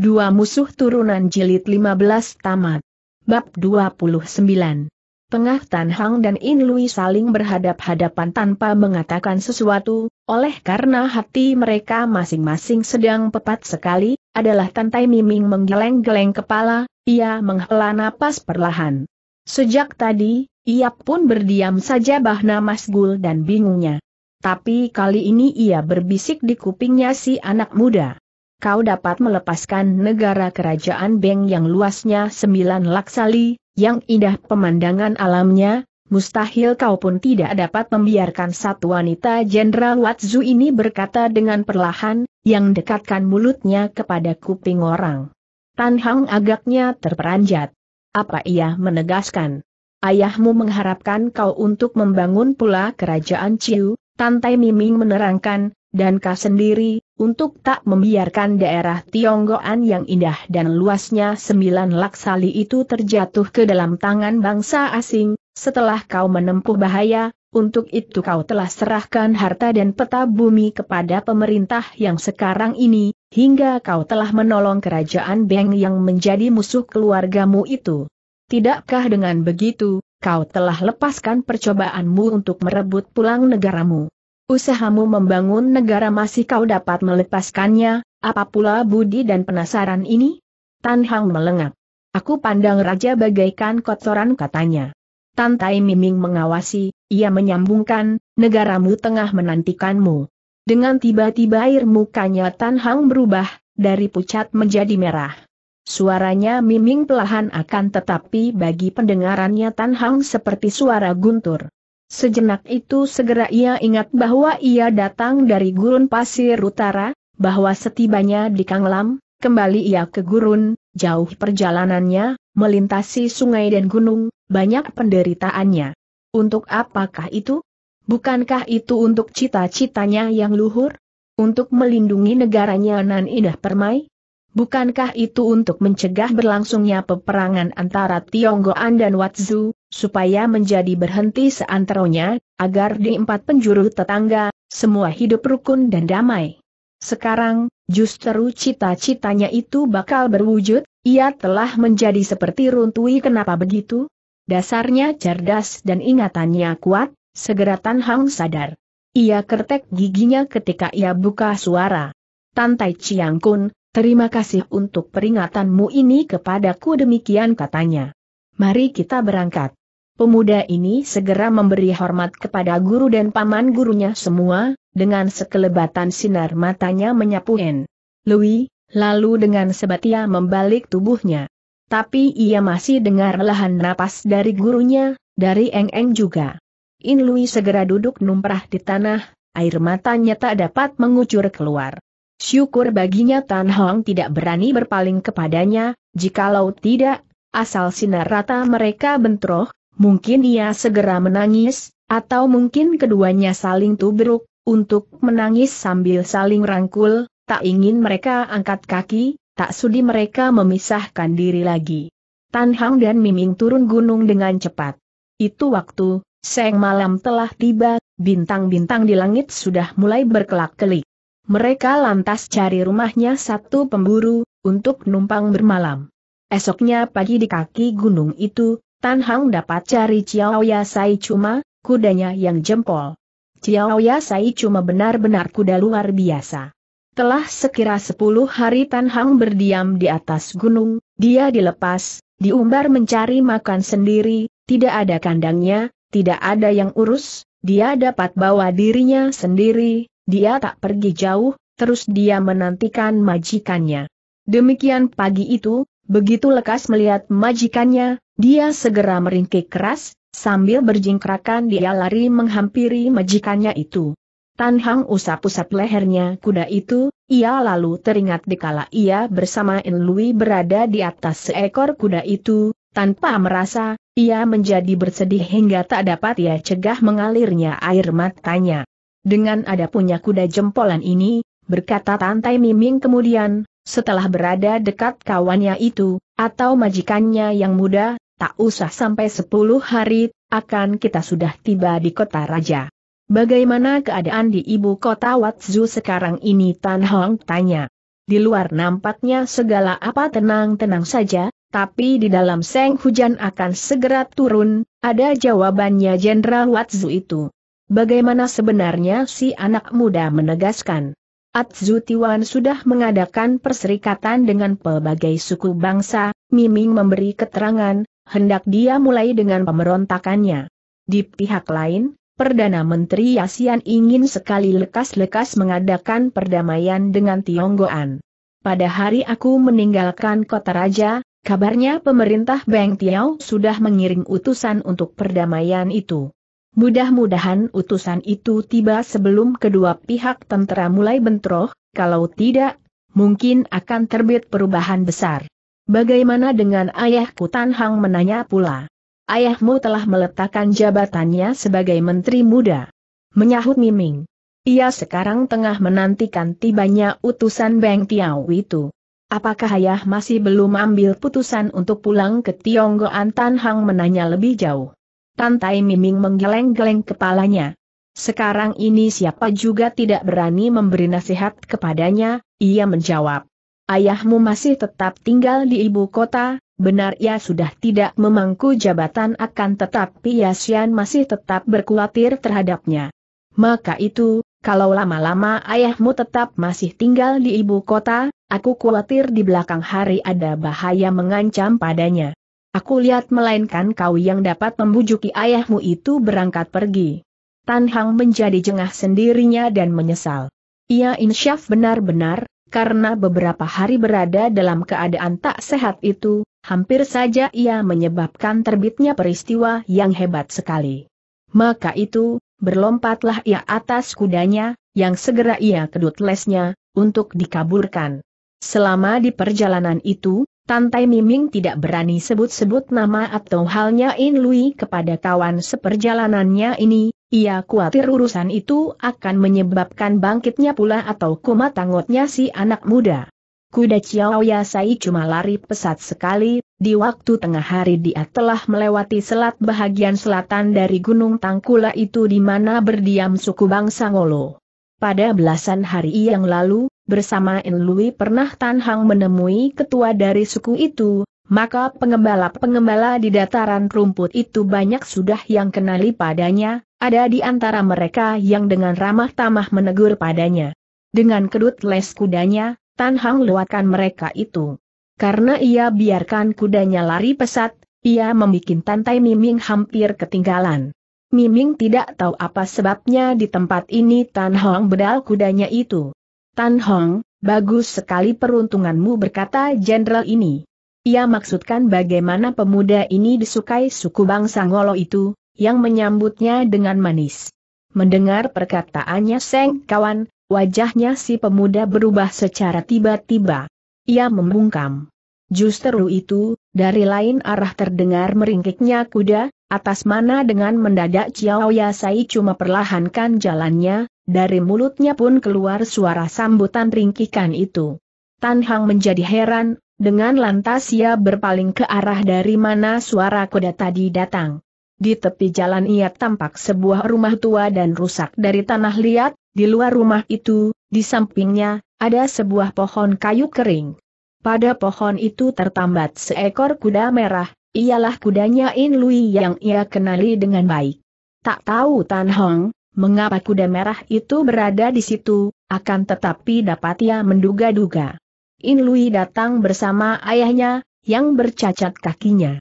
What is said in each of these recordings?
Dua musuh turunan jilid 15 tamat. Bab 29. Pengah Tan Hang dan In Lui saling berhadap-hadapan tanpa mengatakan sesuatu, oleh karena hati mereka masing-masing sedang pepat sekali, adalah Tai Miming menggeleng-geleng kepala, ia menghela napas perlahan. Sejak tadi, ia pun berdiam saja bahna masgul dan bingungnya. Tapi kali ini ia berbisik di kupingnya si anak muda kau dapat melepaskan negara kerajaan Beng yang luasnya sembilan laksali, yang indah pemandangan alamnya, mustahil kau pun tidak dapat membiarkan satu wanita Jenderal Watzu ini berkata dengan perlahan, yang dekatkan mulutnya kepada kuping orang. Tan Hang agaknya terperanjat. Apa ia menegaskan? Ayahmu mengharapkan kau untuk membangun pula kerajaan Ciu, Tantai Miming menerangkan, dan kau sendiri, untuk tak membiarkan daerah Tionggoan yang indah dan luasnya sembilan laksali itu terjatuh ke dalam tangan bangsa asing, setelah kau menempuh bahaya, untuk itu kau telah serahkan harta dan peta bumi kepada pemerintah yang sekarang ini, hingga kau telah menolong kerajaan Beng yang menjadi musuh keluargamu itu. Tidakkah dengan begitu, kau telah lepaskan percobaanmu untuk merebut pulang negaramu? Usahamu membangun negara masih kau dapat melepaskannya, apa pula budi dan penasaran ini? Tan Hang melengak. Aku pandang raja bagaikan kotoran katanya. Tan Tai Miming mengawasi, ia menyambungkan, negaramu tengah menantikanmu. Dengan tiba-tiba air mukanya Tan Hang berubah, dari pucat menjadi merah. Suaranya Miming pelahan akan tetapi bagi pendengarannya Tan Hang seperti suara guntur. Sejenak itu segera ia ingat bahwa ia datang dari gurun pasir utara, bahwa setibanya di Kanglam, kembali ia ke gurun, jauh perjalanannya, melintasi sungai dan gunung, banyak penderitaannya. Untuk apakah itu? Bukankah itu untuk cita-citanya yang luhur? Untuk melindungi negaranya nan indah permai? Bukankah itu untuk mencegah berlangsungnya peperangan antara Tionggoan dan Watzu, supaya menjadi berhenti seanteronya, agar di empat penjuru tetangga, semua hidup rukun dan damai. Sekarang, justru cita-citanya itu bakal berwujud, ia telah menjadi seperti runtui kenapa begitu? Dasarnya cerdas dan ingatannya kuat, segera Tan Hang sadar. Ia kertek giginya ketika ia buka suara. Tantai Chiang Kun, terima kasih untuk peringatanmu ini kepadaku demikian katanya. Mari kita berangkat. Pemuda ini segera memberi hormat kepada guru dan paman gurunya semua, dengan sekelebatan sinar matanya menyapu En. Lui, lalu dengan sebatia membalik tubuhnya. Tapi ia masih dengar lahan napas dari gurunya, dari Eng Eng juga. In Louis segera duduk numprah di tanah, air matanya tak dapat mengucur keluar. Syukur baginya Tan Hong tidak berani berpaling kepadanya, jikalau tidak, asal sinar rata mereka bentroh, Mungkin ia segera menangis, atau mungkin keduanya saling tubruk, untuk menangis sambil saling rangkul, tak ingin mereka angkat kaki, tak sudi mereka memisahkan diri lagi. Tan Hang dan Miming turun gunung dengan cepat. Itu waktu, seng malam telah tiba, bintang-bintang di langit sudah mulai berkelak-kelik. Mereka lantas cari rumahnya satu pemburu, untuk numpang bermalam. Esoknya pagi di kaki gunung itu, Tan Hang dapat cari Chiao ya sai cuma, kudanya yang jempol. Chiao ya sai cuma benar-benar kuda luar biasa. Telah sekira sepuluh hari Tan Hang berdiam di atas gunung, dia dilepas, diumbar mencari makan sendiri, tidak ada kandangnya, tidak ada yang urus, dia dapat bawa dirinya sendiri, dia tak pergi jauh, terus dia menantikan majikannya. Demikian pagi itu, begitu lekas melihat majikannya, dia segera meringkik keras, sambil berjingkrakan dia lari menghampiri majikannya itu. Tan Hang usap-usap lehernya kuda itu, ia lalu teringat dikala ia bersama In Lui berada di atas seekor kuda itu, tanpa merasa, ia menjadi bersedih hingga tak dapat ia cegah mengalirnya air matanya. Dengan ada punya kuda jempolan ini, berkata Tantai Miming kemudian, setelah berada dekat kawannya itu, atau majikannya yang muda, tak usah sampai sepuluh hari, akan kita sudah tiba di kota raja. Bagaimana keadaan di ibu kota Watzu sekarang ini Tan Hong tanya. Di luar nampaknya segala apa tenang-tenang saja, tapi di dalam seng hujan akan segera turun, ada jawabannya Jenderal Watzu itu. Bagaimana sebenarnya si anak muda menegaskan? Atzu Tiwan sudah mengadakan perserikatan dengan pelbagai suku bangsa, Miming memberi keterangan, hendak dia mulai dengan pemberontakannya. Di pihak lain, Perdana Menteri Yasian ingin sekali lekas-lekas mengadakan perdamaian dengan Tionggoan. Pada hari aku meninggalkan kota raja, kabarnya pemerintah Beng Tiao sudah mengirim utusan untuk perdamaian itu. Mudah-mudahan utusan itu tiba sebelum kedua pihak tentara mulai bentroh, kalau tidak, mungkin akan terbit perubahan besar. Bagaimana dengan ayahku Tan Hang menanya pula. Ayahmu telah meletakkan jabatannya sebagai menteri muda. Menyahut Miming. Ia sekarang tengah menantikan tibanya utusan Beng Tiao itu. Apakah ayah masih belum ambil putusan untuk pulang ke Tionggoan Tan Hang menanya lebih jauh. Tantai Miming menggeleng-geleng kepalanya. Sekarang ini siapa juga tidak berani memberi nasihat kepadanya, ia menjawab ayahmu masih tetap tinggal di ibu kota, benar ia sudah tidak memangku jabatan akan tetapi Yasian masih tetap berkulatir terhadapnya. Maka itu, kalau lama-lama ayahmu tetap masih tinggal di ibu kota, aku khawatir di belakang hari ada bahaya mengancam padanya. Aku lihat melainkan kau yang dapat membujuki ayahmu itu berangkat pergi. Tan Hang menjadi jengah sendirinya dan menyesal. Ia insyaf benar-benar, karena beberapa hari berada dalam keadaan tak sehat itu, hampir saja ia menyebabkan terbitnya peristiwa yang hebat sekali. Maka itu, berlompatlah ia atas kudanya, yang segera ia kedut lesnya, untuk dikaburkan. Selama di perjalanan itu, Tantai Miming tidak berani sebut-sebut nama atau halnya In Lui kepada kawan seperjalanannya ini, ia khawatir urusan itu akan menyebabkan bangkitnya pula atau koma tangotnya si anak muda. Kuda Chiao Yasai cuma lari pesat sekali, di waktu tengah hari dia telah melewati selat bahagian selatan dari Gunung Tangkula itu di mana berdiam suku bangsa Ngolo. Pada belasan hari yang lalu, bersama Enlui pernah Tan Hang menemui ketua dari suku itu, maka pengembala-pengembala di dataran rumput itu banyak sudah yang kenali padanya, ada di antara mereka yang dengan ramah tamah menegur padanya. Dengan kedut les kudanya, Tan Hang luatkan mereka itu. Karena ia biarkan kudanya lari pesat, ia membuat Tantai Miming hampir ketinggalan. Miming tidak tahu apa sebabnya di tempat ini Tan Hong bedal kudanya itu. Tan Hong, bagus sekali peruntunganmu berkata jenderal ini. Ia maksudkan bagaimana pemuda ini disukai suku bangsa Ngolo itu, yang menyambutnya dengan manis. Mendengar perkataannya Seng Kawan, wajahnya si pemuda berubah secara tiba-tiba. Ia membungkam. Justru itu, dari lain arah terdengar meringkiknya kuda, atas mana dengan mendadak Chiao Yasai cuma perlahankan jalannya, dari mulutnya pun keluar suara sambutan ringkikan itu. Tan Hang menjadi heran, dengan lantas ia berpaling ke arah dari mana suara kuda tadi datang. Di tepi jalan ia tampak sebuah rumah tua dan rusak dari tanah liat, di luar rumah itu, di sampingnya, ada sebuah pohon kayu kering. Pada pohon itu tertambat seekor kuda merah, ialah kudanya In Lui yang ia kenali dengan baik. Tak tahu Tan Hong, mengapa kuda merah itu berada di situ, akan tetapi dapat ia menduga-duga. In Lui datang bersama ayahnya, yang bercacat kakinya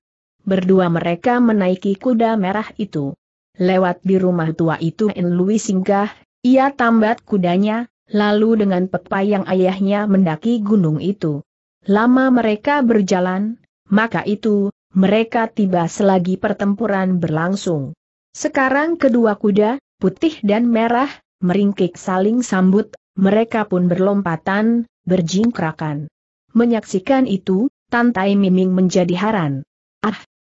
berdua mereka menaiki kuda merah itu. Lewat di rumah tua itu En Lui singgah, ia tambat kudanya, lalu dengan pepayang ayahnya mendaki gunung itu. Lama mereka berjalan, maka itu, mereka tiba selagi pertempuran berlangsung. Sekarang kedua kuda, putih dan merah, meringkik saling sambut, mereka pun berlompatan, berjingkrakan. Menyaksikan itu, Tantai Miming menjadi haran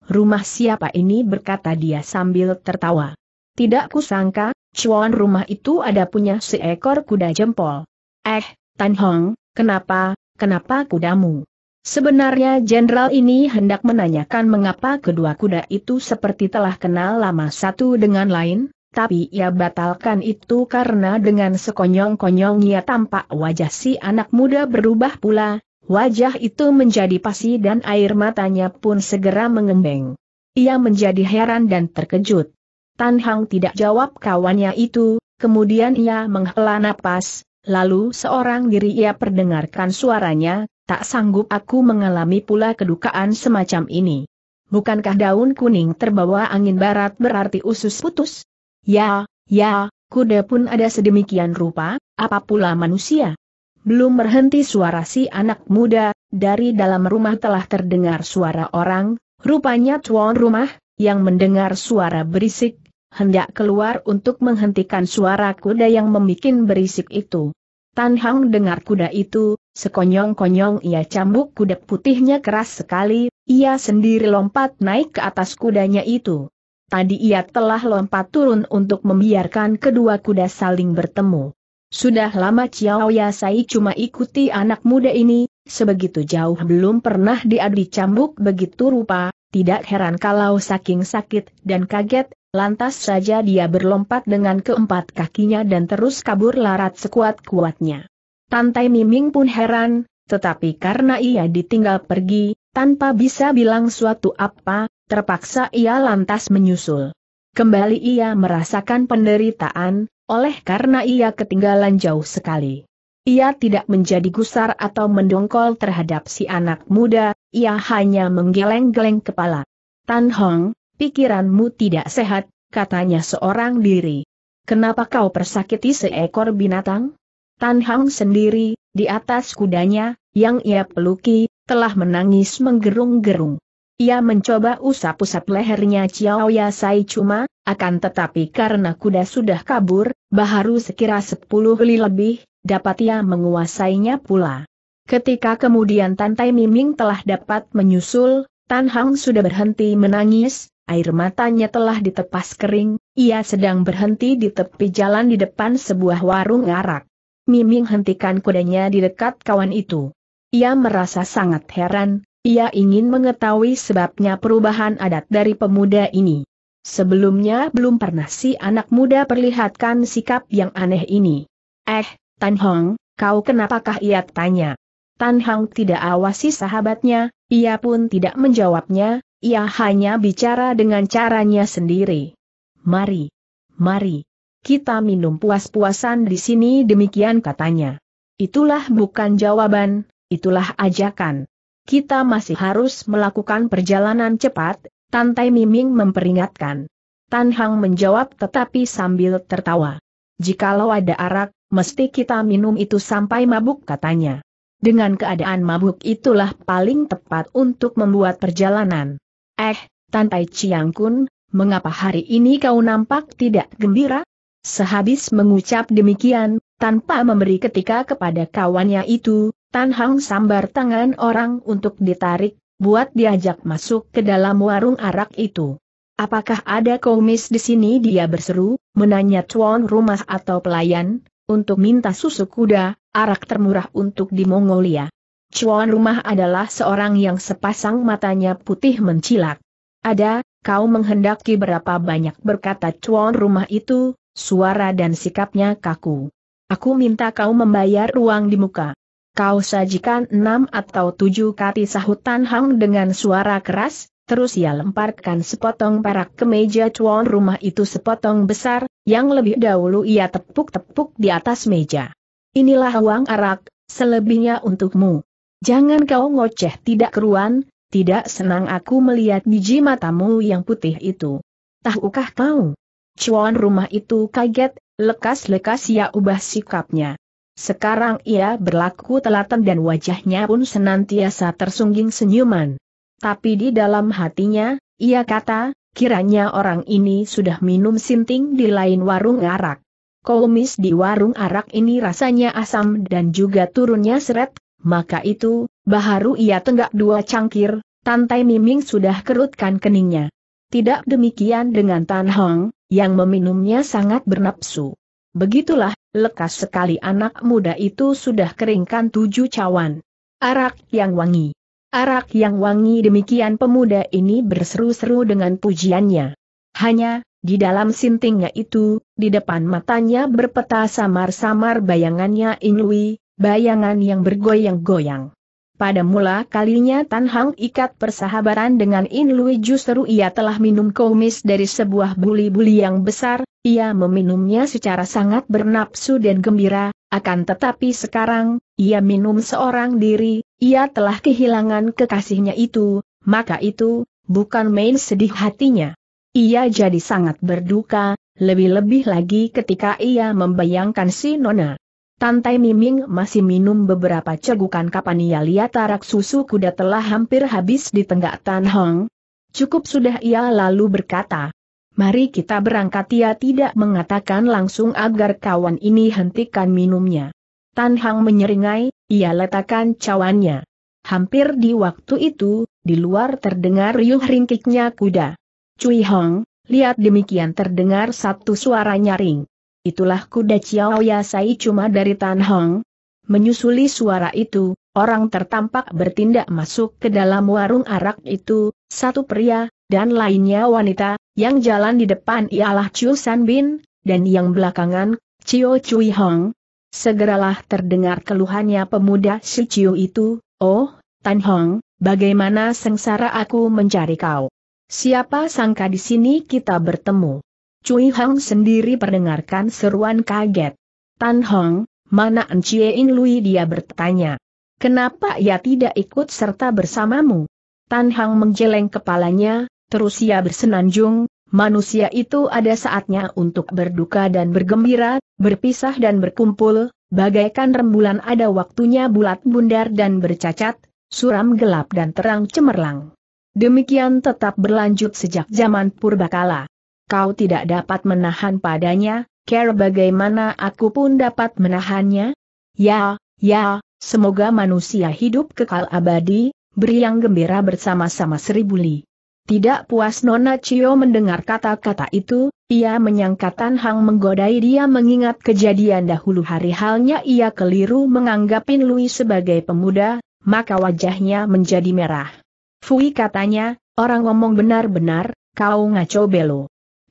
rumah siapa ini berkata dia sambil tertawa. Tidak kusangka, cuan rumah itu ada punya seekor kuda jempol. Eh, Tan Hong, kenapa, kenapa kudamu? Sebenarnya jenderal ini hendak menanyakan mengapa kedua kuda itu seperti telah kenal lama satu dengan lain, tapi ia batalkan itu karena dengan sekonyong konyong ia tampak wajah si anak muda berubah pula, Wajah itu menjadi pasi dan air matanya pun segera mengembeng. Ia menjadi heran dan terkejut. Tan Hang tidak jawab kawannya itu, kemudian ia menghela napas, lalu seorang diri ia perdengarkan suaranya, tak sanggup aku mengalami pula kedukaan semacam ini. Bukankah daun kuning terbawa angin barat berarti usus putus? Ya, ya, kuda pun ada sedemikian rupa, apa pula manusia? Belum berhenti suara si anak muda, dari dalam rumah telah terdengar suara orang, rupanya tuan rumah, yang mendengar suara berisik, hendak keluar untuk menghentikan suara kuda yang memikin berisik itu. Tan Hang dengar kuda itu, sekonyong-konyong ia cambuk kuda putihnya keras sekali, ia sendiri lompat naik ke atas kudanya itu. Tadi ia telah lompat turun untuk membiarkan kedua kuda saling bertemu. Sudah lama ya Yasai cuma ikuti anak muda ini, sebegitu jauh belum pernah diadu cambuk begitu rupa, tidak heran kalau saking sakit dan kaget, lantas saja dia berlompat dengan keempat kakinya dan terus kabur larat sekuat-kuatnya. Tantai Miming pun heran, tetapi karena ia ditinggal pergi, tanpa bisa bilang suatu apa, terpaksa ia lantas menyusul. Kembali ia merasakan penderitaan, oleh karena ia ketinggalan jauh sekali. Ia tidak menjadi gusar atau mendongkol terhadap si anak muda, ia hanya menggeleng-geleng kepala. Tan Hong, pikiranmu tidak sehat, katanya seorang diri. Kenapa kau persakiti seekor binatang? Tan Hong sendiri, di atas kudanya, yang ia peluki, telah menangis menggerung-gerung. Ia mencoba usap-usap lehernya Chiao Sai cuma, akan tetapi karena kuda sudah kabur, baharu sekira sepuluh li lebih, dapat ia menguasainya pula. Ketika kemudian Tante Miming telah dapat menyusul, Tan Hang sudah berhenti menangis, air matanya telah ditepas kering, ia sedang berhenti di tepi jalan di depan sebuah warung arak. Miming hentikan kudanya di dekat kawan itu. Ia merasa sangat heran, ia ingin mengetahui sebabnya perubahan adat dari pemuda ini. Sebelumnya belum pernah si anak muda perlihatkan sikap yang aneh ini. Eh, Tan Hong, kau kenapakah ia tanya? Tan Hong tidak awasi sahabatnya, ia pun tidak menjawabnya, ia hanya bicara dengan caranya sendiri. Mari, mari, kita minum puas-puasan di sini demikian katanya. Itulah bukan jawaban, itulah ajakan kita masih harus melakukan perjalanan cepat, Tantai Miming memperingatkan. Tan Hang menjawab tetapi sambil tertawa. Jikalau ada arak, mesti kita minum itu sampai mabuk katanya. Dengan keadaan mabuk itulah paling tepat untuk membuat perjalanan. Eh, Tantai Chiang Kun, mengapa hari ini kau nampak tidak gembira? Sehabis mengucap demikian, tanpa memberi ketika kepada kawannya itu, Tan Hang sambar tangan orang untuk ditarik, buat diajak masuk ke dalam warung arak itu. Apakah ada komis di sini dia berseru, menanya tuan rumah atau pelayan, untuk minta susu kuda, arak termurah untuk di Mongolia. Cuan rumah adalah seorang yang sepasang matanya putih mencilak. Ada, kau menghendaki berapa banyak berkata cuan rumah itu, suara dan sikapnya kaku. Aku minta kau membayar uang di muka. Kau sajikan enam atau tujuh kati sahutan Hang dengan suara keras, terus ia lemparkan sepotong perak ke meja cuan rumah itu sepotong besar, yang lebih dahulu ia tepuk-tepuk di atas meja. Inilah uang arak, selebihnya untukmu. Jangan kau ngoceh tidak keruan, tidak senang aku melihat biji matamu yang putih itu. Tahukah kau? Cuan rumah itu kaget, lekas-lekas ia ubah sikapnya. Sekarang ia berlaku telaten dan wajahnya pun senantiasa tersungging senyuman. Tapi di dalam hatinya, ia kata, kiranya orang ini sudah minum sinting di lain warung arak. Komis di warung arak ini rasanya asam dan juga turunnya seret, maka itu, baharu ia tenggak dua cangkir, Tantai Miming sudah kerutkan keningnya. Tidak demikian dengan Tan Hong, yang meminumnya sangat bernapsu. Begitulah lekas sekali anak muda itu sudah keringkan tujuh cawan. Arak yang wangi. Arak yang wangi demikian pemuda ini berseru-seru dengan pujiannya. Hanya, di dalam sintingnya itu, di depan matanya berpeta samar-samar bayangannya Inui, bayangan yang bergoyang-goyang. Pada mula kalinya Tan Hang ikat persahabatan dengan In justru ia telah minum komis dari sebuah buli-buli yang besar, ia meminumnya secara sangat bernapsu dan gembira, akan tetapi sekarang, ia minum seorang diri, ia telah kehilangan kekasihnya itu, maka itu, bukan main sedih hatinya. Ia jadi sangat berduka, lebih-lebih lagi ketika ia membayangkan si Nona. Tantai Miming masih minum beberapa cegukan kapan ia lihat arak susu kuda telah hampir habis di tenggak Tan Hong. Cukup sudah ia lalu berkata, Mari kita berangkat ia tidak mengatakan langsung agar kawan ini hentikan minumnya. Tan Hang menyeringai, ia letakkan cawannya. Hampir di waktu itu, di luar terdengar riuh ringkiknya kuda. Cui Hong, lihat demikian terdengar satu suara nyaring. Itulah kuda ya Sai cuma dari Tan Hong. Menyusuli suara itu, orang tertampak bertindak masuk ke dalam warung arak itu, satu pria, dan lainnya wanita, yang jalan di depan ialah Chiu San Bin, dan yang belakangan, Chiu Chui Hong. Segeralah terdengar keluhannya pemuda si Chiu itu, Oh, Tan Hong, bagaimana sengsara aku mencari kau? Siapa sangka di sini kita bertemu? Cui Hong sendiri perdengarkan seruan kaget. Tan Hong, mana Encie In Lui dia bertanya. Kenapa ia tidak ikut serta bersamamu? Tan Hong menjeleng kepalanya, Terus ia bersenanjung, manusia itu ada saatnya untuk berduka dan bergembira, berpisah dan berkumpul, bagaikan rembulan ada waktunya bulat bundar dan bercacat, suram gelap dan terang cemerlang. Demikian tetap berlanjut sejak zaman purbakala. Kau tidak dapat menahan padanya, care bagaimana aku pun dapat menahannya? Ya, ya, semoga manusia hidup kekal abadi, beri yang gembira bersama-sama seribu li. Tidak puas Nona Cio mendengar kata-kata itu, ia menyangka Tan Hang menggodai dia mengingat kejadian dahulu hari halnya ia keliru menganggapin Louis sebagai pemuda, maka wajahnya menjadi merah. Fui katanya, orang ngomong benar-benar, kau ngaco belo.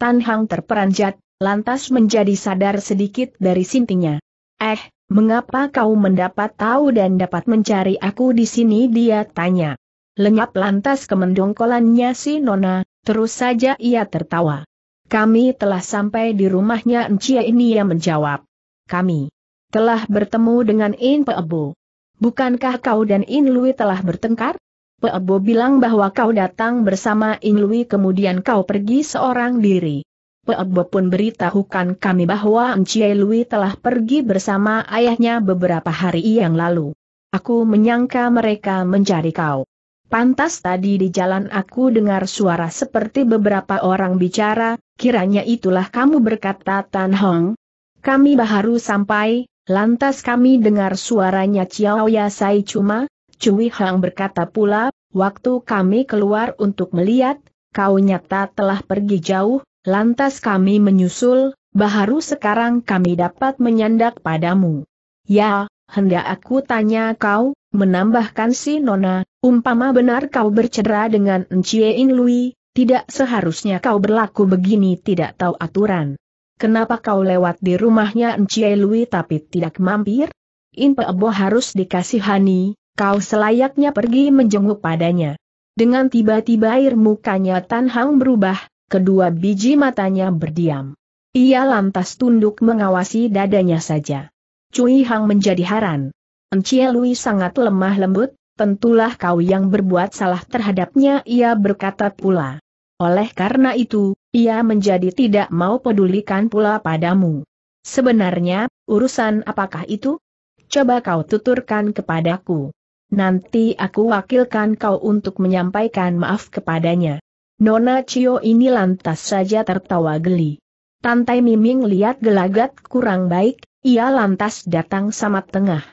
Tan Hang terperanjat, lantas menjadi sadar sedikit dari sintinya. Eh, mengapa kau mendapat tahu dan dapat mencari aku di sini dia tanya. Lenyap lantas kemendongkolannya si Nona, terus saja ia tertawa. Kami telah sampai di rumahnya Encia ini yang menjawab. Kami telah bertemu dengan In Peebo. Bukankah kau dan In Lui telah bertengkar? Peebo bilang bahwa kau datang bersama In Lui kemudian kau pergi seorang diri. Peebo pun beritahukan kami bahwa Encia Lui telah pergi bersama ayahnya beberapa hari yang lalu. Aku menyangka mereka mencari kau. Pantas tadi di jalan aku dengar suara seperti beberapa orang bicara, kiranya itulah kamu berkata Tan Hong. Kami baru sampai, lantas kami dengar suaranya Chiao Ya Sai Cuma, Cui Hang berkata pula, waktu kami keluar untuk melihat, kau nyata telah pergi jauh, lantas kami menyusul, baru sekarang kami dapat menyandak padamu. Ya, hendak aku tanya kau, menambahkan si Nona, umpama benar kau bercedera dengan Encie In Lui, tidak seharusnya kau berlaku begini tidak tahu aturan. Kenapa kau lewat di rumahnya Encie Lui tapi tidak mampir? In Peebo harus dikasihani, kau selayaknya pergi menjenguk padanya. Dengan tiba-tiba air mukanya Tan Hang berubah, kedua biji matanya berdiam. Ia lantas tunduk mengawasi dadanya saja. Cui Hang menjadi heran. Encie Lui sangat lemah lembut, tentulah kau yang berbuat salah terhadapnya ia berkata pula. Oleh karena itu, ia menjadi tidak mau pedulikan pula padamu. Sebenarnya, urusan apakah itu? Coba kau tuturkan kepadaku. Nanti aku wakilkan kau untuk menyampaikan maaf kepadanya. Nona Cio ini lantas saja tertawa geli. Tantai Miming lihat gelagat kurang baik, ia lantas datang sama tengah.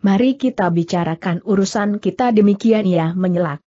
Mari kita bicarakan urusan kita demikian ia menyelak.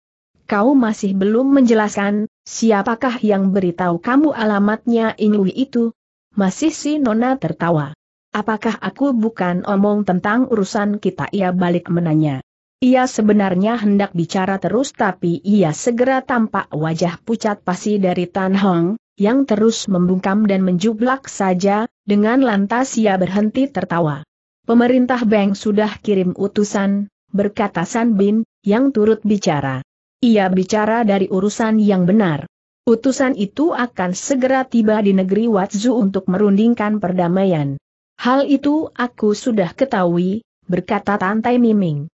Kau masih belum menjelaskan, siapakah yang beritahu kamu alamatnya Inui itu? Masih si Nona tertawa. Apakah aku bukan omong tentang urusan kita ia balik menanya. Ia sebenarnya hendak bicara terus tapi ia segera tampak wajah pucat pasi dari Tan Hong, yang terus membungkam dan menjublak saja, dengan lantas ia berhenti tertawa. Pemerintah Bank sudah kirim utusan, berkata San Bin, yang turut bicara. Ia bicara dari urusan yang benar. Utusan itu akan segera tiba di negeri Watzu untuk merundingkan perdamaian. Hal itu aku sudah ketahui, berkata Tantai Miming.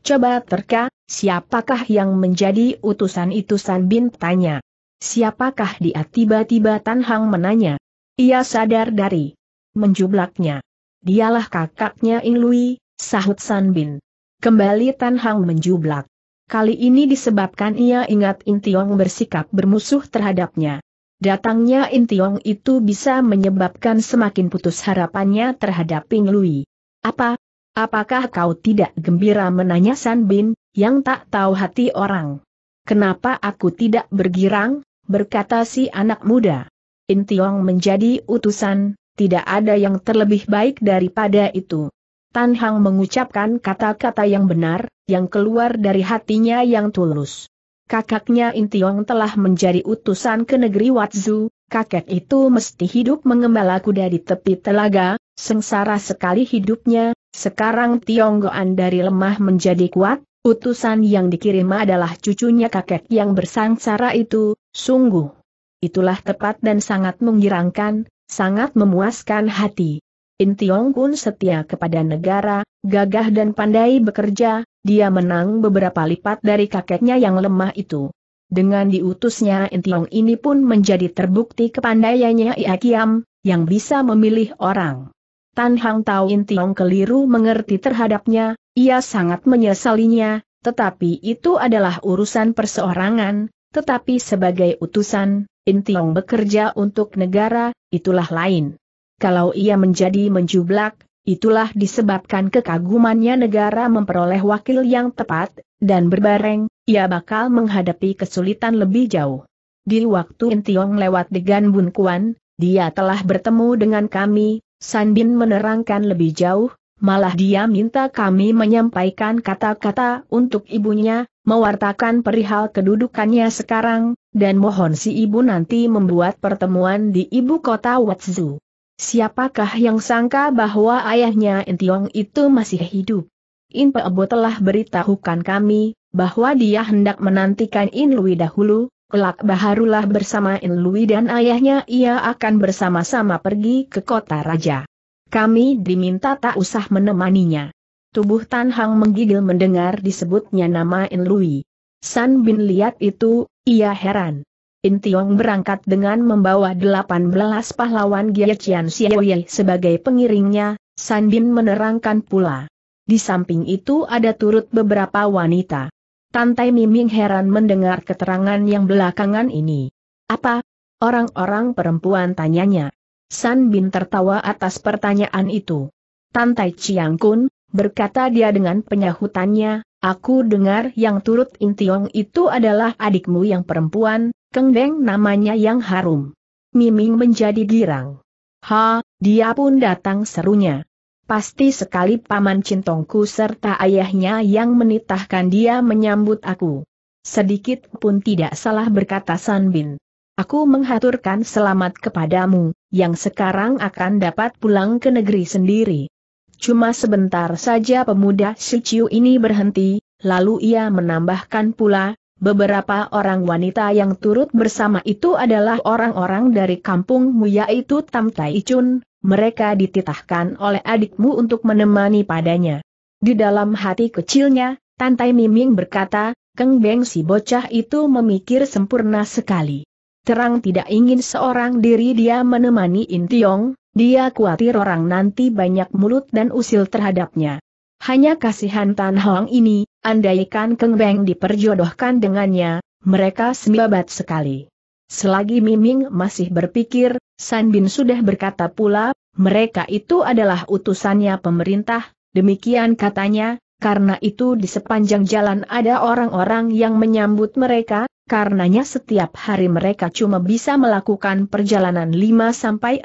Coba terka, siapakah yang menjadi utusan itu San Bin tanya. Siapakah dia tiba-tiba Tan Hang menanya. Ia sadar dari menjublaknya. Dialah kakaknya In Lui, sahut San Bin. Kembali Tan Hang menjublak. Kali ini disebabkan ia ingat Intiong bersikap bermusuh terhadapnya. Datangnya Intiong itu bisa menyebabkan semakin putus harapannya terhadap Ping Lui. Apa, Apakah kau tidak gembira menanya San Bin, yang tak tahu hati orang? Kenapa aku tidak bergirang, berkata si anak muda. Wang menjadi utusan, tidak ada yang terlebih baik daripada itu. Tan Hang mengucapkan kata-kata yang benar, yang keluar dari hatinya yang tulus. Kakaknya Wang telah menjadi utusan ke negeri Watzu, kakek itu mesti hidup mengembala kuda di tepi telaga, Sengsara sekali hidupnya, sekarang Tionggoan dari lemah menjadi kuat, utusan yang dikirim adalah cucunya kakek yang bersangsara itu, sungguh. Itulah tepat dan sangat menggirangkan, sangat memuaskan hati. Intiong pun setia kepada negara, gagah dan pandai bekerja, dia menang beberapa lipat dari kakeknya yang lemah itu. Dengan diutusnya Intiong ini pun menjadi terbukti kepandaiannya Ia Kiam, yang bisa memilih orang. Tan Hang Tao In keliru mengerti terhadapnya, ia sangat menyesalinya, tetapi itu adalah urusan perseorangan, tetapi sebagai utusan, In Tiong bekerja untuk negara, itulah lain. Kalau ia menjadi menjublak, itulah disebabkan kekagumannya negara memperoleh wakil yang tepat, dan berbareng, ia bakal menghadapi kesulitan lebih jauh. Di waktu In Tiong lewat dengan Bun Kuan, dia telah bertemu dengan kami, Sanbin menerangkan lebih jauh, malah dia minta kami menyampaikan kata-kata untuk ibunya, mewartakan perihal kedudukannya sekarang, dan mohon si ibu nanti membuat pertemuan di ibu kota Watsu. Siapakah yang sangka bahwa ayahnya Intiong itu masih hidup? In Peebo telah beritahukan kami, bahwa dia hendak menantikan In Lui dahulu, Kelak baharulah bersama Enlui dan ayahnya ia akan bersama-sama pergi ke kota raja. Kami diminta tak usah menemaninya. Tubuh Tan Hang menggigil mendengar disebutnya nama Enlui. San Bin lihat itu, ia heran. In Tiong berangkat dengan membawa 18 pahlawan Giacian Xiaoye sebagai pengiringnya, San Bin menerangkan pula. Di samping itu ada turut beberapa wanita. Tantai Miming heran mendengar keterangan yang belakangan ini. Apa? Orang-orang perempuan tanyanya. San Bin tertawa atas pertanyaan itu. Tantai Chiang Kun, berkata dia dengan penyahutannya, aku dengar yang turut Intiong itu adalah adikmu yang perempuan, Keng Deng namanya yang harum. Miming menjadi girang. Ha, dia pun datang serunya. Pasti sekali paman cintongku serta ayahnya yang menitahkan dia menyambut aku. Sedikit pun tidak salah berkata Sanbin. Aku menghaturkan selamat kepadamu, yang sekarang akan dapat pulang ke negeri sendiri. Cuma sebentar saja pemuda Siciu ini berhenti, lalu ia menambahkan pula, beberapa orang wanita yang turut bersama itu adalah orang-orang dari kampungmu yaitu Tam Tai Chun, mereka dititahkan oleh adikmu untuk menemani padanya. Di dalam hati kecilnya, Tantai Miming berkata, Keng Beng si bocah itu memikir sempurna sekali. Terang tidak ingin seorang diri dia menemani Intiong, dia khawatir orang nanti banyak mulut dan usil terhadapnya. Hanya kasihan Tan Hong ini, andaikan Keng Beng diperjodohkan dengannya, mereka sembabat sekali. Selagi Miming masih berpikir, San Bin sudah berkata pula, mereka itu adalah utusannya pemerintah, demikian katanya, karena itu di sepanjang jalan ada orang-orang yang menyambut mereka, karenanya setiap hari mereka cuma bisa melakukan perjalanan 5-60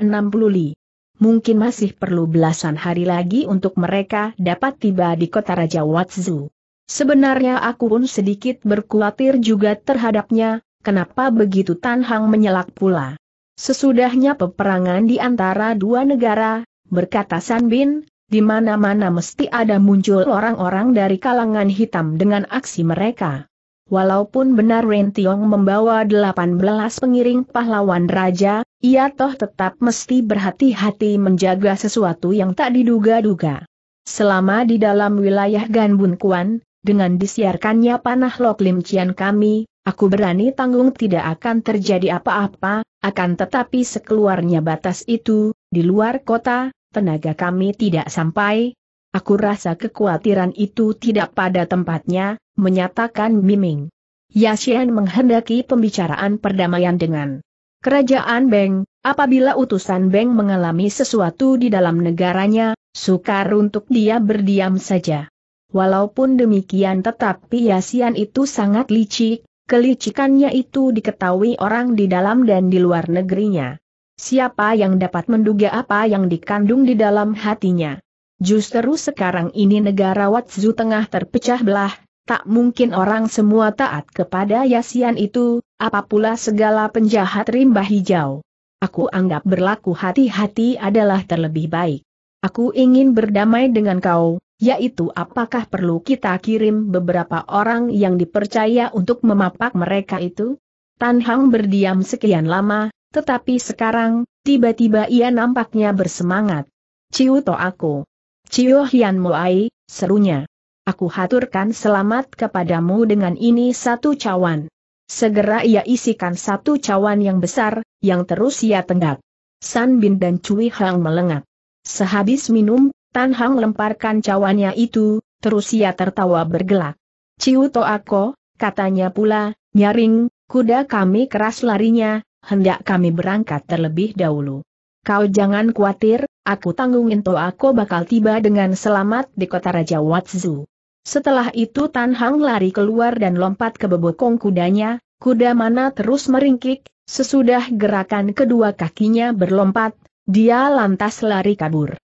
li. Mungkin masih perlu belasan hari lagi untuk mereka dapat tiba di kota Raja Watsu. Sebenarnya aku pun sedikit berkhawatir juga terhadapnya, Kenapa begitu Tan Hang menyelak pula? Sesudahnya peperangan di antara dua negara, berkata San Bin, di mana-mana mesti ada muncul orang-orang dari kalangan hitam dengan aksi mereka. Walaupun benar Rentiong membawa 18 pengiring pahlawan raja, ia toh tetap mesti berhati-hati menjaga sesuatu yang tak diduga-duga. Selama di dalam wilayah Bun Kuan, dengan disiarkannya panah Lok Lim Cian kami, Aku berani tanggung tidak akan terjadi apa-apa, akan tetapi sekeluarnya batas itu, di luar kota, tenaga kami tidak sampai. Aku rasa kekhawatiran itu tidak pada tempatnya, menyatakan Miming. Yashian menghendaki pembicaraan perdamaian dengan kerajaan Beng, apabila utusan Beng mengalami sesuatu di dalam negaranya, sukar untuk dia berdiam saja. Walaupun demikian tetapi Yasian itu sangat licik, Kelicikannya itu diketahui orang di dalam dan di luar negerinya. Siapa yang dapat menduga apa yang dikandung di dalam hatinya? Justru sekarang ini negara Watsu tengah terpecah belah, tak mungkin orang semua taat kepada Yasian itu, Apapula segala penjahat rimba hijau. Aku anggap berlaku hati-hati adalah terlebih baik. Aku ingin berdamai dengan kau, yaitu apakah perlu kita kirim beberapa orang yang dipercaya untuk memapak mereka itu? Tan Hang berdiam sekian lama, tetapi sekarang, tiba-tiba ia nampaknya bersemangat. Ciu to aku. Ciu Hian Muai, serunya. Aku haturkan selamat kepadamu dengan ini satu cawan. Segera ia isikan satu cawan yang besar, yang terus ia tenggak. San Bin dan Cui Hang melengak. Sehabis minum Tan Hang lemparkan cawannya itu, terus ia tertawa bergelak. Ciu Toako, katanya pula, nyaring, kuda kami keras larinya, hendak kami berangkat terlebih dahulu. Kau jangan khawatir, aku tanggungin Toako bakal tiba dengan selamat di kota Raja Watsu. Setelah itu Tan Hang lari keluar dan lompat ke bebokong kudanya, kuda mana terus meringkik, sesudah gerakan kedua kakinya berlompat, dia lantas lari kabur.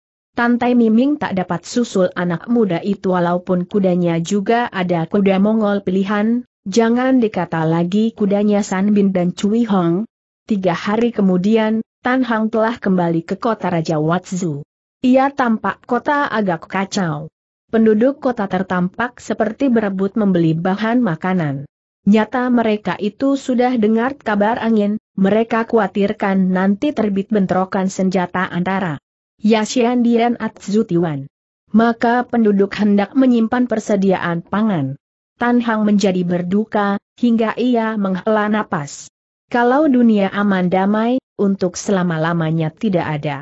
Tantai Miming tak dapat susul anak muda itu walaupun kudanya juga ada kuda Mongol pilihan, jangan dikata lagi kudanya San Bin dan Cui Hong. Tiga hari kemudian, Tan Hang telah kembali ke kota Raja Watsu. Ia tampak kota agak kacau. Penduduk kota tertampak seperti berebut membeli bahan makanan. Nyata mereka itu sudah dengar kabar angin, mereka khawatirkan nanti terbit bentrokan senjata antara Yashian Dian Atzutiwan. Maka penduduk hendak menyimpan persediaan pangan. Tan Hang menjadi berduka, hingga ia menghela napas. Kalau dunia aman damai, untuk selama-lamanya tidak ada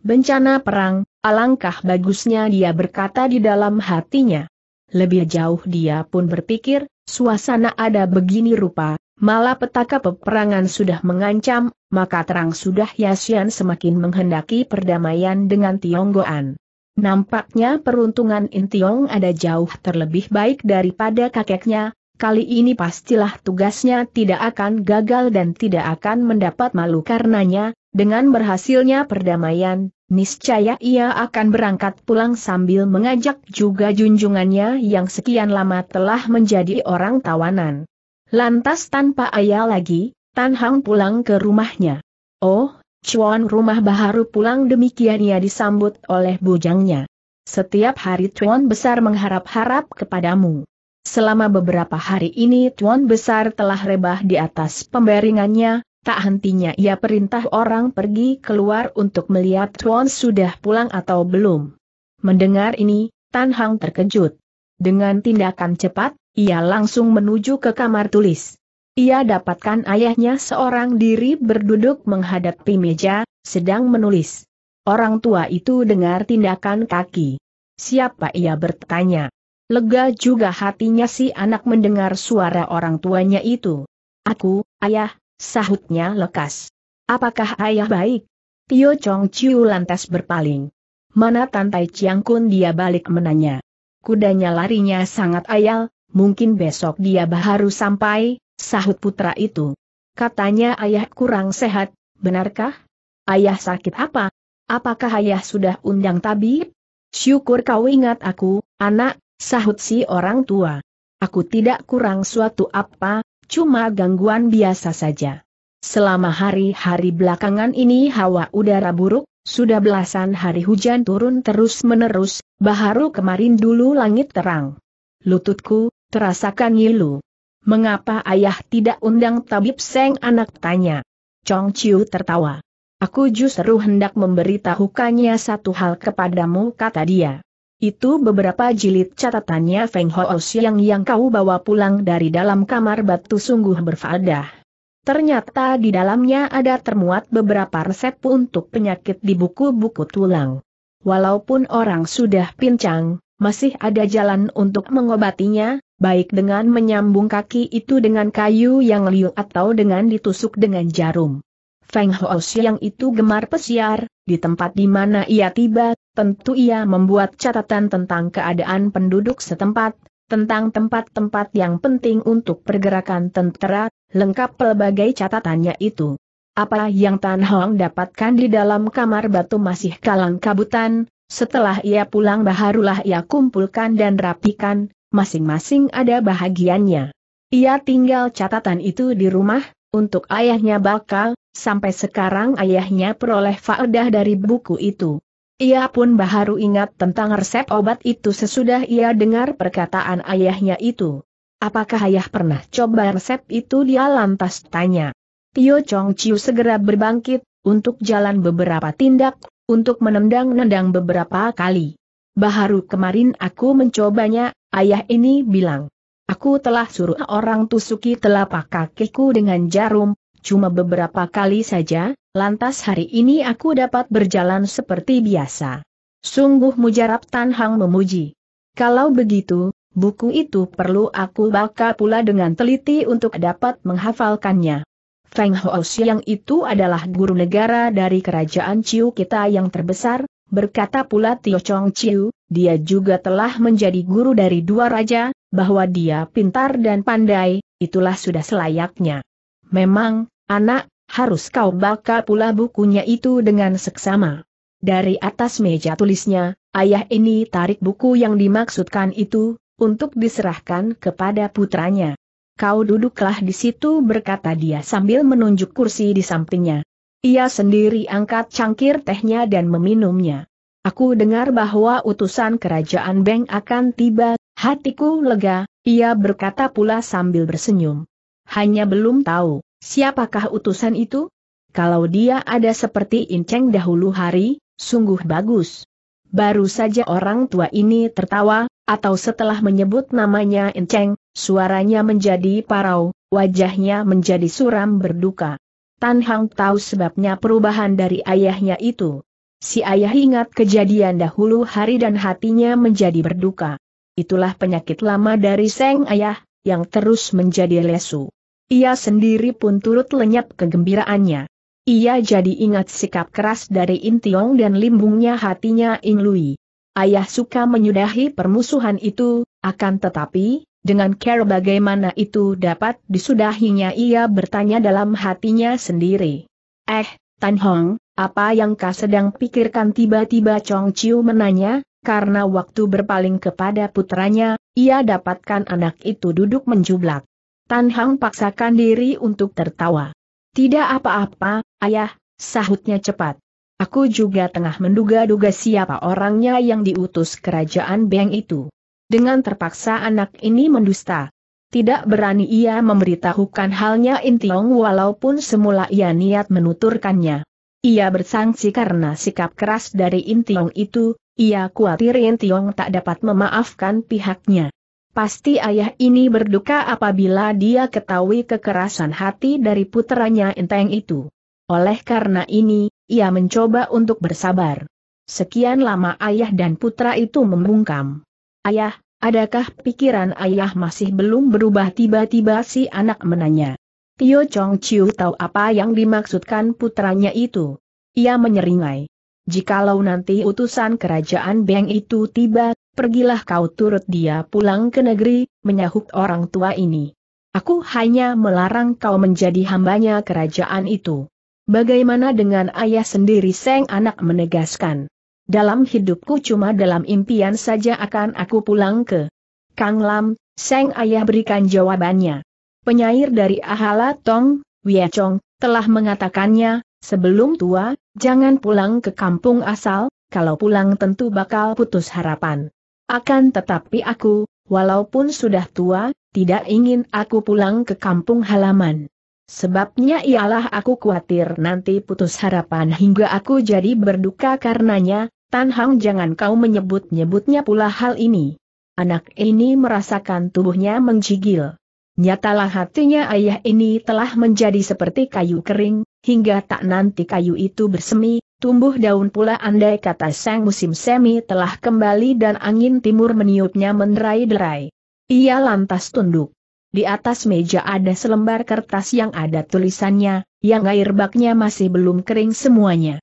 bencana perang, alangkah bagusnya dia berkata di dalam hatinya. Lebih jauh dia pun berpikir, suasana ada begini rupa, malah petaka peperangan sudah mengancam maka terang sudah Yasian semakin menghendaki perdamaian dengan Tionggoan. Nampaknya peruntungan Intiong ada jauh terlebih baik daripada kakeknya, kali ini pastilah tugasnya tidak akan gagal dan tidak akan mendapat malu karenanya, dengan berhasilnya perdamaian, niscaya ia akan berangkat pulang sambil mengajak juga junjungannya yang sekian lama telah menjadi orang tawanan. Lantas tanpa ayah lagi, Tan Hang pulang ke rumahnya. Oh, Chuan rumah Baharu pulang demikian ia disambut oleh bujangnya. Setiap hari Chuan besar mengharap-harap kepadamu. Selama beberapa hari ini Chuan besar telah rebah di atas pembaringannya, tak hentinya ia perintah orang pergi keluar untuk melihat Chuan sudah pulang atau belum. Mendengar ini, Tan Hang terkejut. Dengan tindakan cepat, ia langsung menuju ke kamar tulis. Ia dapatkan ayahnya seorang diri berduduk menghadapi meja, sedang menulis. Orang tua itu dengar tindakan kaki. Siapa ia bertanya? Lega juga hatinya si anak mendengar suara orang tuanya itu. Aku, ayah, sahutnya lekas. Apakah ayah baik? Tio Chong Chiu lantas berpaling. Mana Tantai Kun dia balik menanya. Kudanya larinya sangat ayal, mungkin besok dia baru sampai, sahut putra itu. Katanya ayah kurang sehat, benarkah? Ayah sakit apa? Apakah ayah sudah undang tabib? Syukur kau ingat aku, anak, sahut si orang tua. Aku tidak kurang suatu apa, cuma gangguan biasa saja. Selama hari-hari belakangan ini hawa udara buruk, sudah belasan hari hujan turun terus-menerus, baharu kemarin dulu langit terang. Lututku, terasakan ngilu. Mengapa ayah tidak undang tabib Seng anak tanya? Chong Chiu tertawa. Aku justru hendak memberitahukannya satu hal kepadamu kata dia. Itu beberapa jilid catatannya Feng Ho yang yang kau bawa pulang dari dalam kamar batu sungguh berfaedah. Ternyata di dalamnya ada termuat beberapa resep untuk penyakit di buku-buku tulang. Walaupun orang sudah pincang, masih ada jalan untuk mengobatinya, baik dengan menyambung kaki itu dengan kayu yang liu atau dengan ditusuk dengan jarum. Feng Hoos yang itu gemar pesiar, di tempat di mana ia tiba, tentu ia membuat catatan tentang keadaan penduduk setempat, tentang tempat-tempat yang penting untuk pergerakan tentara, lengkap pelbagai catatannya itu. Apa yang Tan Hong dapatkan di dalam kamar batu masih kalang kabutan, setelah ia pulang baharulah ia kumpulkan dan rapikan, masing-masing ada bahagiannya. Ia tinggal catatan itu di rumah, untuk ayahnya bakal, sampai sekarang ayahnya peroleh faedah dari buku itu. Ia pun baru ingat tentang resep obat itu sesudah ia dengar perkataan ayahnya itu. Apakah ayah pernah coba resep itu dia lantas tanya. Tio Chong Chiu segera berbangkit, untuk jalan beberapa tindak, untuk menendang-nendang beberapa kali. Baharu kemarin aku mencobanya, ayah ini bilang. Aku telah suruh orang tusuki telapak kakiku dengan jarum, cuma beberapa kali saja, lantas hari ini aku dapat berjalan seperti biasa. Sungguh mujarab Tan Hang memuji. Kalau begitu, buku itu perlu aku baca pula dengan teliti untuk dapat menghafalkannya. Feng Hoos yang itu adalah guru negara dari kerajaan Ciu kita yang terbesar, Berkata pula Tio Chong Chiu, dia juga telah menjadi guru dari dua raja, bahwa dia pintar dan pandai, itulah sudah selayaknya. Memang, anak, harus kau baca pula bukunya itu dengan seksama. Dari atas meja tulisnya, ayah ini tarik buku yang dimaksudkan itu, untuk diserahkan kepada putranya. Kau duduklah di situ berkata dia sambil menunjuk kursi di sampingnya. Ia sendiri angkat cangkir tehnya dan meminumnya. Aku dengar bahwa utusan kerajaan Beng akan tiba, hatiku lega, ia berkata pula sambil bersenyum. Hanya belum tahu, siapakah utusan itu? Kalau dia ada seperti Inceng dahulu hari, sungguh bagus. Baru saja orang tua ini tertawa, atau setelah menyebut namanya Inceng, suaranya menjadi parau, wajahnya menjadi suram berduka. Tan Hang tahu sebabnya perubahan dari ayahnya itu. Si ayah ingat kejadian dahulu hari dan hatinya menjadi berduka. Itulah penyakit lama dari Seng Ayah, yang terus menjadi lesu. Ia sendiri pun turut lenyap kegembiraannya. Ia jadi ingat sikap keras dari Intiong dan limbungnya hatinya Ing Lui. Ayah suka menyudahi permusuhan itu, akan tetapi, dengan care bagaimana itu dapat disudahinya ia bertanya dalam hatinya sendiri. Eh, Tan Hong, apa yang kau sedang pikirkan tiba-tiba Chong Chiu menanya, karena waktu berpaling kepada putranya, ia dapatkan anak itu duduk menjublak. Tan Hong paksakan diri untuk tertawa. Tidak apa-apa, ayah, sahutnya cepat. Aku juga tengah menduga-duga siapa orangnya yang diutus kerajaan Beng itu. Dengan terpaksa anak ini mendusta. Tidak berani ia memberitahukan halnya Intiong walaupun semula ia niat menuturkannya. Ia bersangsi karena sikap keras dari Intiong itu, ia khawatir Intiong tak dapat memaafkan pihaknya. Pasti ayah ini berduka apabila dia ketahui kekerasan hati dari putranya Enteng itu. Oleh karena ini, ia mencoba untuk bersabar. Sekian lama ayah dan putra itu membungkam. Ayah, adakah pikiran ayah masih belum berubah tiba-tiba si anak menanya. Tio Chong Chiu tahu apa yang dimaksudkan putranya itu. Ia menyeringai. Jikalau nanti utusan kerajaan Beng itu tiba, pergilah kau turut dia pulang ke negeri, menyahut orang tua ini. Aku hanya melarang kau menjadi hambanya kerajaan itu. Bagaimana dengan ayah sendiri Seng anak menegaskan dalam hidupku cuma dalam impian saja akan aku pulang ke Kang Lam, Seng Ayah berikan jawabannya. Penyair dari Ahala Tong, Wia Chong, telah mengatakannya, sebelum tua, jangan pulang ke kampung asal, kalau pulang tentu bakal putus harapan. Akan tetapi aku, walaupun sudah tua, tidak ingin aku pulang ke kampung halaman. Sebabnya ialah aku khawatir nanti putus harapan hingga aku jadi berduka karenanya, Tan Hang jangan kau menyebut-nyebutnya pula hal ini. Anak ini merasakan tubuhnya menggigil. Nyatalah hatinya ayah ini telah menjadi seperti kayu kering, hingga tak nanti kayu itu bersemi, tumbuh daun pula andai kata sang musim semi telah kembali dan angin timur meniupnya menderai-derai. Ia lantas tunduk. Di atas meja ada selembar kertas yang ada tulisannya, yang air baknya masih belum kering semuanya.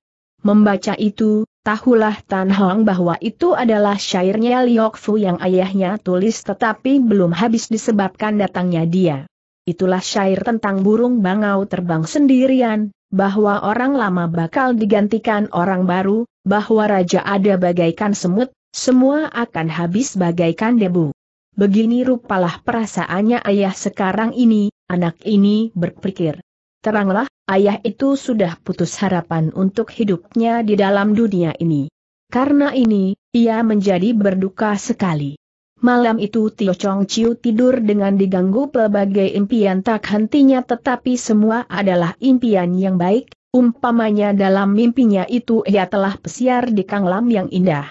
Membaca itu, tahulah Tan Hong bahwa itu adalah syairnya Liok Fu yang ayahnya tulis tetapi belum habis disebabkan datangnya dia. Itulah syair tentang burung bangau terbang sendirian, bahwa orang lama bakal digantikan orang baru, bahwa raja ada bagaikan semut, semua akan habis bagaikan debu. Begini rupalah perasaannya ayah sekarang ini, anak ini berpikir. Teranglah, ayah itu sudah putus harapan untuk hidupnya di dalam dunia ini. Karena ini, ia menjadi berduka sekali. Malam itu Tio Chong Chiu tidur dengan diganggu pelbagai impian tak hentinya tetapi semua adalah impian yang baik, umpamanya dalam mimpinya itu ia telah pesiar di kanglam yang indah.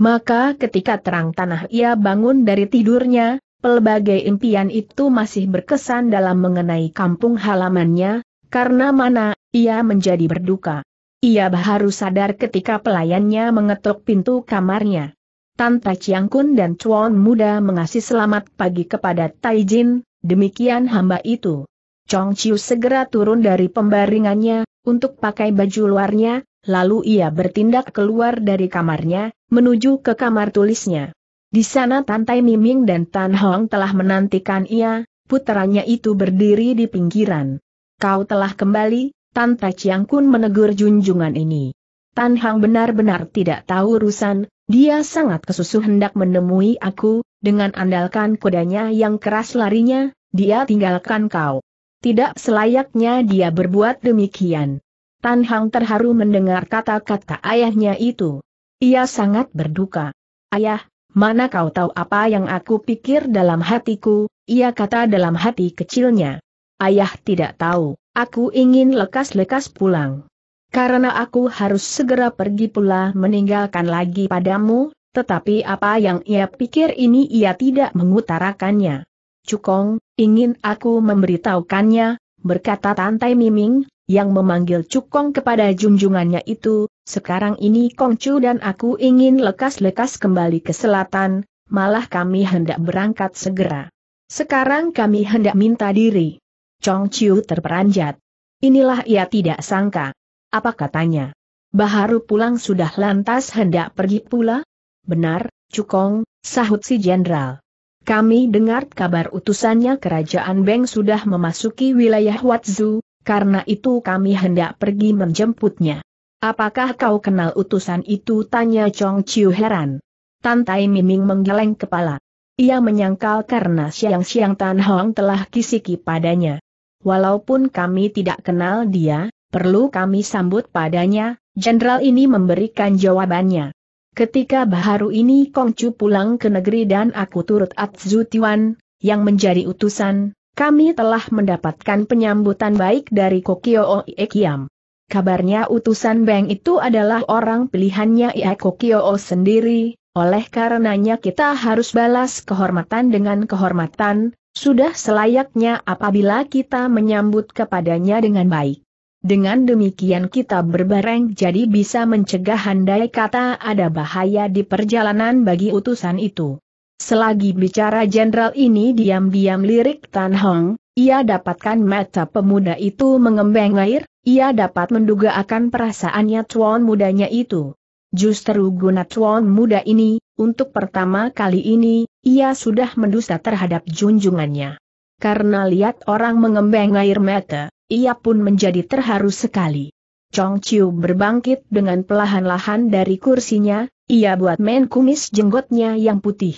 Maka ketika terang tanah ia bangun dari tidurnya, pelbagai impian itu masih berkesan dalam mengenai kampung halamannya, karena mana, ia menjadi berduka. Ia baru sadar ketika pelayannya mengetuk pintu kamarnya. Tan Chiang Kun dan Chuan muda mengasih selamat pagi kepada Tai Jin, demikian hamba itu. Chong Chiu segera turun dari pembaringannya, untuk pakai baju luarnya, lalu ia bertindak keluar dari kamarnya, menuju ke kamar tulisnya. Di sana Tantai Miming dan Tan Hong telah menantikan ia, putranya itu berdiri di pinggiran kau telah kembali, Tan Tra Kun menegur junjungan ini. Tan Hang benar-benar tidak tahu urusan, dia sangat kesusuh hendak menemui aku, dengan andalkan kudanya yang keras larinya, dia tinggalkan kau. Tidak selayaknya dia berbuat demikian. Tan Hang terharu mendengar kata-kata ayahnya itu. Ia sangat berduka. Ayah, mana kau tahu apa yang aku pikir dalam hatiku, ia kata dalam hati kecilnya. Ayah tidak tahu, aku ingin lekas-lekas pulang. Karena aku harus segera pergi pula meninggalkan lagi padamu, tetapi apa yang ia pikir ini ia tidak mengutarakannya. Cukong, ingin aku memberitahukannya, berkata Tantai Miming, yang memanggil Cukong kepada junjungannya itu, sekarang ini Kongcu dan aku ingin lekas-lekas kembali ke selatan, malah kami hendak berangkat segera. Sekarang kami hendak minta diri. Chong Chiu terperanjat. Inilah ia tidak sangka. Apa katanya? Baharu pulang sudah lantas hendak pergi pula? Benar, Cukong, sahut si jenderal. Kami dengar kabar utusannya kerajaan Beng sudah memasuki wilayah Watzu, karena itu kami hendak pergi menjemputnya. Apakah kau kenal utusan itu? Tanya Chong Chiu heran. Tantai Miming menggeleng kepala. Ia menyangkal karena siang-siang Tan Hong telah kisiki padanya. Walaupun kami tidak kenal dia, perlu kami sambut padanya, jenderal ini memberikan jawabannya. Ketika baru ini Kongcu pulang ke negeri dan aku turut Atzu Tiwan, yang menjadi utusan, kami telah mendapatkan penyambutan baik dari Kokio Oekiam. Kabarnya utusan Beng itu adalah orang pilihannya Ia o sendiri, oleh karenanya kita harus balas kehormatan dengan kehormatan, sudah selayaknya apabila kita menyambut kepadanya dengan baik. Dengan demikian kita berbareng jadi bisa mencegah handai kata ada bahaya di perjalanan bagi utusan itu. Selagi bicara jenderal ini diam-diam lirik Tan Hong, ia dapatkan mata pemuda itu mengembang air, ia dapat menduga akan perasaannya tuan mudanya itu. Justru guna tuan muda ini, untuk pertama kali ini, ia sudah mendusta terhadap junjungannya. Karena lihat orang mengembang air mata, ia pun menjadi terharu sekali. Chong Chiu berbangkit dengan pelahan-lahan dari kursinya, ia buat main kumis jenggotnya yang putih.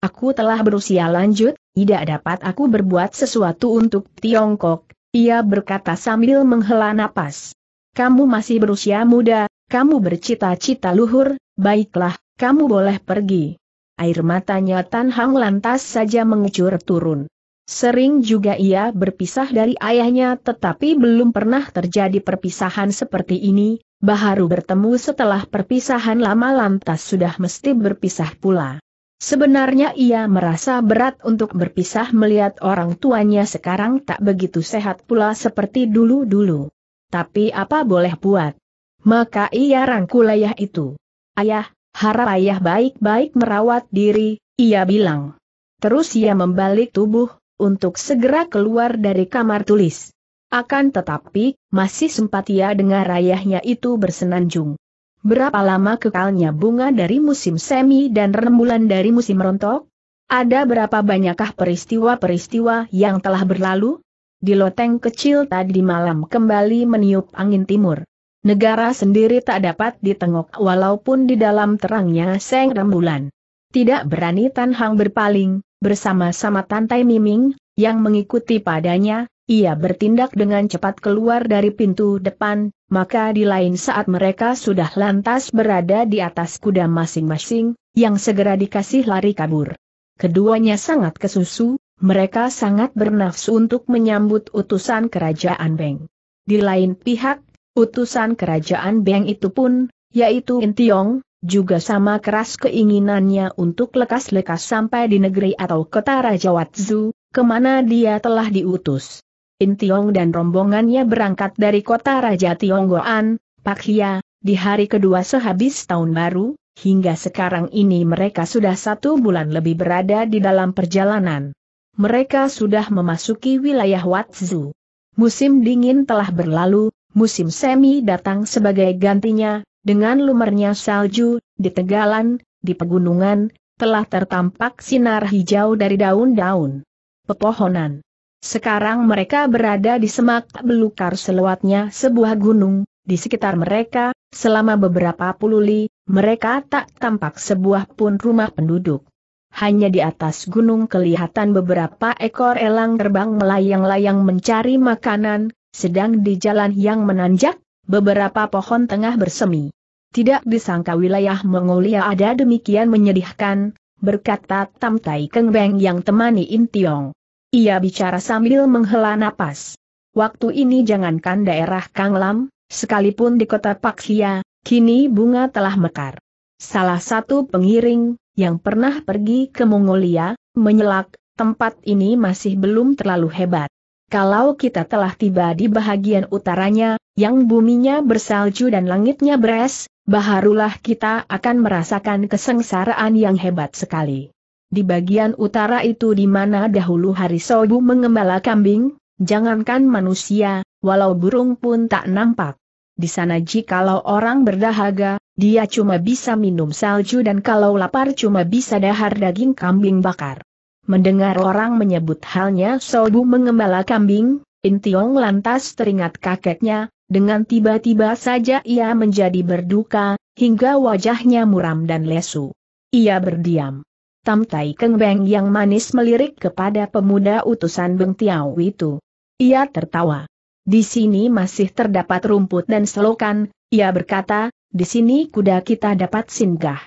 Aku telah berusia lanjut, tidak dapat aku berbuat sesuatu untuk Tiongkok, ia berkata sambil menghela napas. Kamu masih berusia muda, kamu bercita-cita luhur, baiklah, kamu boleh pergi air matanya Tan Hang lantas saja mengecur turun. Sering juga ia berpisah dari ayahnya tetapi belum pernah terjadi perpisahan seperti ini, baharu bertemu setelah perpisahan lama lantas sudah mesti berpisah pula. Sebenarnya ia merasa berat untuk berpisah melihat orang tuanya sekarang tak begitu sehat pula seperti dulu-dulu. Tapi apa boleh buat? Maka ia rangkul ayah itu. Ayah, Harap ayah baik-baik merawat diri, ia bilang. Terus ia membalik tubuh, untuk segera keluar dari kamar tulis. Akan tetapi, masih sempat ia dengar ayahnya itu bersenanjung. Berapa lama kekalnya bunga dari musim semi dan rembulan dari musim rontok? Ada berapa banyakkah peristiwa-peristiwa yang telah berlalu? Di loteng kecil tadi malam kembali meniup angin timur. Negara sendiri tak dapat ditengok walaupun di dalam terangnya seng rembulan. Tidak berani Tan Hang berpaling, bersama-sama Tantai Miming, yang mengikuti padanya, ia bertindak dengan cepat keluar dari pintu depan, maka di lain saat mereka sudah lantas berada di atas kuda masing-masing, yang segera dikasih lari kabur. Keduanya sangat kesusu, mereka sangat bernafsu untuk menyambut utusan kerajaan Beng. Di lain pihak, Utusan kerajaan Beng itu pun, yaitu Intiong, juga sama keras keinginannya untuk lekas-lekas sampai di negeri atau kota Raja Watzu, kemana dia telah diutus. Intiong dan rombongannya berangkat dari kota Raja Tionggoan, Pakhia, di hari kedua sehabis tahun baru, hingga sekarang ini mereka sudah satu bulan lebih berada di dalam perjalanan. Mereka sudah memasuki wilayah Watzu. Musim dingin telah berlalu, musim semi datang sebagai gantinya, dengan lumernya salju, di tegalan, di pegunungan, telah tertampak sinar hijau dari daun-daun pepohonan. Sekarang mereka berada di semak belukar seluatnya sebuah gunung, di sekitar mereka, selama beberapa puluh li, mereka tak tampak sebuah pun rumah penduduk. Hanya di atas gunung kelihatan beberapa ekor elang terbang melayang-layang mencari makanan, sedang di jalan yang menanjak, beberapa pohon tengah bersemi. Tidak disangka wilayah Mongolia ada demikian menyedihkan, berkata Tam Tai Keng Beng yang temani In Ia bicara sambil menghela napas. Waktu ini jangankan daerah Kang Lam, sekalipun di kota Paksia, kini bunga telah mekar. Salah satu pengiring, yang pernah pergi ke Mongolia, menyelak, tempat ini masih belum terlalu hebat. Kalau kita telah tiba di bahagian utaranya, yang buminya bersalju dan langitnya beres, baharulah kita akan merasakan kesengsaraan yang hebat sekali. Di bagian utara itu di mana dahulu hari Sobu mengembala kambing, jangankan manusia, walau burung pun tak nampak. Di sana jikalau orang berdahaga, dia cuma bisa minum salju dan kalau lapar cuma bisa dahar daging kambing bakar. Mendengar orang menyebut halnya Sobu mengembala kambing, Intiong lantas teringat kakeknya, dengan tiba-tiba saja ia menjadi berduka, hingga wajahnya muram dan lesu. Ia berdiam. Tam Tai Keng Beng yang manis melirik kepada pemuda utusan Beng Tiao itu. Ia tertawa. Di sini masih terdapat rumput dan selokan, ia berkata, di sini kuda kita dapat singgah.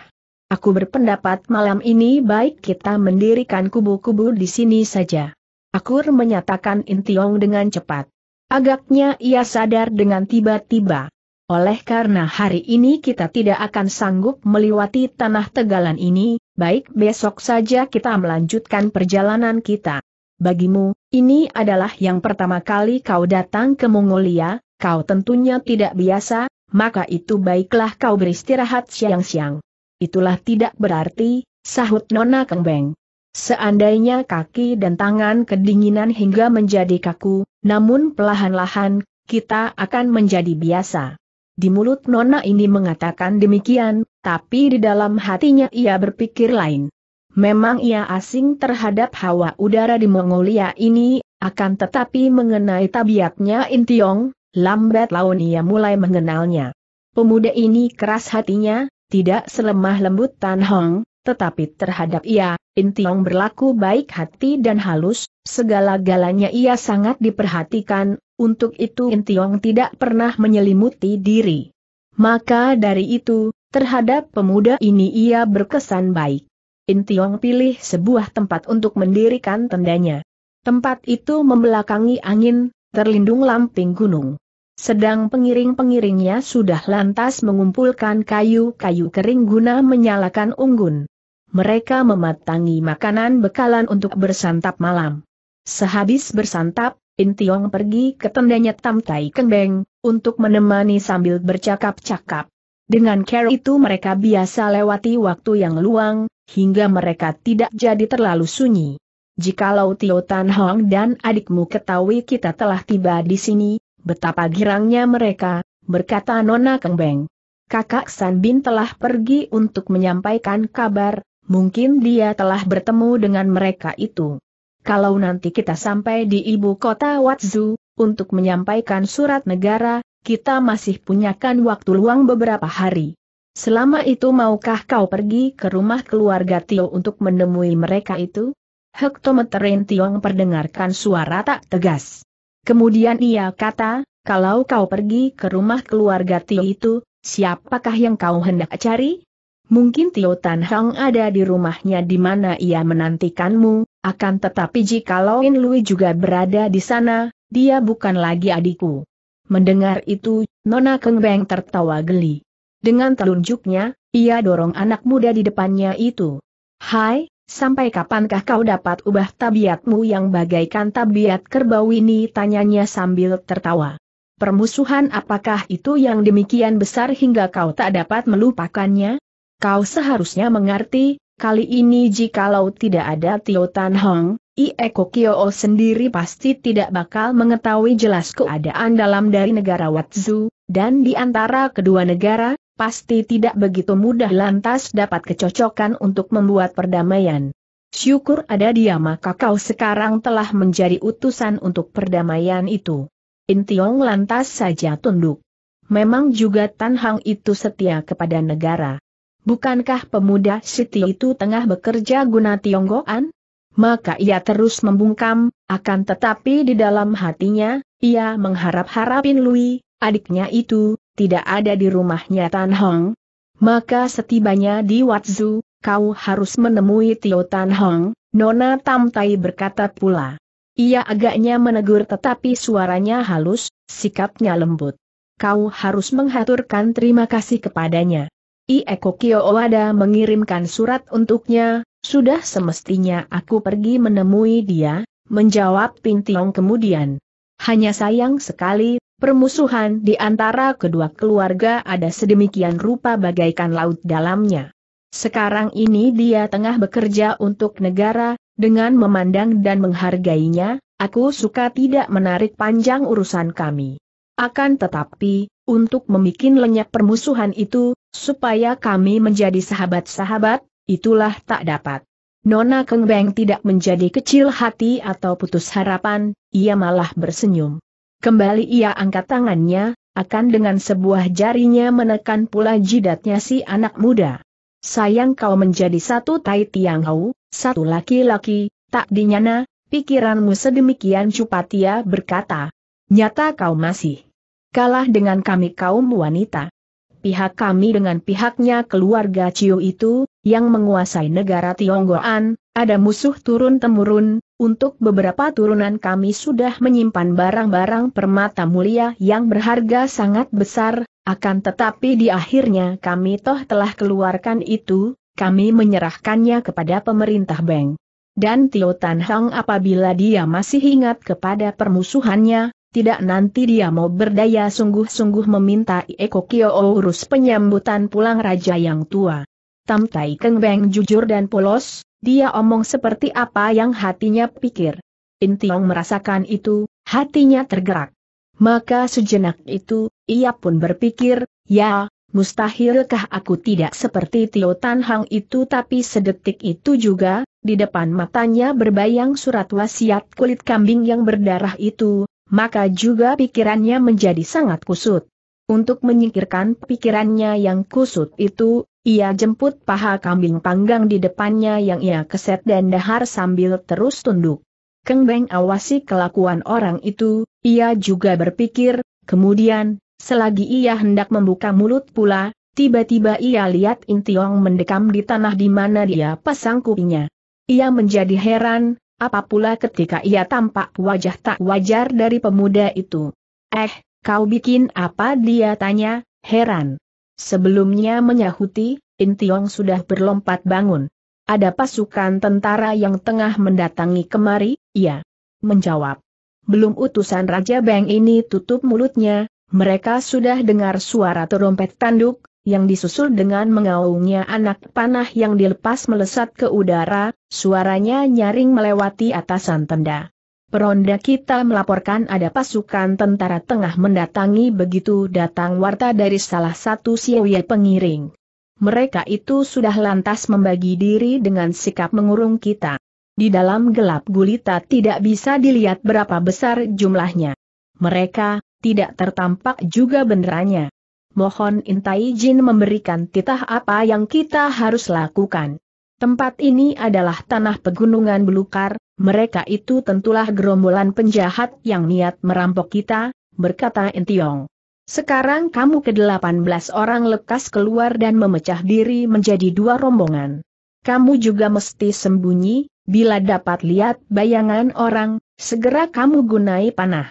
Aku berpendapat malam ini baik kita mendirikan kubu-kubu di sini saja. Akur menyatakan Intiong dengan cepat. Agaknya ia sadar dengan tiba-tiba. Oleh karena hari ini kita tidak akan sanggup melewati tanah tegalan ini, baik besok saja kita melanjutkan perjalanan kita. Bagimu, ini adalah yang pertama kali kau datang ke Mongolia, kau tentunya tidak biasa, maka itu baiklah kau beristirahat siang-siang itulah tidak berarti, sahut Nona Kembeng. Seandainya kaki dan tangan kedinginan hingga menjadi kaku, namun pelahan-lahan, kita akan menjadi biasa. Di mulut Nona ini mengatakan demikian, tapi di dalam hatinya ia berpikir lain. Memang ia asing terhadap hawa udara di Mongolia ini, akan tetapi mengenai tabiatnya Intiong, lambat laun ia mulai mengenalnya. Pemuda ini keras hatinya, tidak selemah lembut Tan Hong, tetapi terhadap ia, Intiong berlaku baik hati dan halus, segala-galanya ia sangat diperhatikan, untuk itu Intiong tidak pernah menyelimuti diri. Maka dari itu, terhadap pemuda ini ia berkesan baik. Intiong pilih sebuah tempat untuk mendirikan tendanya. Tempat itu membelakangi angin, terlindung lamping gunung. Sedang pengiring-pengiringnya sudah lantas mengumpulkan kayu-kayu kering guna menyalakan unggun. Mereka mematangi makanan bekalan untuk bersantap malam. Sehabis bersantap, Intiong pergi ke tendanya Tamtai Tai Kengbeng, untuk menemani sambil bercakap-cakap. Dengan care itu mereka biasa lewati waktu yang luang, hingga mereka tidak jadi terlalu sunyi. Jikalau Tio Tan Hong dan adikmu ketahui kita telah tiba di sini, Betapa girangnya mereka, berkata Nona Kengbeng. Kakak Sanbin telah pergi untuk menyampaikan kabar, mungkin dia telah bertemu dengan mereka itu. Kalau nanti kita sampai di ibu kota Watzu, untuk menyampaikan surat negara, kita masih punyakan waktu luang beberapa hari. Selama itu maukah kau pergi ke rumah keluarga Tio untuk menemui mereka itu? Hektometerin Tiong perdengarkan suara tak tegas. Kemudian ia kata, kalau kau pergi ke rumah keluarga Tio itu, siapakah yang kau hendak cari? Mungkin Tio Tan Hang ada di rumahnya di mana ia menantikanmu, akan tetapi jikalau In Lui juga berada di sana, dia bukan lagi adikku. Mendengar itu, Nona Keng Beng tertawa geli. Dengan telunjuknya, ia dorong anak muda di depannya itu. Hai, Sampai kapankah kau dapat ubah tabiatmu yang bagaikan tabiat kerbau ini? Tanyanya sambil tertawa. Permusuhan apakah itu yang demikian besar hingga kau tak dapat melupakannya? Kau seharusnya mengerti, kali ini jikalau tidak ada Tio Tan Hong, Ieko Kyo sendiri pasti tidak bakal mengetahui jelas keadaan dalam dari negara Watzu, dan di antara kedua negara, pasti tidak begitu mudah lantas dapat kecocokan untuk membuat perdamaian. Syukur ada dia maka kau sekarang telah menjadi utusan untuk perdamaian itu. Intiong lantas saja tunduk. Memang juga Tan Hang itu setia kepada negara. Bukankah pemuda Siti itu tengah bekerja guna Tionggoan? Maka ia terus membungkam, akan tetapi di dalam hatinya, ia mengharap-harapin Lui, adiknya itu, tidak ada di rumahnya Tan Hong. Maka setibanya di Watzu, kau harus menemui Tio Tan Hong, Nona Tam Tai berkata pula. Ia agaknya menegur tetapi suaranya halus, sikapnya lembut. Kau harus menghaturkan terima kasih kepadanya. Ieko Kyo Oada mengirimkan surat untuknya, sudah semestinya aku pergi menemui dia, menjawab Pintiong kemudian. Hanya sayang sekali, Permusuhan di antara kedua keluarga ada sedemikian rupa bagaikan laut dalamnya. Sekarang ini dia tengah bekerja untuk negara, dengan memandang dan menghargainya, aku suka tidak menarik panjang urusan kami. Akan tetapi, untuk membuat lenyap permusuhan itu, supaya kami menjadi sahabat-sahabat, itulah tak dapat. Nona Kengbeng tidak menjadi kecil hati atau putus harapan, ia malah bersenyum. Kembali ia angkat tangannya, akan dengan sebuah jarinya menekan pula jidatnya si anak muda. Sayang kau menjadi satu tai tiang hau, satu laki-laki, tak dinyana, pikiranmu sedemikian cupat ia berkata. Nyata kau masih kalah dengan kami kaum wanita. Pihak kami dengan pihaknya keluarga Ciu itu, yang menguasai negara Tionggoan, ada musuh turun-temurun, untuk beberapa turunan kami sudah menyimpan barang-barang permata mulia yang berharga sangat besar, akan tetapi di akhirnya kami toh telah keluarkan itu, kami menyerahkannya kepada pemerintah Beng. Dan Tio Tan Hang apabila dia masih ingat kepada permusuhannya, tidak nanti dia mau berdaya sungguh-sungguh meminta Eko Kio urus penyambutan pulang raja yang tua. Tam Tai Keng Beng jujur dan polos, dia omong seperti apa yang hatinya pikir. Intiong merasakan itu, hatinya tergerak. Maka sejenak itu, ia pun berpikir, ya, mustahilkah aku tidak seperti Tio Tan Hang itu tapi sedetik itu juga, di depan matanya berbayang surat wasiat kulit kambing yang berdarah itu, maka juga pikirannya menjadi sangat kusut. Untuk menyingkirkan pikirannya yang kusut itu, ia jemput paha kambing panggang di depannya yang ia keset dan dahar sambil terus tunduk. Keng Beng awasi kelakuan orang itu, ia juga berpikir, kemudian, selagi ia hendak membuka mulut pula, tiba-tiba ia lihat Intiong mendekam di tanah di mana dia pasang kupinya. Ia menjadi heran, apa pula ketika ia tampak wajah tak wajar dari pemuda itu. Eh, kau bikin apa dia tanya, heran. Sebelumnya menyahuti, Intiong sudah berlompat bangun. Ada pasukan tentara yang tengah mendatangi kemari, ia menjawab. Belum utusan Raja Beng ini tutup mulutnya, mereka sudah dengar suara terompet tanduk, yang disusul dengan mengaungnya anak panah yang dilepas melesat ke udara, suaranya nyaring melewati atasan tenda. Peronda kita melaporkan ada pasukan tentara tengah mendatangi begitu datang warta dari salah satu siwi pengiring. Mereka itu sudah lantas membagi diri dengan sikap mengurung kita. Di dalam gelap gulita tidak bisa dilihat berapa besar jumlahnya. Mereka, tidak tertampak juga benderanya. Mohon Intai Jin memberikan titah apa yang kita harus lakukan. Tempat ini adalah tanah pegunungan belukar, mereka itu tentulah gerombolan penjahat yang niat merampok kita, berkata Entiong. Sekarang kamu ke-18 orang lekas keluar dan memecah diri menjadi dua rombongan. Kamu juga mesti sembunyi, bila dapat lihat bayangan orang, segera kamu gunai panah.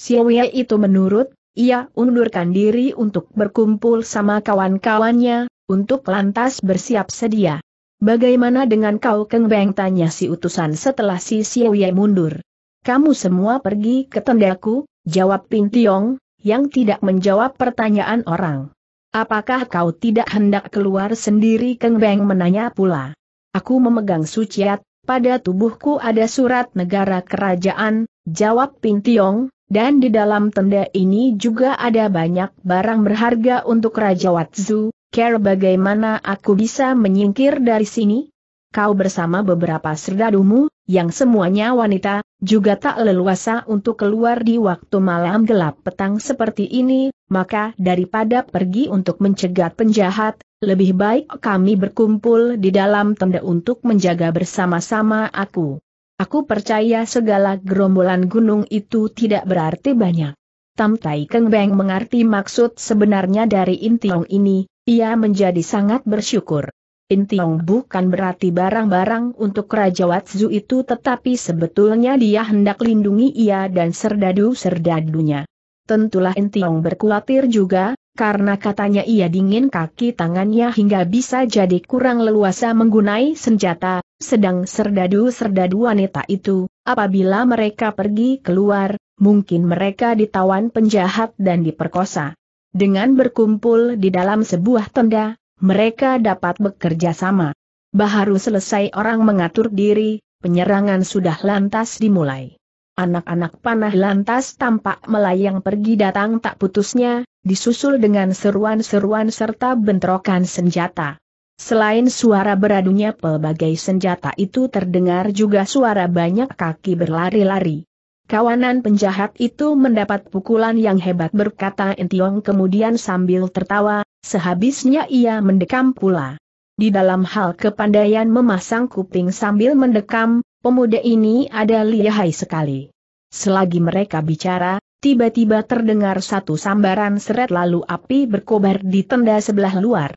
Siwe itu menurut, ia undurkan diri untuk berkumpul sama kawan-kawannya, untuk lantas bersiap sedia. Bagaimana dengan kau Keng Beng tanya si utusan setelah si Xiaoye mundur. Kamu semua pergi ke tendaku, jawab Pin Tiong, yang tidak menjawab pertanyaan orang. Apakah kau tidak hendak keluar sendiri Keng Beng menanya pula. Aku memegang suciat, pada tubuhku ada surat negara kerajaan, jawab Pin Tiong, dan di dalam tenda ini juga ada banyak barang berharga untuk Raja Watzu, Care bagaimana aku bisa menyingkir dari sini? Kau bersama beberapa serdadumu, yang semuanya wanita, juga tak leluasa untuk keluar di waktu malam gelap petang seperti ini, maka daripada pergi untuk mencegat penjahat, lebih baik kami berkumpul di dalam tenda untuk menjaga bersama-sama aku. Aku percaya segala gerombolan gunung itu tidak berarti banyak. Tam Tai Keng Beng mengerti maksud sebenarnya dari Intiong ini, ia menjadi sangat bersyukur. Intiong bukan berarti barang-barang untuk Raja Watsu itu tetapi sebetulnya dia hendak lindungi ia dan serdadu-serdadunya. Tentulah Intiong berkhawatir juga, karena katanya ia dingin kaki tangannya hingga bisa jadi kurang leluasa menggunai senjata, sedang serdadu-serdadu wanita itu, apabila mereka pergi keluar, mungkin mereka ditawan penjahat dan diperkosa. Dengan berkumpul di dalam sebuah tenda, mereka dapat bekerja sama. Baharu selesai orang mengatur diri, penyerangan sudah lantas dimulai. Anak-anak panah lantas tampak melayang pergi datang tak putusnya, disusul dengan seruan-seruan serta bentrokan senjata. Selain suara beradunya pelbagai senjata itu terdengar juga suara banyak kaki berlari-lari. Kawanan penjahat itu mendapat pukulan yang hebat berkata Entiong kemudian sambil tertawa, sehabisnya ia mendekam pula. Di dalam hal kepandaian memasang kuping sambil mendekam, pemuda ini ada lihai sekali. Selagi mereka bicara, tiba-tiba terdengar satu sambaran seret lalu api berkobar di tenda sebelah luar.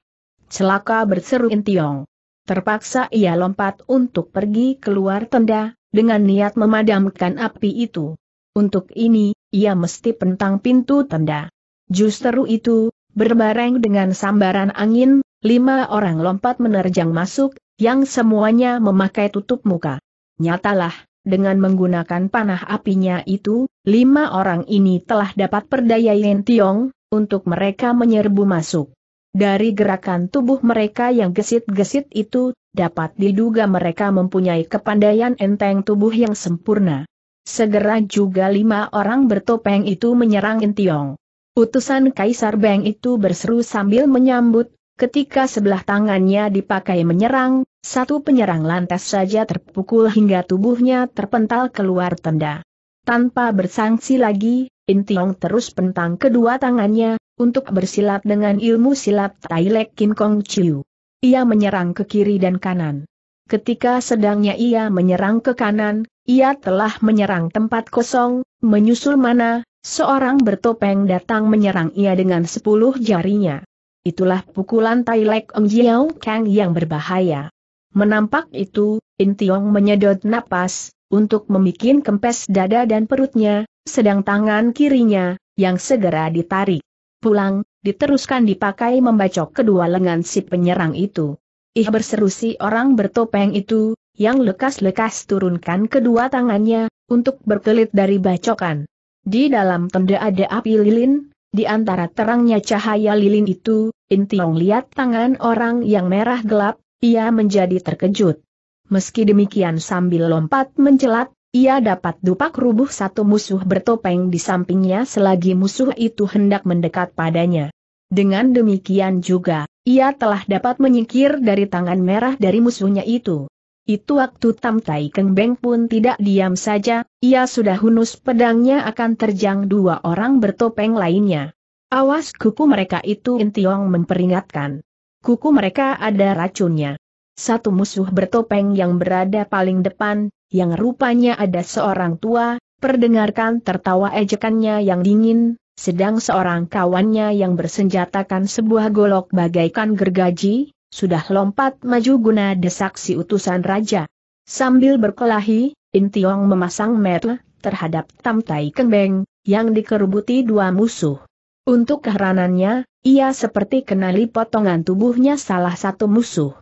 Celaka berseru Entiong. Terpaksa ia lompat untuk pergi keluar tenda, dengan niat memadamkan api itu. Untuk ini, ia mesti pentang pintu tenda. Justru itu, berbareng dengan sambaran angin, lima orang lompat menerjang masuk, yang semuanya memakai tutup muka. Nyatalah, dengan menggunakan panah apinya itu, lima orang ini telah dapat perdaya Yen Tiong, untuk mereka menyerbu masuk. Dari gerakan tubuh mereka yang gesit-gesit itu, dapat diduga mereka mempunyai kepandaian enteng tubuh yang sempurna. Segera juga lima orang bertopeng itu menyerang Intiong. Utusan Kaisar Beng itu berseru sambil menyambut, ketika sebelah tangannya dipakai menyerang, satu penyerang lantas saja terpukul hingga tubuhnya terpental keluar tenda. Tanpa bersangsi lagi, Intiong terus pentang kedua tangannya, untuk bersilat dengan ilmu silat Tailek Kim Kong Chiu. Ia menyerang ke kiri dan kanan. Ketika sedangnya ia menyerang ke kanan, ia telah menyerang tempat kosong, menyusul mana, seorang bertopeng datang menyerang ia dengan sepuluh jarinya. Itulah pukulan Tai Lek Eng Jiao Kang yang berbahaya. Menampak itu, Intiong menyedot napas, untuk membuat kempes dada dan perutnya, sedang tangan kirinya, yang segera ditarik. Pulang, diteruskan dipakai membacok kedua lengan si penyerang itu. Ih berseru si orang bertopeng itu, yang lekas-lekas turunkan kedua tangannya, untuk berkelit dari bacokan. Di dalam tenda ada api lilin, di antara terangnya cahaya lilin itu, Intiong lihat tangan orang yang merah gelap, ia menjadi terkejut. Meski demikian sambil lompat mencelat, ia dapat dupak rubuh satu musuh bertopeng di sampingnya selagi musuh itu hendak mendekat padanya. Dengan demikian juga, ia telah dapat menyingkir dari tangan merah dari musuhnya itu. Itu waktu Tam Tai Keng Beng pun tidak diam saja, ia sudah hunus pedangnya akan terjang dua orang bertopeng lainnya. Awas kuku mereka itu Intiong memperingatkan. Kuku mereka ada racunnya. Satu musuh bertopeng yang berada paling depan, yang rupanya ada seorang tua, perdengarkan tertawa ejekannya yang dingin, sedang seorang kawannya yang bersenjatakan sebuah golok bagaikan gergaji, sudah lompat maju guna desak si utusan raja. Sambil berkelahi, Intiong memasang metel terhadap Tam Tai Kengbeng, yang dikerubuti dua musuh. Untuk keheranannya, ia seperti kenali potongan tubuhnya salah satu musuh.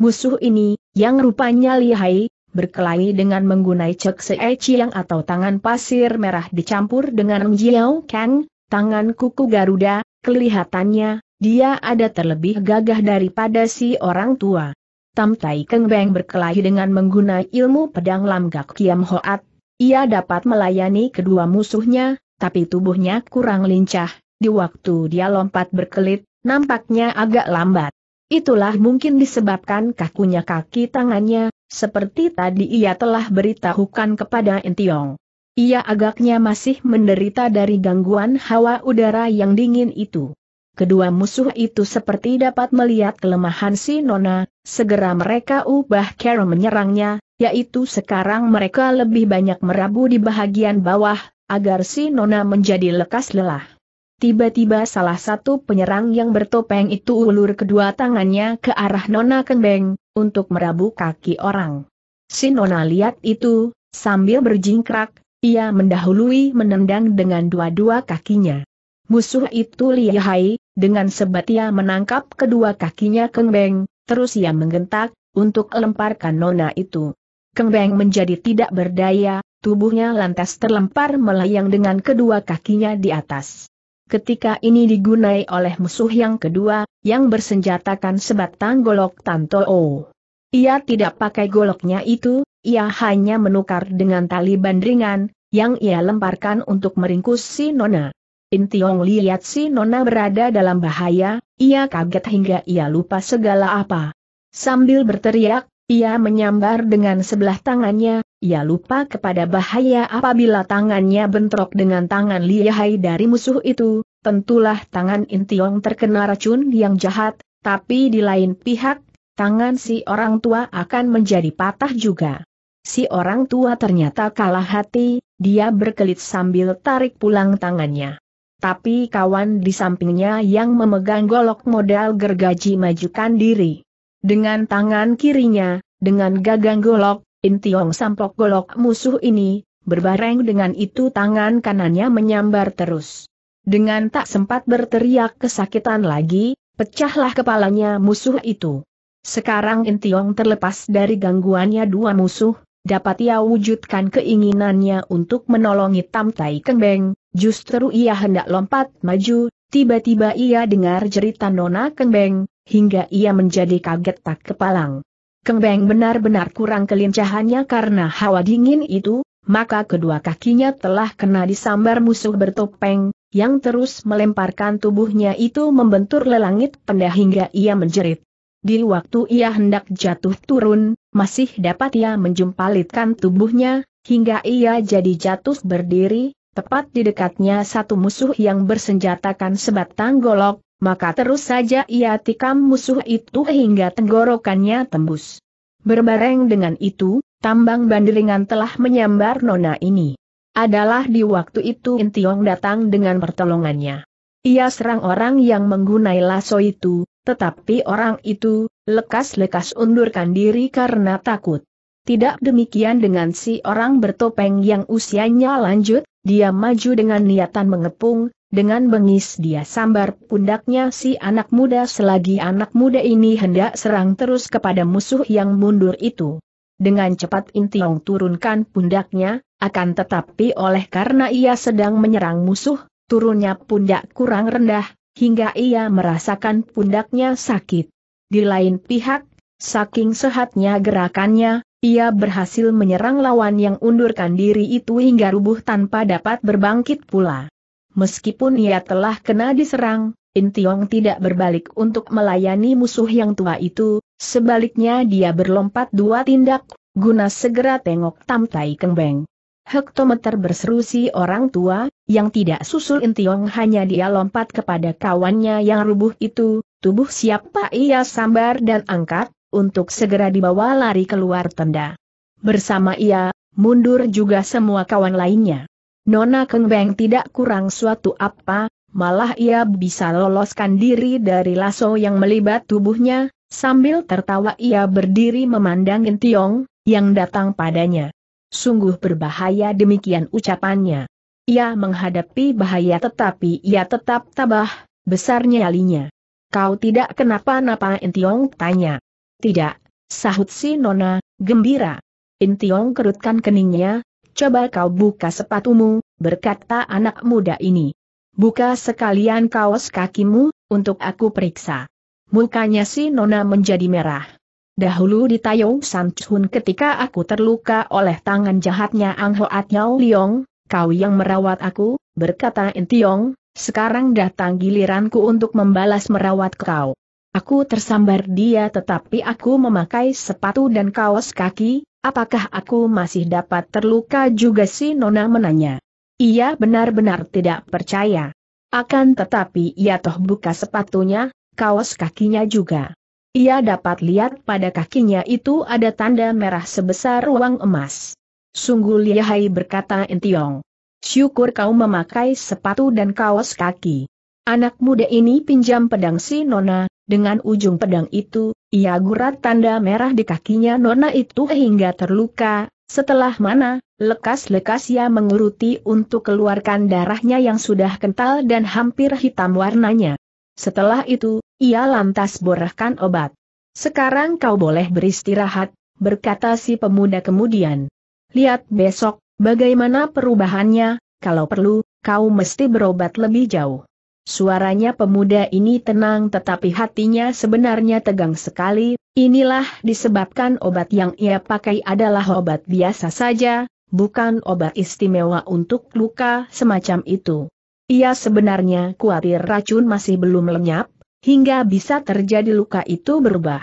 Musuh ini, yang rupanya lihai, berkelahi dengan menggunai cek seeciang atau tangan pasir merah dicampur dengan Jiao Kang, tangan kuku Garuda, kelihatannya, dia ada terlebih gagah daripada si orang tua. Tam Tai Keng Beng berkelahi dengan menggunai ilmu pedang Lamgak Kiam Hoat, ia dapat melayani kedua musuhnya, tapi tubuhnya kurang lincah, di waktu dia lompat berkelit, nampaknya agak lambat. Itulah mungkin disebabkan kakunya kaki tangannya, seperti tadi ia telah beritahukan kepada Entiong. Ia agaknya masih menderita dari gangguan hawa udara yang dingin itu. Kedua musuh itu seperti dapat melihat kelemahan si Nona, segera mereka ubah cara menyerangnya, yaitu sekarang mereka lebih banyak merabu di bahagian bawah, agar si Nona menjadi lekas lelah. Tiba-tiba salah satu penyerang yang bertopeng itu ulur kedua tangannya ke arah Nona Kembeng, untuk merabu kaki orang. Si Nona lihat itu, sambil berjingkrak, ia mendahului menendang dengan dua-dua kakinya. Musuh itu lihai, dengan sebat ia menangkap kedua kakinya Kembeng, terus ia menggentak, untuk lemparkan Nona itu. Kembeng menjadi tidak berdaya, tubuhnya lantas terlempar melayang dengan kedua kakinya di atas ketika ini digunai oleh musuh yang kedua, yang bersenjatakan sebatang golok O. Ia tidak pakai goloknya itu, ia hanya menukar dengan tali bandringan, yang ia lemparkan untuk meringkus si Nona. Inti Tiong lihat si Nona berada dalam bahaya, ia kaget hingga ia lupa segala apa. Sambil berteriak, ia menyambar dengan sebelah tangannya, ia lupa kepada bahaya apabila tangannya bentrok dengan tangan lihai dari musuh itu, tentulah tangan Intiong terkena racun yang jahat, tapi di lain pihak, tangan si orang tua akan menjadi patah juga. Si orang tua ternyata kalah hati, dia berkelit sambil tarik pulang tangannya. Tapi kawan di sampingnya yang memegang golok modal gergaji majukan diri. Dengan tangan kirinya, dengan gagang golok, Intiong sampok golok musuh ini, berbareng dengan itu tangan kanannya menyambar terus. Dengan tak sempat berteriak kesakitan lagi, pecahlah kepalanya musuh itu. Sekarang Intiong terlepas dari gangguannya dua musuh, dapat ia wujudkan keinginannya untuk menolongi Tam Tai Kengbeng, justru ia hendak lompat maju, tiba-tiba ia dengar jeritan Nona Kengbeng, hingga ia menjadi kaget tak kepalang. Kembang benar-benar kurang kelincahannya karena hawa dingin itu, maka kedua kakinya telah kena disambar musuh bertopeng, yang terus melemparkan tubuhnya itu membentur lelangit pendah hingga ia menjerit. Di waktu ia hendak jatuh turun, masih dapat ia menjumpalitkan tubuhnya, hingga ia jadi jatuh berdiri, tepat di dekatnya satu musuh yang bersenjatakan sebatang golok, maka terus saja ia tikam musuh itu hingga tenggorokannya tembus. Berbareng dengan itu, tambang bandelingan telah menyambar nona ini. Adalah di waktu itu Intiong datang dengan pertolongannya. Ia serang orang yang menggunai lasso itu, tetapi orang itu, lekas-lekas undurkan diri karena takut. Tidak demikian dengan si orang bertopeng yang usianya lanjut, dia maju dengan niatan mengepung, dengan bengis dia sambar pundaknya si anak muda selagi anak muda ini hendak serang terus kepada musuh yang mundur itu. Dengan cepat Intiong turunkan pundaknya, akan tetapi oleh karena ia sedang menyerang musuh, turunnya pundak kurang rendah, hingga ia merasakan pundaknya sakit. Di lain pihak, saking sehatnya gerakannya, ia berhasil menyerang lawan yang undurkan diri itu hingga rubuh tanpa dapat berbangkit pula. Meskipun ia telah kena diserang, Tiong tidak berbalik untuk melayani musuh yang tua itu, sebaliknya dia berlompat dua tindak, guna segera tengok Tam Tai Beng. Hektometer berseru si orang tua, yang tidak susul Tiong hanya dia lompat kepada kawannya yang rubuh itu, tubuh siapa ia sambar dan angkat, untuk segera dibawa lari keluar tenda. Bersama ia, mundur juga semua kawan lainnya. Nona Kengbeng tidak kurang suatu apa, malah ia bisa loloskan diri dari lasso yang melibat tubuhnya, sambil tertawa ia berdiri memandang Tiong yang datang padanya. Sungguh berbahaya demikian ucapannya. Ia menghadapi bahaya tetapi ia tetap tabah, besarnya alinya. Kau tidak kenapa-napa Intiong tanya. Tidak, sahut si Nona, gembira. Intiong kerutkan keningnya, coba kau buka sepatumu, berkata anak muda ini. Buka sekalian kaos kakimu, untuk aku periksa. Mukanya si Nona menjadi merah. Dahulu di Tayong Chun ketika aku terluka oleh tangan jahatnya Ang Hoat Yao Liong, kau yang merawat aku, berkata Intiong, sekarang datang giliranku untuk membalas merawat kau. Aku tersambar dia tetapi aku memakai sepatu dan kaos kaki, Apakah aku masih dapat terluka juga si Nona menanya. Ia benar-benar tidak percaya. Akan tetapi ia ya toh buka sepatunya, kaos kakinya juga. Ia dapat lihat pada kakinya itu ada tanda merah sebesar uang emas. Sungguh lihai berkata Entiong. Syukur kau memakai sepatu dan kaos kaki. Anak muda ini pinjam pedang si Nona, dengan ujung pedang itu, ia gurat tanda merah di kakinya Nona itu hingga terluka, setelah mana, lekas-lekas ia menguruti untuk keluarkan darahnya yang sudah kental dan hampir hitam warnanya. Setelah itu, ia lantas borahkan obat. Sekarang kau boleh beristirahat, berkata si pemuda kemudian. Lihat besok, bagaimana perubahannya, kalau perlu, kau mesti berobat lebih jauh. Suaranya pemuda ini tenang tetapi hatinya sebenarnya tegang sekali, inilah disebabkan obat yang ia pakai adalah obat biasa saja, bukan obat istimewa untuk luka semacam itu. Ia sebenarnya khawatir racun masih belum lenyap, hingga bisa terjadi luka itu berubah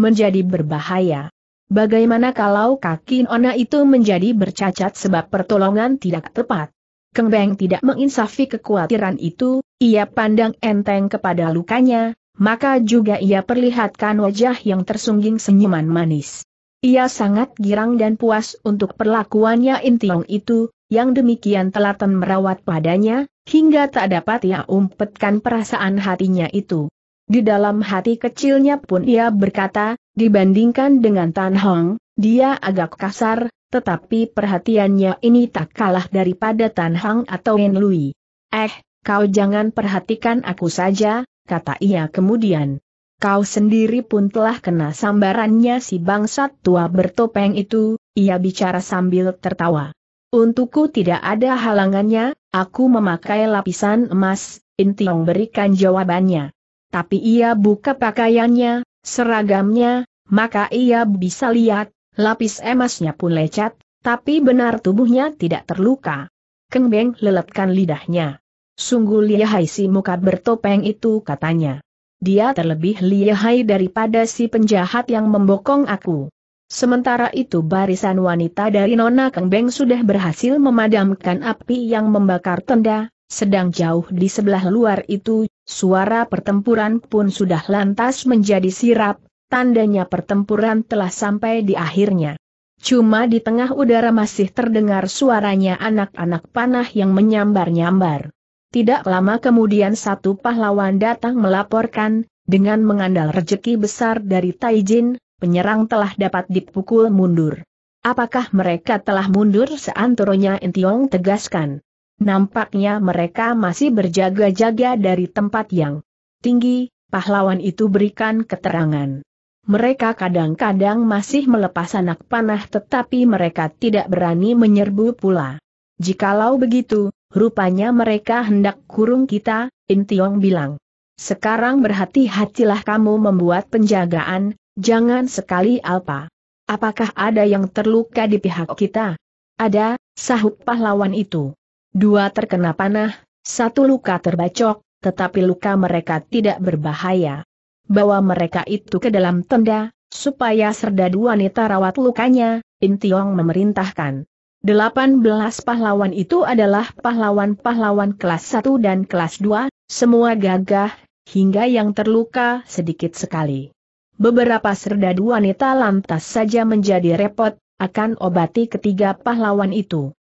menjadi berbahaya. Bagaimana kalau kaki Nona itu menjadi bercacat sebab pertolongan tidak tepat? Kembang tidak menginsafi kekhawatiran itu, ia pandang enteng kepada lukanya, maka juga ia perlihatkan wajah yang tersungging senyuman manis. Ia sangat girang dan puas untuk perlakuannya Intiong itu, yang demikian telaten merawat padanya, hingga tak dapat ia umpetkan perasaan hatinya itu. Di dalam hati kecilnya pun ia berkata, dibandingkan dengan Tan Hong, dia agak kasar, tetapi perhatiannya ini tak kalah daripada Tan Hang atau Wen Lui. Eh, kau jangan perhatikan aku saja, kata ia kemudian. Kau sendiri pun telah kena sambarannya si bangsat tua bertopeng itu, ia bicara sambil tertawa. Untukku tidak ada halangannya, aku memakai lapisan emas, Intiong berikan jawabannya. Tapi ia buka pakaiannya, seragamnya, maka ia bisa lihat, Lapis emasnya pun lecet, tapi benar tubuhnya tidak terluka. Keng Beng leletkan lidahnya. Sungguh lihai si muka bertopeng itu katanya. Dia terlebih lihai daripada si penjahat yang membokong aku. Sementara itu barisan wanita dari Nona Keng Beng sudah berhasil memadamkan api yang membakar tenda, sedang jauh di sebelah luar itu, suara pertempuran pun sudah lantas menjadi sirap, tandanya pertempuran telah sampai di akhirnya. Cuma di tengah udara masih terdengar suaranya anak-anak panah yang menyambar-nyambar. Tidak lama kemudian satu pahlawan datang melaporkan, dengan mengandal rejeki besar dari Taijin, penyerang telah dapat dipukul mundur. Apakah mereka telah mundur seantoronya Entiong tegaskan. Nampaknya mereka masih berjaga-jaga dari tempat yang tinggi, pahlawan itu berikan keterangan. Mereka kadang-kadang masih melepas anak panah tetapi mereka tidak berani menyerbu pula. Jikalau begitu, rupanya mereka hendak kurung kita, Intiong bilang. Sekarang berhati-hatilah kamu membuat penjagaan, jangan sekali alpa. Apakah ada yang terluka di pihak kita? Ada, sahut pahlawan itu. Dua terkena panah, satu luka terbacok, tetapi luka mereka tidak berbahaya bawa mereka itu ke dalam tenda, supaya serdadu wanita rawat lukanya, Intiong memerintahkan. Delapan belas pahlawan itu adalah pahlawan-pahlawan kelas satu dan kelas dua, semua gagah, hingga yang terluka sedikit sekali. Beberapa serdadu wanita lantas saja menjadi repot, akan obati ketiga pahlawan itu.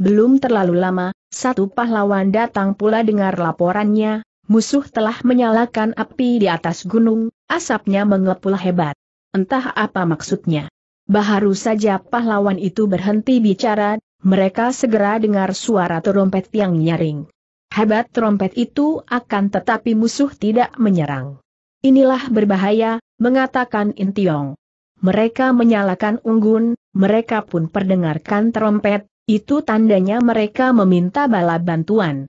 Belum terlalu lama, satu pahlawan datang pula dengar laporannya, Musuh telah menyalakan api di atas gunung, asapnya mengepul hebat. Entah apa maksudnya. Baharu saja pahlawan itu berhenti bicara, mereka segera dengar suara trompet yang nyaring. Hebat trompet itu akan tetapi musuh tidak menyerang. Inilah berbahaya, mengatakan Intiong. Mereka menyalakan unggun, mereka pun perdengarkan trompet, itu tandanya mereka meminta bala bantuan.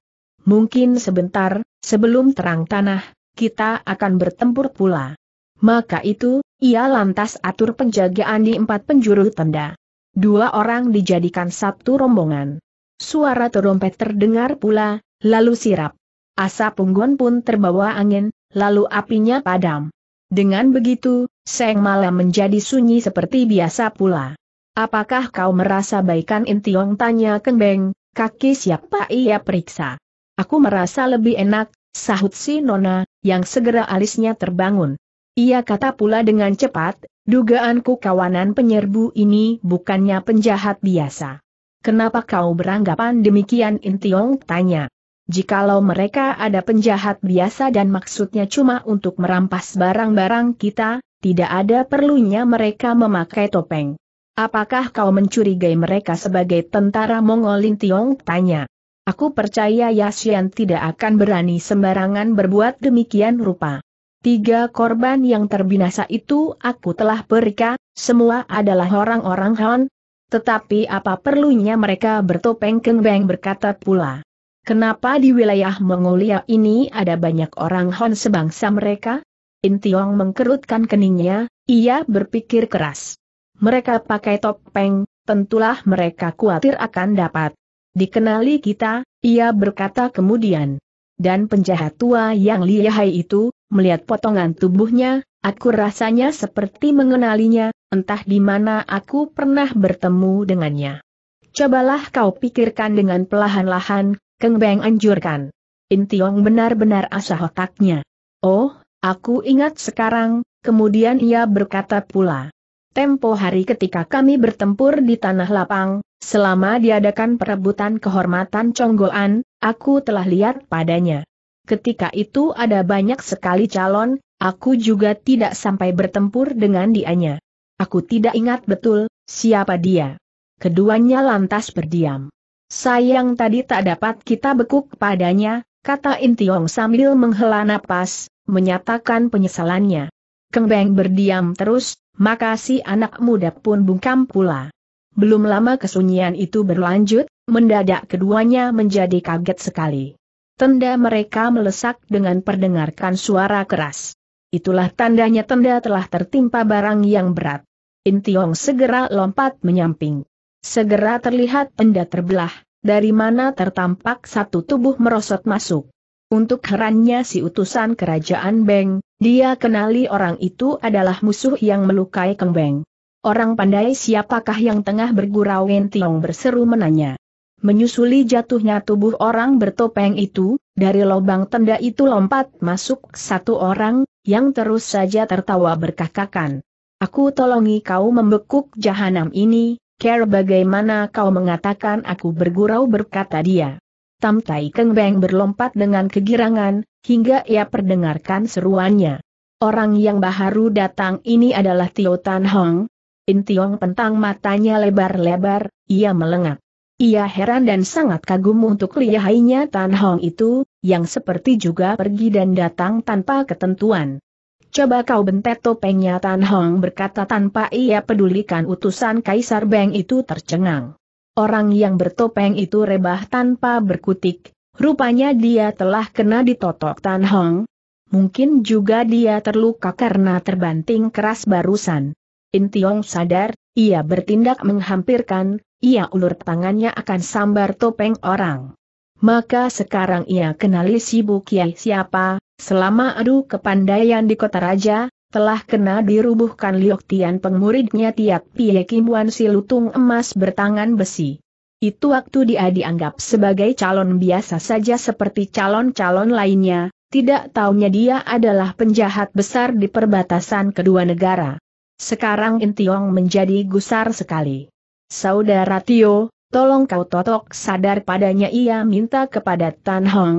Mungkin sebentar, Sebelum terang tanah, kita akan bertempur pula. Maka itu, ia lantas atur penjagaan di empat penjuru tenda. Dua orang dijadikan satu rombongan. Suara terompet terdengar pula, lalu sirap. Asap unggun pun terbawa angin, lalu apinya padam. Dengan begitu, seng malam menjadi sunyi seperti biasa pula. Apakah kau merasa baikan Intiong tanya kembeng, kaki siapa ia periksa. Aku merasa lebih enak, sahut si Nona, yang segera alisnya terbangun. Ia kata pula dengan cepat, dugaanku kawanan penyerbu ini bukannya penjahat biasa. Kenapa kau beranggapan demikian Intiong tanya. Jikalau mereka ada penjahat biasa dan maksudnya cuma untuk merampas barang-barang kita, tidak ada perlunya mereka memakai topeng. Apakah kau mencurigai mereka sebagai tentara Mongolin Tiong tanya. Aku percaya Yashian tidak akan berani sembarangan berbuat demikian rupa. Tiga korban yang terbinasa itu aku telah perika, semua adalah orang-orang Han. Tetapi apa perlunya mereka bertopeng kengbeng berkata pula. Kenapa di wilayah Mongolia ini ada banyak orang Han sebangsa mereka? Intiong mengkerutkan keningnya, ia berpikir keras. Mereka pakai topeng, tentulah mereka khawatir akan dapat Dikenali kita, ia berkata kemudian. Dan penjahat tua yang lihai itu, melihat potongan tubuhnya, aku rasanya seperti mengenalinya, entah di mana aku pernah bertemu dengannya. Cobalah kau pikirkan dengan pelahan-lahan, kengbeng anjurkan. Intiong benar-benar asah otaknya. Oh, aku ingat sekarang, kemudian ia berkata pula. Tempo hari ketika kami bertempur di Tanah Lapang, selama diadakan perebutan kehormatan Conggoan, aku telah lihat padanya. Ketika itu ada banyak sekali calon, aku juga tidak sampai bertempur dengan dianya. Aku tidak ingat betul, siapa dia. Keduanya lantas berdiam. Sayang tadi tak dapat kita bekuk padanya, kata Intiong sambil menghela napas, menyatakan penyesalannya. Kembang berdiam terus, maka si anak muda pun bungkam pula. Belum lama kesunyian itu berlanjut, mendadak keduanya menjadi kaget sekali. Tenda mereka melesak dengan perdengarkan suara keras. Itulah tandanya tenda telah tertimpa barang yang berat. Intiong segera lompat menyamping. Segera terlihat tenda terbelah, dari mana tertampak satu tubuh merosot masuk. Untuk herannya si utusan kerajaan Beng, dia kenali orang itu adalah musuh yang melukai Keng Beng. Orang pandai siapakah yang tengah bergurau Wen Tiong berseru menanya. Menyusuli jatuhnya tubuh orang bertopeng itu, dari lubang tenda itu lompat masuk satu orang, yang terus saja tertawa berkakakan. Aku tolongi kau membekuk jahanam ini, care bagaimana kau mengatakan aku bergurau berkata dia. Tam Tai Keng Beng berlompat dengan kegirangan, hingga ia perdengarkan seruannya. Orang yang baru datang ini adalah Tio Tan Hong. In Tiong pentang matanya lebar-lebar, ia melengak. Ia heran dan sangat kagum untuk lihainya Tan Hong itu, yang seperti juga pergi dan datang tanpa ketentuan. Coba kau bentet topengnya Tan Hong berkata tanpa ia pedulikan utusan Kaisar Beng itu tercengang. Orang yang bertopeng itu rebah tanpa berkutik, rupanya dia telah kena ditotok Tan Hong. Mungkin juga dia terluka karena terbanting keras barusan. Tiong sadar, ia bertindak menghampirkan, ia ulur tangannya akan sambar topeng orang. Maka sekarang ia kenali si Bukiai siapa, selama adu kepandaian di kota raja, telah kena dirubuhkan Liok Tian pengmuridnya Tiak Pie Kim Wan si emas bertangan besi. Itu waktu dia dianggap sebagai calon biasa saja seperti calon-calon lainnya, tidak taunya dia adalah penjahat besar di perbatasan kedua negara. Sekarang Intiong menjadi gusar sekali. Saudara Tio, tolong kau totok sadar padanya ia minta kepada Tan Hong.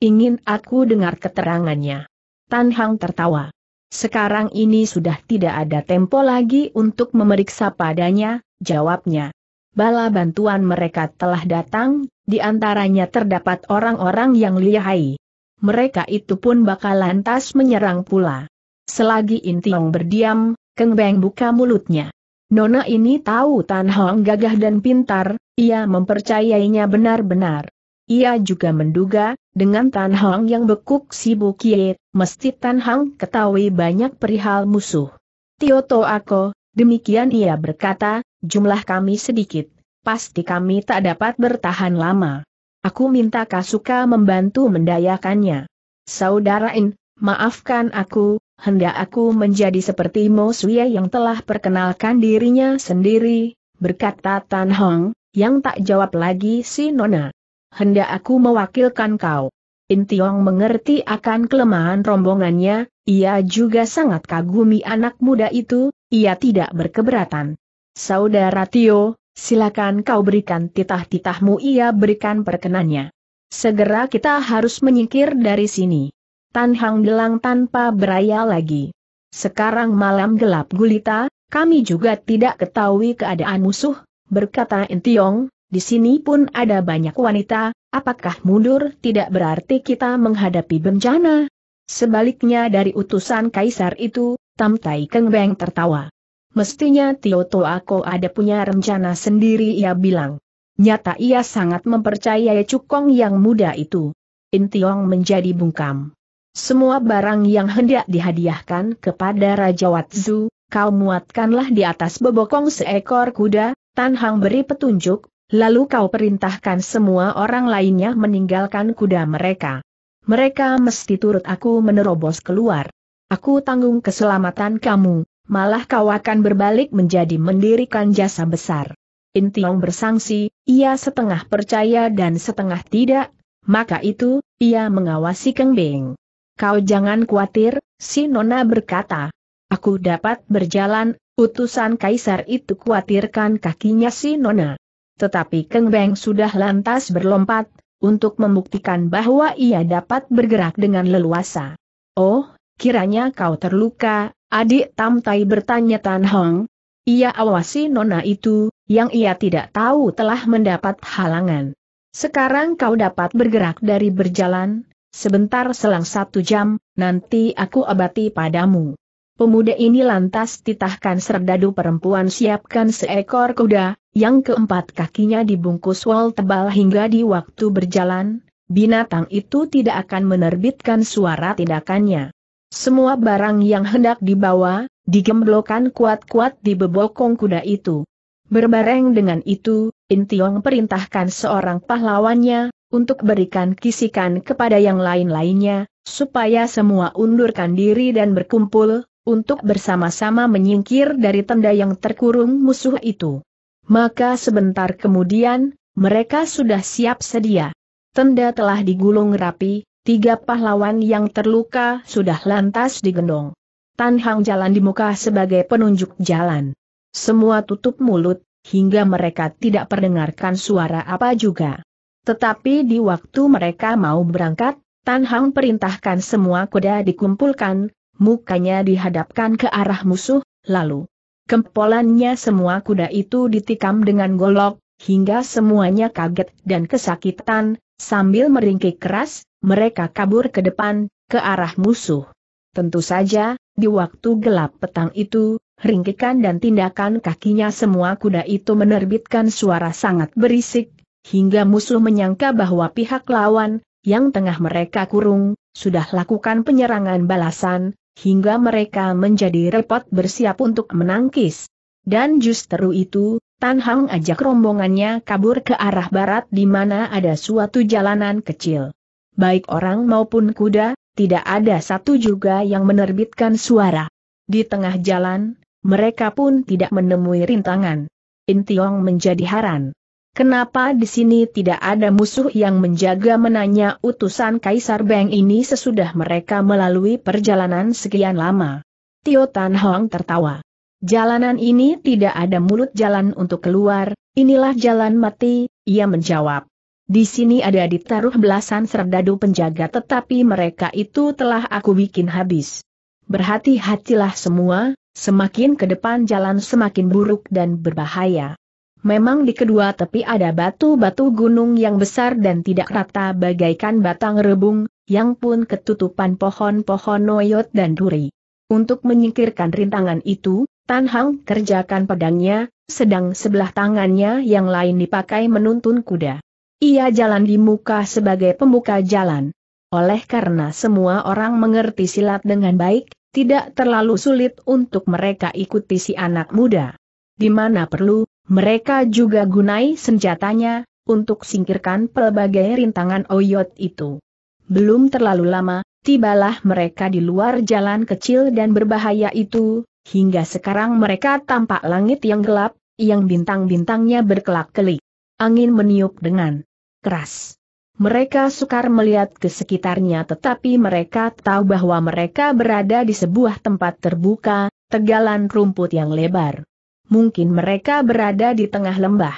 Ingin aku dengar keterangannya. Tan Hong tertawa. Sekarang ini sudah tidak ada tempo lagi untuk memeriksa padanya, jawabnya. Bala bantuan mereka telah datang, di antaranya terdapat orang-orang yang lihai. Mereka itu pun bakal lantas menyerang pula. Selagi Intiong berdiam, Keng Beng buka mulutnya. Nona ini tahu Tan Hong gagah dan pintar, ia mempercayainya benar-benar. Ia juga menduga, dengan Tan Hong yang bekuk si Bukie, mesti Tan Hong ketahui banyak perihal musuh. Tio to Ako, demikian ia berkata, jumlah kami sedikit, pasti kami tak dapat bertahan lama. Aku minta Kasuka membantu mendayakannya. Saudarain, maafkan aku, hendak aku menjadi seperti Mo Suye yang telah perkenalkan dirinya sendiri, berkata Tan Hong, yang tak jawab lagi si Nona hendak aku mewakilkan kau. Intiong mengerti akan kelemahan rombongannya, ia juga sangat kagumi anak muda itu, ia tidak berkeberatan. Saudara Tio, silakan kau berikan titah-titahmu ia berikan perkenannya. Segera kita harus menyingkir dari sini. Tan Hang bilang tanpa beraya lagi. Sekarang malam gelap gulita, kami juga tidak ketahui keadaan musuh, berkata Intiong, di sini pun ada banyak wanita, apakah mundur tidak berarti kita menghadapi bencana? Sebaliknya dari utusan kaisar itu, Tam Tai Keng Beng tertawa. Mestinya Tio Ako ada punya rencana sendiri ia bilang. Nyata ia sangat mempercayai Cukong yang muda itu. Intiong menjadi bungkam. Semua barang yang hendak dihadiahkan kepada Raja Watzu, kau muatkanlah di atas bebokong seekor kuda, Tan Hang beri petunjuk, Lalu kau perintahkan semua orang lainnya meninggalkan kuda mereka. Mereka mesti turut aku menerobos keluar. Aku tanggung keselamatan kamu, malah kau akan berbalik menjadi mendirikan jasa besar. Intiong bersangsi, ia setengah percaya dan setengah tidak, maka itu, ia mengawasi Keng Beng. Kau jangan khawatir, si Nona berkata. Aku dapat berjalan, utusan kaisar itu khawatirkan kakinya si Nona. Tetapi Keng Beng sudah lantas berlompat, untuk membuktikan bahwa ia dapat bergerak dengan leluasa. Oh, kiranya kau terluka, adik Tam Tai bertanya Tan Hong. Ia awasi nona itu, yang ia tidak tahu telah mendapat halangan. Sekarang kau dapat bergerak dari berjalan, sebentar selang satu jam, nanti aku abati padamu. Pemuda ini lantas titahkan serdadu perempuan siapkan seekor kuda, yang keempat kakinya dibungkus wol tebal hingga di waktu berjalan, binatang itu tidak akan menerbitkan suara tindakannya. Semua barang yang hendak dibawa, digemblokan kuat-kuat di bebokong kuda itu. Berbareng dengan itu, Intiong perintahkan seorang pahlawannya, untuk berikan kisikan kepada yang lain-lainnya, supaya semua undurkan diri dan berkumpul, untuk bersama-sama menyingkir dari tenda yang terkurung musuh itu. Maka sebentar kemudian, mereka sudah siap sedia. Tenda telah digulung rapi, tiga pahlawan yang terluka sudah lantas digendong. Tan Hang jalan di muka sebagai penunjuk jalan. Semua tutup mulut, hingga mereka tidak perdengarkan suara apa juga. Tetapi di waktu mereka mau berangkat, Tan Hang perintahkan semua kuda dikumpulkan, mukanya dihadapkan ke arah musuh, lalu kempolannya semua kuda itu ditikam dengan golok, hingga semuanya kaget dan kesakitan, sambil meringkik keras, mereka kabur ke depan, ke arah musuh. Tentu saja, di waktu gelap petang itu, ringkikan dan tindakan kakinya semua kuda itu menerbitkan suara sangat berisik, hingga musuh menyangka bahwa pihak lawan, yang tengah mereka kurung, sudah lakukan penyerangan balasan, hingga mereka menjadi repot bersiap untuk menangkis. Dan justru itu, Tan Hang ajak rombongannya kabur ke arah barat di mana ada suatu jalanan kecil. Baik orang maupun kuda, tidak ada satu juga yang menerbitkan suara. Di tengah jalan, mereka pun tidak menemui rintangan. Intiong menjadi haran. Kenapa di sini tidak ada musuh yang menjaga menanya utusan Kaisar Beng ini sesudah mereka melalui perjalanan sekian lama? Tio Tan Hong tertawa. Jalanan ini tidak ada mulut jalan untuk keluar, inilah jalan mati, ia menjawab. Di sini ada ditaruh belasan serdadu penjaga tetapi mereka itu telah aku bikin habis. Berhati-hatilah semua, semakin ke depan jalan semakin buruk dan berbahaya. Memang di kedua tepi ada batu-batu gunung yang besar dan tidak rata bagaikan batang rebung, yang pun ketutupan pohon-pohon noyot dan duri. Untuk menyingkirkan rintangan itu, Tan Hang kerjakan pedangnya, sedang sebelah tangannya yang lain dipakai menuntun kuda. Ia jalan di muka sebagai pembuka jalan. Oleh karena semua orang mengerti silat dengan baik, tidak terlalu sulit untuk mereka ikuti si anak muda. Di mana perlu, mereka juga gunai senjatanya, untuk singkirkan pelbagai rintangan oyot itu. Belum terlalu lama, tibalah mereka di luar jalan kecil dan berbahaya itu, hingga sekarang mereka tampak langit yang gelap, yang bintang-bintangnya berkelak-kelik. Angin meniup dengan keras. Mereka sukar melihat ke sekitarnya tetapi mereka tahu bahwa mereka berada di sebuah tempat terbuka, tegalan rumput yang lebar mungkin mereka berada di tengah lembah.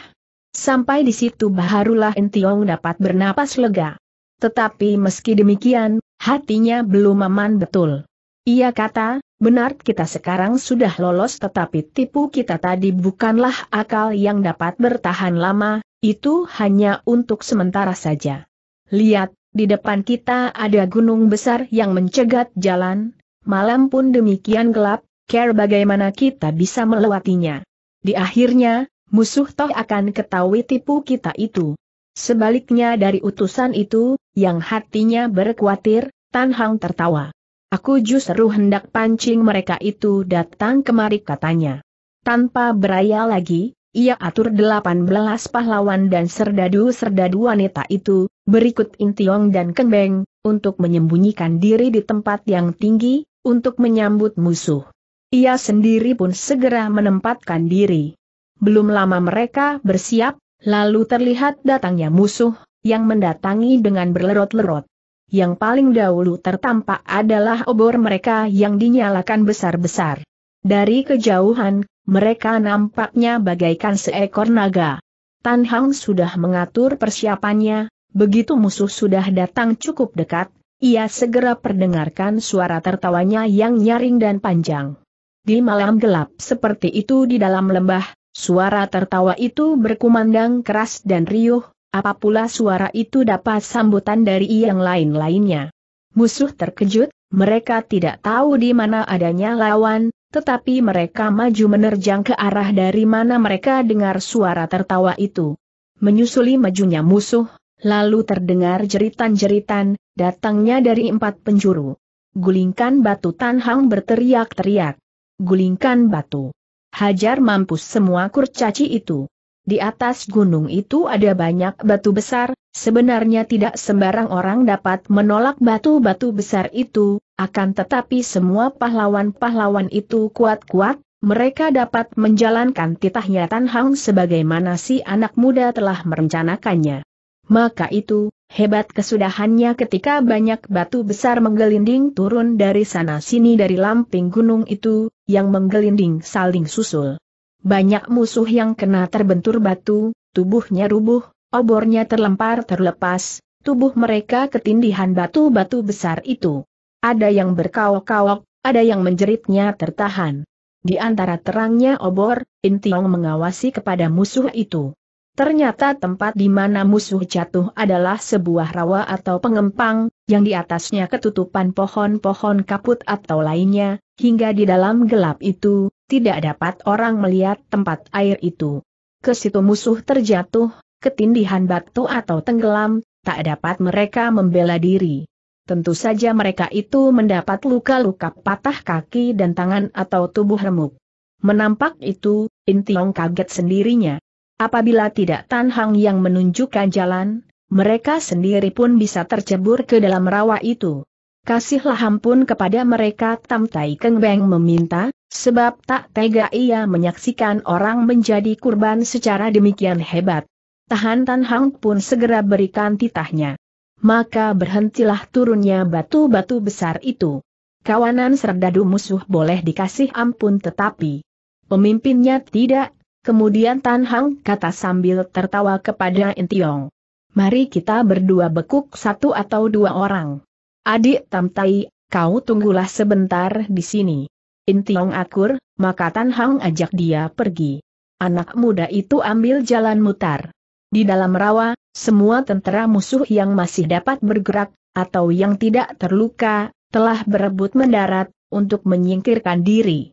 Sampai di situ barulah Entiong dapat bernapas lega. Tetapi meski demikian, hatinya belum aman betul. Ia kata, benar kita sekarang sudah lolos tetapi tipu kita tadi bukanlah akal yang dapat bertahan lama, itu hanya untuk sementara saja. Lihat, di depan kita ada gunung besar yang mencegat jalan, malam pun demikian gelap, care bagaimana kita bisa melewatinya. Di akhirnya, musuh toh akan ketahui tipu kita itu. Sebaliknya dari utusan itu, yang hatinya berkhawatir, Tan Hang tertawa. Aku justru hendak pancing mereka itu datang kemari katanya. Tanpa beraya lagi, ia atur delapan belas pahlawan dan serdadu-serdadu wanita itu, berikut Intiong dan Kenbeng, untuk menyembunyikan diri di tempat yang tinggi, untuk menyambut musuh. Ia sendiri pun segera menempatkan diri. Belum lama mereka bersiap, lalu terlihat datangnya musuh, yang mendatangi dengan berlerot-lerot. Yang paling dahulu tertampak adalah obor mereka yang dinyalakan besar-besar. Dari kejauhan, mereka nampaknya bagaikan seekor naga. Tan Hang sudah mengatur persiapannya, begitu musuh sudah datang cukup dekat, ia segera perdengarkan suara tertawanya yang nyaring dan panjang. Di malam gelap seperti itu di dalam lembah, suara tertawa itu berkumandang keras dan riuh, apapula suara itu dapat sambutan dari yang lain-lainnya. Musuh terkejut, mereka tidak tahu di mana adanya lawan, tetapi mereka maju menerjang ke arah dari mana mereka dengar suara tertawa itu. Menyusuli majunya musuh, lalu terdengar jeritan-jeritan, datangnya dari empat penjuru. Gulingkan batu tanhang berteriak-teriak gulingkan batu. Hajar mampus semua kurcaci itu. Di atas gunung itu ada banyak batu besar, sebenarnya tidak sembarang orang dapat menolak batu-batu besar itu, akan tetapi semua pahlawan-pahlawan itu kuat-kuat, mereka dapat menjalankan titahnya Tan Hang sebagaimana si anak muda telah merencanakannya. Maka itu, Hebat kesudahannya ketika banyak batu besar menggelinding turun dari sana-sini dari lamping gunung itu, yang menggelinding saling susul. Banyak musuh yang kena terbentur batu, tubuhnya rubuh, obornya terlempar terlepas, tubuh mereka ketindihan batu-batu besar itu. Ada yang berkaok-kaok, ada yang menjeritnya tertahan. Di antara terangnya obor, Intiong mengawasi kepada musuh itu. Ternyata tempat di mana musuh jatuh adalah sebuah rawa atau pengempang, yang di atasnya ketutupan pohon-pohon kaput atau lainnya, hingga di dalam gelap itu, tidak dapat orang melihat tempat air itu. Ke situ musuh terjatuh, ketindihan batu atau tenggelam, tak dapat mereka membela diri. Tentu saja mereka itu mendapat luka-luka patah kaki dan tangan atau tubuh remuk. Menampak itu, Intiong kaget sendirinya. Apabila tidak Tan Hang yang menunjukkan jalan, mereka sendiri pun bisa tercebur ke dalam rawa itu. Kasihlah ampun kepada mereka Tam Tai Keng Beng meminta, sebab tak tega ia menyaksikan orang menjadi kurban secara demikian hebat. Tahan Tan Hang pun segera berikan titahnya. Maka berhentilah turunnya batu-batu besar itu. Kawanan serdadu musuh boleh dikasih ampun tetapi pemimpinnya tidak Kemudian Tan Hang kata sambil tertawa kepada Intiong, Mari kita berdua bekuk satu atau dua orang. Adik Tam Tai, kau tunggulah sebentar di sini. Intiong akur, maka Tan Hang ajak dia pergi. Anak muda itu ambil jalan mutar. Di dalam rawa, semua tentara musuh yang masih dapat bergerak, atau yang tidak terluka, telah berebut mendarat, untuk menyingkirkan diri.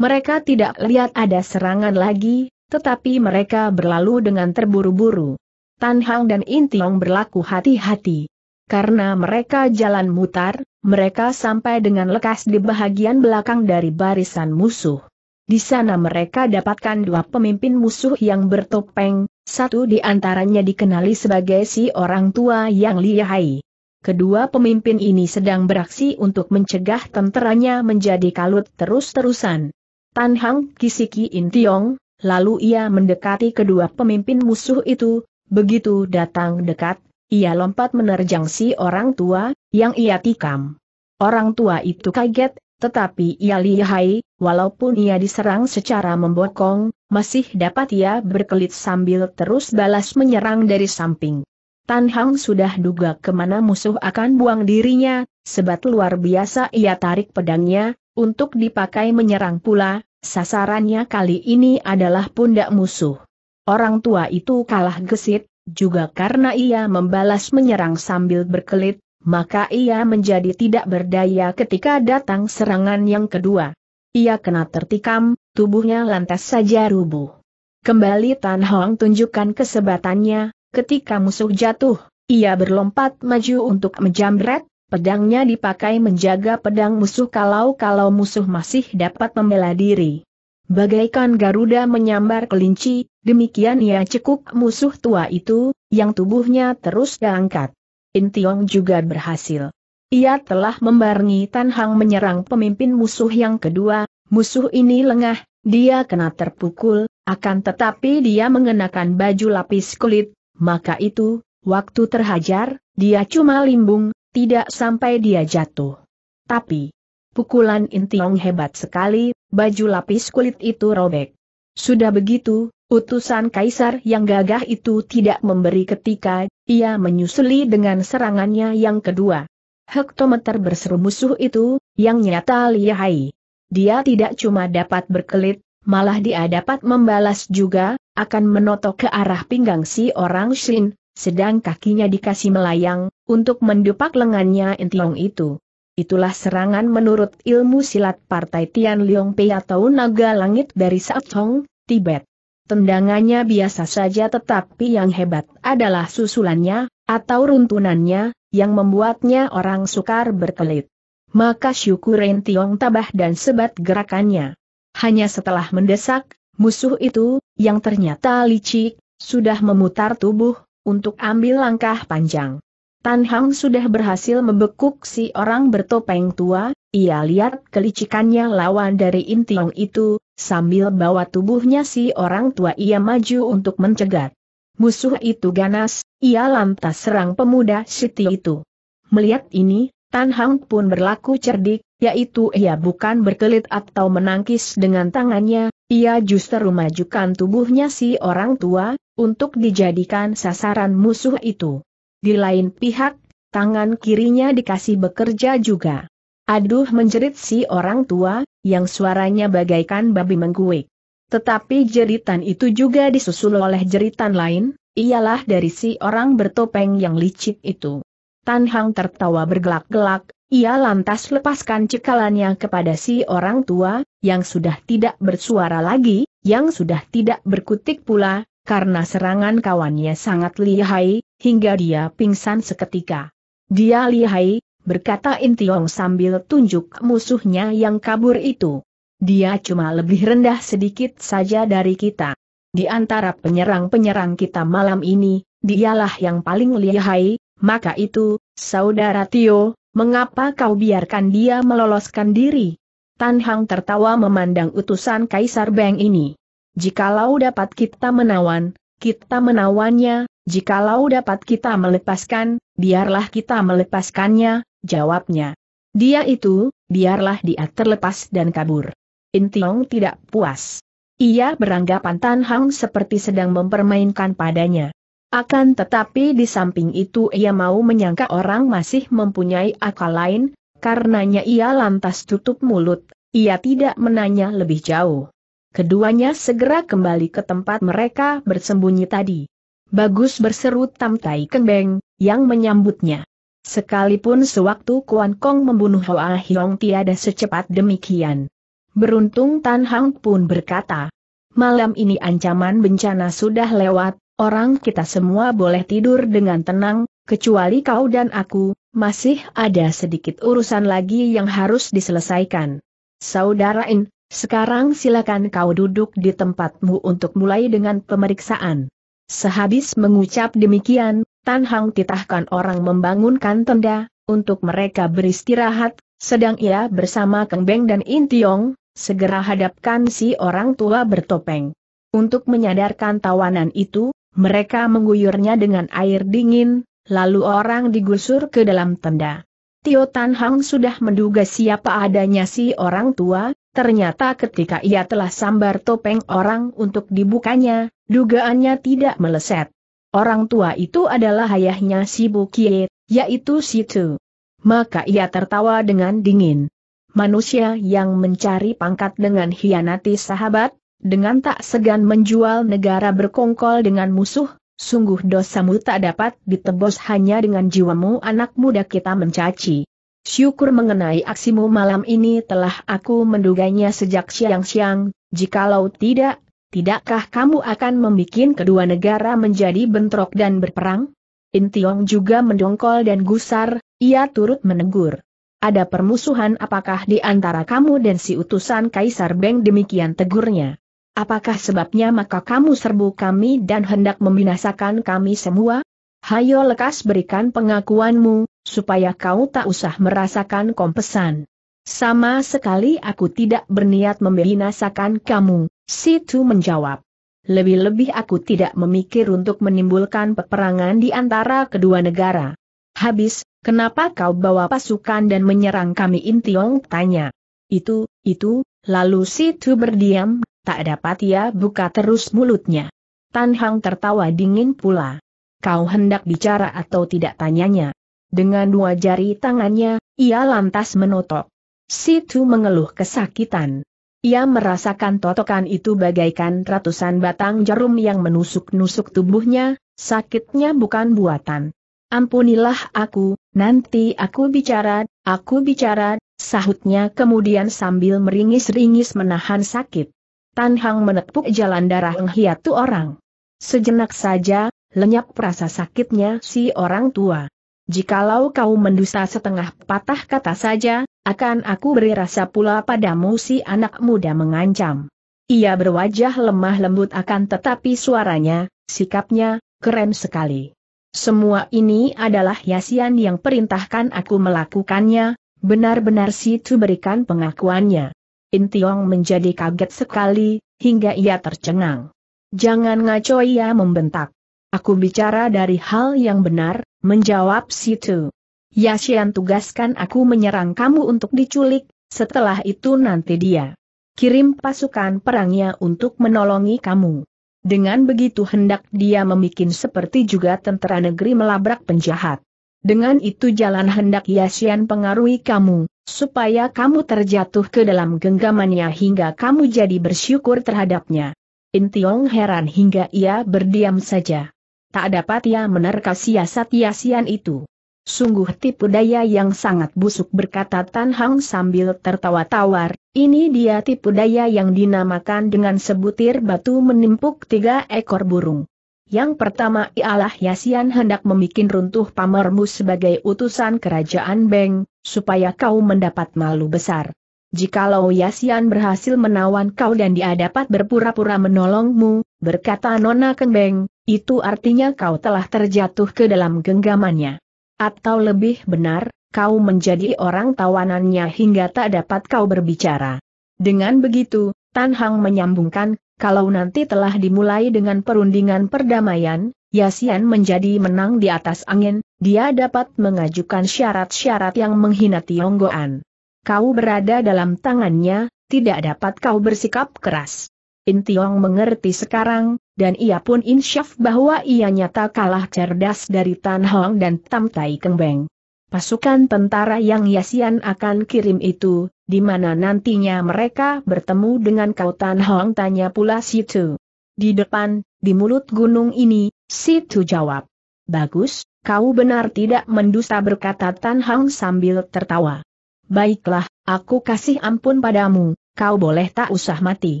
Mereka tidak lihat ada serangan lagi, tetapi mereka berlalu dengan terburu-buru. Tan Hang dan Intiong berlaku hati-hati. Karena mereka jalan mutar, mereka sampai dengan lekas di bahagian belakang dari barisan musuh. Di sana mereka dapatkan dua pemimpin musuh yang bertopeng, satu di antaranya dikenali sebagai si orang tua yang lihai. Kedua pemimpin ini sedang beraksi untuk mencegah tenteranya menjadi kalut terus-terusan. Tan Hang kisiki In Tiong, lalu ia mendekati kedua pemimpin musuh itu, begitu datang dekat, ia lompat menerjang si orang tua, yang ia tikam. Orang tua itu kaget, tetapi ia lihai, walaupun ia diserang secara membokong, masih dapat ia berkelit sambil terus balas menyerang dari samping. Tan Hang sudah duga kemana musuh akan buang dirinya, sebab luar biasa ia tarik pedangnya, untuk dipakai menyerang pula, sasarannya kali ini adalah pundak musuh. Orang tua itu kalah gesit, juga karena ia membalas menyerang sambil berkelit, maka ia menjadi tidak berdaya ketika datang serangan yang kedua. Ia kena tertikam, tubuhnya lantas saja rubuh. Kembali Tan Hong tunjukkan kesebatannya, ketika musuh jatuh, ia berlompat maju untuk menjamret, Pedangnya dipakai menjaga pedang musuh kalau-kalau musuh masih dapat membela diri. Bagaikan Garuda menyambar kelinci, demikian ia cekuk musuh tua itu, yang tubuhnya terus diangkat. Intiong juga berhasil. Ia telah membarengi Tan Hang menyerang pemimpin musuh yang kedua, musuh ini lengah, dia kena terpukul, akan tetapi dia mengenakan baju lapis kulit, maka itu, waktu terhajar, dia cuma limbung, tidak sampai dia jatuh. Tapi, pukulan Intiong hebat sekali, baju lapis kulit itu robek. Sudah begitu, utusan kaisar yang gagah itu tidak memberi ketika, ia menyusuli dengan serangannya yang kedua. Hektometer berseru musuh itu, yang nyata lihai. Dia tidak cuma dapat berkelit, malah dia dapat membalas juga, akan menotok ke arah pinggang si orang Shin, sedang kakinya dikasih melayang, untuk mendupak lengannya Intiong itu. Itulah serangan menurut ilmu silat partai Tian Liong Pei atau naga langit dari Saatong, Tibet. Tendangannya biasa saja tetapi yang hebat adalah susulannya, atau runtunannya, yang membuatnya orang sukar berkelit. Maka syukur Entiong tabah dan sebat gerakannya. Hanya setelah mendesak, musuh itu, yang ternyata licik, sudah memutar tubuh, untuk ambil langkah panjang. Tan Hang sudah berhasil membekuk si orang bertopeng tua, ia lihat kelicikannya lawan dari inti intiong itu, sambil bawa tubuhnya si orang tua ia maju untuk mencegat. Musuh itu ganas, ia lantas serang pemuda Siti itu. Melihat ini, Tan Hang pun berlaku cerdik, yaitu ia bukan berkelit atau menangkis dengan tangannya, ia justru majukan tubuhnya si orang tua, untuk dijadikan sasaran musuh itu. Di lain pihak, tangan kirinya dikasih bekerja juga. Aduh menjerit si orang tua, yang suaranya bagaikan babi mengguik. Tetapi jeritan itu juga disusul oleh jeritan lain, ialah dari si orang bertopeng yang licik itu. Tan Hang tertawa bergelak-gelak, ia lantas lepaskan cekalannya kepada si orang tua, yang sudah tidak bersuara lagi, yang sudah tidak berkutik pula, karena serangan kawannya sangat lihai, hingga dia pingsan seketika. Dia lihai, berkata Intiong sambil tunjuk musuhnya yang kabur itu. Dia cuma lebih rendah sedikit saja dari kita. Di antara penyerang-penyerang kita malam ini, dialah yang paling lihai, maka itu, Saudara Tio, mengapa kau biarkan dia meloloskan diri? Tan Hang tertawa memandang utusan Kaisar Beng ini. Jikalau dapat kita menawan, kita menawannya, jikalau dapat kita melepaskan, biarlah kita melepaskannya, jawabnya. Dia itu, biarlah dia terlepas dan kabur. Intiong tidak puas. Ia beranggapan Tan Hang seperti sedang mempermainkan padanya. Akan tetapi di samping itu ia mau menyangka orang masih mempunyai akal lain, karenanya ia lantas tutup mulut, ia tidak menanya lebih jauh keduanya segera kembali ke tempat mereka bersembunyi tadi. Bagus berseru Tam Tai Beng yang menyambutnya. Sekalipun sewaktu Kuan Kong membunuh Hoa Hiong tiada secepat demikian. Beruntung Tan Hang pun berkata, malam ini ancaman bencana sudah lewat, orang kita semua boleh tidur dengan tenang, kecuali kau dan aku, masih ada sedikit urusan lagi yang harus diselesaikan. Saudara In, sekarang silakan kau duduk di tempatmu untuk mulai dengan pemeriksaan. Sehabis mengucap demikian, Tan Hang titahkan orang membangunkan tenda, untuk mereka beristirahat, sedang ia bersama Keng Beng dan Intiong, segera hadapkan si orang tua bertopeng. Untuk menyadarkan tawanan itu, mereka mengguyurnya dengan air dingin, lalu orang digusur ke dalam tenda. Tio Tan Hang sudah menduga siapa adanya si orang tua, Ternyata ketika ia telah sambar topeng orang untuk dibukanya, dugaannya tidak meleset. Orang tua itu adalah ayahnya si Bukie, yaitu Situ. Maka ia tertawa dengan dingin. Manusia yang mencari pangkat dengan hianati sahabat, dengan tak segan menjual negara berkongkol dengan musuh, sungguh dosamu tak dapat ditebus hanya dengan jiwamu anak muda kita mencaci. Syukur mengenai aksimu malam ini telah aku menduganya sejak siang-siang, jikalau tidak, tidakkah kamu akan membuat kedua negara menjadi bentrok dan berperang? Intiong juga mendongkol dan gusar, ia turut menegur. Ada permusuhan apakah di antara kamu dan si utusan Kaisar Beng demikian tegurnya? Apakah sebabnya maka kamu serbu kami dan hendak membinasakan kami semua? Hayo lekas berikan pengakuanmu, supaya kau tak usah merasakan kompesan. Sama sekali aku tidak berniat membinasakan kamu, Situ menjawab. Lebih-lebih aku tidak memikir untuk menimbulkan peperangan di antara kedua negara. Habis, kenapa kau bawa pasukan dan menyerang kami Intiong tanya. Itu, itu, lalu Situ berdiam, tak dapat ia buka terus mulutnya. Tan Hang tertawa dingin pula. Kau hendak bicara atau tidak tanyanya. Dengan dua jari tangannya, ia lantas menotok. Situ mengeluh kesakitan. Ia merasakan totokan itu bagaikan ratusan batang jarum yang menusuk-nusuk tubuhnya, sakitnya bukan buatan. Ampunilah aku, nanti aku bicara, aku bicara, sahutnya kemudian sambil meringis-ringis menahan sakit. Tan Hang menepuk jalan darah hiatu orang. Sejenak saja, lenyap rasa sakitnya si orang tua jikalau kau mendusta setengah patah kata saja, akan aku beri rasa pula padamu si anak muda mengancam. Ia berwajah lemah lembut akan tetapi suaranya, sikapnya, keren sekali. Semua ini adalah Yasian yang perintahkan aku melakukannya, benar-benar situ berikan pengakuannya. Intiong menjadi kaget sekali, hingga ia tercengang. Jangan ngaco ia membentak. Aku bicara dari hal yang benar, menjawab situ. Yashian tugaskan aku menyerang kamu untuk diculik, setelah itu nanti dia kirim pasukan perangnya untuk menolongi kamu. Dengan begitu hendak dia membuat seperti juga tentara negeri melabrak penjahat. Dengan itu jalan hendak Yasian pengaruhi kamu, supaya kamu terjatuh ke dalam genggamannya hingga kamu jadi bersyukur terhadapnya. Intiong heran hingga ia berdiam saja tak dapat ia menerka siasat Yasian itu. Sungguh tipu daya yang sangat busuk berkata Tan Hang sambil tertawa tawar, ini dia tipu daya yang dinamakan dengan sebutir batu menimpuk tiga ekor burung. Yang pertama ialah Yasian hendak memikin runtuh pamermu sebagai utusan kerajaan Beng, supaya kau mendapat malu besar. Jikalau Yasian berhasil menawan kau dan dia dapat berpura-pura menolongmu, berkata Nona Beng. Itu artinya kau telah terjatuh ke dalam genggamannya. Atau lebih benar, kau menjadi orang tawanannya hingga tak dapat kau berbicara. Dengan begitu, Tan Hang menyambungkan, kalau nanti telah dimulai dengan perundingan perdamaian, Yasian menjadi menang di atas angin, dia dapat mengajukan syarat-syarat yang menghina Tionggoan. Kau berada dalam tangannya, tidak dapat kau bersikap keras. Intiong mengerti sekarang, dan ia pun insyaf bahwa ia nyata kalah cerdas dari Tan Hong dan Tam Tai Kengbeng. Pasukan tentara yang Yasian akan kirim itu, di mana nantinya mereka bertemu dengan kau Tan Hong tanya pula situ. Di depan, di mulut gunung ini, situ jawab. Bagus, kau benar tidak mendusta berkata Tan Hong sambil tertawa. Baiklah, aku kasih ampun padamu, kau boleh tak usah mati.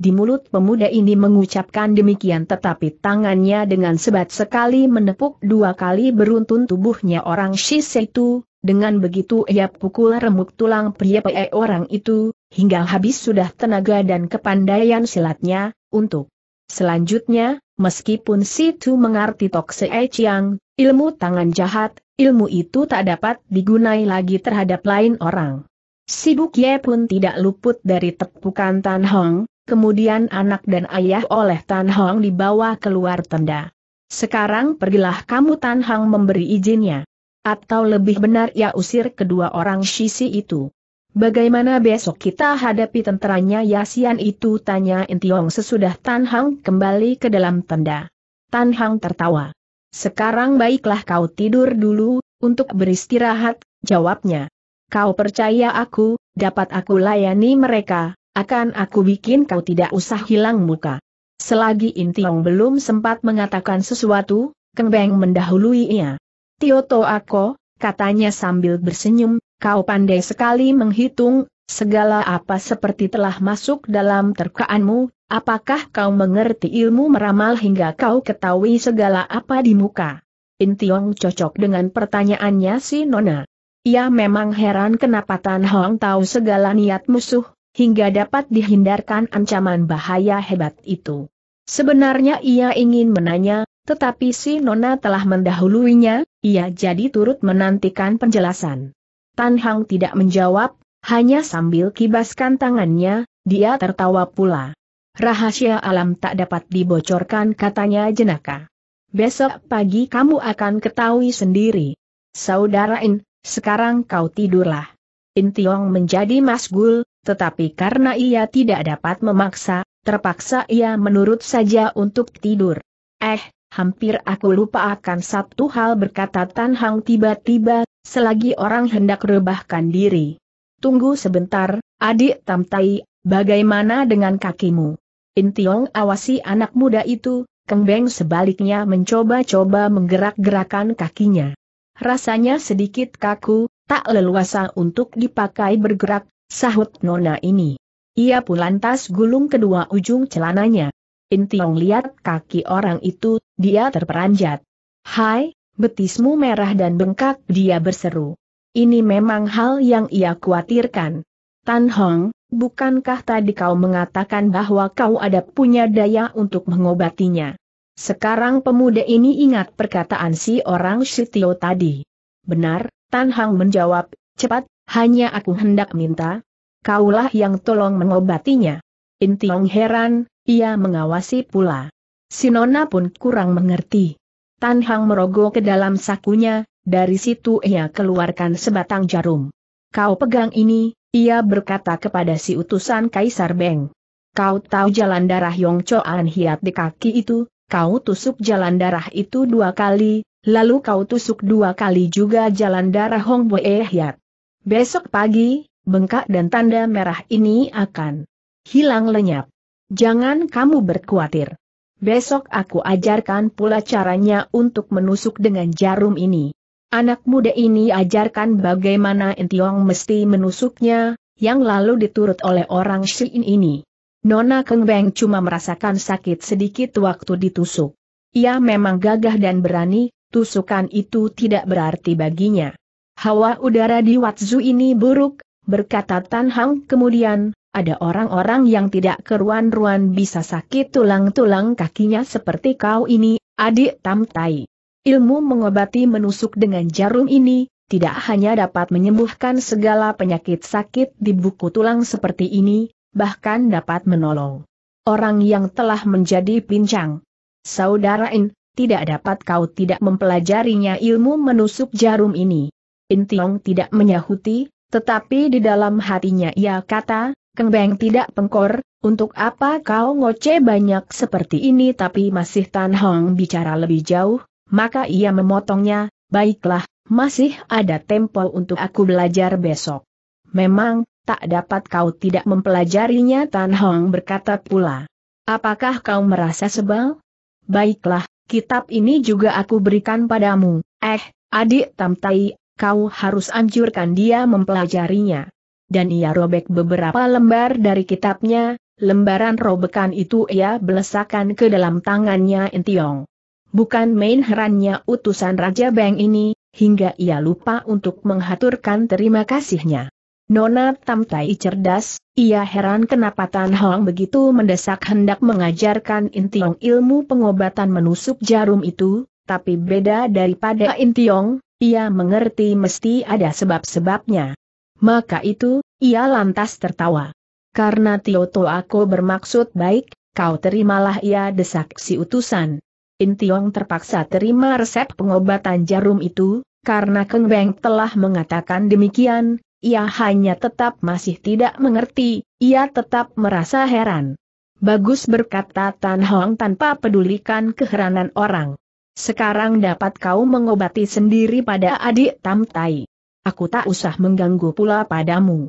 Di mulut pemuda ini mengucapkan demikian tetapi tangannya dengan sebat sekali menepuk dua kali beruntun tubuhnya orang Shise itu, dengan begitu ia pukul remuk tulang pria PE orang itu, hingga habis sudah tenaga dan kepandaian silatnya, untuk selanjutnya, meskipun Situ mengerti Tokse Chiang, ilmu tangan jahat, ilmu itu tak dapat digunai lagi terhadap lain orang. Sibuk Ye pun tidak luput dari tepukan Tan Hong, Kemudian anak dan ayah oleh Tan Hong dibawa keluar tenda. Sekarang pergilah kamu Tan Hong memberi izinnya. Atau lebih benar ya usir kedua orang Shisi itu. Bagaimana besok kita hadapi tenteranya Yasian itu tanya Intiong sesudah Tan Hong kembali ke dalam tenda. Tan Hong tertawa. Sekarang baiklah kau tidur dulu, untuk beristirahat, jawabnya. Kau percaya aku, dapat aku layani mereka, akan aku bikin kau tidak usah hilang muka. Selagi Intiong belum sempat mengatakan sesuatu, Kembeng mendahului ia. Tioto Ako, katanya sambil bersenyum, kau pandai sekali menghitung, segala apa seperti telah masuk dalam terkaanmu, apakah kau mengerti ilmu meramal hingga kau ketahui segala apa di muka? Intiong cocok dengan pertanyaannya si Nona. Ia memang heran kenapa Tan Hong tahu segala niat musuh, hingga dapat dihindarkan ancaman bahaya hebat itu. Sebenarnya ia ingin menanya, tetapi si Nona telah mendahuluinya, ia jadi turut menantikan penjelasan. Tan Hang tidak menjawab, hanya sambil kibaskan tangannya, dia tertawa pula. Rahasia alam tak dapat dibocorkan katanya jenaka. Besok pagi kamu akan ketahui sendiri. Saudara In, sekarang kau tidurlah. In Tiong menjadi masgul, tetapi karena ia tidak dapat memaksa, terpaksa ia menurut saja untuk tidur. Eh, hampir aku lupa akan satu hal berkata Tan Hang tiba-tiba, selagi orang hendak rebahkan diri. Tunggu sebentar, adik Tamtai, bagaimana dengan kakimu? Intiong awasi anak muda itu, kembeng sebaliknya mencoba-coba menggerak-gerakan kakinya. Rasanya sedikit kaku, tak leluasa untuk dipakai bergerak, Sahut nona ini. Ia pun lantas gulung kedua ujung celananya. Intiong lihat kaki orang itu, dia terperanjat. Hai, betismu merah dan bengkak, dia berseru. Ini memang hal yang ia khawatirkan. Tan Hong, bukankah tadi kau mengatakan bahwa kau ada punya daya untuk mengobatinya? Sekarang pemuda ini ingat perkataan si orang Sitio tadi. Benar, Tan Hong menjawab, cepat, hanya aku hendak minta, kaulah yang tolong mengobatinya. Intiong heran, ia mengawasi pula. Sinona pun kurang mengerti. Tan Hang merogoh ke dalam sakunya, dari situ ia keluarkan sebatang jarum. Kau pegang ini, ia berkata kepada si utusan Kaisar Beng. Kau tahu jalan darah Yong Choan Hiat di kaki itu, kau tusuk jalan darah itu dua kali, lalu kau tusuk dua kali juga jalan darah Hong Boe Hiat. Besok pagi, bengkak dan tanda merah ini akan hilang lenyap. Jangan kamu berkhawatir. Besok aku ajarkan pula caranya untuk menusuk dengan jarum ini. Anak muda ini ajarkan bagaimana Entiong mesti menusuknya, yang lalu diturut oleh orang Shin ini. Nona Kengbeng cuma merasakan sakit sedikit waktu ditusuk. Ia memang gagah dan berani, tusukan itu tidak berarti baginya. Hawa udara di Watzu ini buruk, berkata Tan Hang kemudian, ada orang-orang yang tidak keruan-ruan bisa sakit tulang-tulang kakinya seperti kau ini, adik Tam Tai. Ilmu mengobati menusuk dengan jarum ini, tidak hanya dapat menyembuhkan segala penyakit sakit di buku tulang seperti ini, bahkan dapat menolong orang yang telah menjadi pincang. Saudarain, tidak dapat kau tidak mempelajarinya ilmu menusuk jarum ini. Intiong tidak menyahuti, tetapi di dalam hatinya ia kata, Keng Beng tidak pengkor, untuk apa kau ngoceh banyak seperti ini tapi masih Tan Hong bicara lebih jauh, maka ia memotongnya, baiklah, masih ada tempo untuk aku belajar besok. Memang, tak dapat kau tidak mempelajarinya Tan Hong berkata pula. Apakah kau merasa sebal? Baiklah, kitab ini juga aku berikan padamu. Eh, adik Tamtai, kau harus anjurkan dia mempelajarinya. Dan ia robek beberapa lembar dari kitabnya, lembaran robekan itu ia belesakan ke dalam tangannya Entiong. Bukan main herannya utusan Raja Beng ini, hingga ia lupa untuk menghaturkan terima kasihnya. Nona Tamtai cerdas, ia heran kenapa Tan Hong begitu mendesak hendak mengajarkan Intiong ilmu pengobatan menusuk jarum itu, tapi beda daripada Intiong, ia mengerti mesti ada sebab-sebabnya. Maka itu, ia lantas tertawa. Karena Tioto aku bermaksud baik, kau terimalah ia desak si utusan. Intiong terpaksa terima resep pengobatan jarum itu, karena Keng Beng telah mengatakan demikian, ia hanya tetap masih tidak mengerti, ia tetap merasa heran. Bagus berkata Tan Hong tanpa pedulikan keheranan orang. Sekarang dapat kau mengobati sendiri pada adik Tamtai. Aku tak usah mengganggu pula padamu.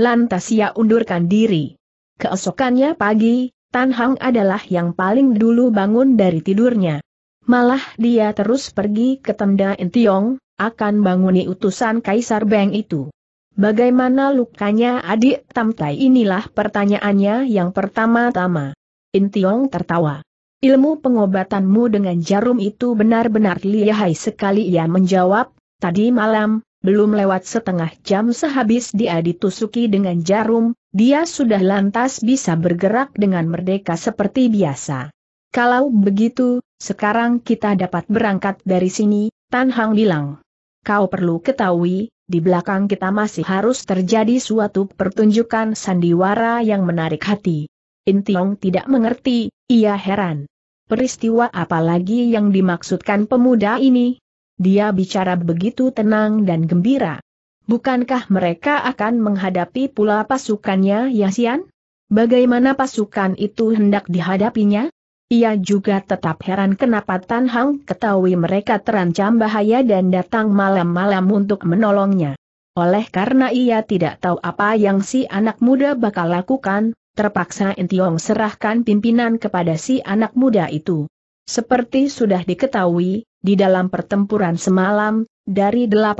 Lantas ia undurkan diri. Keesokannya pagi, Tan Hang adalah yang paling dulu bangun dari tidurnya. Malah dia terus pergi ke tenda Intiong, akan banguni utusan Kaisar Beng itu. Bagaimana lukanya adik Tamtai inilah pertanyaannya yang pertama-tama. Intiong tertawa. Ilmu pengobatanmu dengan jarum itu benar-benar lihai sekali ia menjawab, tadi malam, belum lewat setengah jam sehabis dia ditusuki dengan jarum, dia sudah lantas bisa bergerak dengan merdeka seperti biasa. Kalau begitu, sekarang kita dapat berangkat dari sini, Tan Hang bilang. Kau perlu ketahui, di belakang kita masih harus terjadi suatu pertunjukan sandiwara yang menarik hati. Intiong tidak mengerti, ia heran peristiwa apa lagi yang dimaksudkan pemuda ini? Dia bicara begitu tenang dan gembira. Bukankah mereka akan menghadapi pula pasukannya Yasian? Bagaimana pasukan itu hendak dihadapinya? Ia juga tetap heran kenapa Tan Hang ketahui mereka terancam bahaya dan datang malam-malam untuk menolongnya. Oleh karena ia tidak tahu apa yang si anak muda bakal lakukan, terpaksa Entiong serahkan pimpinan kepada si anak muda itu. Seperti sudah diketahui, di dalam pertempuran semalam, dari 18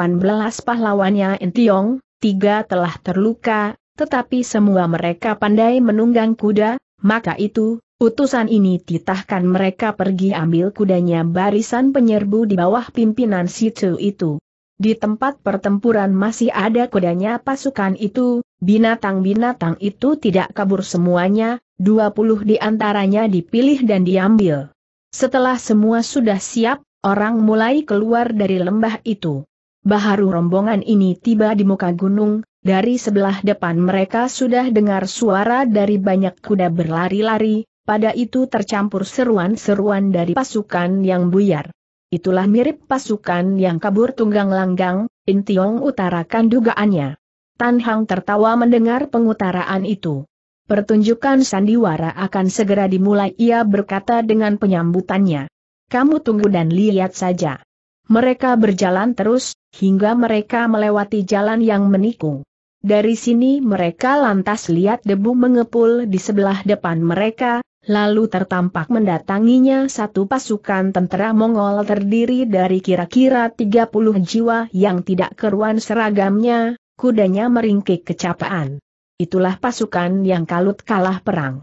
pahlawannya Entiong, tiga telah terluka, tetapi semua mereka pandai menunggang kuda, maka itu, utusan ini titahkan mereka pergi ambil kudanya barisan penyerbu di bawah pimpinan situ itu. Di tempat pertempuran masih ada kudanya pasukan itu, Binatang-binatang itu tidak kabur semuanya, 20 di antaranya dipilih dan diambil. Setelah semua sudah siap, orang mulai keluar dari lembah itu. Baharu rombongan ini tiba di muka gunung, dari sebelah depan mereka sudah dengar suara dari banyak kuda berlari-lari, pada itu tercampur seruan-seruan dari pasukan yang buyar. Itulah mirip pasukan yang kabur tunggang langgang, Intiong utarakan dugaannya. Tan Hang tertawa mendengar pengutaraan itu. Pertunjukan sandiwara akan segera dimulai ia berkata dengan penyambutannya. Kamu tunggu dan lihat saja. Mereka berjalan terus, hingga mereka melewati jalan yang menikung. Dari sini mereka lantas lihat debu mengepul di sebelah depan mereka, lalu tertampak mendatanginya satu pasukan tentera Mongol terdiri dari kira-kira 30 jiwa yang tidak keruan seragamnya, kudanya meringkik kecapaan. Itulah pasukan yang kalut kalah perang.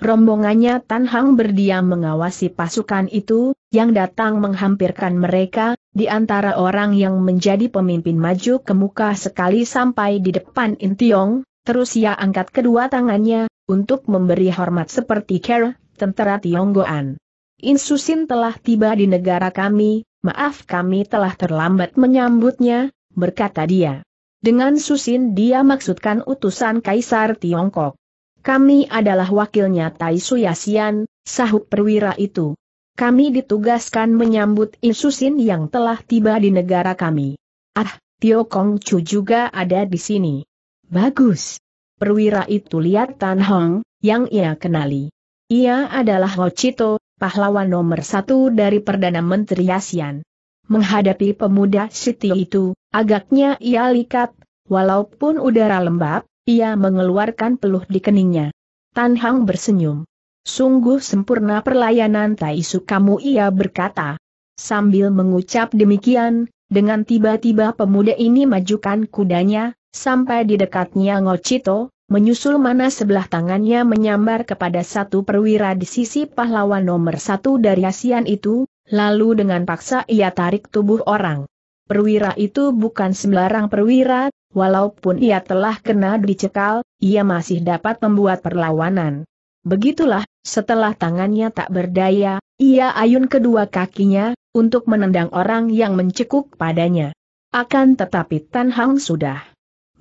Rombongannya Tan Hang berdiam mengawasi pasukan itu, yang datang menghampirkan mereka, di antara orang yang menjadi pemimpin maju ke muka sekali sampai di depan Intiong, terus ia angkat kedua tangannya, untuk memberi hormat seperti care, tentara Tionggoan. Insusin telah tiba di negara kami, maaf kami telah terlambat menyambutnya, berkata dia. Dengan Susin dia maksudkan utusan Kaisar Tiongkok. Kami adalah wakilnya Tai Suyasian, sahut perwira itu. Kami ditugaskan menyambut Insusin yang telah tiba di negara kami. Ah, Tio Kong Chu juga ada di sini. Bagus. Perwira itu lihat Tan Hong, yang ia kenali. Ia adalah Ho Chito, pahlawan nomor satu dari Perdana Menteri Asian. Menghadapi pemuda Siti itu, agaknya ia likat, walaupun udara lembab, ia mengeluarkan peluh di keningnya. Tan Hang bersenyum. Sungguh sempurna perlayanan Taisu kamu ia berkata. Sambil mengucap demikian, dengan tiba-tiba pemuda ini majukan kudanya, sampai di dekatnya Ngocito, menyusul mana sebelah tangannya menyambar kepada satu perwira di sisi pahlawan nomor satu dari ASEAN itu, Lalu dengan paksa ia tarik tubuh orang. Perwira itu bukan sembarang perwira, walaupun ia telah kena dicekal, ia masih dapat membuat perlawanan. Begitulah, setelah tangannya tak berdaya, ia ayun kedua kakinya, untuk menendang orang yang mencekuk padanya. Akan tetapi Tan Hang sudah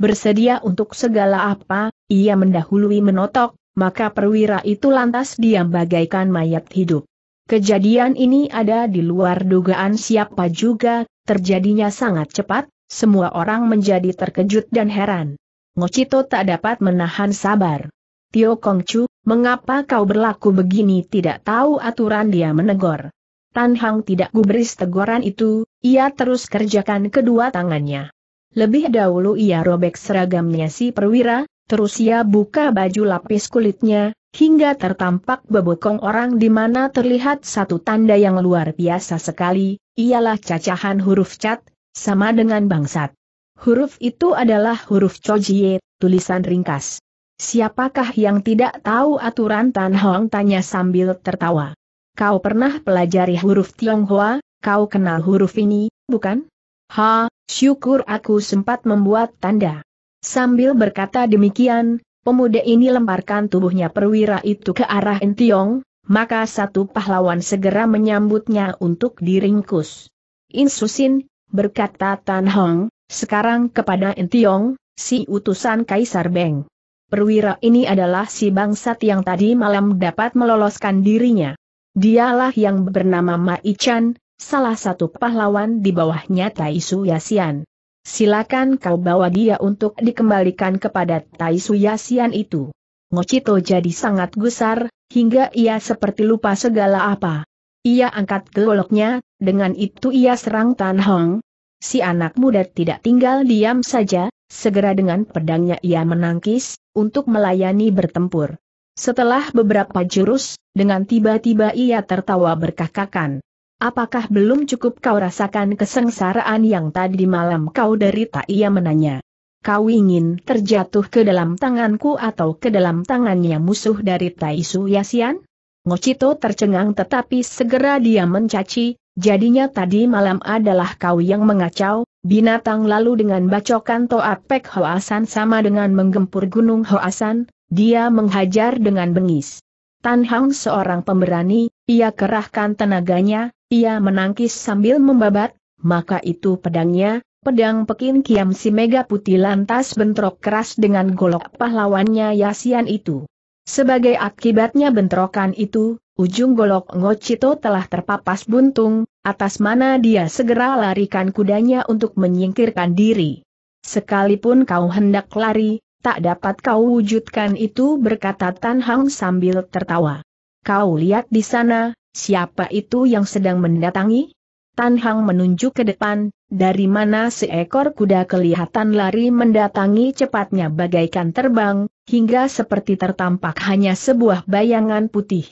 bersedia untuk segala apa, ia mendahului menotok, maka perwira itu lantas diam bagaikan mayat hidup. Kejadian ini ada di luar dugaan siapa juga, terjadinya sangat cepat, semua orang menjadi terkejut dan heran. Ngocito tak dapat menahan sabar. Tio Kongcu, mengapa kau berlaku begini tidak tahu aturan dia menegor. Tan Hang tidak gubris teguran itu, ia terus kerjakan kedua tangannya. Lebih dahulu ia robek seragamnya si perwira, terus ia buka baju lapis kulitnya, hingga tertampak bebekong orang di mana terlihat satu tanda yang luar biasa sekali, ialah cacahan huruf cat, sama dengan bangsat. Huruf itu adalah huruf cojie, tulisan ringkas. Siapakah yang tidak tahu aturan Tan Hong tanya sambil tertawa. Kau pernah pelajari huruf Tionghoa, kau kenal huruf ini, bukan? Ha, syukur aku sempat membuat tanda. Sambil berkata demikian, Pemuda ini lemparkan tubuhnya perwira itu ke arah Entiong, maka satu pahlawan segera menyambutnya untuk diringkus. Insusin, berkata Tan Hong, sekarang kepada Entiong, si utusan Kaisar Beng. Perwira ini adalah si bangsat yang tadi malam dapat meloloskan dirinya. Dialah yang bernama Ma Ichan, salah satu pahlawan di bawahnya Tai Su Yasian silakan kau bawa dia untuk dikembalikan kepada Tai Suyasian itu. Ngocito jadi sangat gusar, hingga ia seperti lupa segala apa. Ia angkat goloknya, dengan itu ia serang Tan Hong. Si anak muda tidak tinggal diam saja, segera dengan pedangnya ia menangkis, untuk melayani bertempur. Setelah beberapa jurus, dengan tiba-tiba ia tertawa berkakakan. Apakah belum cukup kau rasakan kesengsaraan yang tadi malam kau derita ia menanya. Kau ingin terjatuh ke dalam tanganku atau ke dalam tangannya musuh dari Taisu Yasian? Ngocito tercengang tetapi segera dia mencaci, jadinya tadi malam adalah kau yang mengacau, binatang lalu dengan bacokan toat pek Hoasan sama dengan menggempur gunung Hoasan, dia menghajar dengan bengis. Tan Hang seorang pemberani, ia kerahkan tenaganya, ia menangkis sambil membabat, maka itu pedangnya, pedang Pekin Kiam si Mega Putih lantas bentrok keras dengan golok pahlawannya Yasian itu. Sebagai akibatnya bentrokan itu, ujung golok Ngocito telah terpapas buntung, atas mana dia segera larikan kudanya untuk menyingkirkan diri. Sekalipun kau hendak lari, tak dapat kau wujudkan itu berkata Tan Hang sambil tertawa. Kau lihat di sana, Siapa itu yang sedang mendatangi? Tan Hang menunjuk ke depan, dari mana seekor kuda kelihatan lari mendatangi cepatnya bagaikan terbang, hingga seperti tertampak hanya sebuah bayangan putih.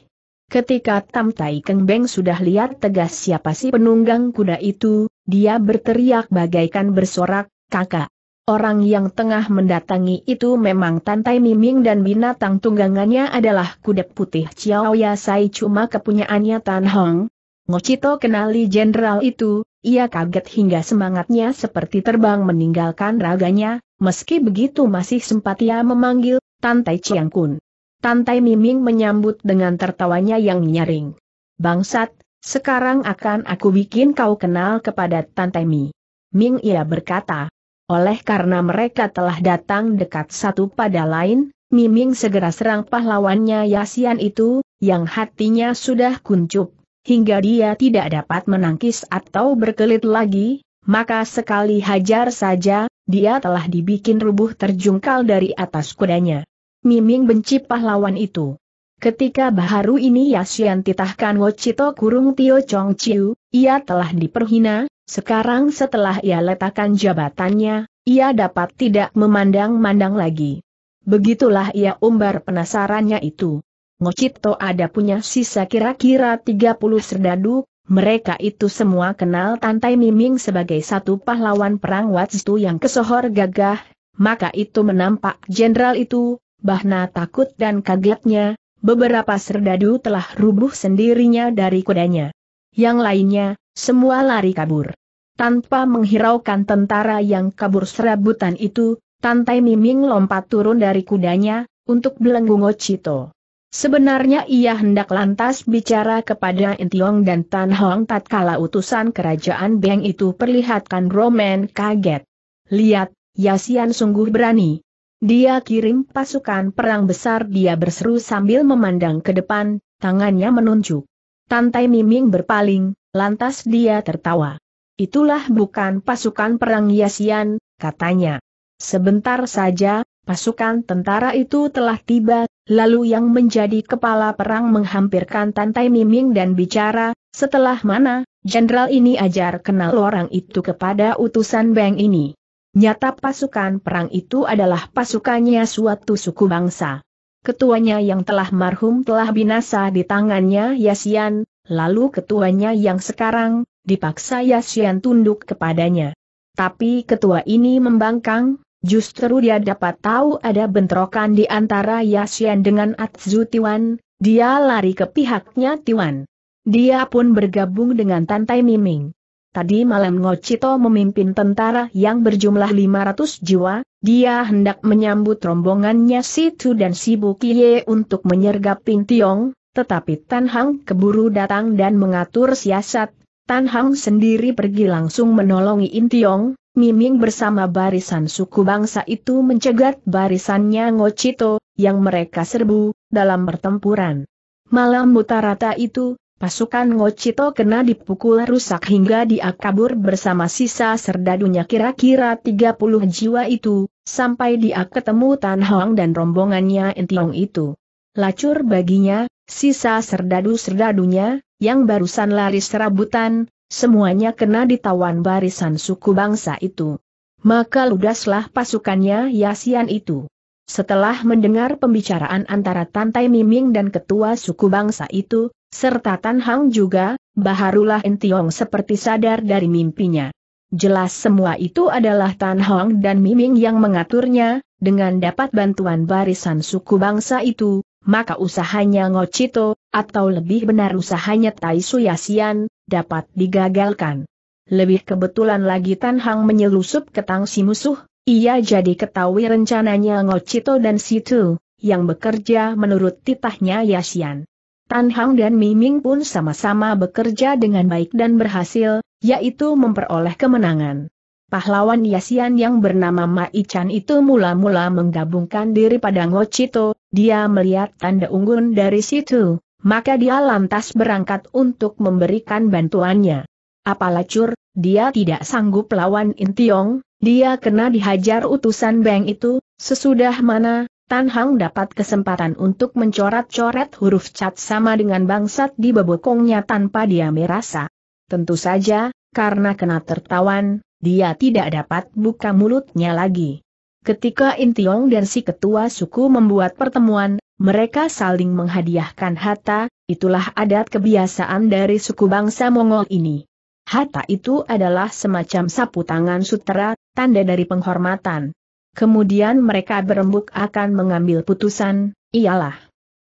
Ketika Tam Tai Keng Beng sudah lihat tegas siapa si penunggang kuda itu, dia berteriak bagaikan bersorak, kakak. Orang yang tengah mendatangi itu memang Tantai Miming dan binatang tunggangannya adalah kuda putih Ciao Ya Sai cuma kepunyaannya Tan Hong. Ngocito kenali jenderal itu, ia kaget hingga semangatnya seperti terbang meninggalkan raganya, meski begitu masih sempat ia memanggil, Tantai Chiang Kun. Tantai Miming menyambut dengan tertawanya yang nyaring. Bangsat, sekarang akan aku bikin kau kenal kepada Tantai Mi. Ming ia berkata. Oleh karena mereka telah datang dekat satu pada lain, Miming segera serang pahlawannya Yasian itu, yang hatinya sudah kuncup, hingga dia tidak dapat menangkis atau berkelit lagi, maka sekali hajar saja, dia telah dibikin rubuh terjungkal dari atas kudanya. Miming benci pahlawan itu. Ketika baharu ini Yasian titahkan Wocito kurung Tio Chong Chiu, ia telah diperhina, sekarang setelah ia letakkan jabatannya, ia dapat tidak memandang-mandang lagi. Begitulah ia umbar penasarannya itu. Ngocito ada punya sisa kira-kira 30 serdadu, mereka itu semua kenal Tantai Miming sebagai satu pahlawan perang Watsu yang kesohor gagah, maka itu menampak jenderal itu, bahna takut dan kagetnya, beberapa serdadu telah rubuh sendirinya dari kudanya yang lainnya, semua lari kabur. Tanpa menghiraukan tentara yang kabur serabutan itu, Tantai Miming lompat turun dari kudanya, untuk belenggu Ngocito. Sebenarnya ia hendak lantas bicara kepada Entiong dan Tan Hong tatkala utusan kerajaan Beng itu perlihatkan Roman kaget. Lihat, Yasian sungguh berani. Dia kirim pasukan perang besar dia berseru sambil memandang ke depan, tangannya menunjuk. Tantai Miming berpaling, lantas dia tertawa. Itulah bukan pasukan perang Yasian, katanya. Sebentar saja, pasukan tentara itu telah tiba, lalu yang menjadi kepala perang menghampirkan Tantai Miming dan bicara, setelah mana, jenderal ini ajar kenal orang itu kepada utusan Beng ini. Nyata pasukan perang itu adalah pasukannya suatu suku bangsa ketuanya yang telah marhum telah binasa di tangannya Yasian, lalu ketuanya yang sekarang, dipaksa Yasian tunduk kepadanya. Tapi ketua ini membangkang, justru dia dapat tahu ada bentrokan di antara Yasian dengan Atzu Tiwan, dia lari ke pihaknya Tiwan. Dia pun bergabung dengan Tantai Miming. Tadi malam Ngocito memimpin tentara yang berjumlah 500 jiwa, dia hendak menyambut rombongannya Situ dan Sibu Kie untuk menyergap Ping Tiong, tetapi Tan Hang keburu datang dan mengatur siasat. Tan Hang sendiri pergi langsung menolongi In Tiong, Miming bersama barisan suku bangsa itu mencegat barisannya Ngocito, yang mereka serbu, dalam pertempuran. Malam mutarata itu, Pasukan Ngocito kena dipukul rusak hingga dia kabur bersama sisa serdadunya kira-kira 30 jiwa itu, sampai dia ketemu Tan Hong dan rombongannya Entiong itu. Lacur baginya, sisa serdadu-serdadunya, yang barusan lari serabutan, semuanya kena ditawan barisan suku bangsa itu. Maka ludaslah pasukannya Yasian itu. Setelah mendengar pembicaraan antara Tantai Miming dan ketua suku bangsa itu, serta Tan Hang juga, baharulah Entiong seperti sadar dari mimpinya. Jelas semua itu adalah Tan Hong dan Miming yang mengaturnya, dengan dapat bantuan barisan suku bangsa itu, maka usahanya Ngocito, atau lebih benar usahanya Tai Suyasian, dapat digagalkan. Lebih kebetulan lagi Tan Hong menyelusup ke Tang musuh, ia jadi ketahui rencananya Ngocito dan Situ, yang bekerja menurut titahnya Yasian. Tan Hang dan Miming pun sama-sama bekerja dengan baik dan berhasil, yaitu memperoleh kemenangan. Pahlawan Yasian yang bernama Ma Ichan itu mula-mula menggabungkan diri pada Ngocito, dia melihat tanda unggun dari situ, maka dia lantas berangkat untuk memberikan bantuannya. Apalacur, dia tidak sanggup lawan Intiong, dia kena dihajar utusan Beng itu, sesudah mana, Tan Hang dapat kesempatan untuk mencoret-coret huruf cat sama dengan bangsat di bebokongnya tanpa dia merasa. Tentu saja, karena kena tertawan, dia tidak dapat buka mulutnya lagi. Ketika Intiong dan si ketua suku membuat pertemuan, mereka saling menghadiahkan hatta, itulah adat kebiasaan dari suku bangsa Mongol ini. Hata itu adalah semacam sapu tangan sutera, tanda dari penghormatan. Kemudian mereka berembuk akan mengambil putusan, ialah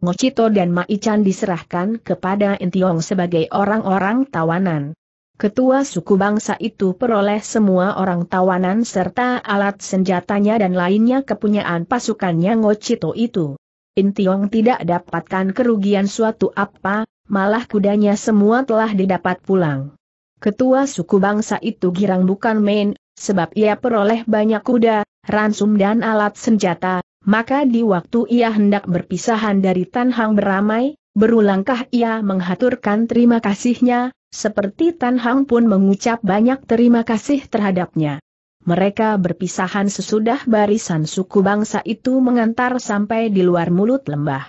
Ngocito dan Maichan diserahkan kepada Entiong sebagai orang-orang tawanan. Ketua suku bangsa itu peroleh semua orang tawanan serta alat senjatanya dan lainnya kepunyaan pasukannya Ngocito itu. Intiong tidak dapatkan kerugian suatu apa, malah kudanya semua telah didapat pulang. Ketua suku bangsa itu girang bukan main, sebab ia peroleh banyak kuda, ransum dan alat senjata, maka di waktu ia hendak berpisahan dari Tan Hang beramai, berulangkah ia menghaturkan terima kasihnya, seperti Tan Hang pun mengucap banyak terima kasih terhadapnya. Mereka berpisahan sesudah barisan suku bangsa itu mengantar sampai di luar mulut lembah.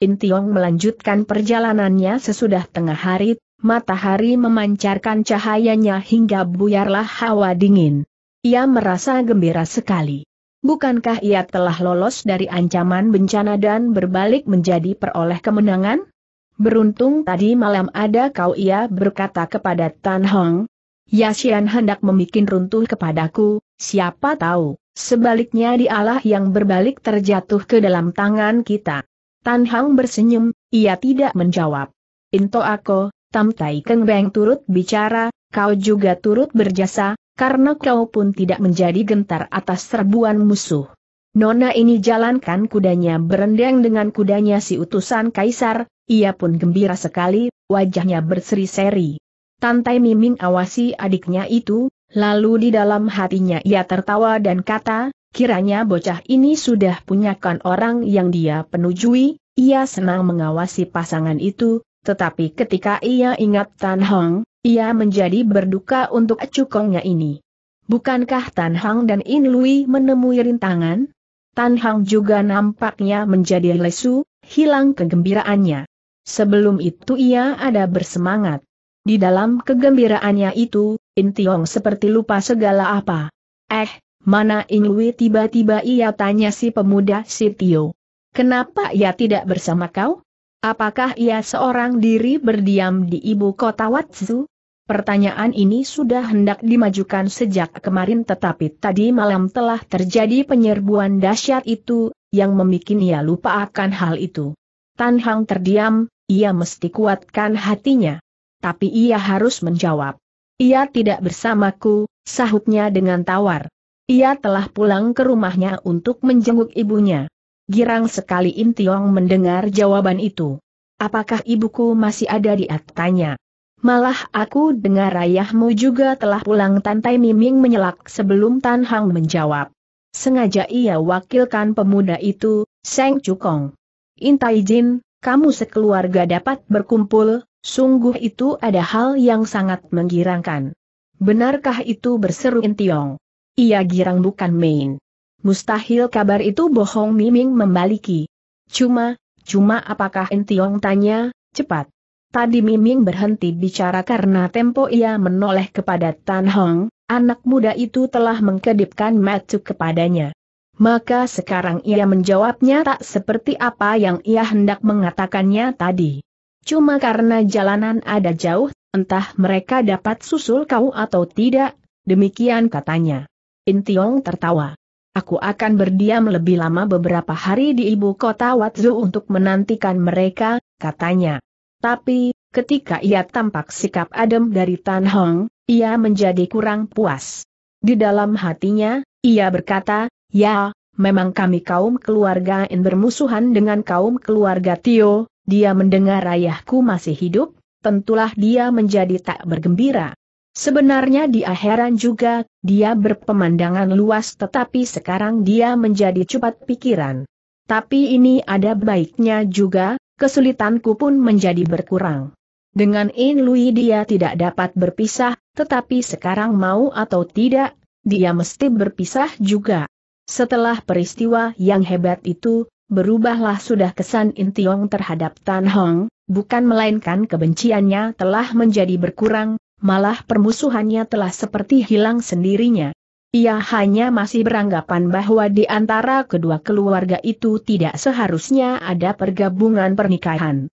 Intiong melanjutkan perjalanannya sesudah tengah hari, matahari memancarkan cahayanya hingga buyarlah hawa dingin. Ia merasa gembira sekali. Bukankah ia telah lolos dari ancaman bencana dan berbalik menjadi peroleh kemenangan? Beruntung tadi malam ada kau ia berkata kepada Tan Hong. Yasian hendak membuat runtuh kepadaku, siapa tahu, sebaliknya dialah yang berbalik terjatuh ke dalam tangan kita. Tan Hong bersenyum, ia tidak menjawab. Into aku, Tam Tai Keng Beng turut bicara, kau juga turut berjasa, karena kau pun tidak menjadi gentar atas serbuan musuh. Nona ini jalankan kudanya berendang dengan kudanya si utusan kaisar, ia pun gembira sekali, wajahnya berseri-seri. Tantai Miming awasi adiknya itu, lalu di dalam hatinya ia tertawa dan kata, kiranya bocah ini sudah punyakan orang yang dia penujui, ia senang mengawasi pasangan itu, tetapi ketika ia ingat Tan Hong, ia menjadi berduka untuk cukongnya ini. Bukankah Tan Hong dan In Lui menemui rintangan? Tan Hong juga nampaknya menjadi lesu, hilang kegembiraannya. Sebelum itu ia ada bersemangat. Di dalam kegembiraannya itu, In Tiong seperti lupa segala apa. Eh, mana In Lui tiba-tiba ia tanya si pemuda si Tio. Kenapa ia tidak bersama kau? Apakah ia seorang diri berdiam di ibu kota Watsu? Pertanyaan ini sudah hendak dimajukan sejak kemarin tetapi tadi malam telah terjadi penyerbuan dahsyat itu, yang membuat ia lupa akan hal itu. Tan Hang terdiam, ia mesti kuatkan hatinya. Tapi ia harus menjawab. Ia tidak bersamaku, sahutnya dengan tawar. Ia telah pulang ke rumahnya untuk menjenguk ibunya. Girang sekali Im Tiong mendengar jawaban itu. Apakah ibuku masih ada di atanya? Malah aku dengar ayahmu juga telah pulang Tantai Miming menyelak sebelum Tan Hang menjawab. Sengaja ia wakilkan pemuda itu, Seng Cukong. Intai Jin, kamu sekeluarga dapat berkumpul, sungguh itu ada hal yang sangat menggirangkan. Benarkah itu berseru Intiong? Ia girang bukan main. Mustahil kabar itu bohong Miming membaliki. Cuma, cuma apakah Entiong tanya, cepat. Tadi Miming berhenti bicara karena tempo ia menoleh kepada Tan Hong, anak muda itu telah mengkedipkan matu kepadanya. Maka sekarang ia menjawabnya tak seperti apa yang ia hendak mengatakannya tadi. Cuma karena jalanan ada jauh, entah mereka dapat susul kau atau tidak, demikian katanya. Intiong tertawa. Aku akan berdiam lebih lama beberapa hari di ibu kota Watzu untuk menantikan mereka, katanya. Tapi, ketika ia tampak sikap adem dari Tan Hong, ia menjadi kurang puas. Di dalam hatinya, ia berkata, Ya, memang kami kaum keluarga In bermusuhan dengan kaum keluarga Tio, dia mendengar ayahku masih hidup, tentulah dia menjadi tak bergembira. Sebenarnya dia heran juga, dia berpemandangan luas tetapi sekarang dia menjadi cepat pikiran. Tapi ini ada baiknya juga, kesulitanku pun menjadi berkurang. Dengan In Lui dia tidak dapat berpisah, tetapi sekarang mau atau tidak, dia mesti berpisah juga. Setelah peristiwa yang hebat itu, berubahlah sudah kesan In Tiong terhadap Tan Hong, bukan melainkan kebenciannya telah menjadi berkurang, malah permusuhannya telah seperti hilang sendirinya. Ia hanya masih beranggapan bahwa di antara kedua keluarga itu tidak seharusnya ada pergabungan pernikahan.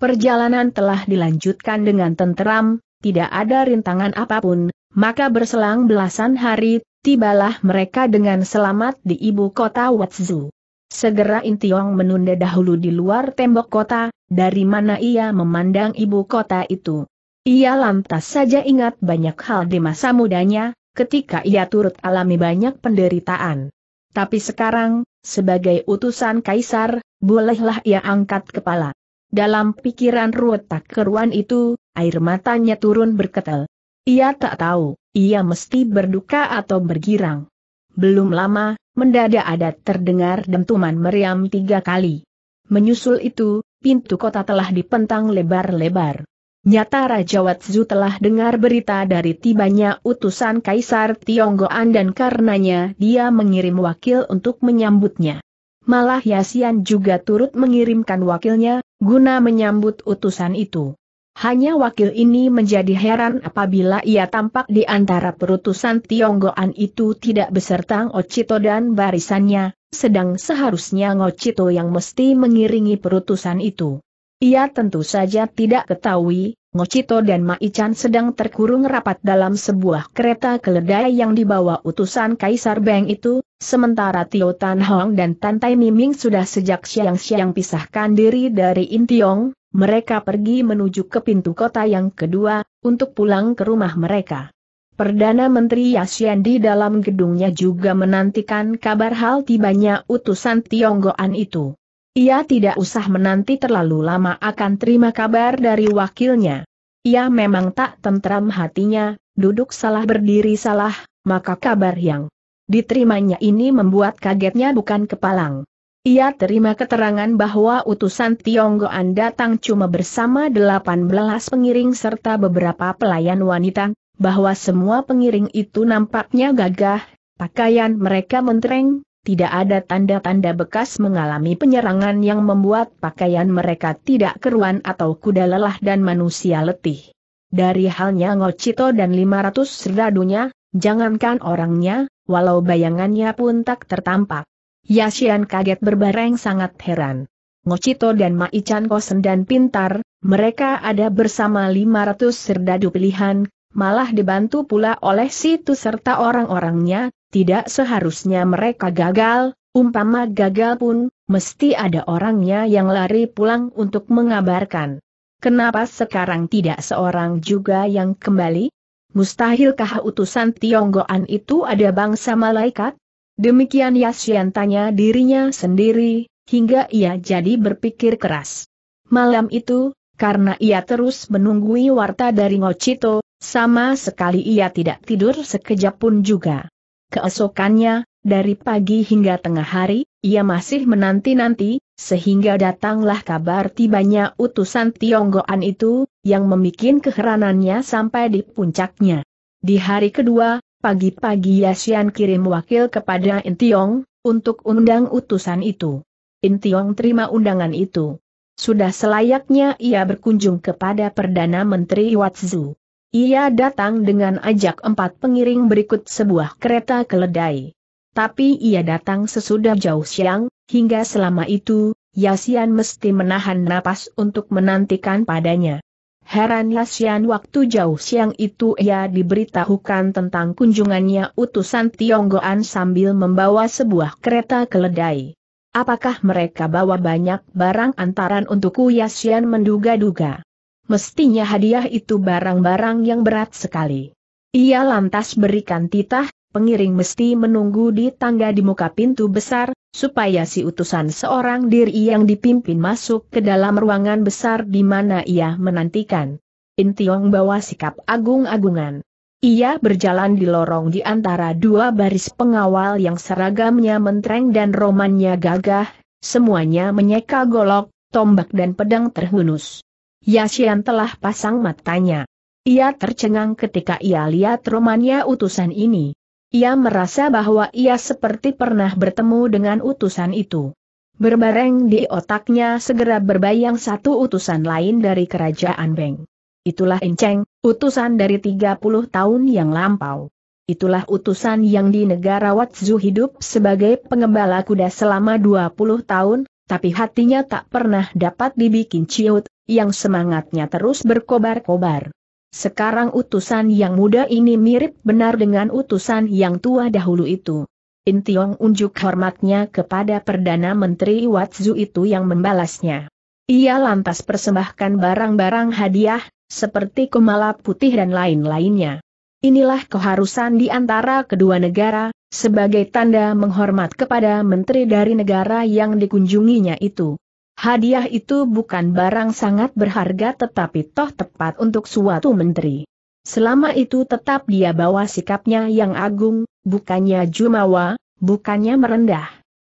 Perjalanan telah dilanjutkan dengan tenteram, tidak ada rintangan apapun, maka berselang belasan hari, tibalah mereka dengan selamat di ibu kota Watsu. Segera Intiong menunda dahulu di luar tembok kota, dari mana ia memandang ibu kota itu. Ia lantas saja ingat banyak hal di masa mudanya, ketika ia turut alami banyak penderitaan. Tapi sekarang, sebagai utusan kaisar, bolehlah ia angkat kepala. Dalam pikiran ruwetak keruan itu, air matanya turun berketel. Ia tak tahu, ia mesti berduka atau bergirang. Belum lama, mendadak ada terdengar dentuman meriam tiga kali. Menyusul itu, pintu kota telah dipentang lebar-lebar. Nyata Raja Watsu telah dengar berita dari tibanya utusan Kaisar Tionggoan dan karenanya dia mengirim wakil untuk menyambutnya. Malah Yasian juga turut mengirimkan wakilnya, guna menyambut utusan itu. Hanya wakil ini menjadi heran apabila ia tampak di antara perutusan Tionggoan itu tidak beserta Ocito dan barisannya, sedang seharusnya Ngocito yang mesti mengiringi perutusan itu. Ia tentu saja tidak ketahui, Ngocito dan Maichan sedang terkurung rapat dalam sebuah kereta keledai yang dibawa utusan Kaisar Beng itu, sementara Tio Tan Hong dan Tan Tai Miming sudah sejak siang-siang pisahkan diri dari Intiong, mereka pergi menuju ke pintu kota yang kedua, untuk pulang ke rumah mereka. Perdana Menteri Yasian di dalam gedungnya juga menantikan kabar hal tibanya utusan Tionggoan itu. Ia tidak usah menanti terlalu lama akan terima kabar dari wakilnya. Ia memang tak tentram hatinya, duduk salah berdiri salah, maka kabar yang diterimanya ini membuat kagetnya bukan kepalang. Ia terima keterangan bahwa utusan Tionggoan datang cuma bersama 18 pengiring serta beberapa pelayan wanita, bahwa semua pengiring itu nampaknya gagah, pakaian mereka mentereng, tidak ada tanda-tanda bekas mengalami penyerangan yang membuat pakaian mereka tidak keruan atau kuda lelah dan manusia letih. Dari halnya Ngocito dan 500 serdadunya, jangankan orangnya, walau bayangannya pun tak tertampak. Yasian kaget berbareng sangat heran. Ngocito dan Maichan kosen dan pintar, mereka ada bersama 500 serdadu pilihan, malah dibantu pula oleh situ serta orang-orangnya, tidak seharusnya mereka gagal, umpama gagal pun, mesti ada orangnya yang lari pulang untuk mengabarkan. Kenapa sekarang tidak seorang juga yang kembali? Mustahilkah utusan Tionggoan itu ada bangsa malaikat? Demikian Yasyan tanya dirinya sendiri, hingga ia jadi berpikir keras. Malam itu, karena ia terus menunggui warta dari Ngocito, sama sekali ia tidak tidur sekejap pun juga. Keesokannya, dari pagi hingga tengah hari, ia masih menanti-nanti, sehingga datanglah kabar tibanya utusan Tionggoan itu, yang membuat keheranannya sampai di puncaknya. Di hari kedua, pagi-pagi Yasian kirim wakil kepada Intiong, untuk undang utusan itu. Intiong terima undangan itu. Sudah selayaknya ia berkunjung kepada Perdana Menteri Watsu. Ia datang dengan ajak empat pengiring berikut sebuah kereta keledai. Tapi ia datang sesudah jauh siang, hingga selama itu, Yasian mesti menahan napas untuk menantikan padanya. Heran Yasian waktu jauh siang itu ia diberitahukan tentang kunjungannya utusan Tionggoan sambil membawa sebuah kereta keledai. Apakah mereka bawa banyak barang antaran untukku Yasian menduga-duga mestinya hadiah itu barang-barang yang berat sekali. Ia lantas berikan titah, pengiring mesti menunggu di tangga di muka pintu besar, supaya si utusan seorang diri yang dipimpin masuk ke dalam ruangan besar di mana ia menantikan. Intiong bawa sikap agung-agungan. Ia berjalan di lorong di antara dua baris pengawal yang seragamnya mentreng dan romannya gagah, semuanya menyeka golok, tombak dan pedang terhunus. Yasian telah pasang matanya. Ia tercengang ketika ia lihat romannya utusan ini. Ia merasa bahwa ia seperti pernah bertemu dengan utusan itu. Berbareng di otaknya segera berbayang satu utusan lain dari kerajaan Beng. Itulah Enceng, utusan dari 30 tahun yang lampau. Itulah utusan yang di negara Watzu hidup sebagai pengembala kuda selama 20 tahun, tapi hatinya tak pernah dapat dibikin ciut, yang semangatnya terus berkobar-kobar. Sekarang utusan yang muda ini mirip benar dengan utusan yang tua dahulu itu. Intiong unjuk hormatnya kepada Perdana Menteri Watsu itu yang membalasnya. Ia lantas persembahkan barang-barang hadiah, seperti kemala putih dan lain-lainnya. Inilah keharusan di antara kedua negara, sebagai tanda menghormat kepada menteri dari negara yang dikunjunginya itu. Hadiah itu bukan barang sangat berharga tetapi toh tepat untuk suatu menteri. Selama itu tetap dia bawa sikapnya yang agung, bukannya jumawa, bukannya merendah.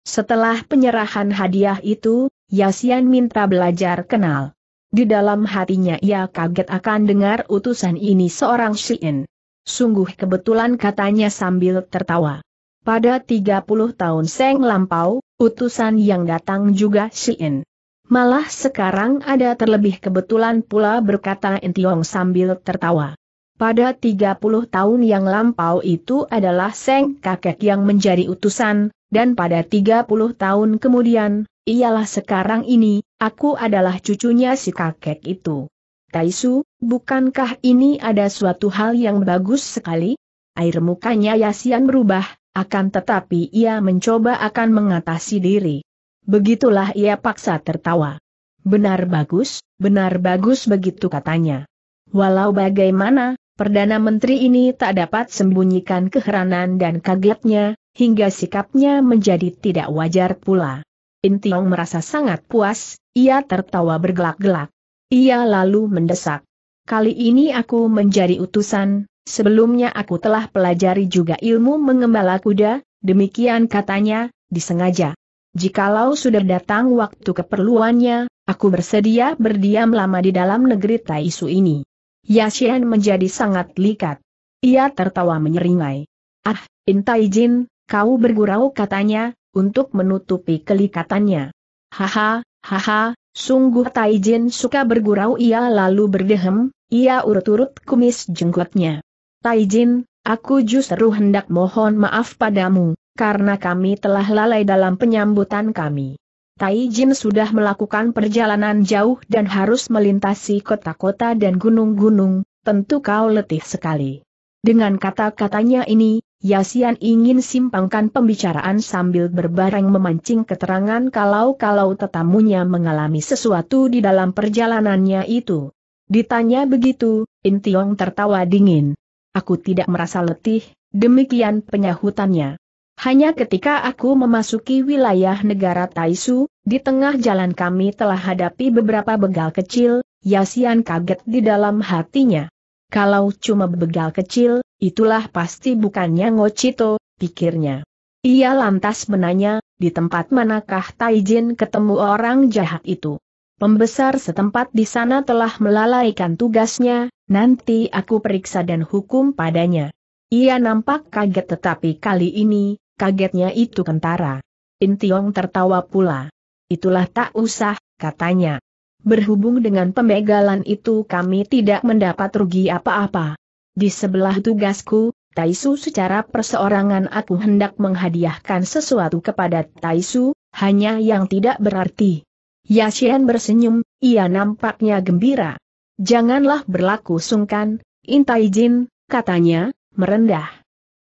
Setelah penyerahan hadiah itu, Yasian minta belajar kenal. Di dalam hatinya ia kaget akan dengar utusan ini seorang Shien. Sungguh kebetulan katanya sambil tertawa. Pada 30 tahun Seng lampau, Utusan yang datang juga Shien. Malah sekarang ada terlebih kebetulan pula berkata Intiong sambil tertawa. Pada 30 tahun yang lampau itu adalah Seng kakek yang menjadi utusan, dan pada 30 tahun kemudian, ialah sekarang ini, aku adalah cucunya si kakek itu. Taisu, bukankah ini ada suatu hal yang bagus sekali? Air mukanya Yasian berubah, akan tetapi ia mencoba akan mengatasi diri. Begitulah ia paksa tertawa. Benar bagus, benar bagus begitu katanya. Walau bagaimana, Perdana Menteri ini tak dapat sembunyikan keheranan dan kagetnya, hingga sikapnya menjadi tidak wajar pula. Intiong merasa sangat puas, ia tertawa bergelak-gelak. Ia lalu mendesak. Kali ini aku menjadi utusan, Sebelumnya aku telah pelajari juga ilmu mengembala kuda, demikian katanya, disengaja. Jikalau sudah datang waktu keperluannya, aku bersedia berdiam lama di dalam negeri Taisu ini. Yashian menjadi sangat likat. Ia tertawa menyeringai. Ah, Intai Jin, kau bergurau katanya, untuk menutupi kelikatannya. Haha, haha, sungguh Taijin suka bergurau ia lalu berdehem, ia urut-urut kumis jenggotnya. Taijin, aku justru hendak mohon maaf padamu, karena kami telah lalai dalam penyambutan kami. Taijin sudah melakukan perjalanan jauh dan harus melintasi kota-kota dan gunung-gunung, tentu kau letih sekali. Dengan kata-katanya ini, Yasian ingin simpangkan pembicaraan sambil berbareng memancing keterangan kalau-kalau tetamunya mengalami sesuatu di dalam perjalanannya itu. Ditanya begitu, Intiong tertawa dingin. Aku tidak merasa letih, demikian penyahutannya. Hanya ketika aku memasuki wilayah negara Taisu, di tengah jalan kami telah hadapi beberapa begal kecil, Yasian kaget di dalam hatinya. Kalau cuma begal kecil, itulah pasti bukannya Ngocito, pikirnya. Ia lantas menanya, di tempat manakah Taijin ketemu orang jahat itu? Pembesar setempat di sana telah melalaikan tugasnya, Nanti aku periksa dan hukum padanya. Ia nampak kaget tetapi kali ini, kagetnya itu kentara. Intiong tertawa pula. Itulah tak usah, katanya. Berhubung dengan pembegalan itu kami tidak mendapat rugi apa-apa. Di sebelah tugasku, Taisu secara perseorangan aku hendak menghadiahkan sesuatu kepada Taisu, hanya yang tidak berarti. Yashian bersenyum, ia nampaknya gembira. Janganlah berlaku sungkan, Intai Jin, katanya, merendah.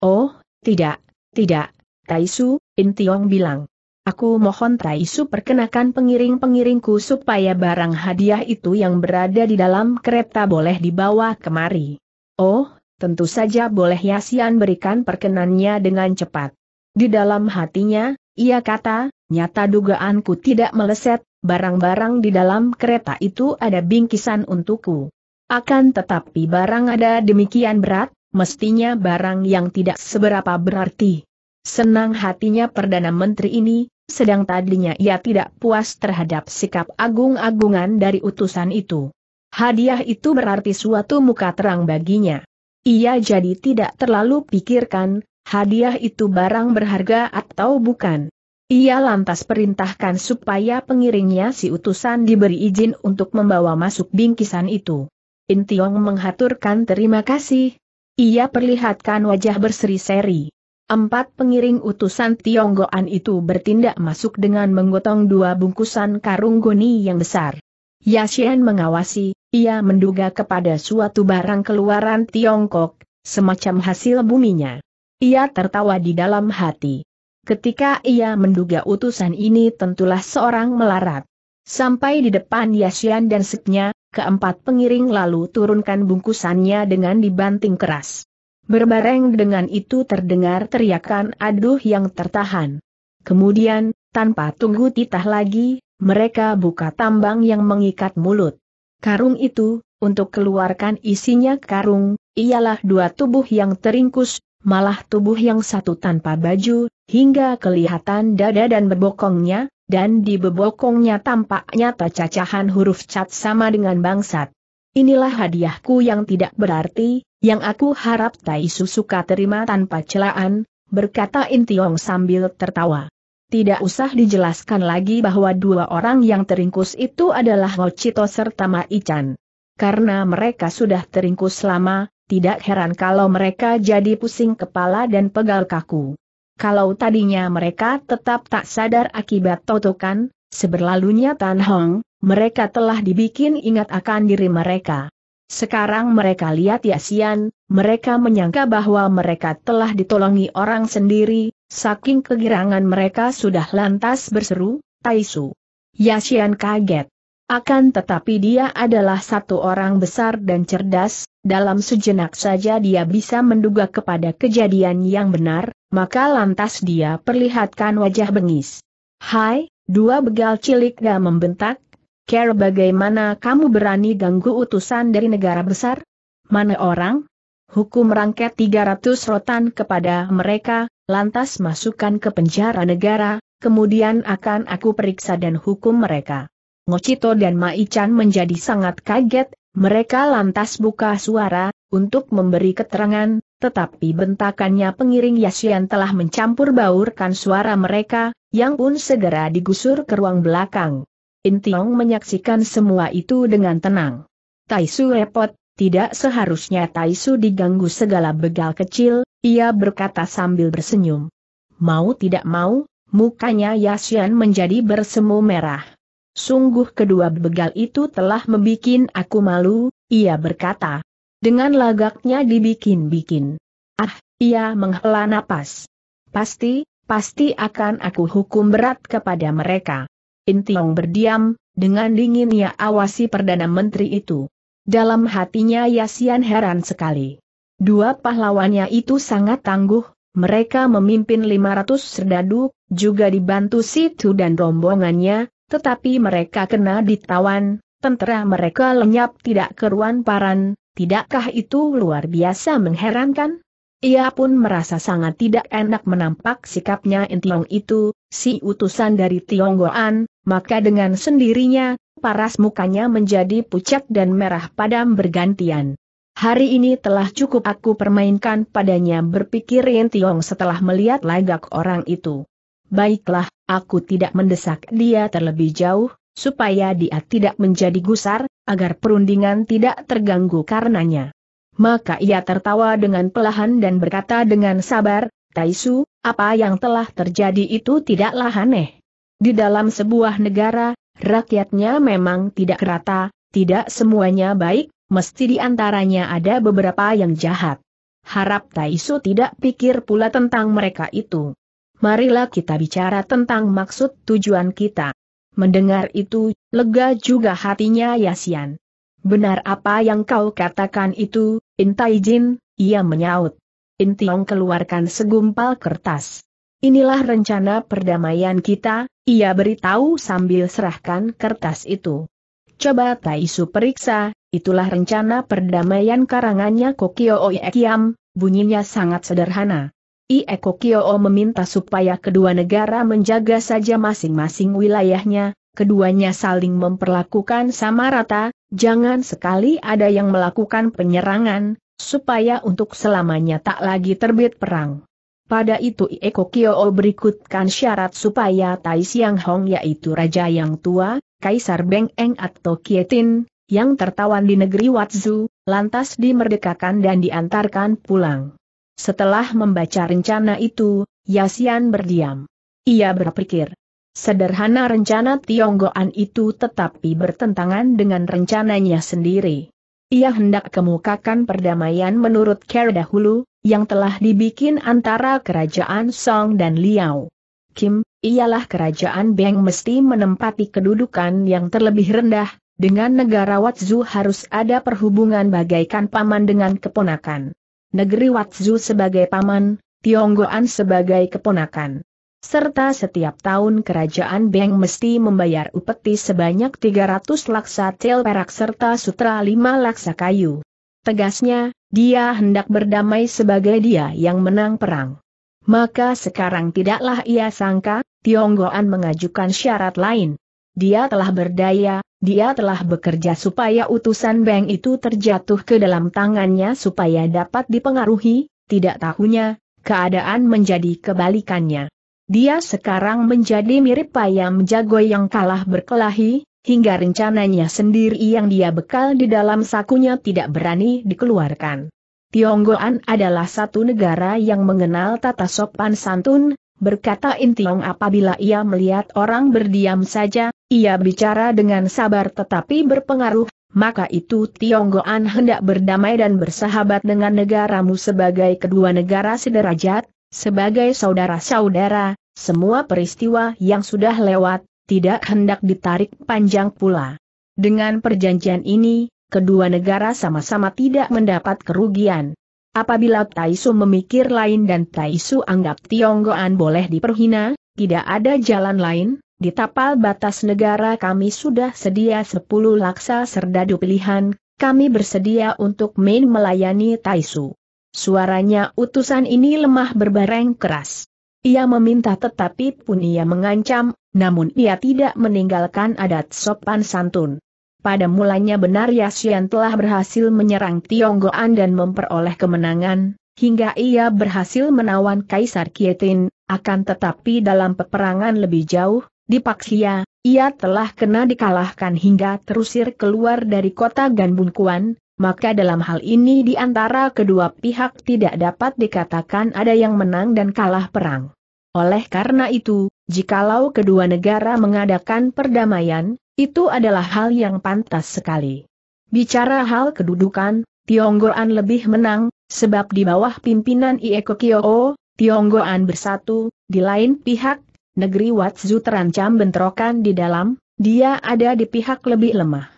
Oh, tidak, tidak, Taisu, Intiong bilang. Aku mohon Taisu perkenakan pengiring-pengiringku supaya barang hadiah itu yang berada di dalam kereta boleh dibawa kemari. Oh, tentu saja boleh Yasian berikan perkenannya dengan cepat. Di dalam hatinya, ia kata, nyata dugaanku tidak meleset, barang-barang di dalam kereta itu ada bingkisan untukku. Akan tetapi barang ada demikian berat, mestinya barang yang tidak seberapa berarti. Senang hatinya Perdana Menteri ini, sedang tadinya ia tidak puas terhadap sikap agung-agungan dari utusan itu. Hadiah itu berarti suatu muka terang baginya. Ia jadi tidak terlalu pikirkan, hadiah itu barang berharga atau bukan. Ia lantas perintahkan supaya pengiringnya si utusan diberi izin untuk membawa masuk bingkisan itu. Intiong menghaturkan terima kasih. Ia perlihatkan wajah berseri-seri. Empat pengiring utusan Tionggoan itu bertindak masuk dengan menggotong dua bungkusan karung goni yang besar. Yashian mengawasi, ia menduga kepada suatu barang keluaran Tiongkok, semacam hasil buminya. Ia tertawa di dalam hati. Ketika ia menduga utusan ini tentulah seorang melarat. Sampai di depan Yasian dan Seknya, keempat pengiring lalu turunkan bungkusannya dengan dibanting keras. Berbareng dengan itu terdengar teriakan aduh yang tertahan. Kemudian, tanpa tunggu titah lagi, mereka buka tambang yang mengikat mulut. Karung itu, untuk keluarkan isinya karung, ialah dua tubuh yang teringkus, malah tubuh yang satu tanpa baju, hingga kelihatan dada dan bebokongnya, dan di bebokongnya tampaknya nyata cacahan huruf cat sama dengan bangsat. Inilah hadiahku yang tidak berarti, yang aku harap Tai suka terima tanpa celaan, berkata Intiong sambil tertawa. Tidak usah dijelaskan lagi bahwa dua orang yang teringkus itu adalah Ngocito serta Maichan. Karena mereka sudah teringkus lama, tidak heran kalau mereka jadi pusing kepala dan pegal kaku. Kalau tadinya mereka tetap tak sadar akibat totokan, seberlalunya Tan Hong, mereka telah dibikin ingat akan diri mereka. Sekarang mereka lihat Yasian, mereka menyangka bahwa mereka telah ditolongi orang sendiri, saking kegirangan mereka sudah lantas berseru, Taisu. Yasian kaget. Akan tetapi dia adalah satu orang besar dan cerdas, dalam sejenak saja dia bisa menduga kepada kejadian yang benar, maka lantas dia perlihatkan wajah bengis. Hai, dua begal cilik gak membentak, Care bagaimana kamu berani ganggu utusan dari negara besar? Mana orang? Hukum rangket 300 rotan kepada mereka, lantas masukkan ke penjara negara, kemudian akan aku periksa dan hukum mereka. Ngocito dan Maichan menjadi sangat kaget, mereka lantas buka suara, untuk memberi keterangan, tetapi bentakannya pengiring Yasian telah mencampur baurkan suara mereka, yang pun segera digusur ke ruang belakang. Intiong menyaksikan semua itu dengan tenang. Taisu repot, tidak seharusnya Taisu diganggu segala begal kecil, ia berkata sambil bersenyum. Mau tidak mau, mukanya Yasian menjadi bersemu merah. Sungguh kedua begal itu telah membikin aku malu, ia berkata. Dengan lagaknya dibikin-bikin. Ah, ia menghela napas. Pasti, pasti akan aku hukum berat kepada mereka. Intiong berdiam, dengan dingin ia awasi Perdana Menteri itu. Dalam hatinya Yasian heran sekali. Dua pahlawannya itu sangat tangguh, mereka memimpin 500 serdadu, juga dibantu Situ dan rombongannya, tetapi mereka kena ditawan, tentera mereka lenyap tidak keruan paran, tidakkah itu luar biasa mengherankan? Ia pun merasa sangat tidak enak menampak sikapnya Entiong itu, si utusan dari Tionggoan, maka dengan sendirinya, paras mukanya menjadi pucat dan merah padam bergantian. Hari ini telah cukup aku permainkan padanya berpikir Intiong setelah melihat lagak orang itu. Baiklah, Aku tidak mendesak dia terlebih jauh, supaya dia tidak menjadi gusar, agar perundingan tidak terganggu karenanya. Maka ia tertawa dengan pelahan dan berkata dengan sabar, Taisu, apa yang telah terjadi itu tidaklah aneh. Di dalam sebuah negara, rakyatnya memang tidak rata, tidak semuanya baik, mesti di antaranya ada beberapa yang jahat. Harap Taisu tidak pikir pula tentang mereka itu marilah kita bicara tentang maksud tujuan kita. Mendengar itu, lega juga hatinya Yasian. Benar apa yang kau katakan itu, Intai Jin, ia menyaut. Intiong keluarkan segumpal kertas. Inilah rencana perdamaian kita, ia beritahu sambil serahkan kertas itu. Coba Taisu periksa, itulah rencana perdamaian karangannya Kokiyo Oekiam, bunyinya sangat sederhana. Ieko Kioo meminta supaya kedua negara menjaga saja masing-masing wilayahnya, keduanya saling memperlakukan sama rata, jangan sekali ada yang melakukan penyerangan, supaya untuk selamanya tak lagi terbit perang. Pada itu Ieko Kioo berikutkan syarat supaya Tai Siang Hong yaitu Raja Yang Tua, Kaisar Beng Eng atau Kietin, yang tertawan di negeri Watzu, lantas dimerdekakan dan diantarkan pulang. Setelah membaca rencana itu, Yasian berdiam. Ia berpikir. Sederhana rencana Tionggoan itu tetapi bertentangan dengan rencananya sendiri. Ia hendak kemukakan perdamaian menurut Kera dahulu, yang telah dibikin antara kerajaan Song dan Liao. Kim, ialah kerajaan Beng mesti menempati kedudukan yang terlebih rendah, dengan negara Watzu harus ada perhubungan bagaikan paman dengan keponakan negeri Watzu sebagai paman, Tionggoan sebagai keponakan. Serta setiap tahun kerajaan Beng mesti membayar upeti sebanyak 300 laksa tel perak serta sutra 5 laksa kayu. Tegasnya, dia hendak berdamai sebagai dia yang menang perang. Maka sekarang tidaklah ia sangka, Tionggoan mengajukan syarat lain dia telah berdaya, dia telah bekerja supaya utusan Beng itu terjatuh ke dalam tangannya supaya dapat dipengaruhi, tidak tahunya, keadaan menjadi kebalikannya. Dia sekarang menjadi mirip payam jago yang kalah berkelahi, hingga rencananya sendiri yang dia bekal di dalam sakunya tidak berani dikeluarkan. Tionggoan adalah satu negara yang mengenal tata sopan santun, berkata Intiong apabila ia melihat orang berdiam saja, ia bicara dengan sabar tetapi berpengaruh, maka itu Tionggoan hendak berdamai dan bersahabat dengan negaramu sebagai kedua negara sederajat, sebagai saudara-saudara, semua peristiwa yang sudah lewat, tidak hendak ditarik panjang pula. Dengan perjanjian ini, kedua negara sama-sama tidak mendapat kerugian. Apabila Taisu memikir lain dan Taisu anggap Tionggoan boleh diperhina, tidak ada jalan lain, di tapal batas negara kami sudah sedia 10 laksa serdadu pilihan, kami bersedia untuk main melayani Taisu. Suaranya utusan ini lemah berbareng keras. Ia meminta tetapi pun ia mengancam, namun ia tidak meninggalkan adat sopan santun. Pada mulanya benar Yasian telah berhasil menyerang Tionggoan dan memperoleh kemenangan, hingga ia berhasil menawan Kaisar Kietin, akan tetapi dalam peperangan lebih jauh, di Paksia, ia telah kena dikalahkan hingga terusir keluar dari kota Ganbunkuan, maka dalam hal ini di antara kedua pihak tidak dapat dikatakan ada yang menang dan kalah perang. Oleh karena itu, jikalau kedua negara mengadakan perdamaian, itu adalah hal yang pantas sekali. Bicara hal kedudukan, Tionggoan lebih menang, sebab di bawah pimpinan Ieko Kyo, Tionggoan bersatu, di lain pihak, negeri Watsu terancam bentrokan di dalam, dia ada di pihak lebih lemah.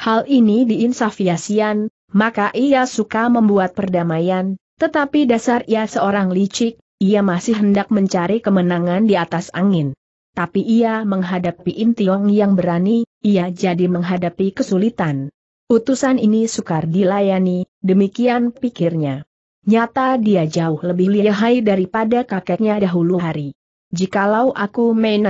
Hal ini diinsaf Yasian, maka ia suka membuat perdamaian, tetapi dasar ia seorang licik, ia masih hendak mencari kemenangan di atas angin. Tapi ia menghadapi Intiong yang berani, ia jadi menghadapi kesulitan. Utusan ini sukar dilayani, demikian pikirnya. Nyata dia jauh lebih lihai daripada kakeknya dahulu hari. Jikalau aku main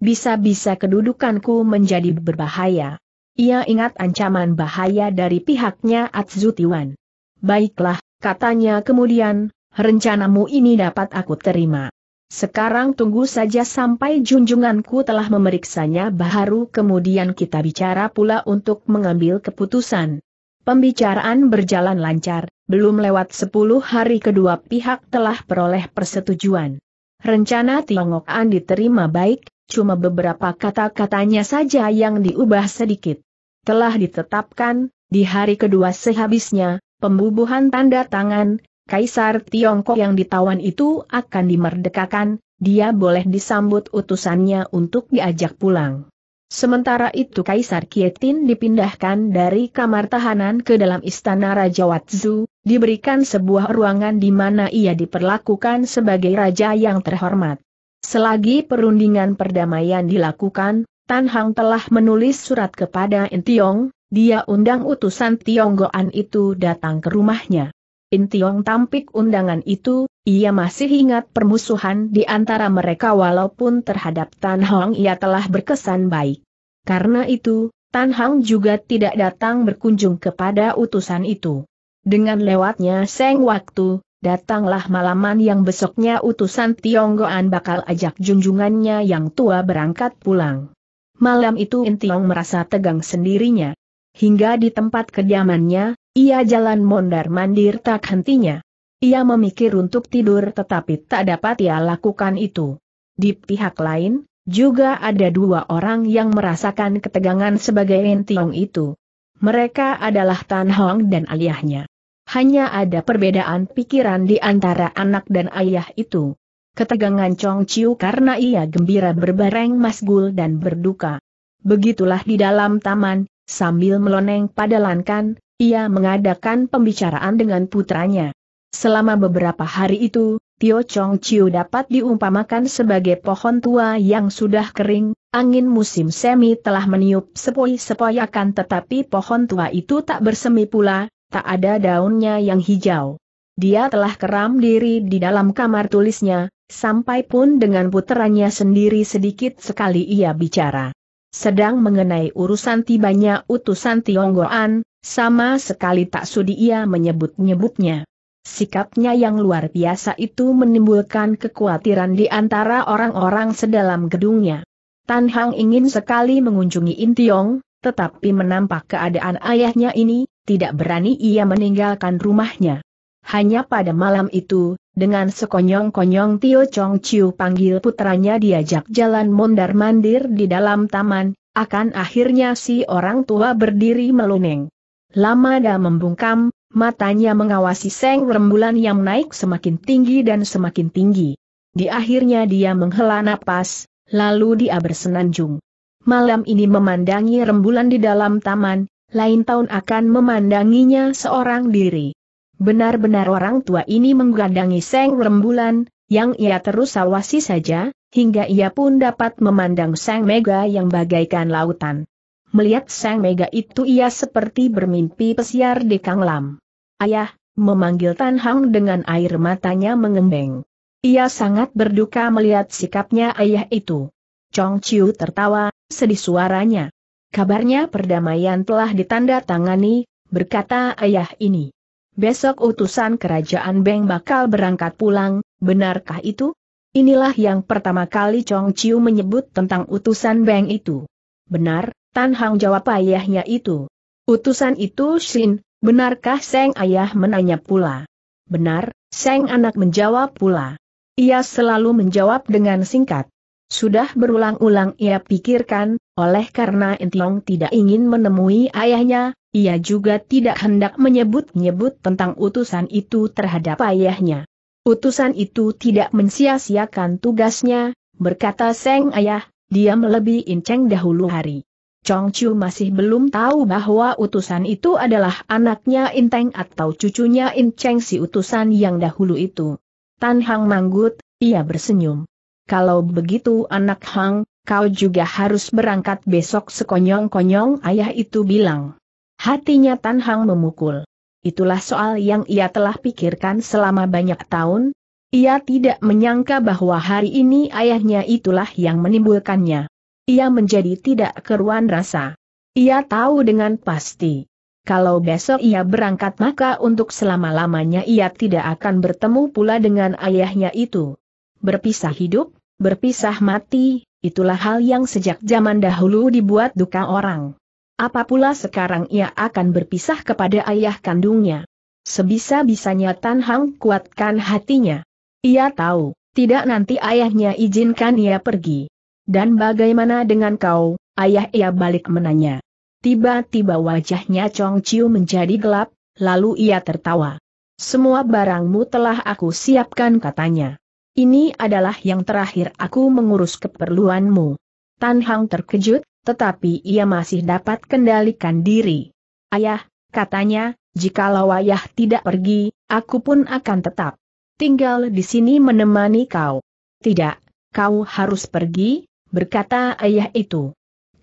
bisa-bisa kedudukanku menjadi berbahaya. Ia ingat ancaman bahaya dari pihaknya Atzutiwan. Baiklah, katanya kemudian, rencanamu ini dapat aku terima. Sekarang tunggu saja sampai junjunganku telah memeriksanya baru kemudian kita bicara pula untuk mengambil keputusan. Pembicaraan berjalan lancar, belum lewat 10 hari kedua pihak telah peroleh persetujuan. Rencana Tiongok An diterima baik, cuma beberapa kata-katanya saja yang diubah sedikit. Telah ditetapkan, di hari kedua sehabisnya, pembubuhan tanda tangan, Kaisar Tiongkok yang ditawan itu akan dimerdekakan, dia boleh disambut utusannya untuk diajak pulang. Sementara itu Kaisar Kietin dipindahkan dari kamar tahanan ke dalam istana Raja Watzu, diberikan sebuah ruangan di mana ia diperlakukan sebagai raja yang terhormat. Selagi perundingan perdamaian dilakukan, Tan Hang telah menulis surat kepada Entiong, dia undang utusan Tionggoan itu datang ke rumahnya. Intiong tampik undangan itu, ia masih ingat permusuhan di antara mereka walaupun terhadap Tan Hong ia telah berkesan baik. Karena itu, Tan Hong juga tidak datang berkunjung kepada utusan itu. Dengan lewatnya seng waktu, datanglah malaman yang besoknya utusan Goan bakal ajak junjungannya yang tua berangkat pulang. Malam itu Intiong merasa tegang sendirinya. Hingga di tempat kediamannya, ia jalan mondar-mandir tak hentinya. Ia memikir untuk tidur tetapi tak dapat ia lakukan itu. Di pihak lain, juga ada dua orang yang merasakan ketegangan sebagai Entiong itu. Mereka adalah Tan Hong dan ayahnya. Hanya ada perbedaan pikiran di antara anak dan ayah itu. Ketegangan Chong Chiu karena ia gembira berbareng Mas Gul dan berduka. Begitulah di dalam taman, sambil meloneng pada lankan, ia mengadakan pembicaraan dengan putranya. Selama beberapa hari itu, Tio Chong Chiu dapat diumpamakan sebagai pohon tua yang sudah kering, angin musim semi telah meniup sepoi-sepoi akan tetapi pohon tua itu tak bersemi pula, tak ada daunnya yang hijau. Dia telah keram diri di dalam kamar tulisnya, sampai pun dengan puterannya sendiri sedikit sekali ia bicara. Sedang mengenai urusan tibanya utusan Tionggoan, sama sekali tak sudi ia menyebut-nyebutnya. Sikapnya yang luar biasa itu menimbulkan kekhawatiran di antara orang-orang sedalam gedungnya. Tan Hang ingin sekali mengunjungi Intiong, tetapi menampak keadaan ayahnya ini, tidak berani ia meninggalkan rumahnya. Hanya pada malam itu, dengan sekonyong-konyong Tio Chong Chiu panggil putranya diajak jalan mondar-mandir di dalam taman, akan akhirnya si orang tua berdiri meluneng. Lama dah membungkam, matanya mengawasi seng rembulan yang naik semakin tinggi dan semakin tinggi. Di akhirnya dia menghela napas, lalu dia bersenanjung. Malam ini memandangi rembulan di dalam taman, lain tahun akan memandanginya seorang diri. Benar-benar orang tua ini menggandangi seng rembulan, yang ia terus awasi saja, hingga ia pun dapat memandang seng mega yang bagaikan lautan. Melihat sang mega itu ia seperti bermimpi pesiar di Kang Lam. Ayah, memanggil Tan Hang dengan air matanya mengembeng. Ia sangat berduka melihat sikapnya ayah itu. Chong Chiu tertawa, sedih suaranya. Kabarnya perdamaian telah ditandatangani, berkata ayah ini. Besok utusan kerajaan Beng bakal berangkat pulang, benarkah itu? Inilah yang pertama kali Chong Chiu menyebut tentang utusan Beng itu. Benar, Tan Hang jawab ayahnya itu. Utusan itu Shin, benarkah Seng ayah menanya pula? Benar, Seng anak menjawab pula. Ia selalu menjawab dengan singkat. Sudah berulang-ulang ia pikirkan, oleh karena Intiong tidak ingin menemui ayahnya, ia juga tidak hendak menyebut-nyebut tentang utusan itu terhadap ayahnya. Utusan itu tidak mensia-siakan tugasnya, berkata Seng ayah, dia melebihi Inceng dahulu hari. Chong Chu masih belum tahu bahwa utusan itu adalah anaknya Inteng atau cucunya Cheng si utusan yang dahulu itu. Tan Hang manggut, ia bersenyum. Kalau begitu anak Hang, kau juga harus berangkat besok sekonyong-konyong ayah itu bilang. Hatinya Tan Hang memukul. Itulah soal yang ia telah pikirkan selama banyak tahun. Ia tidak menyangka bahwa hari ini ayahnya itulah yang menimbulkannya. Ia menjadi tidak keruan rasa. Ia tahu dengan pasti. Kalau besok ia berangkat maka untuk selama-lamanya ia tidak akan bertemu pula dengan ayahnya itu. Berpisah hidup, berpisah mati, itulah hal yang sejak zaman dahulu dibuat duka orang. Apa pula sekarang ia akan berpisah kepada ayah kandungnya. Sebisa-bisanya Tan Hang kuatkan hatinya. Ia tahu, tidak nanti ayahnya izinkan ia pergi. Dan bagaimana dengan kau, ayah ia balik menanya. Tiba-tiba wajahnya Chong Chiu menjadi gelap, lalu ia tertawa. Semua barangmu telah aku siapkan katanya. Ini adalah yang terakhir aku mengurus keperluanmu. Tan Hang terkejut, tetapi ia masih dapat kendalikan diri. Ayah, katanya, jikalau ayah tidak pergi, aku pun akan tetap tinggal di sini menemani kau. Tidak, kau harus pergi, berkata ayah itu.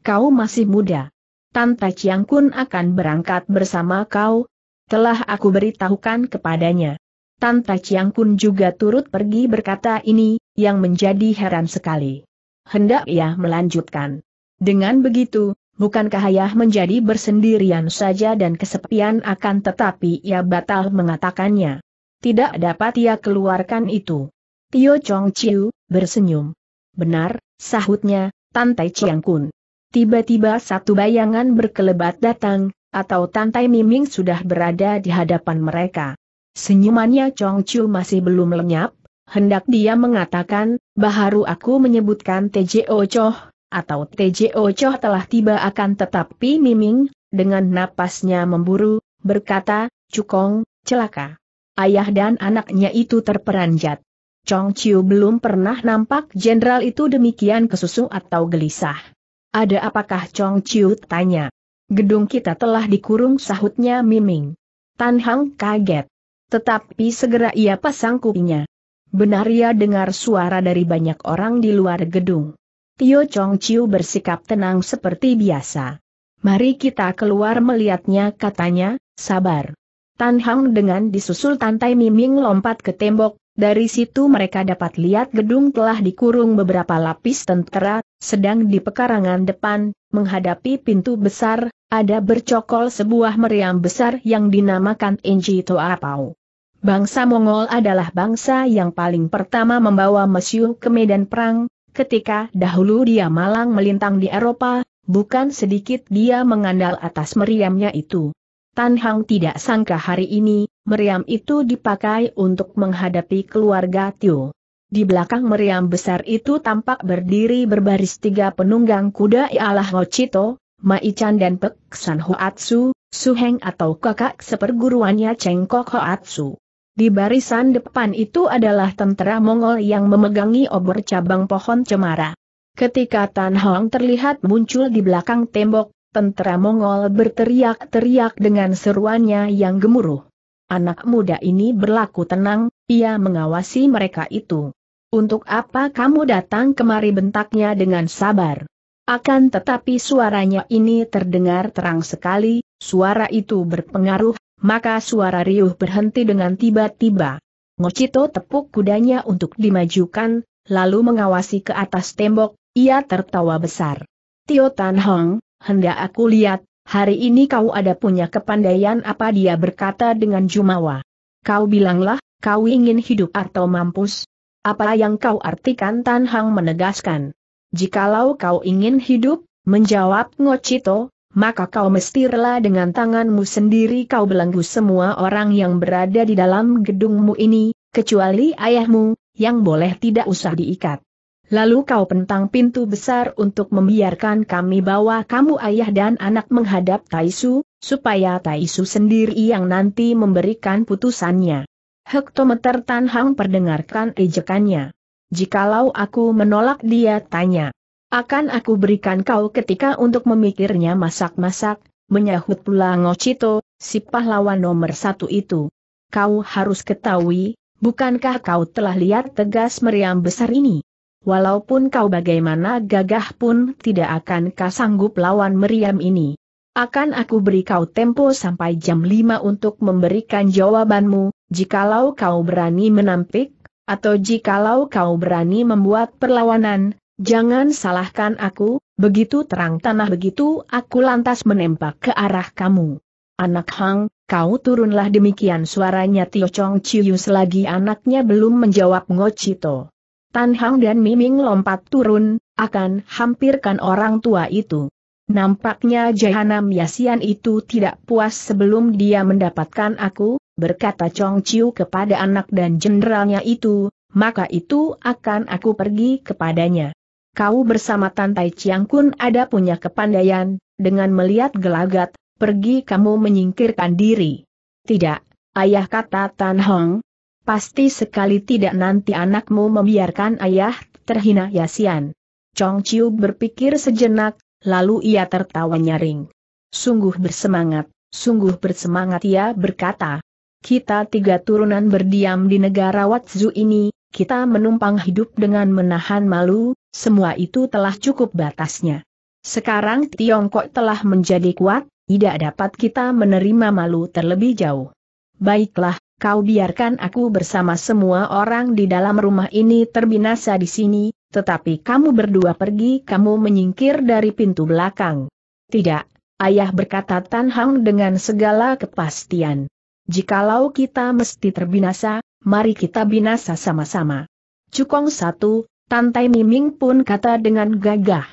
Kau masih muda. Tante Chiang Kun akan berangkat bersama kau. Telah aku beritahukan kepadanya. Tante Chiang Kun juga turut pergi berkata ini, yang menjadi heran sekali. Hendak ia melanjutkan. Dengan begitu, bukankah ayah menjadi bersendirian saja dan kesepian akan tetapi ia batal mengatakannya. Tidak dapat ia keluarkan itu. Tio Chong Chiu, bersenyum. Benar, Sahutnya, Tantai Chiang Kun. Tiba-tiba satu bayangan berkelebat datang, atau Tantai Miming sudah berada di hadapan mereka. Senyumannya Chong Chu masih belum lenyap, hendak dia mengatakan, baharu aku menyebutkan TJO Choh, atau TJO Choh telah tiba akan tetapi Miming, dengan napasnya memburu, berkata, Cukong, celaka. Ayah dan anaknya itu terperanjat. Chong Chiu belum pernah nampak jenderal itu demikian kesusu atau gelisah. Ada apakah Chong Chiu tanya? Gedung kita telah dikurung sahutnya Miming. Tan Hang kaget. Tetapi segera ia pasang kupingnya. Benar ia dengar suara dari banyak orang di luar gedung. Tio Chong Chiu bersikap tenang seperti biasa. Mari kita keluar melihatnya katanya, sabar. Tan Hang dengan disusul Tantai Miming lompat ke tembok, dari situ mereka dapat lihat gedung telah dikurung beberapa lapis tentara. sedang di pekarangan depan, menghadapi pintu besar, ada bercokol sebuah meriam besar yang dinamakan Enji Toapau. Bangsa Mongol adalah bangsa yang paling pertama membawa Mesiu ke medan perang, ketika dahulu dia malang melintang di Eropa, bukan sedikit dia mengandal atas meriamnya itu. Tan Hang tidak sangka hari ini, meriam itu dipakai untuk menghadapi keluarga Tio. Di belakang meriam besar itu tampak berdiri berbaris tiga penunggang kuda ialah Hochito, Maichan dan Pek San Hoatsu, Heng atau kakak seperguruannya Cheng Kok Hoatsu. Di barisan depan itu adalah tentara Mongol yang memegangi obor cabang pohon cemara. Ketika Tan Hong terlihat muncul di belakang tembok, tentara Mongol berteriak-teriak dengan seruannya yang gemuruh. Anak muda ini berlaku tenang, ia mengawasi mereka itu. Untuk apa kamu datang kemari bentaknya dengan sabar? Akan tetapi suaranya ini terdengar terang sekali, suara itu berpengaruh, maka suara riuh berhenti dengan tiba-tiba. Ngocito tepuk kudanya untuk dimajukan, lalu mengawasi ke atas tembok, ia tertawa besar. Tio Tan Hong, hendak aku lihat, hari ini kau ada punya kepandaian apa dia berkata dengan jumawa. Kau bilanglah, kau ingin hidup atau mampus? Apa yang kau artikan Tan Hang menegaskan. Jikalau kau ingin hidup, menjawab Ngocito, maka kau mesti rela dengan tanganmu sendiri kau belenggu semua orang yang berada di dalam gedungmu ini, kecuali ayahmu, yang boleh tidak usah diikat. Lalu kau pentang pintu besar untuk membiarkan kami bawa kamu ayah dan anak menghadap Taisu, supaya Taisu sendiri yang nanti memberikan putusannya. Hektometer Tan Hang perdengarkan ejekannya. Jikalau aku menolak dia tanya. Akan aku berikan kau ketika untuk memikirnya masak-masak, menyahut pula Ngocito, si pahlawan nomor satu itu. Kau harus ketahui, bukankah kau telah lihat tegas meriam besar ini? walaupun kau bagaimana gagah pun tidak akan kau sanggup lawan meriam ini. Akan aku beri kau tempo sampai jam 5 untuk memberikan jawabanmu, jikalau kau berani menampik, atau jikalau kau berani membuat perlawanan, jangan salahkan aku, begitu terang tanah begitu aku lantas menembak ke arah kamu. Anak Hang, kau turunlah demikian suaranya Tio Chong Chiu selagi anaknya belum menjawab Ngo Ngocito. Tan Hang dan Miming lompat turun, akan hampirkan orang tua itu. Nampaknya Jahanam Yasian itu tidak puas sebelum dia mendapatkan aku, berkata Chong Chiu kepada anak dan jenderalnya itu, maka itu akan aku pergi kepadanya. Kau bersama Tan Tai Chiang Kun ada punya kepandaian, dengan melihat gelagat, pergi kamu menyingkirkan diri. Tidak, ayah kata Tan Hong, Pasti sekali tidak nanti anakmu membiarkan ayah terhina Yasian. Chong Chiu berpikir sejenak, lalu ia tertawa nyaring. Sungguh bersemangat, sungguh bersemangat ia berkata. Kita tiga turunan berdiam di negara Watzu ini, kita menumpang hidup dengan menahan malu, semua itu telah cukup batasnya. Sekarang Tiongkok telah menjadi kuat, tidak dapat kita menerima malu terlebih jauh. Baiklah, kau biarkan aku bersama semua orang di dalam rumah ini terbinasa di sini, tetapi kamu berdua pergi kamu menyingkir dari pintu belakang. Tidak, ayah berkata Tan Hang dengan segala kepastian. Jikalau kita mesti terbinasa, mari kita binasa sama-sama. Cukong satu, Tantai Miming pun kata dengan gagah.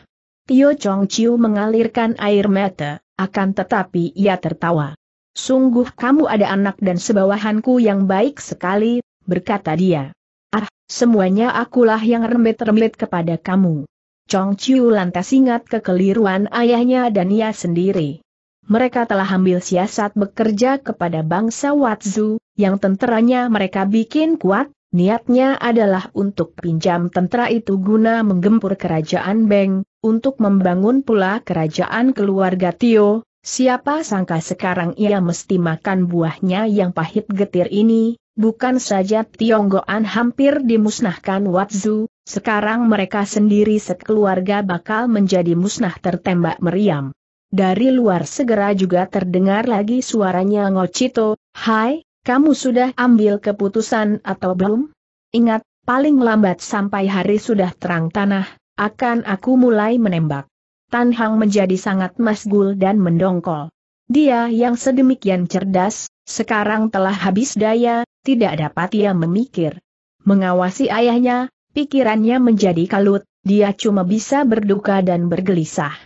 Tio Chong Chiu mengalirkan air mata, akan tetapi ia tertawa. Sungguh kamu ada anak dan sebawahanku yang baik sekali, berkata dia. Ah, semuanya akulah yang rembet-rembet kepada kamu. Chong Chiu lantas ingat kekeliruan ayahnya dan ia sendiri. Mereka telah ambil siasat bekerja kepada bangsa Watzu, yang tenteranya mereka bikin kuat, niatnya adalah untuk pinjam tentera itu guna menggempur kerajaan Beng, untuk membangun pula kerajaan keluarga Tio, Siapa sangka sekarang ia mesti makan buahnya yang pahit getir ini, bukan saja Tionggoan hampir dimusnahkan Watzu, sekarang mereka sendiri sekeluarga bakal menjadi musnah tertembak meriam. Dari luar segera juga terdengar lagi suaranya Ngocito, Hai, kamu sudah ambil keputusan atau belum? Ingat, paling lambat sampai hari sudah terang tanah, akan aku mulai menembak. Tan Hang menjadi sangat masgul dan mendongkol. Dia yang sedemikian cerdas, sekarang telah habis daya, tidak dapat ia memikir. Mengawasi ayahnya, pikirannya menjadi kalut, dia cuma bisa berduka dan bergelisah.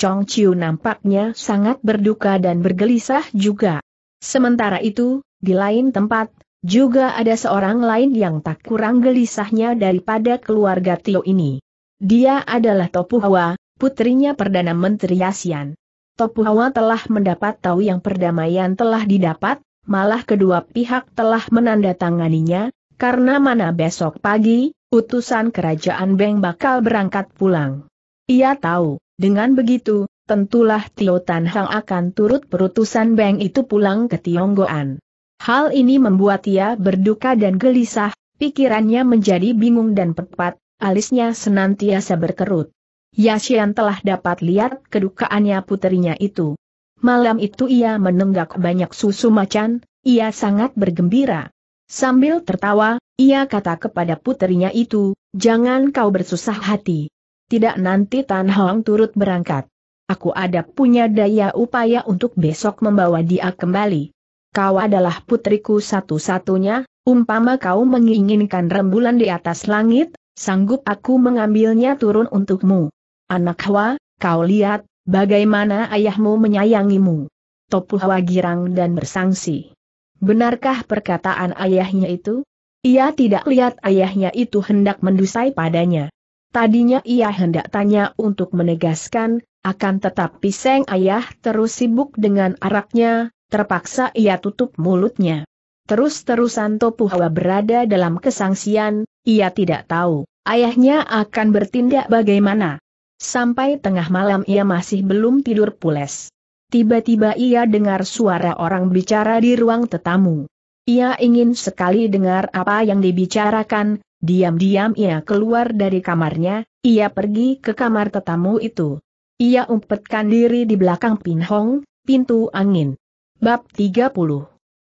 Chong Chiu nampaknya sangat berduka dan bergelisah juga. Sementara itu, di lain tempat, juga ada seorang lain yang tak kurang gelisahnya daripada keluarga Tio ini. Dia adalah Topuhwa, putrinya Perdana Menteri ASEAN. Topuhawa telah mendapat tahu yang perdamaian telah didapat, malah kedua pihak telah menandatanganinya, karena mana besok pagi, utusan kerajaan Beng bakal berangkat pulang. Ia tahu, dengan begitu, tentulah Tio Tan Hang akan turut perutusan Beng itu pulang ke Tionggoan. Hal ini membuat ia berduka dan gelisah, pikirannya menjadi bingung dan pepat, alisnya senantiasa berkerut. Yashian telah dapat lihat kedukaannya puterinya itu. Malam itu ia menenggak banyak susu macan, ia sangat bergembira. Sambil tertawa, ia kata kepada puterinya itu, jangan kau bersusah hati. Tidak nanti Tan Hong turut berangkat. Aku ada punya daya upaya untuk besok membawa dia kembali. Kau adalah putriku satu-satunya, umpama kau menginginkan rembulan di atas langit, sanggup aku mengambilnya turun untukmu. Anak Hwa, kau lihat, bagaimana ayahmu menyayangimu. Topu Hwa girang dan bersangsi. Benarkah perkataan ayahnya itu? Ia tidak lihat ayahnya itu hendak mendusai padanya. Tadinya ia hendak tanya untuk menegaskan, akan tetapi seng ayah terus sibuk dengan araknya, terpaksa ia tutup mulutnya. Terus-terusan Topu Hwa berada dalam kesangsian, ia tidak tahu, ayahnya akan bertindak bagaimana. Sampai tengah malam ia masih belum tidur pules. Tiba-tiba ia dengar suara orang bicara di ruang tetamu. Ia ingin sekali dengar apa yang dibicarakan, diam-diam ia keluar dari kamarnya, ia pergi ke kamar tetamu itu. Ia umpetkan diri di belakang pinhong, pintu angin. Bab 30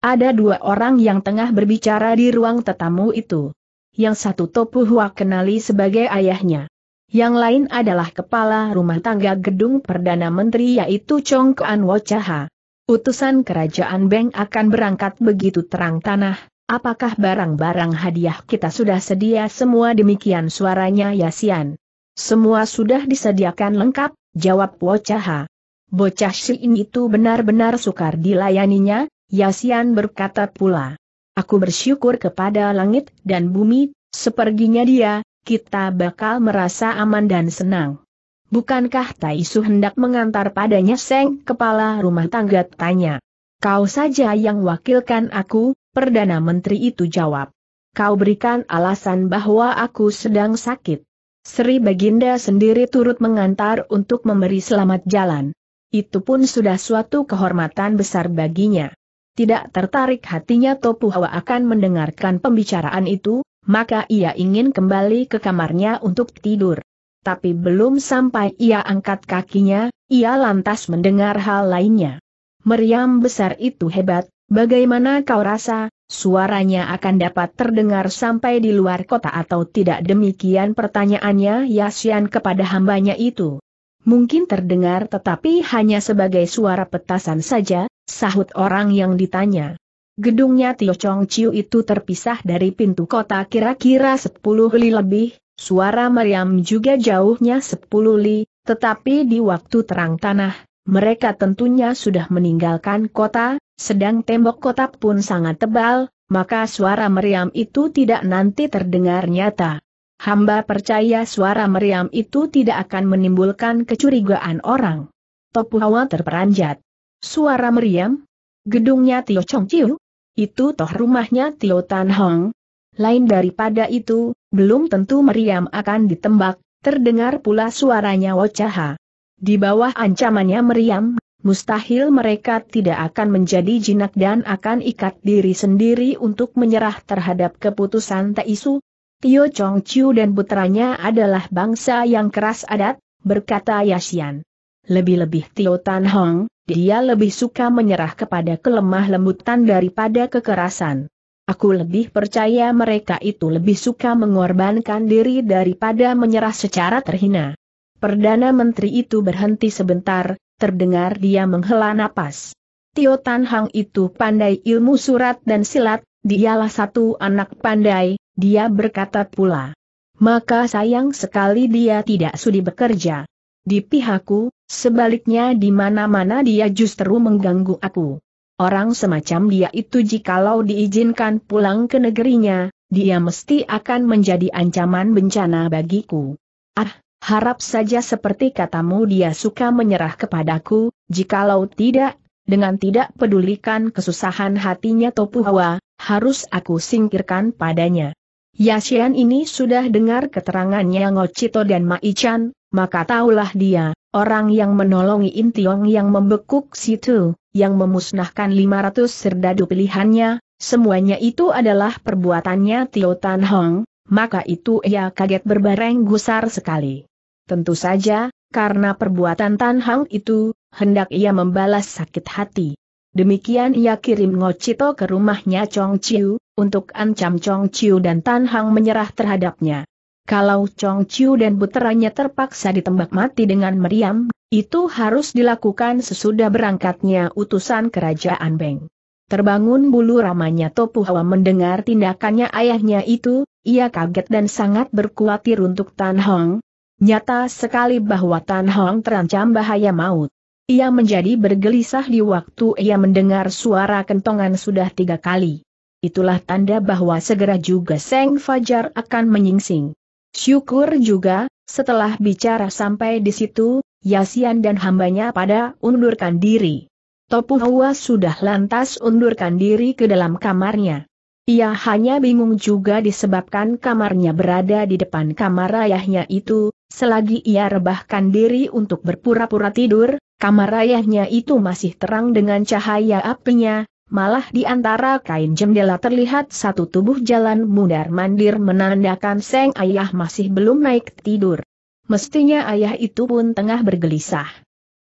Ada dua orang yang tengah berbicara di ruang tetamu itu. Yang satu Topu Hua kenali sebagai ayahnya. Yang lain adalah kepala rumah tangga gedung Perdana Menteri yaitu Chong Kuan Wocaha. Utusan kerajaan Beng akan berangkat begitu terang tanah, apakah barang-barang hadiah kita sudah sedia semua demikian suaranya Yasian. Semua sudah disediakan lengkap, jawab Wocaha. Bocah si ini itu benar-benar sukar dilayaninya, Yasian berkata pula. Aku bersyukur kepada langit dan bumi, seperginya dia, kita bakal merasa aman dan senang. Bukankah Taisu hendak mengantar padanya Seng kepala rumah tangga tanya. Kau saja yang wakilkan aku, Perdana Menteri itu jawab. Kau berikan alasan bahwa aku sedang sakit. Sri Baginda sendiri turut mengantar untuk memberi selamat jalan. Itu pun sudah suatu kehormatan besar baginya. Tidak tertarik hatinya Topu Hawa akan mendengarkan pembicaraan itu, maka ia ingin kembali ke kamarnya untuk tidur. Tapi belum sampai ia angkat kakinya, ia lantas mendengar hal lainnya. Meriam besar itu hebat, bagaimana kau rasa, suaranya akan dapat terdengar sampai di luar kota atau tidak demikian pertanyaannya Yasian kepada hambanya itu. Mungkin terdengar tetapi hanya sebagai suara petasan saja, sahut orang yang ditanya. Gedungnya Tio Chong Chiu itu terpisah dari pintu kota kira-kira 10 li lebih, suara meriam juga jauhnya 10 li, tetapi di waktu terang tanah, mereka tentunya sudah meninggalkan kota, sedang tembok kota pun sangat tebal, maka suara meriam itu tidak nanti terdengar nyata. Hamba percaya suara meriam itu tidak akan menimbulkan kecurigaan orang. Topu Hawa terperanjat. Suara meriam? Gedungnya Tio Chong Chiu? Itu toh rumahnya Tio Tan Hong. Lain daripada itu, belum tentu meriam akan ditembak, terdengar pula suaranya Wocaha. Di bawah ancamannya meriam, mustahil mereka tidak akan menjadi jinak dan akan ikat diri sendiri untuk menyerah terhadap keputusan Taisu. Tio Chong Chiu dan putranya adalah bangsa yang keras adat, berkata Yasian. Lebih-lebih Tio Tan Hong, dia lebih suka menyerah kepada kelemah lembutan daripada kekerasan. Aku lebih percaya mereka itu lebih suka mengorbankan diri daripada menyerah secara terhina. Perdana Menteri itu berhenti sebentar, terdengar dia menghela napas. Tio Tan Hang itu pandai ilmu surat dan silat, dialah satu anak pandai, dia berkata pula. Maka sayang sekali dia tidak sudi bekerja di pihakku, sebaliknya di mana-mana dia justru mengganggu aku. Orang semacam dia itu jikalau diizinkan pulang ke negerinya, dia mesti akan menjadi ancaman bencana bagiku. Ah, harap saja seperti katamu dia suka menyerah kepadaku, jikalau tidak, dengan tidak pedulikan kesusahan hatinya Topuhwa, harus aku singkirkan padanya. Yasian ini sudah dengar keterangannya Ngocito dan Maichan, maka tahulah dia, orang yang menolongi Intiong yang membekuk situ, yang memusnahkan 500 serdadu pilihannya, semuanya itu adalah perbuatannya Tio Tan Hong, maka itu ia kaget berbareng gusar sekali. Tentu saja, karena perbuatan Tan Hong itu, hendak ia membalas sakit hati. Demikian ia kirim Ngocito ke rumahnya Chong Chiu, untuk ancam Chong Chiu dan Tan Hang menyerah terhadapnya. Kalau Chong Chiu dan puteranya terpaksa ditembak mati dengan meriam, itu harus dilakukan sesudah berangkatnya utusan kerajaan Beng. Terbangun bulu ramanya Topu Hawa mendengar tindakannya ayahnya itu, ia kaget dan sangat berkuatir untuk Tan Hong. Nyata sekali bahwa Tan Hong terancam bahaya maut. Ia menjadi bergelisah di waktu ia mendengar suara kentongan sudah tiga kali itulah tanda bahwa segera juga Seng Fajar akan menyingsing. Syukur juga, setelah bicara sampai di situ, Yasian dan hambanya pada undurkan diri. Topu Hawa sudah lantas undurkan diri ke dalam kamarnya. Ia hanya bingung juga disebabkan kamarnya berada di depan kamar ayahnya itu, selagi ia rebahkan diri untuk berpura-pura tidur, kamar ayahnya itu masih terang dengan cahaya apinya, Malah di antara kain jendela terlihat satu tubuh jalan mundar-mandir menandakan Seng Ayah masih belum naik tidur. Mestinya ayah itu pun tengah bergelisah.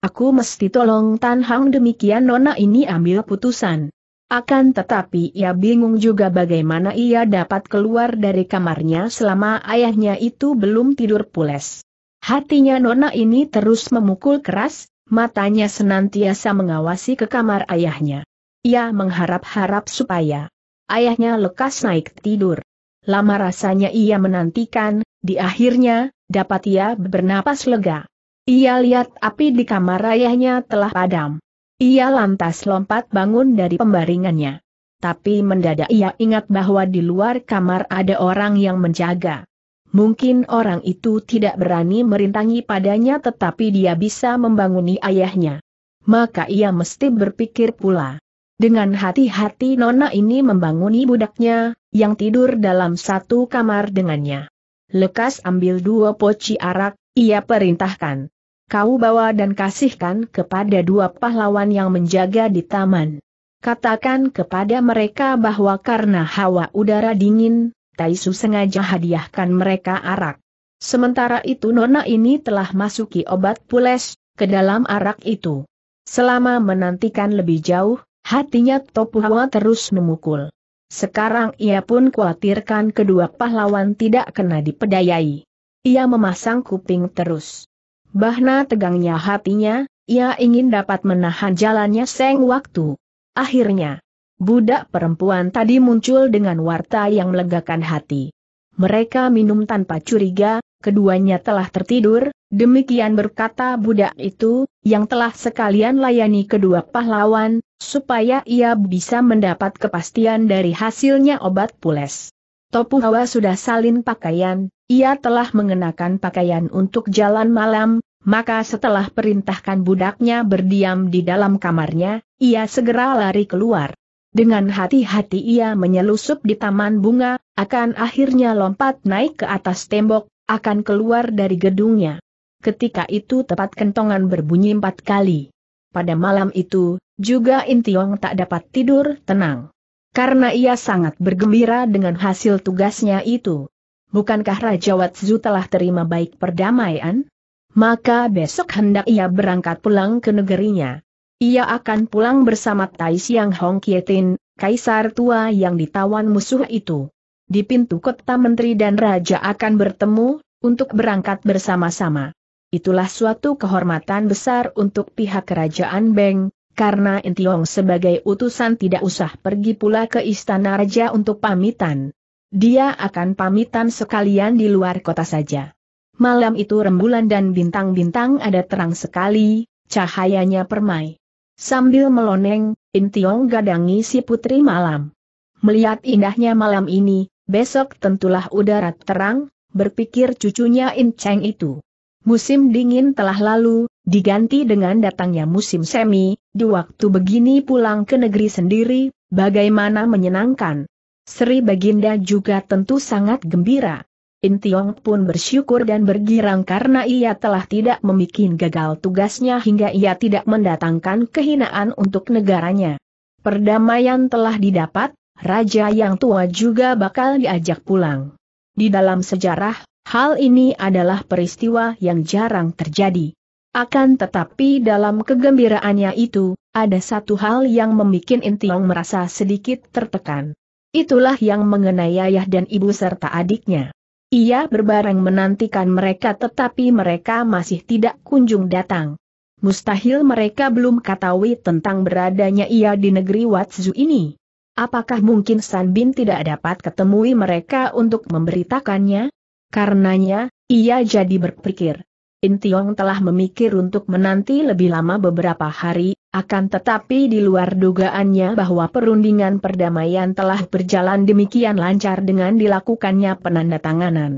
Aku mesti tolong Tan Hang demikian nona ini ambil putusan. Akan tetapi ia bingung juga bagaimana ia dapat keluar dari kamarnya selama ayahnya itu belum tidur pules. Hatinya nona ini terus memukul keras, matanya senantiasa mengawasi ke kamar ayahnya. Ia mengharap-harap supaya ayahnya lekas naik tidur. Lama rasanya ia menantikan, di akhirnya, dapat ia bernapas lega. Ia lihat api di kamar ayahnya telah padam. Ia lantas lompat bangun dari pembaringannya. Tapi mendadak ia ingat bahwa di luar kamar ada orang yang menjaga. Mungkin orang itu tidak berani merintangi padanya tetapi dia bisa membanguni ayahnya. Maka ia mesti berpikir pula. Dengan hati-hati Nona ini membanguni budaknya, yang tidur dalam satu kamar dengannya. Lekas ambil dua poci arak, ia perintahkan. Kau bawa dan kasihkan kepada dua pahlawan yang menjaga di taman. Katakan kepada mereka bahwa karena hawa udara dingin, Taisu sengaja hadiahkan mereka arak. Sementara itu Nona ini telah masuki obat pules, ke dalam arak itu. Selama menantikan lebih jauh, Hatinya Topuhua terus memukul. Sekarang ia pun khawatirkan kedua pahlawan tidak kena dipedayai. Ia memasang kuping terus. Bahna tegangnya hatinya, ia ingin dapat menahan jalannya seng waktu. Akhirnya, budak perempuan tadi muncul dengan warta yang melegakan hati. Mereka minum tanpa curiga, keduanya telah tertidur, Demikian berkata budak itu, yang telah sekalian layani kedua pahlawan, supaya ia bisa mendapat kepastian dari hasilnya obat pules. Topu Hawa sudah salin pakaian, ia telah mengenakan pakaian untuk jalan malam, maka setelah perintahkan budaknya berdiam di dalam kamarnya, ia segera lari keluar. Dengan hati-hati ia menyelusup di taman bunga, akan akhirnya lompat naik ke atas tembok, akan keluar dari gedungnya. Ketika itu tepat kentongan berbunyi empat kali. Pada malam itu, juga Intiong tak dapat tidur tenang. Karena ia sangat bergembira dengan hasil tugasnya itu. Bukankah Raja Watsu telah terima baik perdamaian? Maka besok hendak ia berangkat pulang ke negerinya. Ia akan pulang bersama Tai Siang Hong Kietin, kaisar tua yang ditawan musuh itu. Di pintu kota menteri dan raja akan bertemu, untuk berangkat bersama-sama itulah suatu kehormatan besar untuk pihak kerajaan Beng, karena Intiong sebagai utusan tidak usah pergi pula ke istana raja untuk pamitan. Dia akan pamitan sekalian di luar kota saja. Malam itu rembulan dan bintang-bintang ada terang sekali, cahayanya permai. Sambil meloneng, Intiong gadangi si putri malam. Melihat indahnya malam ini, besok tentulah udara terang, berpikir cucunya Cheng itu. Musim dingin telah lalu, diganti dengan datangnya musim semi, di waktu begini pulang ke negeri sendiri, bagaimana menyenangkan. Sri Baginda juga tentu sangat gembira. Intiong pun bersyukur dan bergirang karena ia telah tidak membuat gagal tugasnya hingga ia tidak mendatangkan kehinaan untuk negaranya. Perdamaian telah didapat, raja yang tua juga bakal diajak pulang. Di dalam sejarah, Hal ini adalah peristiwa yang jarang terjadi. Akan tetapi dalam kegembiraannya itu, ada satu hal yang membuat Intiong merasa sedikit tertekan. Itulah yang mengenai ayah dan ibu serta adiknya. Ia berbareng menantikan mereka tetapi mereka masih tidak kunjung datang. Mustahil mereka belum ketahui tentang beradanya ia di negeri Watsu ini. Apakah mungkin San Bin tidak dapat ketemui mereka untuk memberitakannya? Karenanya, ia jadi berpikir. Intiong telah memikir untuk menanti lebih lama beberapa hari, akan tetapi di luar dugaannya bahwa perundingan perdamaian telah berjalan demikian lancar dengan dilakukannya penandatanganan.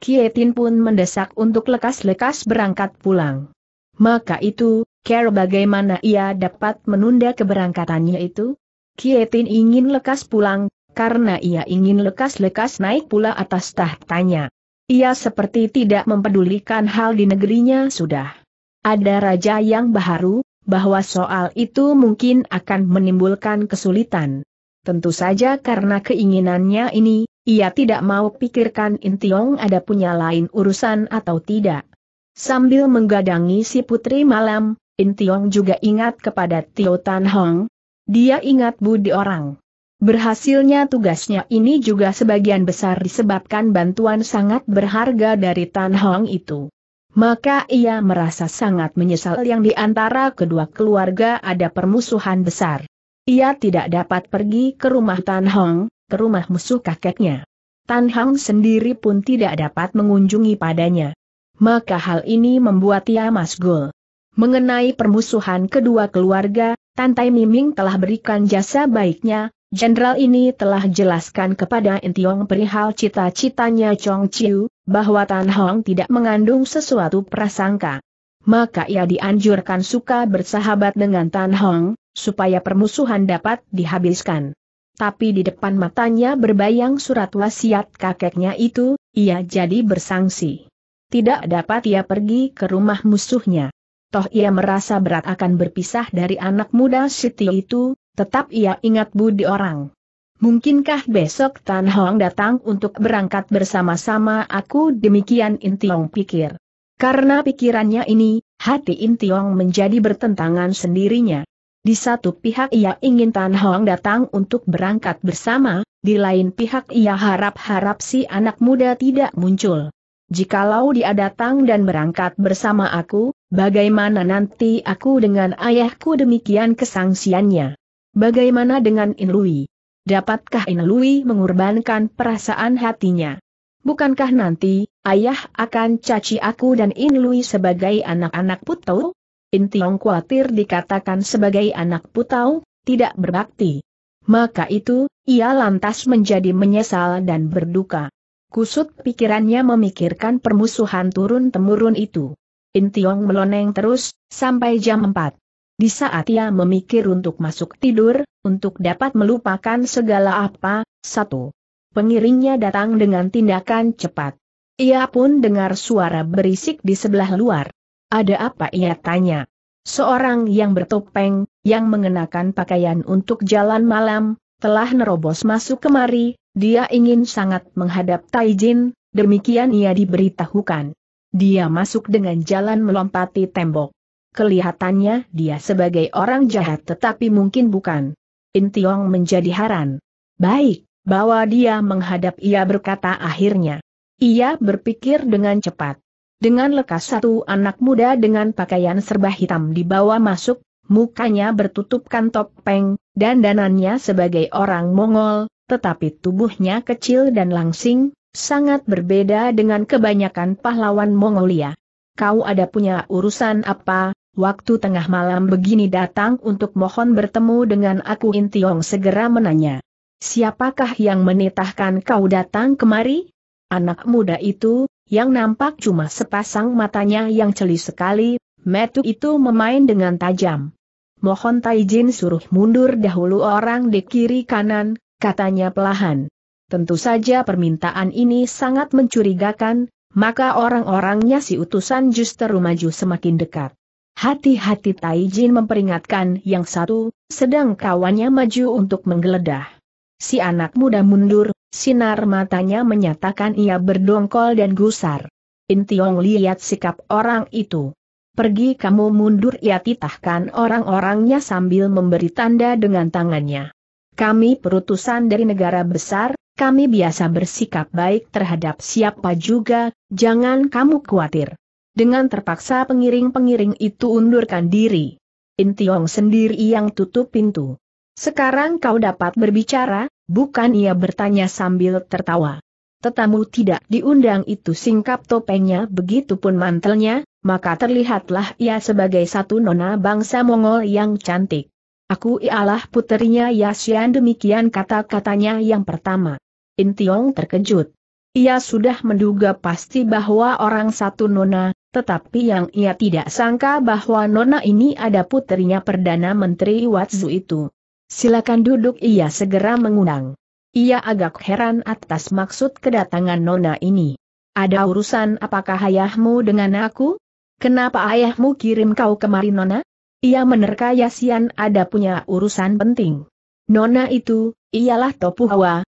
Kietin pun mendesak untuk lekas-lekas berangkat pulang. Maka itu, care bagaimana ia dapat menunda keberangkatannya itu? Kietin ingin lekas pulang, karena ia ingin lekas-lekas naik pula atas tahtanya. Ia seperti tidak mempedulikan hal di negerinya sudah. Ada raja yang baharu, bahwa soal itu mungkin akan menimbulkan kesulitan. Tentu saja karena keinginannya ini, ia tidak mau pikirkan Intiong ada punya lain urusan atau tidak. Sambil menggadangi si putri malam, Intiong juga ingat kepada Tio Tan Hong. Dia ingat budi orang. Berhasilnya tugasnya ini juga sebagian besar disebabkan bantuan sangat berharga dari Tan Hong itu. Maka ia merasa sangat menyesal yang di antara kedua keluarga ada permusuhan besar. Ia tidak dapat pergi ke rumah Tan Hong, ke rumah musuh kakeknya. Tan Hong sendiri pun tidak dapat mengunjungi padanya. Maka hal ini membuat ia masgul. Mengenai permusuhan kedua keluarga, Tantai Miming telah berikan jasa baiknya, Jenderal ini telah jelaskan kepada Entiong perihal cita-citanya Chong Chiu, bahwa Tan Hong tidak mengandung sesuatu prasangka. Maka ia dianjurkan suka bersahabat dengan Tan Hong, supaya permusuhan dapat dihabiskan. Tapi di depan matanya berbayang surat wasiat kakeknya itu, ia jadi bersangsi. Tidak dapat ia pergi ke rumah musuhnya. Toh ia merasa berat akan berpisah dari anak muda Siti itu, Tetap ia ingat budi orang. Mungkinkah besok Tan Hong datang untuk berangkat bersama-sama aku demikian Intiong pikir. Karena pikirannya ini, hati Intiong menjadi bertentangan sendirinya. Di satu pihak ia ingin Tan Hong datang untuk berangkat bersama, di lain pihak ia harap-harap si anak muda tidak muncul. Jikalau dia datang dan berangkat bersama aku, bagaimana nanti aku dengan ayahku demikian kesangsiannya. Bagaimana dengan Inlui? Dapatkah Inlui mengorbankan perasaan hatinya? Bukankah nanti, ayah akan caci aku dan Inlui sebagai anak-anak putau? Intiong khawatir dikatakan sebagai anak putau, tidak berbakti. Maka itu, ia lantas menjadi menyesal dan berduka. Kusut pikirannya memikirkan permusuhan turun-temurun itu. Intiong meloneng terus, sampai jam 4. Di saat ia memikir untuk masuk tidur, untuk dapat melupakan segala apa, satu. Pengiringnya datang dengan tindakan cepat. Ia pun dengar suara berisik di sebelah luar. Ada apa ia tanya? Seorang yang bertopeng, yang mengenakan pakaian untuk jalan malam, telah nerobos masuk kemari, dia ingin sangat menghadap Taijin, demikian ia diberitahukan. Dia masuk dengan jalan melompati tembok. Kelihatannya dia sebagai orang jahat tetapi mungkin bukan. Tiong menjadi haran. Baik, bawa dia menghadap ia berkata akhirnya. Ia berpikir dengan cepat. Dengan lekas satu anak muda dengan pakaian serba hitam dibawa masuk, mukanya bertutupkan topeng, dan danannya sebagai orang Mongol, tetapi tubuhnya kecil dan langsing, sangat berbeda dengan kebanyakan pahlawan Mongolia. Kau ada punya urusan apa, waktu tengah malam begini datang untuk mohon bertemu dengan aku Intiong segera menanya. Siapakah yang menitahkan kau datang kemari? Anak muda itu, yang nampak cuma sepasang matanya yang celi sekali, metu itu memain dengan tajam. Mohon Taijin suruh mundur dahulu orang di kiri kanan, katanya pelahan. Tentu saja permintaan ini sangat mencurigakan, maka orang-orangnya si utusan justru maju semakin dekat. Hati-hati Taijin memperingatkan yang satu, sedang kawannya maju untuk menggeledah. Si anak muda mundur, sinar matanya menyatakan ia berdongkol dan gusar. Intiong lihat sikap orang itu. Pergi kamu mundur ia titahkan orang-orangnya sambil memberi tanda dengan tangannya. Kami perutusan dari negara besar, kami biasa bersikap baik terhadap siapa juga, jangan kamu khawatir. Dengan terpaksa pengiring-pengiring itu undurkan diri. Intiong sendiri yang tutup pintu. Sekarang kau dapat berbicara, bukan ia bertanya sambil tertawa. Tetamu tidak diundang itu singkap topengnya begitu pun mantelnya, maka terlihatlah ia sebagai satu nona bangsa Mongol yang cantik. Aku ialah puterinya Yasian demikian kata-katanya yang pertama. Intiong terkejut. Ia sudah menduga pasti bahwa orang satu nona, tetapi yang ia tidak sangka bahwa Nona ini ada putrinya Perdana Menteri Watsu itu. Silakan duduk ia segera mengundang. Ia agak heran atas maksud kedatangan Nona ini. Ada urusan apakah ayahmu dengan aku? Kenapa ayahmu kirim kau kemari Nona? Ia menerka Yasian ada punya urusan penting. Nona itu, ialah Topu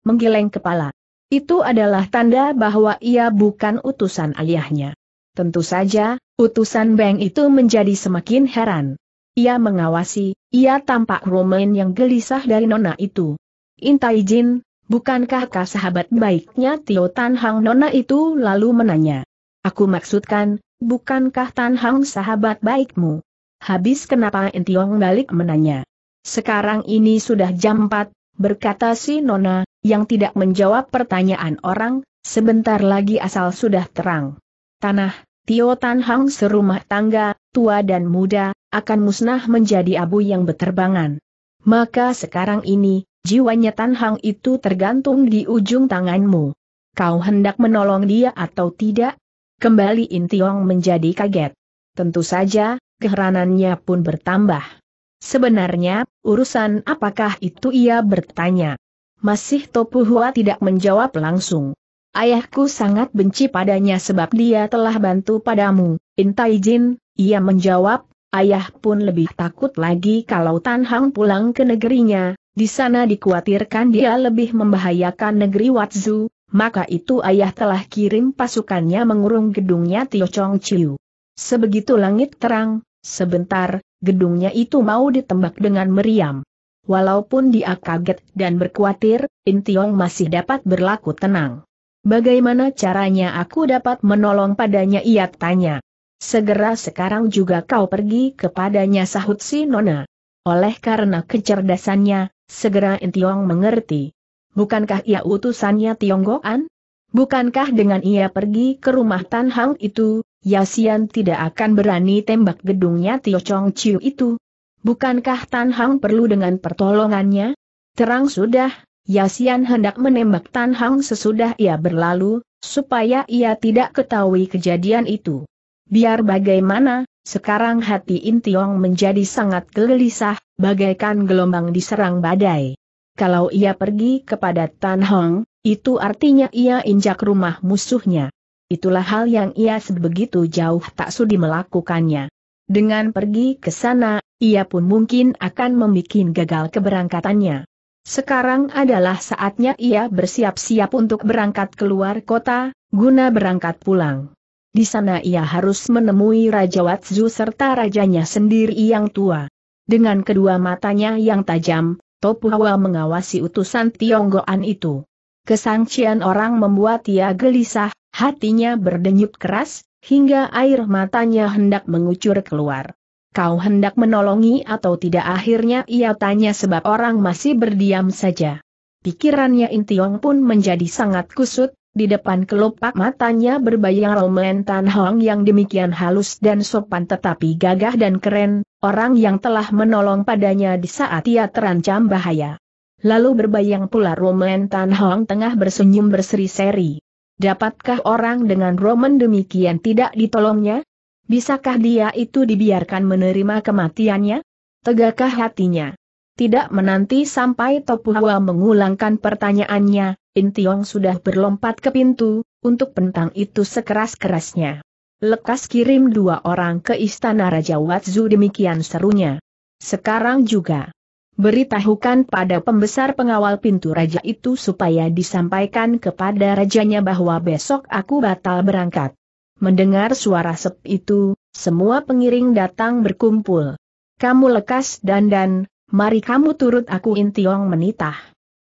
menggeleng kepala. Itu adalah tanda bahwa ia bukan utusan ayahnya. Tentu saja, utusan Beng itu menjadi semakin heran. Ia mengawasi, ia tampak Romain yang gelisah dari nona itu. Intai Jin, bukankah kah sahabat baiknya Tio Tan Hang nona itu lalu menanya. Aku maksudkan, bukankah Tan Hang sahabat baikmu? Habis kenapa intiong balik menanya. Sekarang ini sudah jam 4, berkata si Nona, yang tidak menjawab pertanyaan orang, sebentar lagi asal sudah terang. Tanah, Tio Tan Hang serumah tangga, tua dan muda, akan musnah menjadi abu yang beterbangan. Maka sekarang ini, jiwanya Tan Hang itu tergantung di ujung tanganmu. Kau hendak menolong dia atau tidak? Kembali In Tiong menjadi kaget. Tentu saja, keheranannya pun bertambah. Sebenarnya, urusan apakah itu ia bertanya. Masih Topuhua tidak menjawab langsung. Ayahku sangat benci padanya sebab dia telah bantu padamu, intai jin, ia menjawab, ayah pun lebih takut lagi kalau Tan Hang pulang ke negerinya, di sana dikhawatirkan dia lebih membahayakan negeri Watzu, maka itu ayah telah kirim pasukannya mengurung gedungnya Tio Chong Chiu. Sebegitu langit terang, sebentar, gedungnya itu mau ditembak dengan meriam. Walaupun dia kaget dan berkhawatir, Intiong masih dapat berlaku tenang. Bagaimana caranya aku dapat menolong padanya ia tanya. Segera sekarang juga kau pergi kepadanya sahut si Nona. Oleh karena kecerdasannya, segera Intiong mengerti. Bukankah ia utusannya Tionggoan? Bukankah dengan ia pergi ke rumah Tan Hang itu, Yasian tidak akan berani tembak gedungnya Tio Chong Chiu itu? Bukankah Tan Hang perlu dengan pertolongannya? Terang sudah, Yasian hendak menembak Tan Hang sesudah ia berlalu, supaya ia tidak ketahui kejadian itu. Biar bagaimana, sekarang hati Intiong menjadi sangat gelisah, bagaikan gelombang diserang badai. Kalau ia pergi kepada Tan Hong, itu artinya ia injak rumah musuhnya. Itulah hal yang ia sebegitu jauh tak sudi melakukannya. Dengan pergi ke sana, ia pun mungkin akan membuat gagal keberangkatannya. Sekarang adalah saatnya ia bersiap-siap untuk berangkat keluar kota, guna berangkat pulang. Di sana ia harus menemui Raja Watsu serta rajanya sendiri yang tua. Dengan kedua matanya yang tajam, Hawa mengawasi utusan Tionggoan itu. Kesangcian orang membuat ia gelisah, hatinya berdenyut keras, hingga air matanya hendak mengucur keluar kau hendak menolongi atau tidak akhirnya ia tanya sebab orang masih berdiam saja. Pikirannya Intiong pun menjadi sangat kusut, di depan kelopak matanya berbayang Roman Tan Hong yang demikian halus dan sopan tetapi gagah dan keren, orang yang telah menolong padanya di saat ia terancam bahaya. Lalu berbayang pula Roman Tan Hong tengah bersenyum berseri-seri. Dapatkah orang dengan Roman demikian tidak ditolongnya? Bisakah dia itu dibiarkan menerima kematiannya? Tegakkah hatinya? Tidak menanti sampai Topuhua mengulangkan pertanyaannya, Intiong sudah berlompat ke pintu, untuk pentang itu sekeras-kerasnya. Lekas kirim dua orang ke istana Raja Watzu demikian serunya. Sekarang juga. Beritahukan pada pembesar pengawal pintu raja itu supaya disampaikan kepada rajanya bahwa besok aku batal berangkat. Mendengar suara sep itu, semua pengiring datang berkumpul. Kamu lekas dandan, mari kamu turut aku intiong menitah.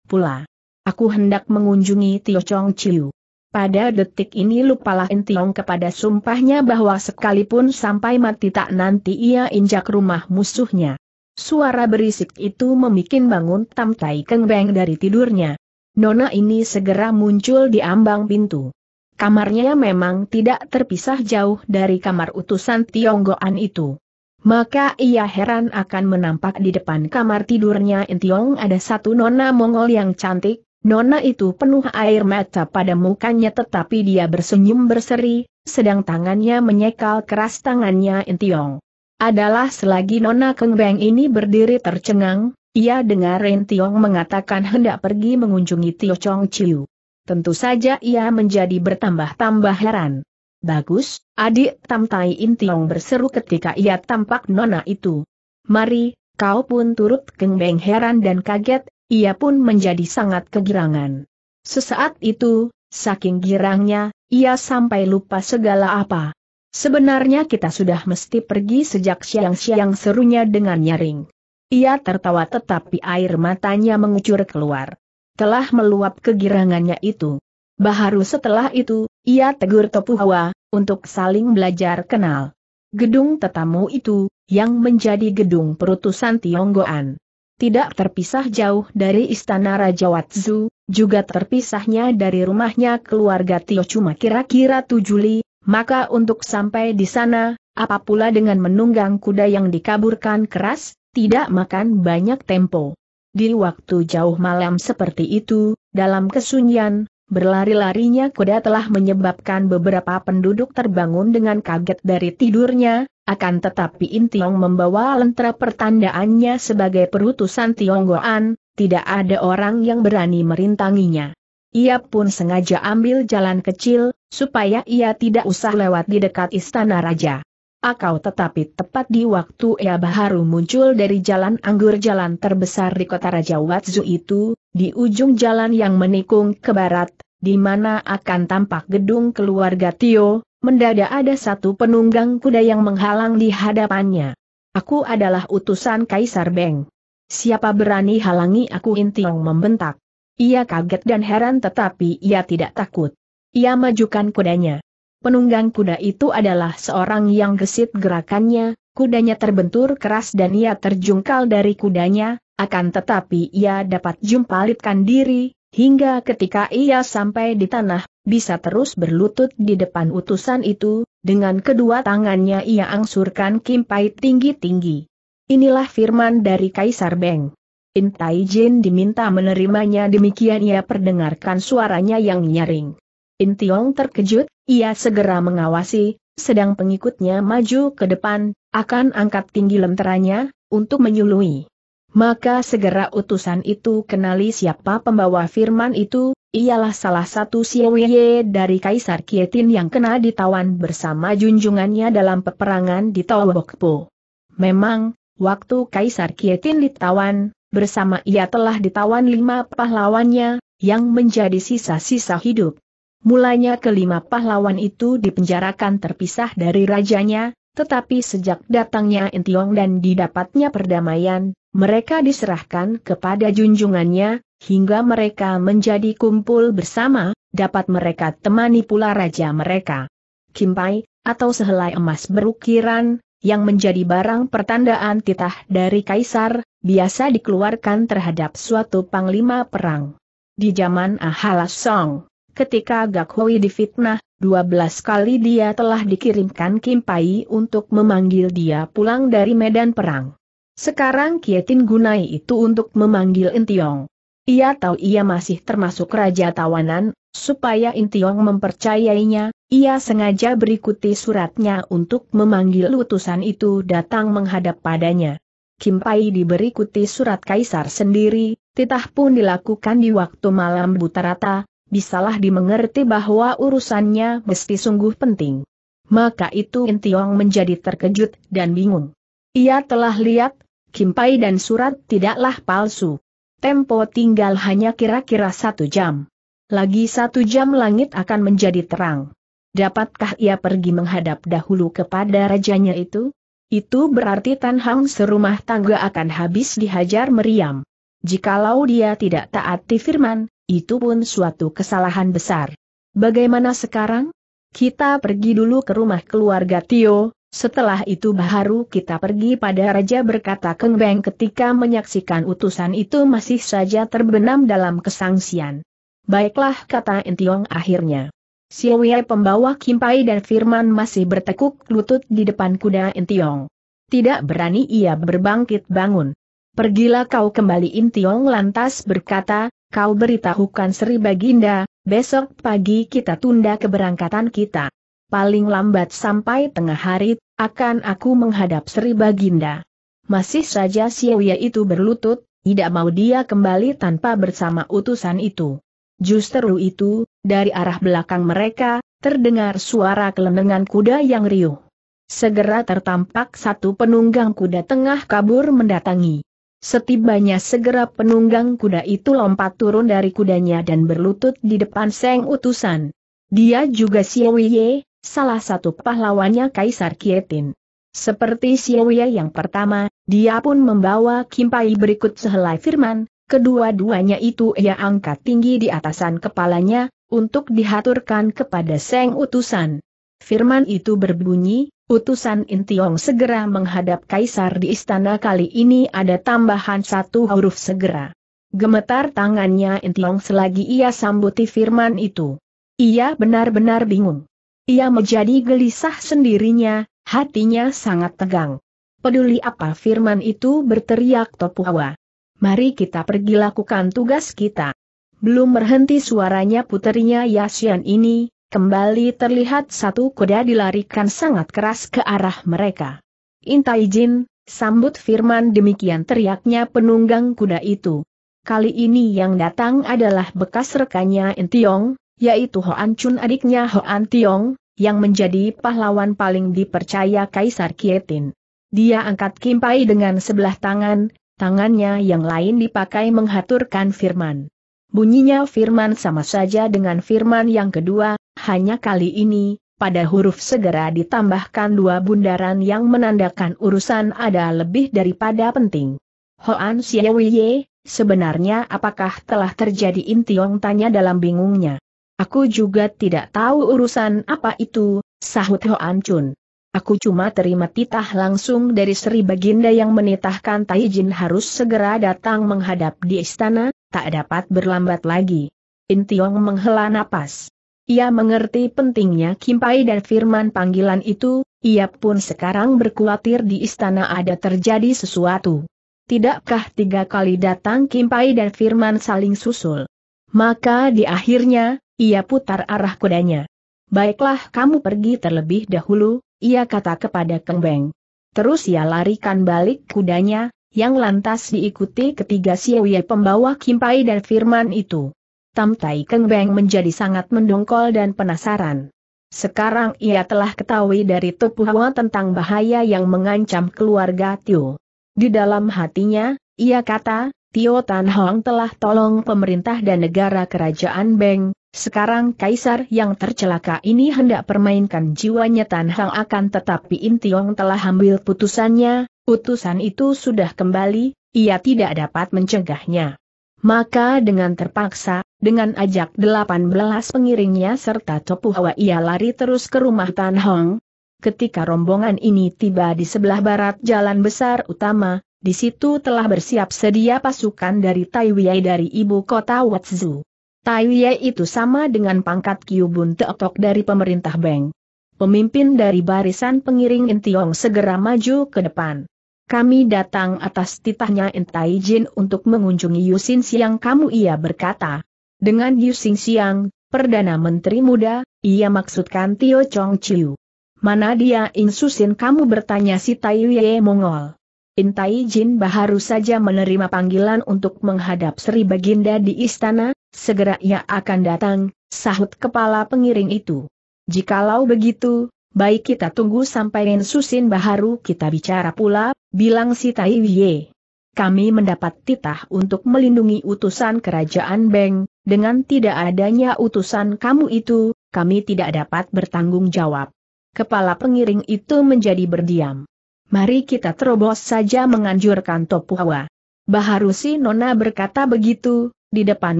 Pula. Aku hendak mengunjungi Tio Chong Chiu. Pada detik ini lupalah intiong kepada sumpahnya bahwa sekalipun sampai mati tak nanti ia injak rumah musuhnya. Suara berisik itu memikin bangun Tam Tai Keng Beng dari tidurnya. Nona ini segera muncul di ambang pintu. Kamarnya memang tidak terpisah jauh dari kamar utusan Tionggoan itu. Maka ia heran akan menampak di depan kamar tidurnya Intiong ada satu nona Mongol yang cantik, nona itu penuh air mata pada mukanya tetapi dia bersenyum berseri, sedang tangannya menyekal keras tangannya Intiong. Adalah selagi nona Kengbeng ini berdiri tercengang, ia dengar Intiong mengatakan hendak pergi mengunjungi Tio Chong Chiu tentu saja ia menjadi bertambah-tambah heran. Bagus, adik Tamtai Intiong berseru ketika ia tampak nona itu. Mari, kau pun turut kengbeng heran dan kaget, ia pun menjadi sangat kegirangan. Sesaat itu, saking girangnya, ia sampai lupa segala apa. Sebenarnya kita sudah mesti pergi sejak siang-siang serunya dengan nyaring. Ia tertawa tetapi air matanya mengucur keluar telah meluap kegirangannya itu. Baharu setelah itu, ia tegur Topuhwa, untuk saling belajar kenal. Gedung tetamu itu, yang menjadi gedung perutusan Tionggoan. Tidak terpisah jauh dari istana Raja Watzu, juga terpisahnya dari rumahnya keluarga Tio cuma kira-kira tujuh li, maka untuk sampai di sana, apa dengan menunggang kuda yang dikaburkan keras, tidak makan banyak tempo. Di waktu jauh malam seperti itu, dalam kesunyian, berlari-larinya kuda telah menyebabkan beberapa penduduk terbangun dengan kaget dari tidurnya, akan tetapi Intiong membawa lentera pertandaannya sebagai perutusan Tionggoan, tidak ada orang yang berani merintanginya. Ia pun sengaja ambil jalan kecil, supaya ia tidak usah lewat di dekat istana raja. Akau tetapi tepat di waktu ia baru muncul dari jalan anggur jalan terbesar di kota Raja Watzu itu, di ujung jalan yang menikung ke barat, di mana akan tampak gedung keluarga Tio, mendadak ada satu penunggang kuda yang menghalang di hadapannya. Aku adalah utusan Kaisar Beng. Siapa berani halangi aku Intiong membentak. Ia kaget dan heran tetapi ia tidak takut. Ia majukan kudanya. Penunggang kuda itu adalah seorang yang gesit gerakannya, kudanya terbentur keras dan ia terjungkal dari kudanya, akan tetapi ia dapat jumpalitkan diri, hingga ketika ia sampai di tanah, bisa terus berlutut di depan utusan itu, dengan kedua tangannya ia angsurkan kimpai tinggi-tinggi. Inilah firman dari Kaisar Beng. Intai Jin diminta menerimanya demikian ia perdengarkan suaranya yang nyaring. In Tiong terkejut, ia segera mengawasi, sedang pengikutnya maju ke depan, akan angkat tinggi lenteranya, untuk menyului. Maka segera utusan itu kenali siapa pembawa firman itu, ialah salah satu Siweye dari Kaisar Kietin yang kena ditawan bersama junjungannya dalam peperangan di Tawokpo. Memang, waktu Kaisar Kietin ditawan, bersama ia telah ditawan lima pahlawannya, yang menjadi sisa-sisa hidup. Mulanya kelima pahlawan itu dipenjarakan terpisah dari rajanya, tetapi sejak datangnya Intiong dan didapatnya perdamaian, mereka diserahkan kepada junjungannya, hingga mereka menjadi kumpul bersama, dapat mereka temani pula raja mereka. Kimpai, atau sehelai emas berukiran, yang menjadi barang pertandaan titah dari kaisar, biasa dikeluarkan terhadap suatu panglima perang. Di zaman Song. Ketika Gak Hui difitnah, 12 kali dia telah dikirimkan Kim Pai untuk memanggil dia pulang dari medan perang. Sekarang Kietin gunai itu untuk memanggil Intiong. Ia tahu ia masih termasuk raja tawanan, supaya Intiong mempercayainya, ia sengaja berikuti suratnya untuk memanggil utusan itu datang menghadap padanya. Kim Pai diberikuti surat kaisar sendiri, titah pun dilakukan di waktu malam rata, bisalah dimengerti bahwa urusannya mesti sungguh penting. Maka itu Tiong menjadi terkejut dan bingung. Ia telah lihat, Kimpai dan surat tidaklah palsu. Tempo tinggal hanya kira-kira satu jam. Lagi satu jam langit akan menjadi terang. Dapatkah ia pergi menghadap dahulu kepada rajanya itu? Itu berarti Tan Hang serumah tangga akan habis dihajar meriam. Jikalau dia tidak taati firman, itu pun suatu kesalahan besar. Bagaimana sekarang? Kita pergi dulu ke rumah keluarga Tio, setelah itu baru kita pergi pada Raja berkata Keng Beng ketika menyaksikan utusan itu masih saja terbenam dalam kesangsian. Baiklah kata Entiong akhirnya. Siwe pembawa Kimpai dan Firman masih bertekuk lutut di depan kuda Entiong. Tidak berani ia berbangkit bangun. Pergilah kau kembali Intiong lantas berkata, kau beritahukan Sri Baginda, besok pagi kita tunda keberangkatan kita. Paling lambat sampai tengah hari, akan aku menghadap Sri Baginda. Masih saja Siawia itu berlutut, tidak mau dia kembali tanpa bersama utusan itu. Justru itu, dari arah belakang mereka, terdengar suara kelenengan kuda yang riuh. Segera tertampak satu penunggang kuda tengah kabur mendatangi. Setibanya segera penunggang kuda itu lompat turun dari kudanya dan berlutut di depan Seng Utusan. Dia juga Siowie, salah satu pahlawannya Kaisar Kietin. Seperti Siowie yang pertama, dia pun membawa Kimpai berikut sehelai firman, kedua-duanya itu ia angkat tinggi di atasan kepalanya, untuk dihaturkan kepada Seng Utusan. Firman itu berbunyi, utusan Intiong segera menghadap Kaisar di istana kali ini ada tambahan satu huruf segera. Gemetar tangannya Intiong selagi ia sambuti firman itu. Ia benar-benar bingung. Ia menjadi gelisah sendirinya, hatinya sangat tegang. Peduli apa firman itu berteriak Topuhawa. Mari kita pergi lakukan tugas kita. Belum berhenti suaranya puterinya Yasian ini, Kembali terlihat satu kuda dilarikan sangat keras ke arah mereka. Intai Jin, sambut firman demikian teriaknya penunggang kuda itu. Kali ini yang datang adalah bekas rekannya Intiong, yaitu Hoan Chun adiknya Hoan Tiong, yang menjadi pahlawan paling dipercaya Kaisar Kietin. Dia angkat kimpai dengan sebelah tangan, tangannya yang lain dipakai menghaturkan firman. Bunyinya firman sama saja dengan firman yang kedua, hanya kali ini, pada huruf segera ditambahkan dua bundaran yang menandakan urusan ada lebih daripada penting. Hoan Xiaoye, sebenarnya apakah telah terjadi intiong tanya dalam bingungnya. Aku juga tidak tahu urusan apa itu, sahut Hoan Chun. Aku cuma terima titah langsung dari Sri Baginda yang menitahkan Taijin harus segera datang menghadap di istana, tak dapat berlambat lagi. Tiong menghela napas. Ia mengerti pentingnya Kimpai dan firman panggilan itu, ia pun sekarang berkhawatir di istana ada terjadi sesuatu. Tidakkah tiga kali datang Kimpai dan firman saling susul? Maka di akhirnya, ia putar arah kudanya. Baiklah kamu pergi terlebih dahulu, ia kata kepada Keng Terus ia larikan balik kudanya, yang lantas diikuti ketiga Siuye pembawa Kimpai dan Firman itu. Tam Tai Keng Beng menjadi sangat mendongkol dan penasaran. Sekarang ia telah ketahui dari Tepu Hwa tentang bahaya yang mengancam keluarga Tio. Di dalam hatinya, ia kata, Tio Tan Hong telah tolong pemerintah dan negara kerajaan Beng, sekarang kaisar yang tercelaka ini hendak permainkan jiwanya Tan Hong akan tetapi Intiong telah ambil putusannya, Utusan itu sudah kembali, ia tidak dapat mencegahnya. Maka dengan terpaksa, dengan ajak delapan belas pengiringnya serta Topu Hawa ia lari terus ke rumah Tan Hong. Ketika rombongan ini tiba di sebelah barat jalan besar utama, di situ telah bersiap sedia pasukan dari Taiwei dari ibu kota Watsu. Taiwei itu sama dengan pangkat Kyubun Teotok dari pemerintah Beng. Pemimpin dari barisan pengiring Intiong segera maju ke depan kami datang atas titahnya Entai Jin untuk mengunjungi Yusin Siang kamu ia berkata. Dengan Yusin Siang, Perdana Menteri Muda, ia maksudkan Tio Chong Chiu. Mana dia Insusin kamu bertanya si Tai Ye Mongol. Intai Jin baru saja menerima panggilan untuk menghadap Sri Baginda di istana, segera ia akan datang, sahut kepala pengiring itu. Jikalau begitu, baik kita tunggu sampai rensusin Baharu kita bicara pula, bilang si Tai Wie. Kami mendapat titah untuk melindungi utusan kerajaan Beng, dengan tidak adanya utusan kamu itu, kami tidak dapat bertanggung jawab. Kepala pengiring itu menjadi berdiam. Mari kita terobos saja menganjurkan Hawa. Baharu si Nona berkata begitu, di depan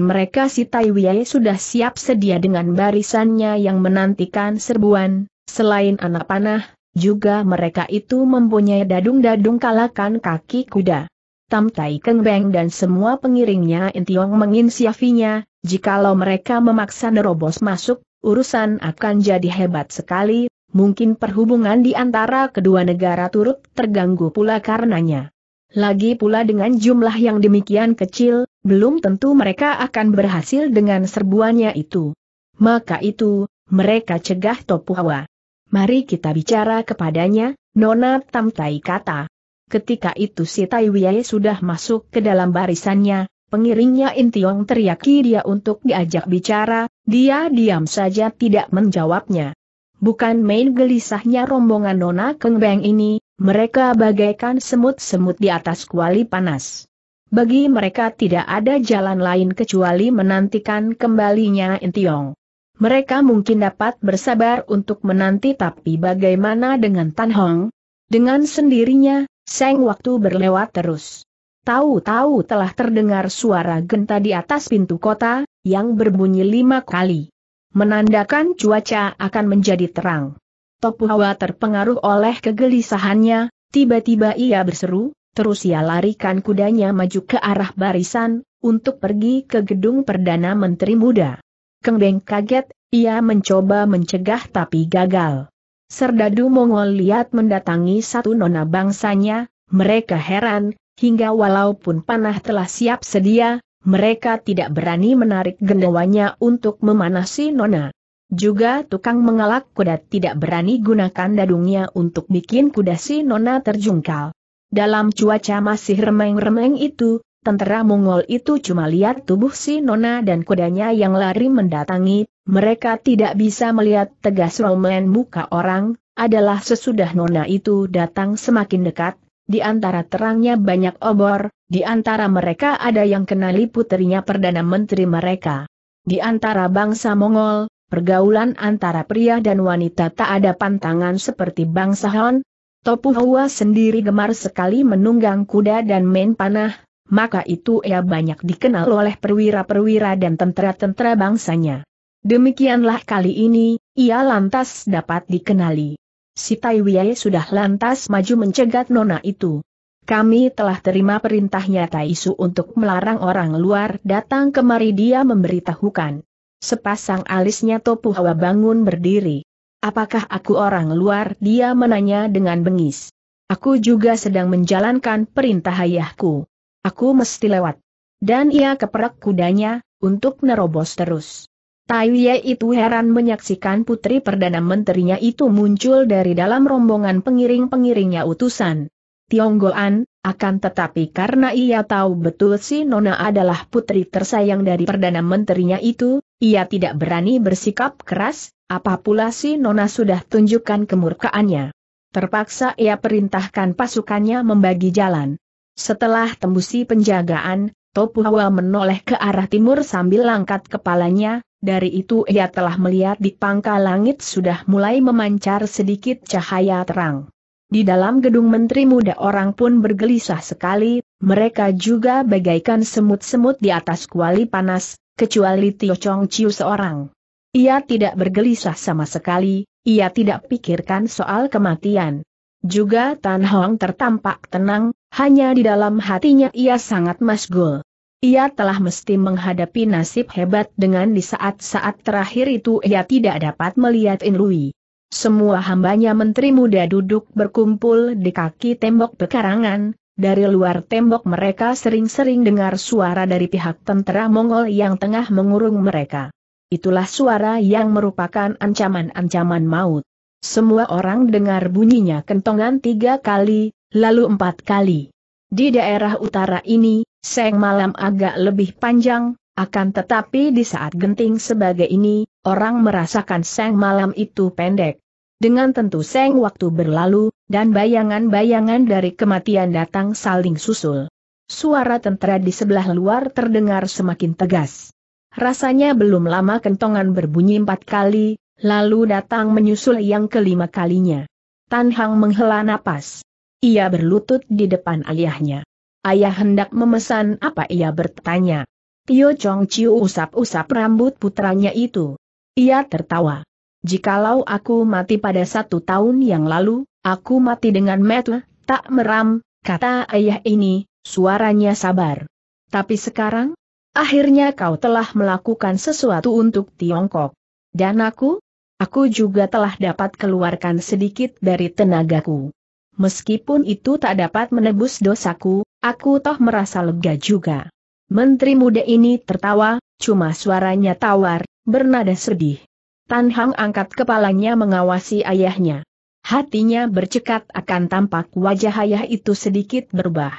mereka si Wie sudah siap sedia dengan barisannya yang menantikan serbuan, Selain anak panah, juga mereka itu mempunyai dadung-dadung kalakan kaki kuda. Tam Tai Keng Beng dan semua pengiringnya Intiong menginsiafinya, jikalau mereka memaksa nerobos masuk, urusan akan jadi hebat sekali, mungkin perhubungan di antara kedua negara turut terganggu pula karenanya. Lagi pula dengan jumlah yang demikian kecil, belum tentu mereka akan berhasil dengan serbuannya itu. Maka itu, mereka cegah Topuhawa. Mari kita bicara kepadanya, Nona Tamtai kata. Ketika itu si Tai Wei sudah masuk ke dalam barisannya, pengiringnya Intiong teriaki dia untuk diajak bicara, dia diam saja tidak menjawabnya. Bukan main gelisahnya rombongan Nona Keng Beng ini, mereka bagaikan semut-semut di atas kuali panas. Bagi mereka tidak ada jalan lain kecuali menantikan kembalinya Intiong. Mereka mungkin dapat bersabar untuk menanti tapi bagaimana dengan Tan Hong? Dengan sendirinya, seng waktu berlewat terus. Tahu-tahu telah terdengar suara genta di atas pintu kota, yang berbunyi lima kali. Menandakan cuaca akan menjadi terang. Topu Hawa terpengaruh oleh kegelisahannya, tiba-tiba ia berseru, terus ia larikan kudanya maju ke arah barisan, untuk pergi ke gedung Perdana Menteri Muda. Keng Beng kaget, ia mencoba mencegah tapi gagal. Serdadu Mongol lihat mendatangi satu nona bangsanya, mereka heran, hingga walaupun panah telah siap sedia, mereka tidak berani menarik gendawanya untuk memanasi nona. Juga tukang mengalak kuda tidak berani gunakan dadungnya untuk bikin kuda si nona terjungkal. Dalam cuaca masih remeng-remeng itu, Tentara Mongol itu cuma lihat tubuh si Nona dan kudanya yang lari mendatangi, mereka tidak bisa melihat tegas romen muka orang, adalah sesudah Nona itu datang semakin dekat, di antara terangnya banyak obor, di antara mereka ada yang kenali puterinya Perdana Menteri mereka. Di antara bangsa Mongol, pergaulan antara pria dan wanita tak ada pantangan seperti bangsa Han, Topu Hawa sendiri gemar sekali menunggang kuda dan main panah, maka itu ia banyak dikenal oleh perwira-perwira dan tentara-tentara bangsanya. Demikianlah kali ini, ia lantas dapat dikenali. Si Taiwie sudah lantas maju mencegat nona itu. Kami telah terima perintahnya Taisu untuk melarang orang luar datang kemari dia memberitahukan. Sepasang alisnya Topu Hawa bangun berdiri. Apakah aku orang luar dia menanya dengan bengis. Aku juga sedang menjalankan perintah ayahku. Aku mesti lewat. Dan ia keperak kudanya, untuk nerobos terus. Tai Ye itu heran menyaksikan putri Perdana Menterinya itu muncul dari dalam rombongan pengiring-pengiringnya utusan. Tionggoan, akan tetapi karena ia tahu betul si Nona adalah putri tersayang dari Perdana Menterinya itu, ia tidak berani bersikap keras, apa si Nona sudah tunjukkan kemurkaannya. Terpaksa ia perintahkan pasukannya membagi jalan. Setelah tembusi penjagaan, Topuhwa menoleh ke arah timur sambil langkat kepalanya, dari itu ia telah melihat di pangkal langit sudah mulai memancar sedikit cahaya terang. Di dalam gedung menteri muda orang pun bergelisah sekali, mereka juga bagaikan semut-semut di atas kuali panas, kecuali Tio Chong Chiu seorang. Ia tidak bergelisah sama sekali, ia tidak pikirkan soal kematian. Juga Tan Hong tertampak tenang, hanya di dalam hatinya ia sangat masgul. Ia telah mesti menghadapi nasib hebat dengan di saat-saat terakhir itu ia tidak dapat melihat Inrui. Semua hambanya menteri muda duduk berkumpul di kaki tembok pekarangan, dari luar tembok mereka sering-sering dengar suara dari pihak tentara Mongol yang tengah mengurung mereka. Itulah suara yang merupakan ancaman-ancaman maut. Semua orang dengar bunyinya kentongan tiga kali, lalu empat kali. Di daerah utara ini, seng malam agak lebih panjang, akan tetapi di saat genting sebagai ini, orang merasakan seng malam itu pendek. Dengan tentu seng waktu berlalu, dan bayangan-bayangan dari kematian datang saling susul. Suara tentara di sebelah luar terdengar semakin tegas. Rasanya belum lama kentongan berbunyi empat kali, lalu datang menyusul yang kelima kalinya. Tan Hang menghela napas. Ia berlutut di depan ayahnya. Ayah hendak memesan apa ia bertanya. Tio Chong Chiu usap-usap rambut putranya itu. Ia tertawa. Jikalau aku mati pada satu tahun yang lalu, aku mati dengan metu, tak meram, kata ayah ini, suaranya sabar. Tapi sekarang? Akhirnya kau telah melakukan sesuatu untuk Tiongkok. Dan aku? Aku juga telah dapat keluarkan sedikit dari tenagaku meskipun itu tak dapat menebus dosaku, aku toh merasa lega juga. Menteri muda ini tertawa, cuma suaranya tawar, bernada sedih. Tan Hang angkat kepalanya mengawasi ayahnya. Hatinya bercekat akan tampak wajah ayah itu sedikit berubah.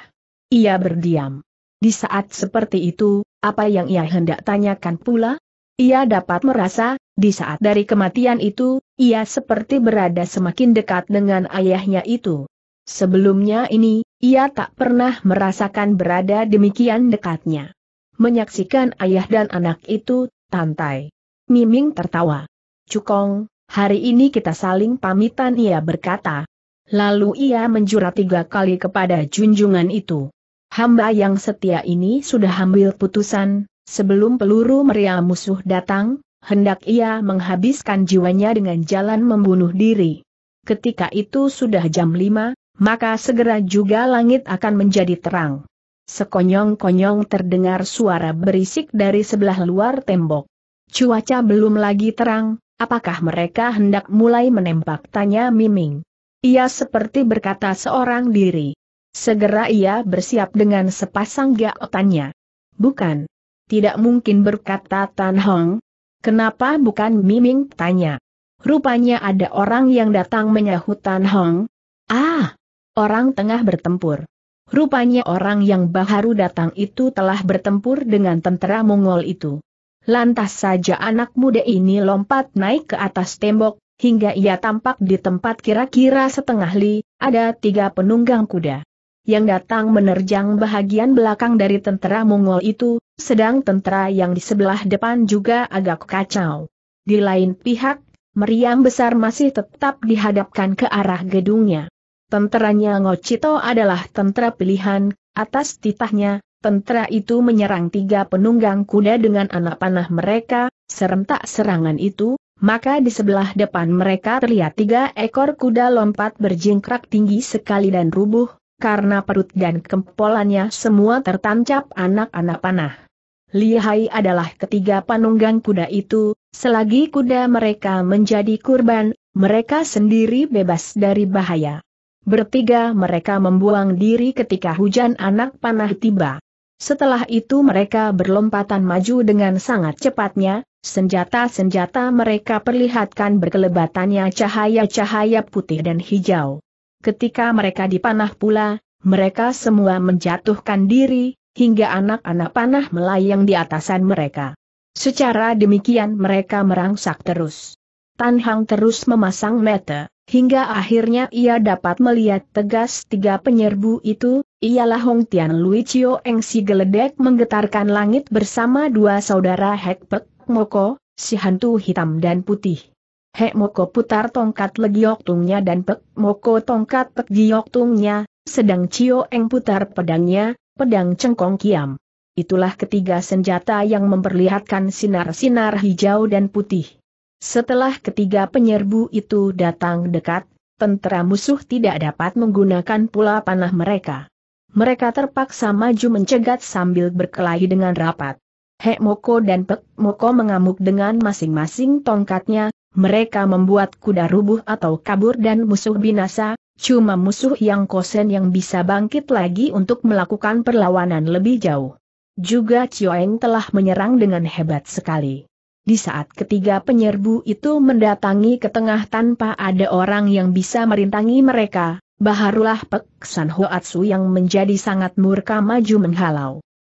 Ia berdiam. Di saat seperti itu, apa yang ia hendak tanyakan pula? Ia dapat merasa, di saat dari kematian itu, ia seperti berada semakin dekat dengan ayahnya itu. Sebelumnya ini, ia tak pernah merasakan berada demikian dekatnya. Menyaksikan ayah dan anak itu, tantai. Miming tertawa. Cukong, hari ini kita saling pamitan ia berkata. Lalu ia menjura tiga kali kepada junjungan itu. Hamba yang setia ini sudah ambil putusan, sebelum peluru meriam musuh datang, hendak ia menghabiskan jiwanya dengan jalan membunuh diri. Ketika itu sudah jam 5, maka segera juga langit akan menjadi terang. Sekonyong-konyong terdengar suara berisik dari sebelah luar tembok. Cuaca belum lagi terang, apakah mereka hendak mulai menembak tanya Miming. Ia seperti berkata seorang diri. Segera ia bersiap dengan sepasang gaotannya. Bukan. Tidak mungkin berkata Tan Hong, Kenapa bukan Miming? Tanya. Rupanya ada orang yang datang menyahut Tan Hong. Ah! Orang tengah bertempur. Rupanya orang yang baru datang itu telah bertempur dengan tentara Mongol itu. Lantas saja anak muda ini lompat naik ke atas tembok, hingga ia tampak di tempat kira-kira setengah li, ada tiga penunggang kuda. Yang datang menerjang bahagian belakang dari tentara Mongol itu, sedang tentara yang di sebelah depan juga agak kacau. Di lain pihak, meriam besar masih tetap dihadapkan ke arah gedungnya. Tenteranya Ngocito adalah tentara pilihan, atas titahnya, tentara itu menyerang tiga penunggang kuda dengan anak panah mereka, serentak serangan itu, maka di sebelah depan mereka terlihat tiga ekor kuda lompat berjingkrak tinggi sekali dan rubuh, karena perut dan kempolannya semua tertancap anak-anak panah. Lihai adalah ketiga panunggang kuda itu, selagi kuda mereka menjadi kurban, mereka sendiri bebas dari bahaya. Bertiga mereka membuang diri ketika hujan anak panah tiba. Setelah itu mereka berlompatan maju dengan sangat cepatnya, senjata-senjata mereka perlihatkan berkelebatannya cahaya-cahaya putih dan hijau. Ketika mereka dipanah pula, mereka semua menjatuhkan diri, hingga anak-anak panah melayang di atasan mereka. Secara demikian mereka merangsak terus. Tan Hang terus memasang mata, hingga akhirnya ia dapat melihat tegas tiga penyerbu itu, ialah Hong Tian Lui Chio Eng si geledek menggetarkan langit bersama dua saudara Hek Pek Moko, si hantu hitam dan putih. Hek Moko putar tongkat legiok tungnya dan Pek Moko tongkat Pek giok tungnya, sedang Cio Eng putar pedangnya, pedang cengkong kiam. Itulah ketiga senjata yang memperlihatkan sinar-sinar hijau dan putih. Setelah ketiga penyerbu itu datang dekat, tentera musuh tidak dapat menggunakan pula panah mereka. Mereka terpaksa maju mencegat sambil berkelahi dengan rapat. Hek Moko dan Pek Moko mengamuk dengan masing-masing tongkatnya, mereka membuat kuda rubuh atau kabur dan musuh binasa, cuma musuh yang kosen yang bisa bangkit lagi untuk melakukan perlawanan lebih jauh. Juga Cioeng telah menyerang dengan hebat sekali. Di saat ketiga penyerbu itu mendatangi ke tengah tanpa ada orang yang bisa merintangi mereka, baharulah Pek San Hoatsu yang menjadi sangat murka maju menghalau.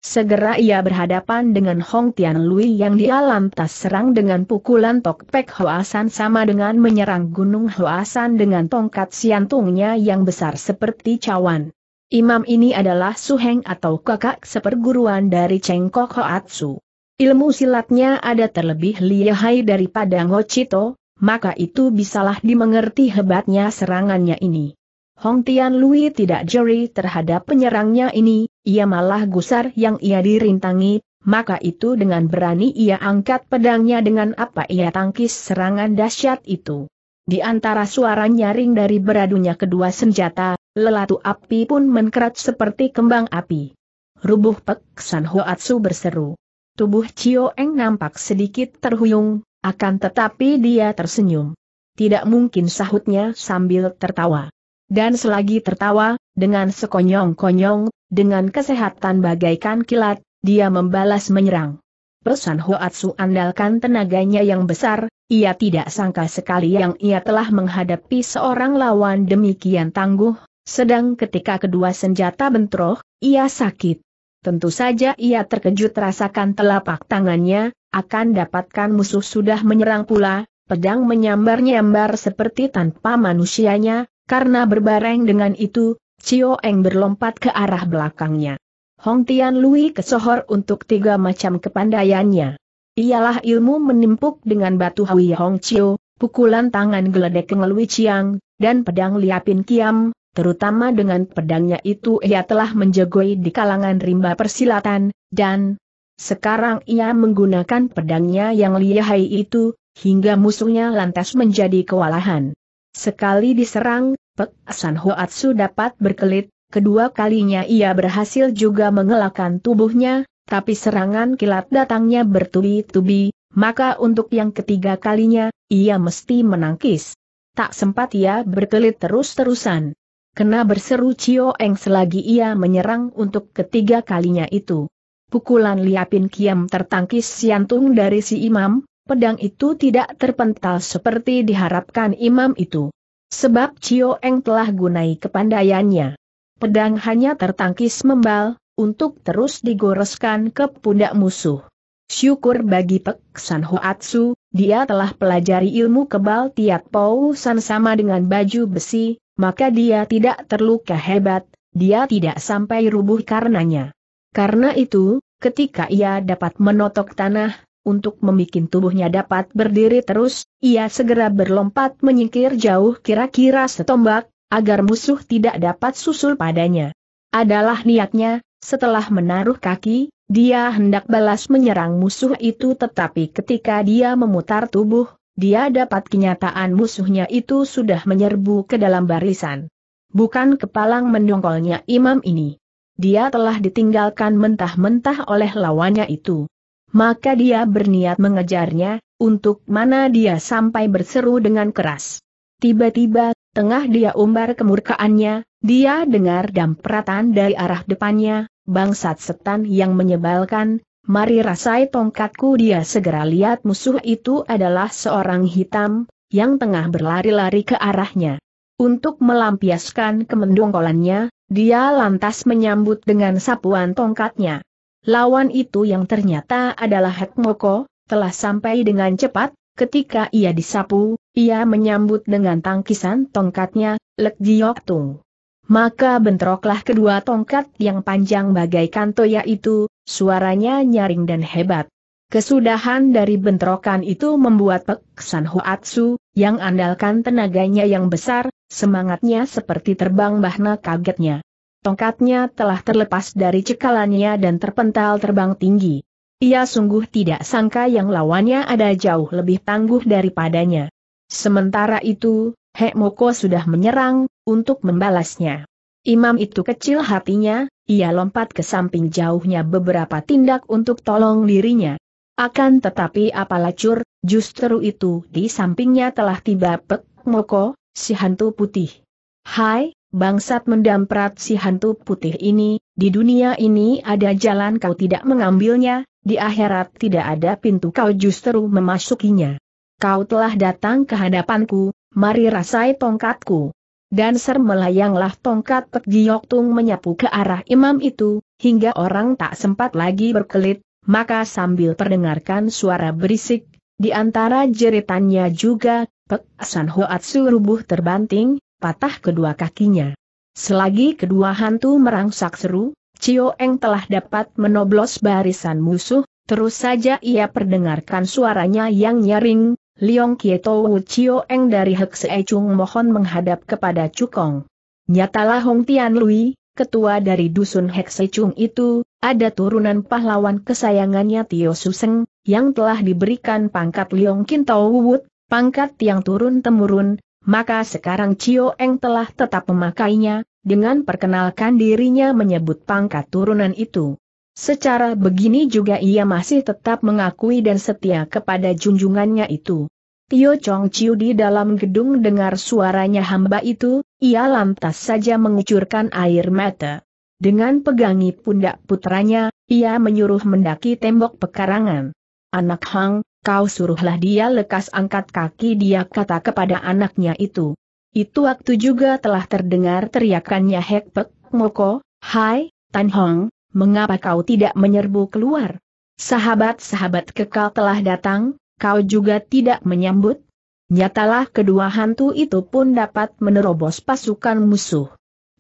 Segera ia berhadapan dengan Hong Tian Lui yang dia tas serang dengan pukulan tokpek Hoasan sama dengan menyerang gunung Hoasan dengan tongkat siantungnya yang besar seperti cawan. Imam ini adalah Suheng atau kakak seperguruan dari Cengkok Hoatsu. Ilmu silatnya ada terlebih lihai daripada Ngocito, maka itu bisalah dimengerti hebatnya serangannya ini. Hong Tian Lui tidak jeri terhadap penyerangnya ini, ia malah gusar yang ia dirintangi, maka itu dengan berani ia angkat pedangnya dengan apa ia tangkis serangan dahsyat itu. Di antara suara nyaring dari beradunya kedua senjata, lelatu api pun menkerat seperti kembang api. Rubuh Pek San Hoatsu berseru. Tubuh Chio Eng nampak sedikit terhuyung, akan tetapi dia tersenyum. Tidak mungkin sahutnya sambil tertawa. Dan selagi tertawa, dengan sekonyong-konyong, dengan kesehatan bagaikan kilat, dia membalas menyerang. Pesan Hoatsu andalkan tenaganya yang besar, ia tidak sangka sekali yang ia telah menghadapi seorang lawan demikian tangguh, sedang ketika kedua senjata bentroh, ia sakit. Tentu saja ia terkejut rasakan telapak tangannya, akan dapatkan musuh sudah menyerang pula, pedang menyambar-nyambar seperti tanpa manusianya, karena berbareng dengan itu, Cio Eng berlompat ke arah belakangnya. Hong Tian Lui kesohor untuk tiga macam kepandaiannya. Ialah ilmu menimpuk dengan batu Hui Hong Cio, pukulan tangan geledek ngelui Chiang, dan pedang liapin Kiam, terutama dengan pedangnya itu ia telah menjegoi di kalangan rimba persilatan, dan sekarang ia menggunakan pedangnya yang lihai itu, hingga musuhnya lantas menjadi kewalahan. Sekali diserang, Pek San Hoatsu dapat berkelit, kedua kalinya ia berhasil juga mengelakkan tubuhnya, tapi serangan kilat datangnya bertubi-tubi, maka untuk yang ketiga kalinya, ia mesti menangkis. Tak sempat ia berkelit terus-terusan. Kena berseru Cio Eng selagi ia menyerang untuk ketiga kalinya itu. Pukulan Liapin Kiam tertangkis siantung dari si imam, pedang itu tidak terpental seperti diharapkan imam itu. Sebab Cio Eng telah gunai kepandaiannya. Pedang hanya tertangkis membal, untuk terus digoreskan ke pundak musuh. Syukur bagi Pek San Hoatsu, dia telah pelajari ilmu kebal tiat Pou San sama dengan baju besi, maka dia tidak terluka hebat, dia tidak sampai rubuh karenanya. Karena itu, ketika ia dapat menotok tanah, untuk membuat tubuhnya dapat berdiri terus, ia segera berlompat menyingkir jauh kira-kira setombak, agar musuh tidak dapat susul padanya. Adalah niatnya, setelah menaruh kaki, dia hendak balas menyerang musuh itu tetapi ketika dia memutar tubuh, dia dapat kenyataan musuhnya itu sudah menyerbu ke dalam barisan. Bukan kepalang mendongkolnya imam ini. Dia telah ditinggalkan mentah-mentah oleh lawannya itu maka dia berniat mengejarnya, untuk mana dia sampai berseru dengan keras. Tiba-tiba, tengah dia umbar kemurkaannya, dia dengar dampratan dari arah depannya, bangsat setan yang menyebalkan, mari rasai tongkatku dia segera lihat musuh itu adalah seorang hitam, yang tengah berlari-lari ke arahnya. Untuk melampiaskan kemendongkolannya, dia lantas menyambut dengan sapuan tongkatnya lawan itu yang ternyata adalah Hek Moko, telah sampai dengan cepat, ketika ia disapu, ia menyambut dengan tangkisan tongkatnya, Lek Jiok Tung. Maka bentroklah kedua tongkat yang panjang bagaikan toya itu, suaranya nyaring dan hebat. Kesudahan dari bentrokan itu membuat Pek San Hoatsu, yang andalkan tenaganya yang besar, semangatnya seperti terbang bahna kagetnya. Tongkatnya telah terlepas dari cekalannya dan terpental terbang tinggi. Ia sungguh tidak sangka yang lawannya ada jauh lebih tangguh daripadanya. Sementara itu, Hek Moko sudah menyerang, untuk membalasnya. Imam itu kecil hatinya, ia lompat ke samping jauhnya beberapa tindak untuk tolong dirinya. Akan tetapi apa lacur, justru itu di sampingnya telah tiba Pek Moko, si hantu putih. Hai, bangsat mendamprat si hantu putih ini, di dunia ini ada jalan kau tidak mengambilnya, di akhirat tidak ada pintu kau justru memasukinya. Kau telah datang ke hadapanku, mari rasai tongkatku. Dan ser melayanglah tongkat Pek tung menyapu ke arah imam itu, hingga orang tak sempat lagi berkelit, maka sambil perdengarkan suara berisik, di antara jeritannya juga, Pek San Hoatsu rubuh terbanting, patah kedua kakinya. Selagi kedua hantu merangsak seru, Cio Eng telah dapat menoblos barisan musuh, terus saja ia perdengarkan suaranya yang nyaring, Liong Kieto Wu Cio Eng dari Hekse Chung mohon menghadap kepada Cukong. Nyatalah Hong Tian Lui, ketua dari dusun Hekse Chung itu, ada turunan pahlawan kesayangannya Tio Suseng, yang telah diberikan pangkat Liong Kinto Wut, pangkat yang turun-temurun, maka sekarang Cio Eng telah tetap memakainya, dengan perkenalkan dirinya menyebut pangkat turunan itu. Secara begini juga ia masih tetap mengakui dan setia kepada junjungannya itu. Tio Chong Chiu di dalam gedung dengar suaranya hamba itu, ia lantas saja mengucurkan air mata. Dengan pegangi pundak putranya, ia menyuruh mendaki tembok pekarangan. Anak Hang, kau suruhlah dia lekas angkat kaki dia kata kepada anaknya itu. Itu waktu juga telah terdengar teriakannya Pek Moko, Hai, Tan Hong, mengapa kau tidak menyerbu keluar? Sahabat-sahabat kekal telah datang, kau juga tidak menyambut? Nyatalah kedua hantu itu pun dapat menerobos pasukan musuh.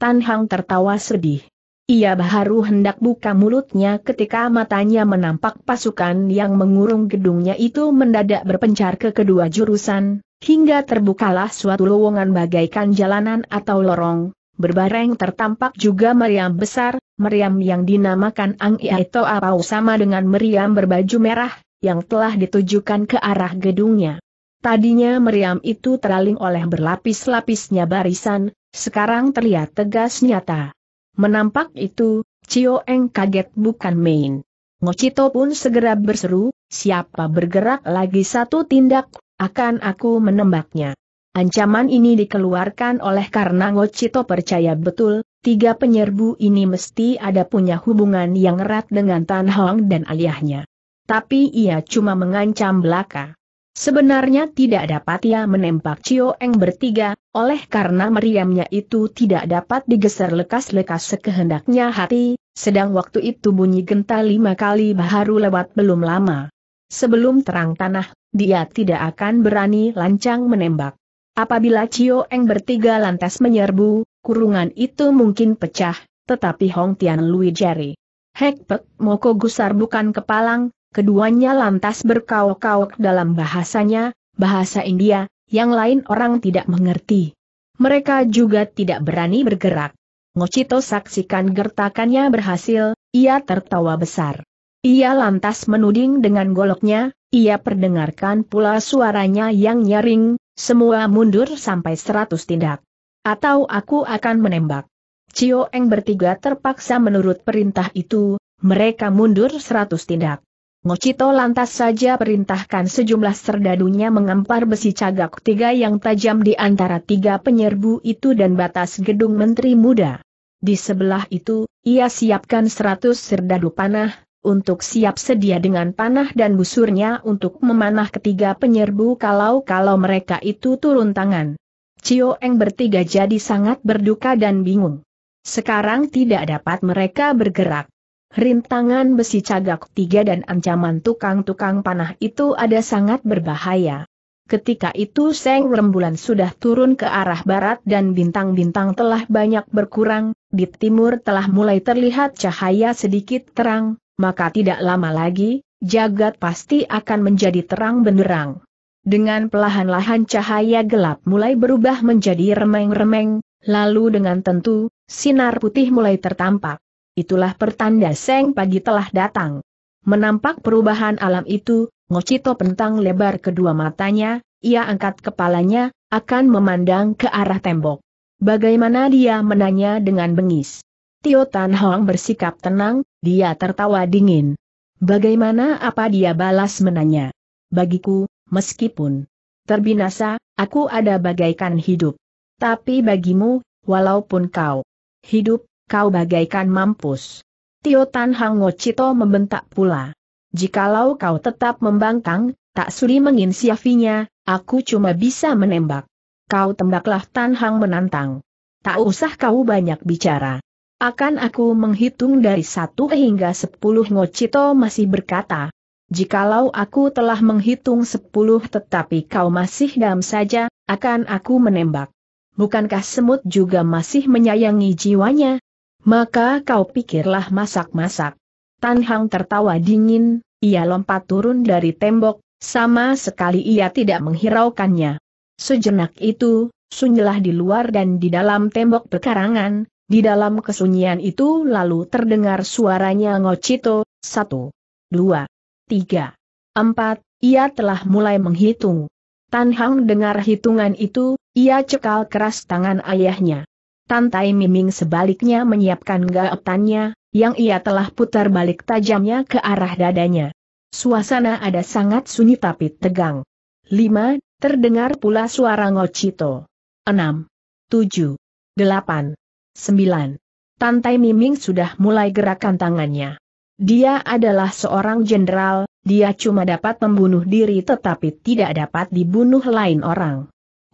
Tan Hang tertawa sedih. Ia baru hendak buka mulutnya ketika matanya menampak pasukan yang mengurung gedungnya itu mendadak berpencar ke kedua jurusan, hingga terbukalah suatu lowongan bagaikan jalanan atau lorong. Berbareng tertampak juga meriam besar, meriam yang dinamakan Ang Iaito Apau sama dengan meriam berbaju merah, yang telah ditujukan ke arah gedungnya. Tadinya meriam itu teraling oleh berlapis-lapisnya barisan, sekarang terlihat tegas nyata. Menampak itu, Cio Eng kaget bukan main. Ngocito pun segera berseru, siapa bergerak lagi satu tindak, akan aku menembaknya. Ancaman ini dikeluarkan oleh karena Ngocito percaya betul, tiga penyerbu ini mesti ada punya hubungan yang erat dengan Tan Hong dan aliahnya. Tapi ia cuma mengancam belaka. Sebenarnya tidak dapat ia menembak Cio Eng bertiga, oleh karena meriamnya itu tidak dapat digeser lekas-lekas sekehendaknya hati, sedang waktu itu bunyi genta lima kali baru lewat belum lama. Sebelum terang tanah, dia tidak akan berani lancang menembak. Apabila Cio Eng bertiga lantas menyerbu, kurungan itu mungkin pecah, tetapi Hong Tian Lui Jerry. Pek Moko Gusar bukan kepalang, Keduanya lantas berkauk-kauk dalam bahasanya, bahasa India, yang lain orang tidak mengerti. Mereka juga tidak berani bergerak. Ngocito saksikan gertakannya berhasil, ia tertawa besar. Ia lantas menuding dengan goloknya, ia perdengarkan pula suaranya yang nyaring, semua mundur sampai seratus tindak. Atau aku akan menembak. Cio Eng bertiga terpaksa menurut perintah itu, mereka mundur seratus tindak. Mochito lantas saja perintahkan sejumlah serdadunya mengempar besi cagak tiga yang tajam di antara tiga penyerbu itu dan batas gedung Menteri Muda. Di sebelah itu, ia siapkan seratus serdadu panah, untuk siap sedia dengan panah dan busurnya untuk memanah ketiga penyerbu kalau-kalau mereka itu turun tangan. Cio Eng bertiga jadi sangat berduka dan bingung. Sekarang tidak dapat mereka bergerak. Rintangan besi cagak tiga dan ancaman tukang-tukang panah itu ada sangat berbahaya. Ketika itu Seng Rembulan sudah turun ke arah barat dan bintang-bintang telah banyak berkurang, di timur telah mulai terlihat cahaya sedikit terang, maka tidak lama lagi, jagat pasti akan menjadi terang benderang. Dengan pelahan-lahan cahaya gelap mulai berubah menjadi remeng-remeng, lalu dengan tentu, sinar putih mulai tertampak itulah pertanda Seng pagi telah datang. Menampak perubahan alam itu, Ngocito pentang lebar kedua matanya, ia angkat kepalanya, akan memandang ke arah tembok. Bagaimana dia menanya dengan bengis. Tio Tan Hong bersikap tenang, dia tertawa dingin. Bagaimana apa dia balas menanya. Bagiku, meskipun terbinasa, aku ada bagaikan hidup. Tapi bagimu, walaupun kau hidup, kau bagaikan mampus. Tio Tan Hang Ngocito membentak pula. Jikalau kau tetap membangkang, tak suri menginsiafinya, aku cuma bisa menembak. Kau tembaklah Tan Hang menantang. Tak usah kau banyak bicara. Akan aku menghitung dari satu hingga sepuluh Ngocito masih berkata. Jikalau aku telah menghitung sepuluh tetapi kau masih dam saja, akan aku menembak. Bukankah semut juga masih menyayangi jiwanya? Maka kau pikirlah masak-masak. Tan Hang tertawa dingin, ia lompat turun dari tembok, sama sekali ia tidak menghiraukannya. Sejenak itu, sunyilah di luar dan di dalam tembok pekarangan, di dalam kesunyian itu lalu terdengar suaranya ngocito, satu, dua, tiga, empat, ia telah mulai menghitung. Tan Hang dengar hitungan itu, ia cekal keras tangan ayahnya. Tantai Miming sebaliknya menyiapkan gaetannya, yang ia telah putar balik tajamnya ke arah dadanya. Suasana ada sangat sunyi tapi tegang. 5. Terdengar pula suara ngocito. 6. 7. 8. 9. Tantai Miming sudah mulai gerakan tangannya. Dia adalah seorang jenderal, dia cuma dapat membunuh diri tetapi tidak dapat dibunuh lain orang.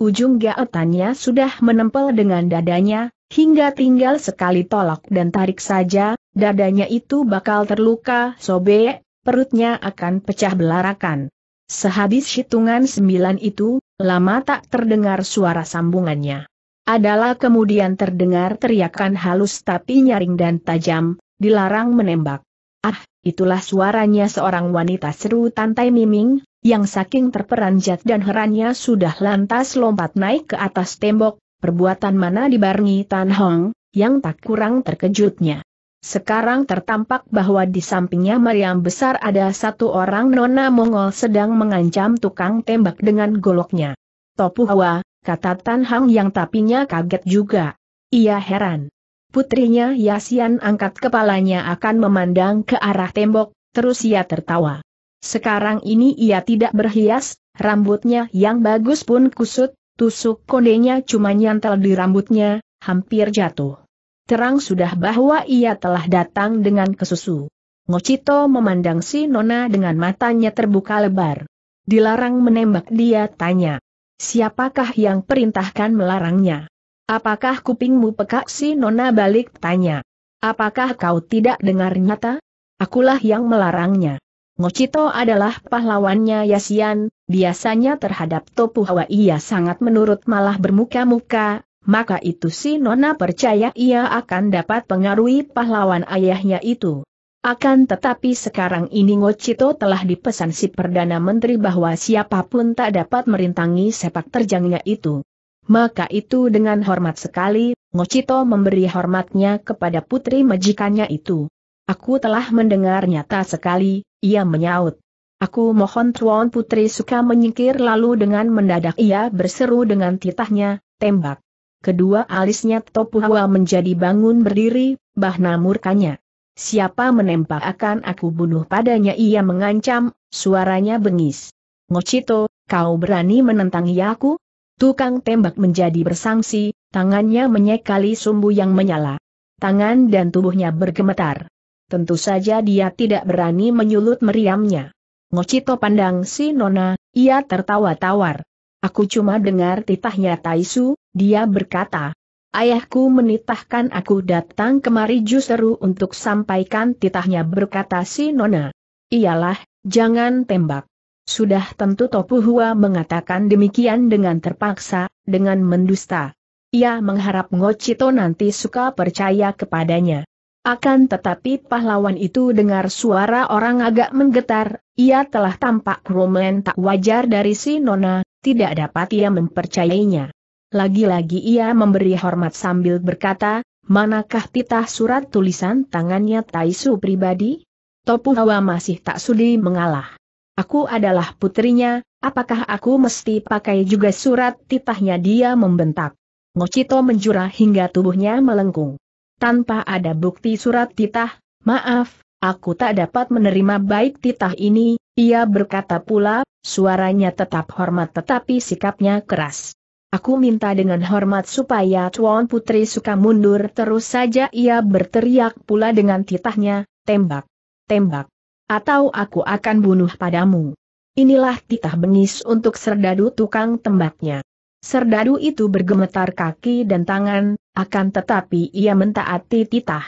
Ujung gaetannya sudah menempel dengan dadanya, hingga tinggal sekali tolak dan tarik saja, dadanya itu bakal terluka sobek, perutnya akan pecah belarakan. Sehabis hitungan sembilan itu, lama tak terdengar suara sambungannya. Adalah kemudian terdengar teriakan halus tapi nyaring dan tajam, dilarang menembak. Ah, itulah suaranya seorang wanita seru Tantai Miming, yang saking terperanjat dan herannya sudah lantas lompat naik ke atas tembok, perbuatan mana dibarengi Tan Hong, yang tak kurang terkejutnya. Sekarang tertampak bahwa di sampingnya meriam besar ada satu orang nona Mongol sedang mengancam tukang tembak dengan goloknya. Topu Hawa, kata Tan Hong yang tapinya kaget juga. Ia heran. Putrinya Yasian angkat kepalanya akan memandang ke arah tembok, terus ia tertawa. Sekarang ini ia tidak berhias, rambutnya yang bagus pun kusut, tusuk kondenya cuma nyantel di rambutnya, hampir jatuh. Terang sudah bahwa ia telah datang dengan kesusu. Ngocito memandang si Nona dengan matanya terbuka lebar. Dilarang menembak dia tanya. Siapakah yang perintahkan melarangnya? Apakah kupingmu pekak si Nona balik tanya. Apakah kau tidak dengar nyata? Akulah yang melarangnya. Ngocito adalah pahlawannya Yasian, biasanya terhadap Topu Hawa ia sangat menurut malah bermuka-muka, maka itu si Nona percaya ia akan dapat pengaruhi pahlawan ayahnya itu. Akan tetapi sekarang ini Ngocito telah dipesan si Perdana Menteri bahwa siapapun tak dapat merintangi sepak terjangnya itu. Maka itu dengan hormat sekali, Ngocito memberi hormatnya kepada putri majikannya itu. Aku telah mendengar nyata sekali, ia menyaut. Aku mohon Tuan Putri suka menyingkir lalu dengan mendadak ia berseru dengan titahnya, tembak. Kedua alisnya Topuhua menjadi bangun berdiri, bahna murkanya. Siapa menembak akan aku bunuh padanya ia mengancam, suaranya bengis. Ngocito, kau berani ia aku? Tukang tembak menjadi bersangsi, tangannya menyekali sumbu yang menyala. Tangan dan tubuhnya bergemetar. Tentu saja dia tidak berani menyulut meriamnya. Ngocito pandang si Nona, ia tertawa tawar. Aku cuma dengar titahnya Taisu, dia berkata. Ayahku menitahkan aku datang kemari justru untuk sampaikan titahnya berkata si Nona. Iyalah, jangan tembak. Sudah tentu Hua mengatakan demikian dengan terpaksa, dengan mendusta. Ia mengharap Ngocito nanti suka percaya kepadanya. Akan tetapi pahlawan itu dengar suara orang agak menggetar, ia telah tampak romen tak wajar dari si Nona, tidak dapat ia mempercayainya. Lagi-lagi ia memberi hormat sambil berkata, manakah titah surat tulisan tangannya Taisu pribadi? Topu Hawa masih tak sudi mengalah. Aku adalah putrinya, apakah aku mesti pakai juga surat titahnya dia membentak. Ngocito menjura hingga tubuhnya melengkung tanpa ada bukti surat titah, maaf, aku tak dapat menerima baik titah ini, ia berkata pula, suaranya tetap hormat tetapi sikapnya keras. Aku minta dengan hormat supaya Tuan Putri suka mundur terus saja ia berteriak pula dengan titahnya, tembak, tembak, atau aku akan bunuh padamu. Inilah titah bengis untuk serdadu tukang tembaknya. Serdadu itu bergemetar kaki dan tangan, akan tetapi ia mentaati titah.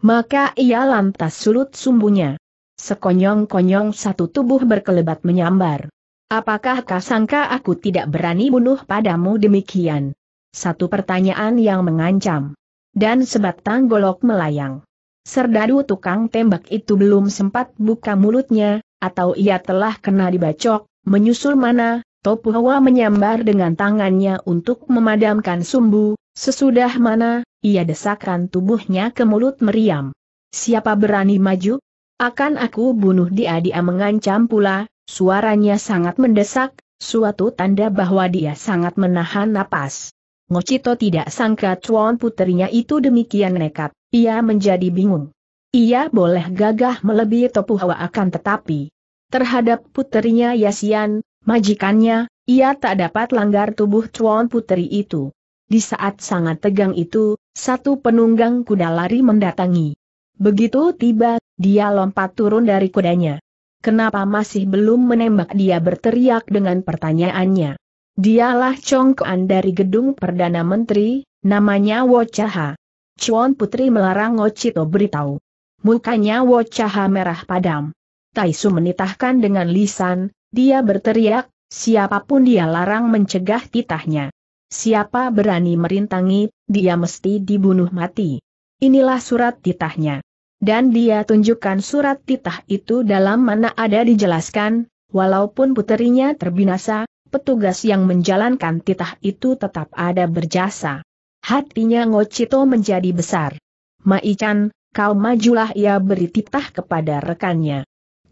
Maka ia lantas sulut sumbunya. Sekonyong-konyong satu tubuh berkelebat menyambar. Apakah kau sangka aku tidak berani bunuh padamu demikian? Satu pertanyaan yang mengancam. Dan sebatang golok melayang. Serdadu tukang tembak itu belum sempat buka mulutnya, atau ia telah kena dibacok, menyusul mana, Topu Hawa menyambar dengan tangannya untuk memadamkan sumbu, sesudah mana, ia desakan tubuhnya ke mulut meriam. Siapa berani maju? Akan aku bunuh dia dia mengancam pula, suaranya sangat mendesak, suatu tanda bahwa dia sangat menahan napas. Ngocito tidak sangka cuan puterinya itu demikian nekat, ia menjadi bingung. Ia boleh gagah melebihi Topu Hawa akan tetapi. Terhadap puterinya Yasian, majikannya, ia tak dapat langgar tubuh Chuan Putri itu. Di saat sangat tegang itu, satu penunggang kuda lari mendatangi. Begitu tiba, dia lompat turun dari kudanya. Kenapa masih belum menembak dia berteriak dengan pertanyaannya. Dialah congkoan dari gedung Perdana Menteri, namanya Wocaha. Chuan Putri melarang Ocito beritahu. Mukanya Wocaha merah padam. Taisu menitahkan dengan lisan, dia berteriak, siapapun dia larang mencegah titahnya. Siapa berani merintangi, dia mesti dibunuh mati. Inilah surat titahnya. Dan dia tunjukkan surat titah itu dalam mana ada dijelaskan, walaupun puterinya terbinasa, petugas yang menjalankan titah itu tetap ada berjasa. Hatinya Ngocito menjadi besar. Maican, kau majulah ia beri titah kepada rekannya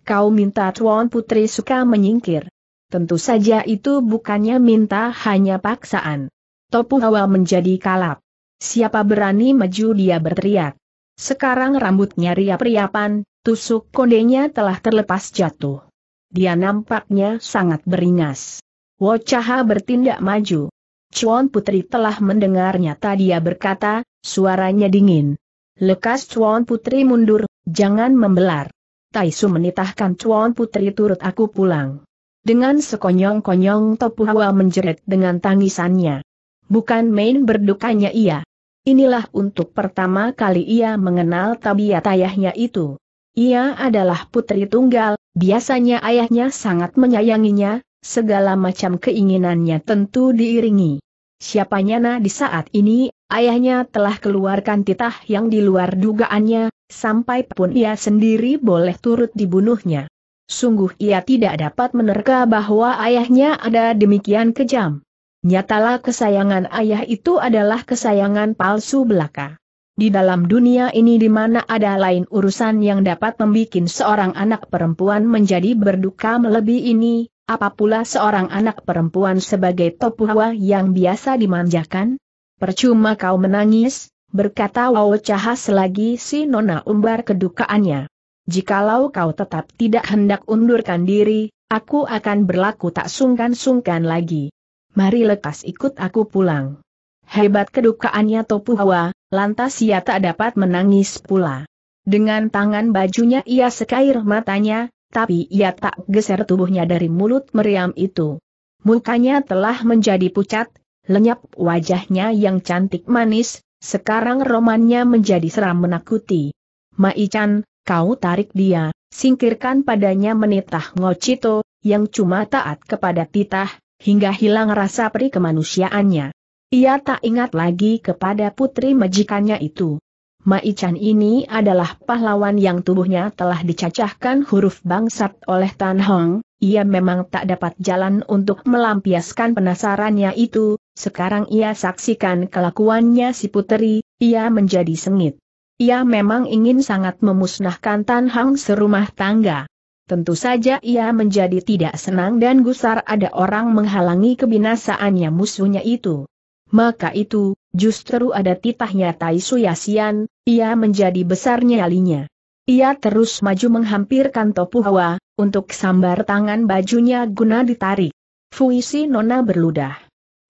kau minta Tuan Putri suka menyingkir. Tentu saja itu bukannya minta hanya paksaan. Topu Hawa menjadi kalap. Siapa berani maju dia berteriak. Sekarang rambutnya riap-riapan, tusuk kondenya telah terlepas jatuh. Dia nampaknya sangat beringas. Wocaha bertindak maju. Chuan Putri telah mendengarnya tadi dia berkata, suaranya dingin. Lekas Chuan Putri mundur, jangan membelar. Taisu menitahkan cuan Putri turut aku pulang. Dengan sekonyong-konyong hawa menjerit dengan tangisannya. Bukan main berdukanya ia. Inilah untuk pertama kali ia mengenal tabiat ayahnya itu. Ia adalah putri tunggal, biasanya ayahnya sangat menyayanginya, segala macam keinginannya tentu diiringi. Siapanya nah di saat ini ayahnya telah keluarkan titah yang di luar dugaannya, sampai pun ia sendiri boleh turut dibunuhnya. Sungguh ia tidak dapat menerka bahwa ayahnya ada demikian kejam. Nyatalah kesayangan ayah itu adalah kesayangan palsu belaka. Di dalam dunia ini di mana ada lain urusan yang dapat membuat seorang anak perempuan menjadi berduka melebihi ini, Apapula seorang anak perempuan sebagai topuhwa yang biasa dimanjakan? Percuma kau menangis, berkata Wau Caha lagi si Nona umbar kedukaannya. Jikalau kau tetap tidak hendak undurkan diri, aku akan berlaku tak sungkan-sungkan lagi. Mari lekas ikut aku pulang. Hebat kedukaannya Topu Hawa, lantas ia tak dapat menangis pula. Dengan tangan bajunya ia sekair matanya, tapi ia tak geser tubuhnya dari mulut meriam itu. Mukanya telah menjadi pucat, lenyap wajahnya yang cantik manis, sekarang romannya menjadi seram menakuti. Maichan, kau tarik dia, singkirkan padanya menitah Ngocito, yang cuma taat kepada titah, hingga hilang rasa peri kemanusiaannya. Ia tak ingat lagi kepada putri majikannya itu. Maichan ini adalah pahlawan yang tubuhnya telah dicacahkan huruf bangsat oleh Tan Hong, ia memang tak dapat jalan untuk melampiaskan penasarannya itu, sekarang ia saksikan kelakuannya si puteri, ia menjadi sengit. Ia memang ingin sangat memusnahkan Tan Hang serumah tangga. Tentu saja ia menjadi tidak senang dan gusar ada orang menghalangi kebinasaannya musuhnya itu. Maka itu, justru ada titahnya Tai Suyasian, ia menjadi besar nyalinya. Ia terus maju menghampirkan Topu Hawa, untuk sambar tangan bajunya guna ditarik. Fuisi Nona berludah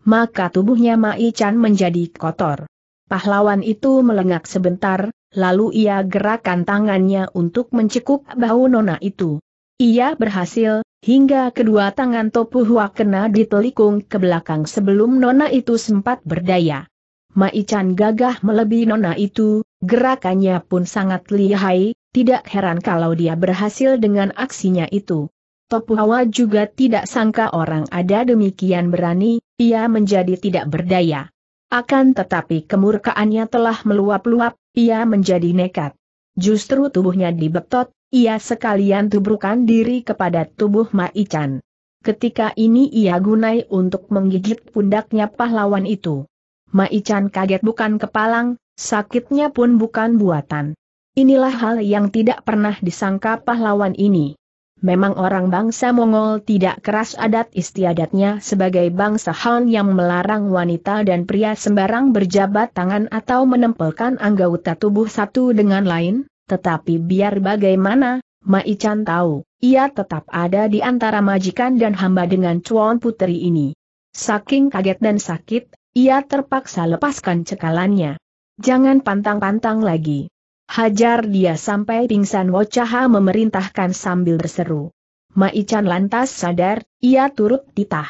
maka tubuhnya Mai Chan menjadi kotor. Pahlawan itu melengak sebentar, lalu ia gerakan tangannya untuk mencekup bau nona itu. Ia berhasil, hingga kedua tangan Topu Hua kena ditelikung ke belakang sebelum nona itu sempat berdaya. Mai Chan gagah melebihi nona itu, gerakannya pun sangat lihai, tidak heran kalau dia berhasil dengan aksinya itu. Topu Hua juga tidak sangka orang ada demikian berani, ia menjadi tidak berdaya. Akan tetapi kemurkaannya telah meluap-luap, ia menjadi nekat. Justru tubuhnya dibetot, ia sekalian tubrukan diri kepada tubuh Maichan. Ketika ini ia gunai untuk menggigit pundaknya pahlawan itu. Maichan kaget bukan kepalang, sakitnya pun bukan buatan. Inilah hal yang tidak pernah disangka pahlawan ini. Memang orang bangsa Mongol tidak keras adat istiadatnya sebagai bangsa Han yang melarang wanita dan pria sembarang berjabat tangan atau menempelkan anggota tubuh satu dengan lain, tetapi biar bagaimana, Maichan tahu, ia tetap ada di antara majikan dan hamba dengan cuan putri ini. Saking kaget dan sakit, ia terpaksa lepaskan cekalannya. Jangan pantang-pantang lagi. Hajar dia sampai pingsan Wocaha memerintahkan sambil berseru. Maican lantas sadar, ia turut titah.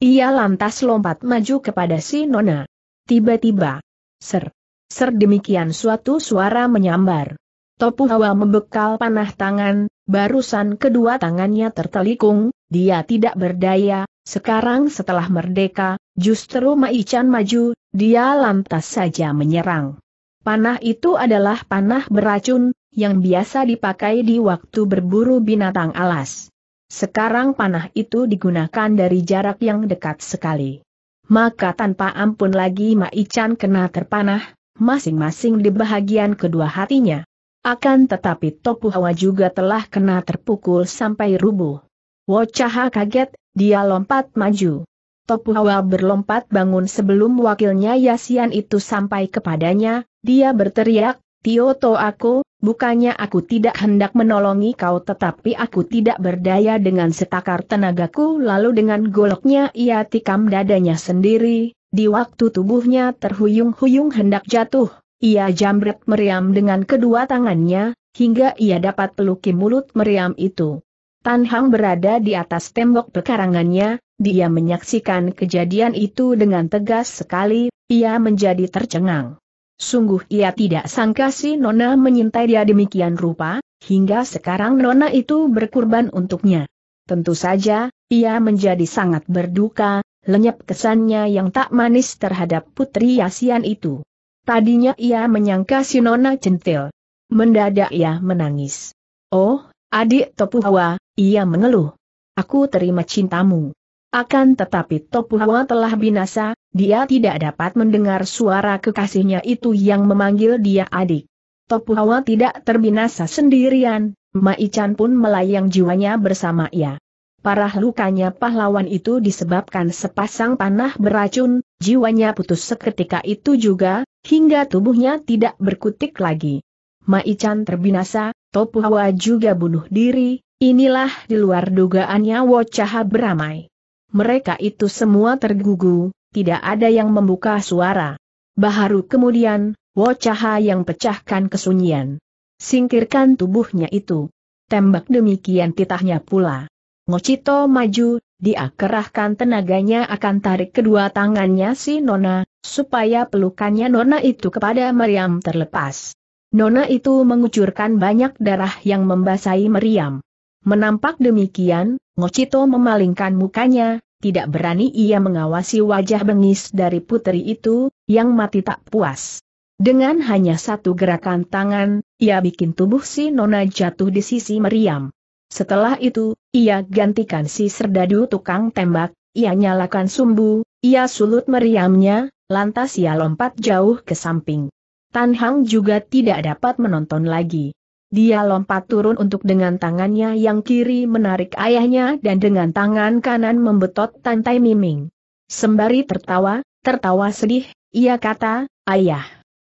Ia lantas lompat maju kepada si Nona. Tiba-tiba. Ser. Ser demikian suatu suara menyambar. Topu Hawa membekal panah tangan, barusan kedua tangannya tertelikung, dia tidak berdaya, sekarang setelah merdeka, justru Maican maju, dia lantas saja menyerang. Panah itu adalah panah beracun, yang biasa dipakai di waktu berburu binatang alas. Sekarang panah itu digunakan dari jarak yang dekat sekali. Maka tanpa ampun lagi Maichan kena terpanah, masing-masing di bahagian kedua hatinya. Akan tetapi Topu Hawa juga telah kena terpukul sampai rubuh. Wocaha kaget, dia lompat maju. Topu Hawa berlompat bangun sebelum wakilnya Yasian itu sampai kepadanya, dia berteriak, Tio Tioto aku, bukannya aku tidak hendak menolongi kau tetapi aku tidak berdaya dengan setakar tenagaku lalu dengan goloknya ia tikam dadanya sendiri, di waktu tubuhnya terhuyung-huyung hendak jatuh, ia jambret meriam dengan kedua tangannya, hingga ia dapat peluki mulut meriam itu. Tan Hang berada di atas tembok pekarangannya, dia menyaksikan kejadian itu dengan tegas sekali, ia menjadi tercengang. Sungguh ia tidak sangka si Nona menyintai dia demikian rupa, hingga sekarang Nona itu berkurban untuknya. Tentu saja, ia menjadi sangat berduka, lenyap kesannya yang tak manis terhadap putri Yasian itu. Tadinya ia menyangka si Nona centil. Mendadak ia menangis. Oh, adik Topuhawa, ia mengeluh. Aku terima cintamu. Akan tetapi Topuhwa telah binasa, dia tidak dapat mendengar suara kekasihnya itu yang memanggil dia adik. Topuhwa tidak terbinasa sendirian, Maichan pun melayang jiwanya bersama ia. Parah lukanya pahlawan itu disebabkan sepasang panah beracun, jiwanya putus seketika itu juga, hingga tubuhnya tidak berkutik lagi. Maichan terbinasa, Topuhwa juga bunuh diri, inilah di luar dugaannya Wocaha beramai mereka itu semua tergugu, tidak ada yang membuka suara. Baharu kemudian, wocaha yang pecahkan kesunyian. Singkirkan tubuhnya itu. Tembak demikian titahnya pula. Ngocito maju, dia kerahkan tenaganya akan tarik kedua tangannya si Nona, supaya pelukannya Nona itu kepada Meriam terlepas. Nona itu mengucurkan banyak darah yang membasahi Meriam. Menampak demikian, Ngocito memalingkan mukanya, tidak berani ia mengawasi wajah bengis dari putri itu, yang mati tak puas. Dengan hanya satu gerakan tangan, ia bikin tubuh si Nona jatuh di sisi meriam. Setelah itu, ia gantikan si serdadu tukang tembak, ia nyalakan sumbu, ia sulut meriamnya, lantas ia lompat jauh ke samping. Tan Hang juga tidak dapat menonton lagi. Dia lompat turun untuk dengan tangannya yang kiri menarik ayahnya dan dengan tangan kanan membetot Tantai Miming. Sembari tertawa, tertawa sedih, ia kata, Ayah.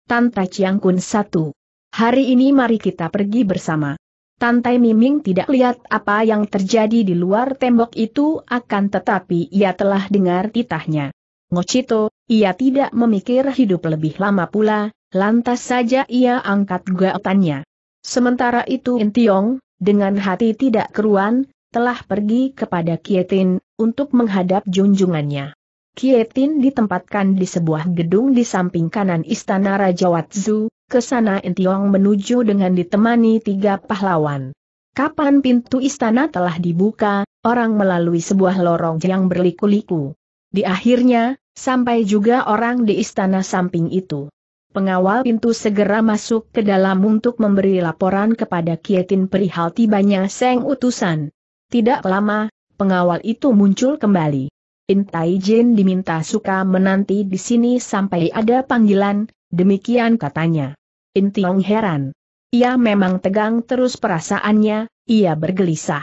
Tantai Chiang Kun satu. Hari ini mari kita pergi bersama. Tantai Miming tidak lihat apa yang terjadi di luar tembok itu akan tetapi ia telah dengar titahnya. Ngocito, ia tidak memikir hidup lebih lama pula, lantas saja ia angkat gaotannya. Sementara itu Intiong, dengan hati tidak keruan, telah pergi kepada Kietin, untuk menghadap junjungannya. Kietin ditempatkan di sebuah gedung di samping kanan istana Raja Watzu, ke sana Intiong menuju dengan ditemani tiga pahlawan. Kapan pintu istana telah dibuka, orang melalui sebuah lorong yang berliku-liku. Di akhirnya, sampai juga orang di istana samping itu. Pengawal pintu segera masuk ke dalam untuk memberi laporan kepada Kietin perihal tibanya Seng Utusan. Tidak lama, pengawal itu muncul kembali. Intai Jin diminta suka menanti di sini sampai ada panggilan, demikian katanya. Intiong heran. Ia memang tegang terus perasaannya, ia bergelisah.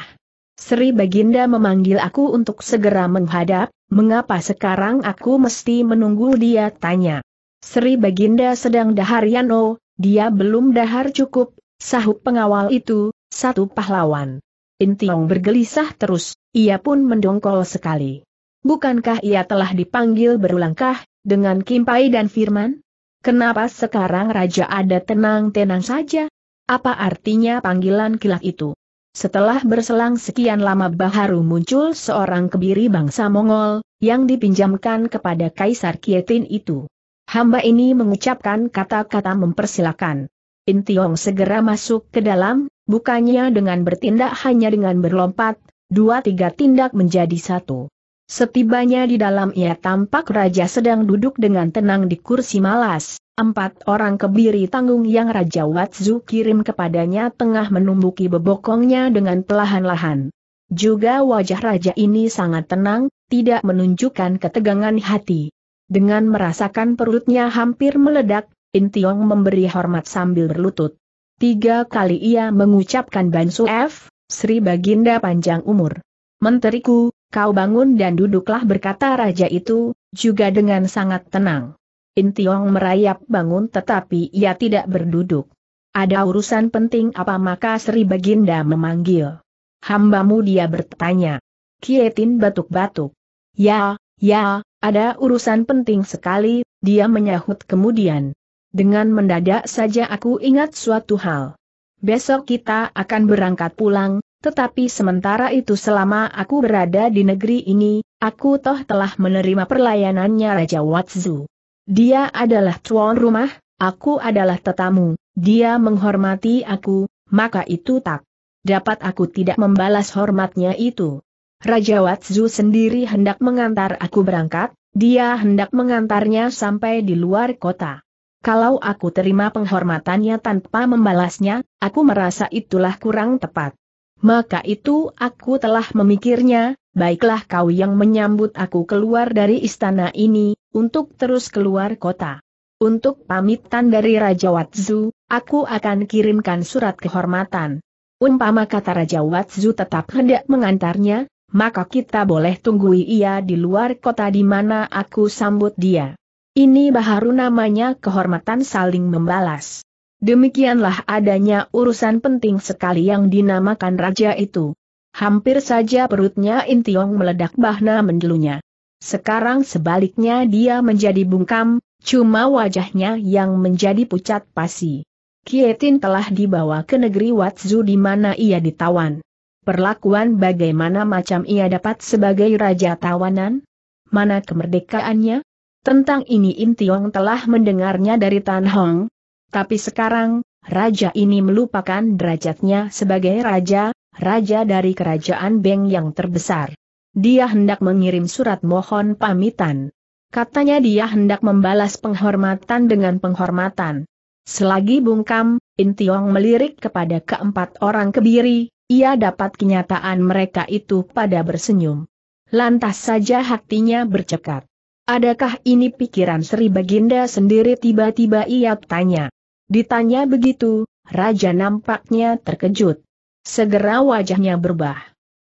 Sri Baginda memanggil aku untuk segera menghadap, mengapa sekarang aku mesti menunggu dia tanya. Sri Baginda sedang dahariano, dia belum dahar cukup, sahut pengawal itu, satu pahlawan. Intiong bergelisah terus, ia pun mendongkol sekali. Bukankah ia telah dipanggil berulangkah, dengan Kimpai dan Firman? Kenapa sekarang Raja ada tenang-tenang saja? Apa artinya panggilan kilat itu? Setelah berselang sekian lama baharu muncul seorang kebiri bangsa Mongol, yang dipinjamkan kepada Kaisar Kietin itu. Hamba ini mengucapkan kata-kata mempersilahkan. Intiong segera masuk ke dalam, bukannya dengan bertindak hanya dengan berlompat, dua tiga tindak menjadi satu. Setibanya di dalam ia tampak raja sedang duduk dengan tenang di kursi malas, empat orang kebiri tanggung yang Raja Watsu kirim kepadanya tengah menumbuki bebokongnya dengan pelahan-lahan. Juga wajah raja ini sangat tenang, tidak menunjukkan ketegangan hati. Dengan merasakan perutnya hampir meledak, Tiong memberi hormat sambil berlutut. Tiga kali ia mengucapkan Bansu F, Sri Baginda panjang umur. Menteriku, kau bangun dan duduklah berkata raja itu, juga dengan sangat tenang. Tiong merayap bangun tetapi ia tidak berduduk. Ada urusan penting apa maka Sri Baginda memanggil. Hambamu dia bertanya. Kietin batuk-batuk. Ya, ya, ada urusan penting sekali, dia menyahut kemudian. Dengan mendadak saja aku ingat suatu hal. Besok kita akan berangkat pulang, tetapi sementara itu selama aku berada di negeri ini, aku toh telah menerima perlayanannya Raja Watsu. Dia adalah tuan rumah, aku adalah tetamu, dia menghormati aku, maka itu tak dapat aku tidak membalas hormatnya itu. Raja Watsu sendiri hendak mengantar aku berangkat, dia hendak mengantarnya sampai di luar kota. Kalau aku terima penghormatannya tanpa membalasnya, aku merasa itulah kurang tepat. Maka itu aku telah memikirnya, baiklah kau yang menyambut aku keluar dari istana ini, untuk terus keluar kota. Untuk pamitan dari Raja Watzu, aku akan kirimkan surat kehormatan. Umpama kata Raja Watzu tetap hendak mengantarnya, maka kita boleh tunggui ia di luar kota di mana aku sambut dia. Ini baharu namanya kehormatan saling membalas. Demikianlah adanya urusan penting sekali yang dinamakan raja itu. Hampir saja perutnya Intiong meledak bahna mendelunya. Sekarang sebaliknya dia menjadi bungkam, cuma wajahnya yang menjadi pucat pasi. Kietin telah dibawa ke negeri Watsu di mana ia ditawan perlakuan bagaimana macam ia dapat sebagai raja tawanan? Mana kemerdekaannya? Tentang ini In Tiong telah mendengarnya dari Tan Hong. Tapi sekarang, raja ini melupakan derajatnya sebagai raja, raja dari kerajaan Beng yang terbesar. Dia hendak mengirim surat mohon pamitan. Katanya dia hendak membalas penghormatan dengan penghormatan. Selagi bungkam, Intiong melirik kepada keempat orang kebiri, ia dapat kenyataan mereka itu pada bersenyum. Lantas saja hatinya bercekat. Adakah ini pikiran Sri Baginda sendiri tiba-tiba ia tanya. Ditanya begitu, Raja nampaknya terkejut. Segera wajahnya berubah.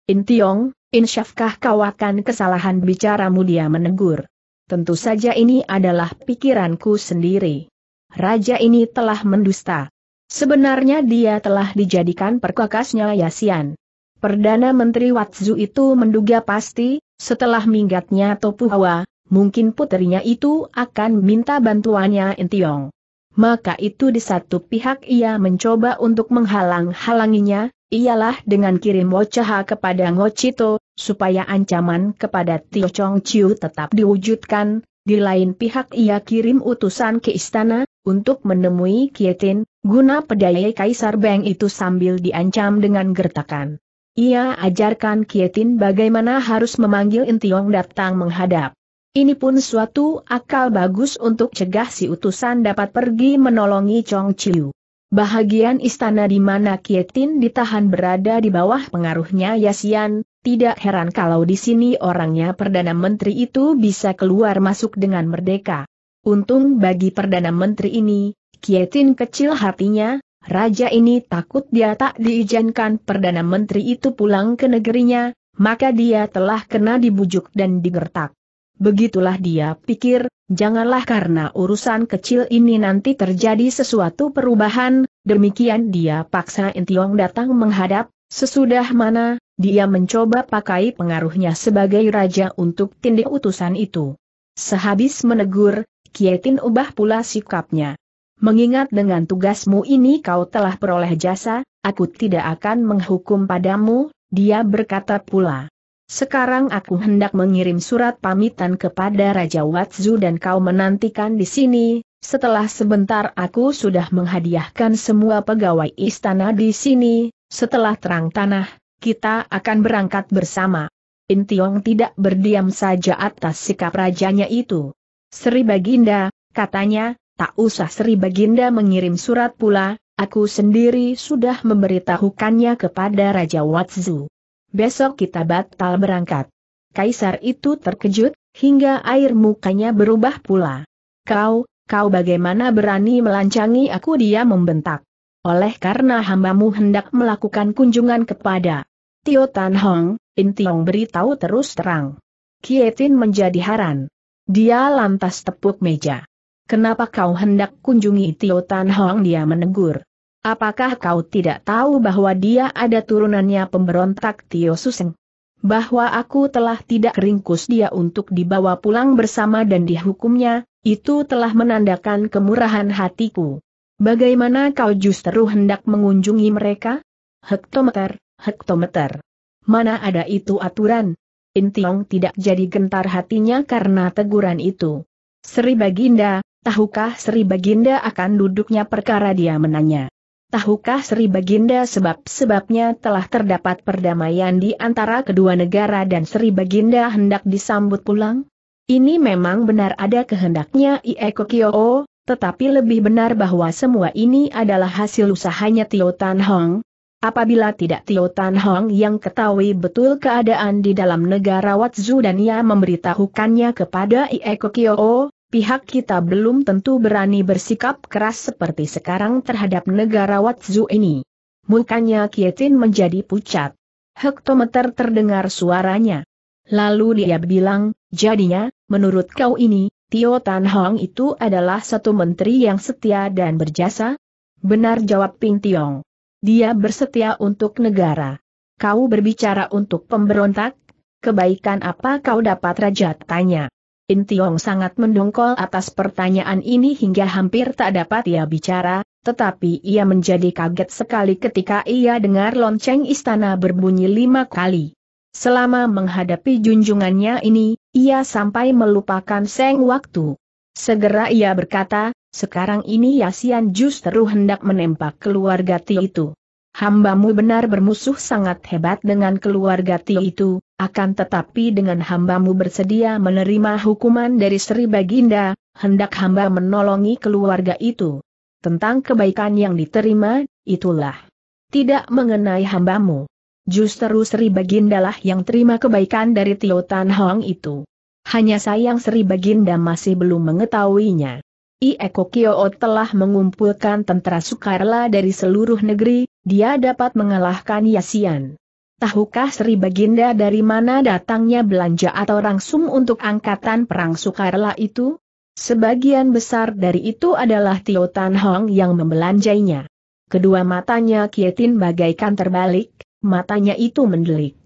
Intiong, insyafkah kau akan kesalahan bicaramu dia menegur. Tentu saja ini adalah pikiranku sendiri. Raja ini telah mendusta. Sebenarnya dia telah dijadikan perkakasnya Yasian. Perdana Menteri Watzu itu menduga pasti, setelah minggatnya Topu mungkin putrinya itu akan minta bantuannya Entiong. Maka itu di satu pihak ia mencoba untuk menghalang-halanginya, ialah dengan kirim wocaha kepada Ngocito, supaya ancaman kepada Tio Chong Chiu tetap diwujudkan, di lain pihak ia kirim utusan ke istana, untuk menemui Kietin, Guna pedayai Kaisar Beng itu sambil diancam dengan gertakan. Ia ajarkan Kietin bagaimana harus memanggil Intiong datang menghadap. Ini pun suatu akal bagus untuk cegah si utusan dapat pergi menolongi Chong Chiu. Bahagian istana di mana Kietin ditahan berada di bawah pengaruhnya Yasian, tidak heran kalau di sini orangnya Perdana Menteri itu bisa keluar masuk dengan merdeka. Untung bagi Perdana Menteri ini, Kietin kecil hatinya, raja ini takut dia tak diizinkan Perdana Menteri itu pulang ke negerinya, maka dia telah kena dibujuk dan digertak. Begitulah dia pikir, janganlah karena urusan kecil ini nanti terjadi sesuatu perubahan, demikian dia paksa Intiong datang menghadap, sesudah mana, dia mencoba pakai pengaruhnya sebagai raja untuk tindik utusan itu. Sehabis menegur, Kietin ubah pula sikapnya. Mengingat dengan tugasmu ini kau telah peroleh jasa, aku tidak akan menghukum padamu, dia berkata pula. Sekarang aku hendak mengirim surat pamitan kepada Raja Watsu dan kau menantikan di sini, setelah sebentar aku sudah menghadiahkan semua pegawai istana di sini, setelah terang tanah, kita akan berangkat bersama. Intiong tidak berdiam saja atas sikap rajanya itu. Sri Baginda, katanya, Tak usah Sri Baginda mengirim surat pula, aku sendiri sudah memberitahukannya kepada Raja Watsu. Besok kita batal berangkat. Kaisar itu terkejut, hingga air mukanya berubah pula. Kau, kau bagaimana berani melancangi aku dia membentak. Oleh karena hambamu hendak melakukan kunjungan kepada Tio Tan Hong, In Tiong beritahu terus terang. Kietin menjadi haran. Dia lantas tepuk meja. Kenapa kau hendak kunjungi Tio Tan Hong dia menegur? Apakah kau tidak tahu bahwa dia ada turunannya pemberontak Tio Suseng? Bahwa aku telah tidak ringkus dia untuk dibawa pulang bersama dan dihukumnya, itu telah menandakan kemurahan hatiku. Bagaimana kau justru hendak mengunjungi mereka? Hektometer, hektometer. Mana ada itu aturan? Intiong tidak jadi gentar hatinya karena teguran itu. Sri Baginda, Tahukah Sri Baginda akan duduknya perkara dia menanya. Tahukah Sri Baginda sebab-sebabnya telah terdapat perdamaian di antara kedua negara dan Sri Baginda hendak disambut pulang? Ini memang benar ada kehendaknya Ieko Kyo, tetapi lebih benar bahwa semua ini adalah hasil usahanya Tio Tan Hong. Apabila tidak Tio Tan Hong yang ketahui betul keadaan di dalam negara Watzu dan ia memberitahukannya kepada Ieko Kyo, pihak kita belum tentu berani bersikap keras seperti sekarang terhadap negara Watsu ini. Mukanya Kietin menjadi pucat. Hektometer terdengar suaranya. Lalu dia bilang, jadinya, menurut kau ini, Tio Tan Hong itu adalah satu menteri yang setia dan berjasa? Benar jawab Ping Tiong. Dia bersetia untuk negara. Kau berbicara untuk pemberontak? Kebaikan apa kau dapat raja? Tanya. In Tiong sangat mendongkol atas pertanyaan ini hingga hampir tak dapat ia bicara, tetapi ia menjadi kaget sekali ketika ia dengar lonceng istana berbunyi lima kali. Selama menghadapi junjungannya ini, ia sampai melupakan seng waktu. Segera ia berkata, sekarang ini Yasian justru hendak menembak keluarga Ti itu. Hambamu benar bermusuh sangat hebat dengan keluarga Ti itu, akan tetapi dengan hambamu bersedia menerima hukuman dari Sri Baginda, hendak hamba menolongi keluarga itu. Tentang kebaikan yang diterima, itulah. Tidak mengenai hambamu. Justru Sri Baginda lah yang terima kebaikan dari Tio Tan Hong itu. Hanya sayang Sri Baginda masih belum mengetahuinya. I Eko Kyo telah mengumpulkan tentara Sukarla dari seluruh negeri, dia dapat mengalahkan Yasian. Tahukah Sri Baginda dari mana datangnya belanja atau rangsum untuk angkatan perang Sukarla itu? Sebagian besar dari itu adalah Tio Tan Hong yang membelanjainya. Kedua matanya Kietin bagaikan terbalik, matanya itu mendelik.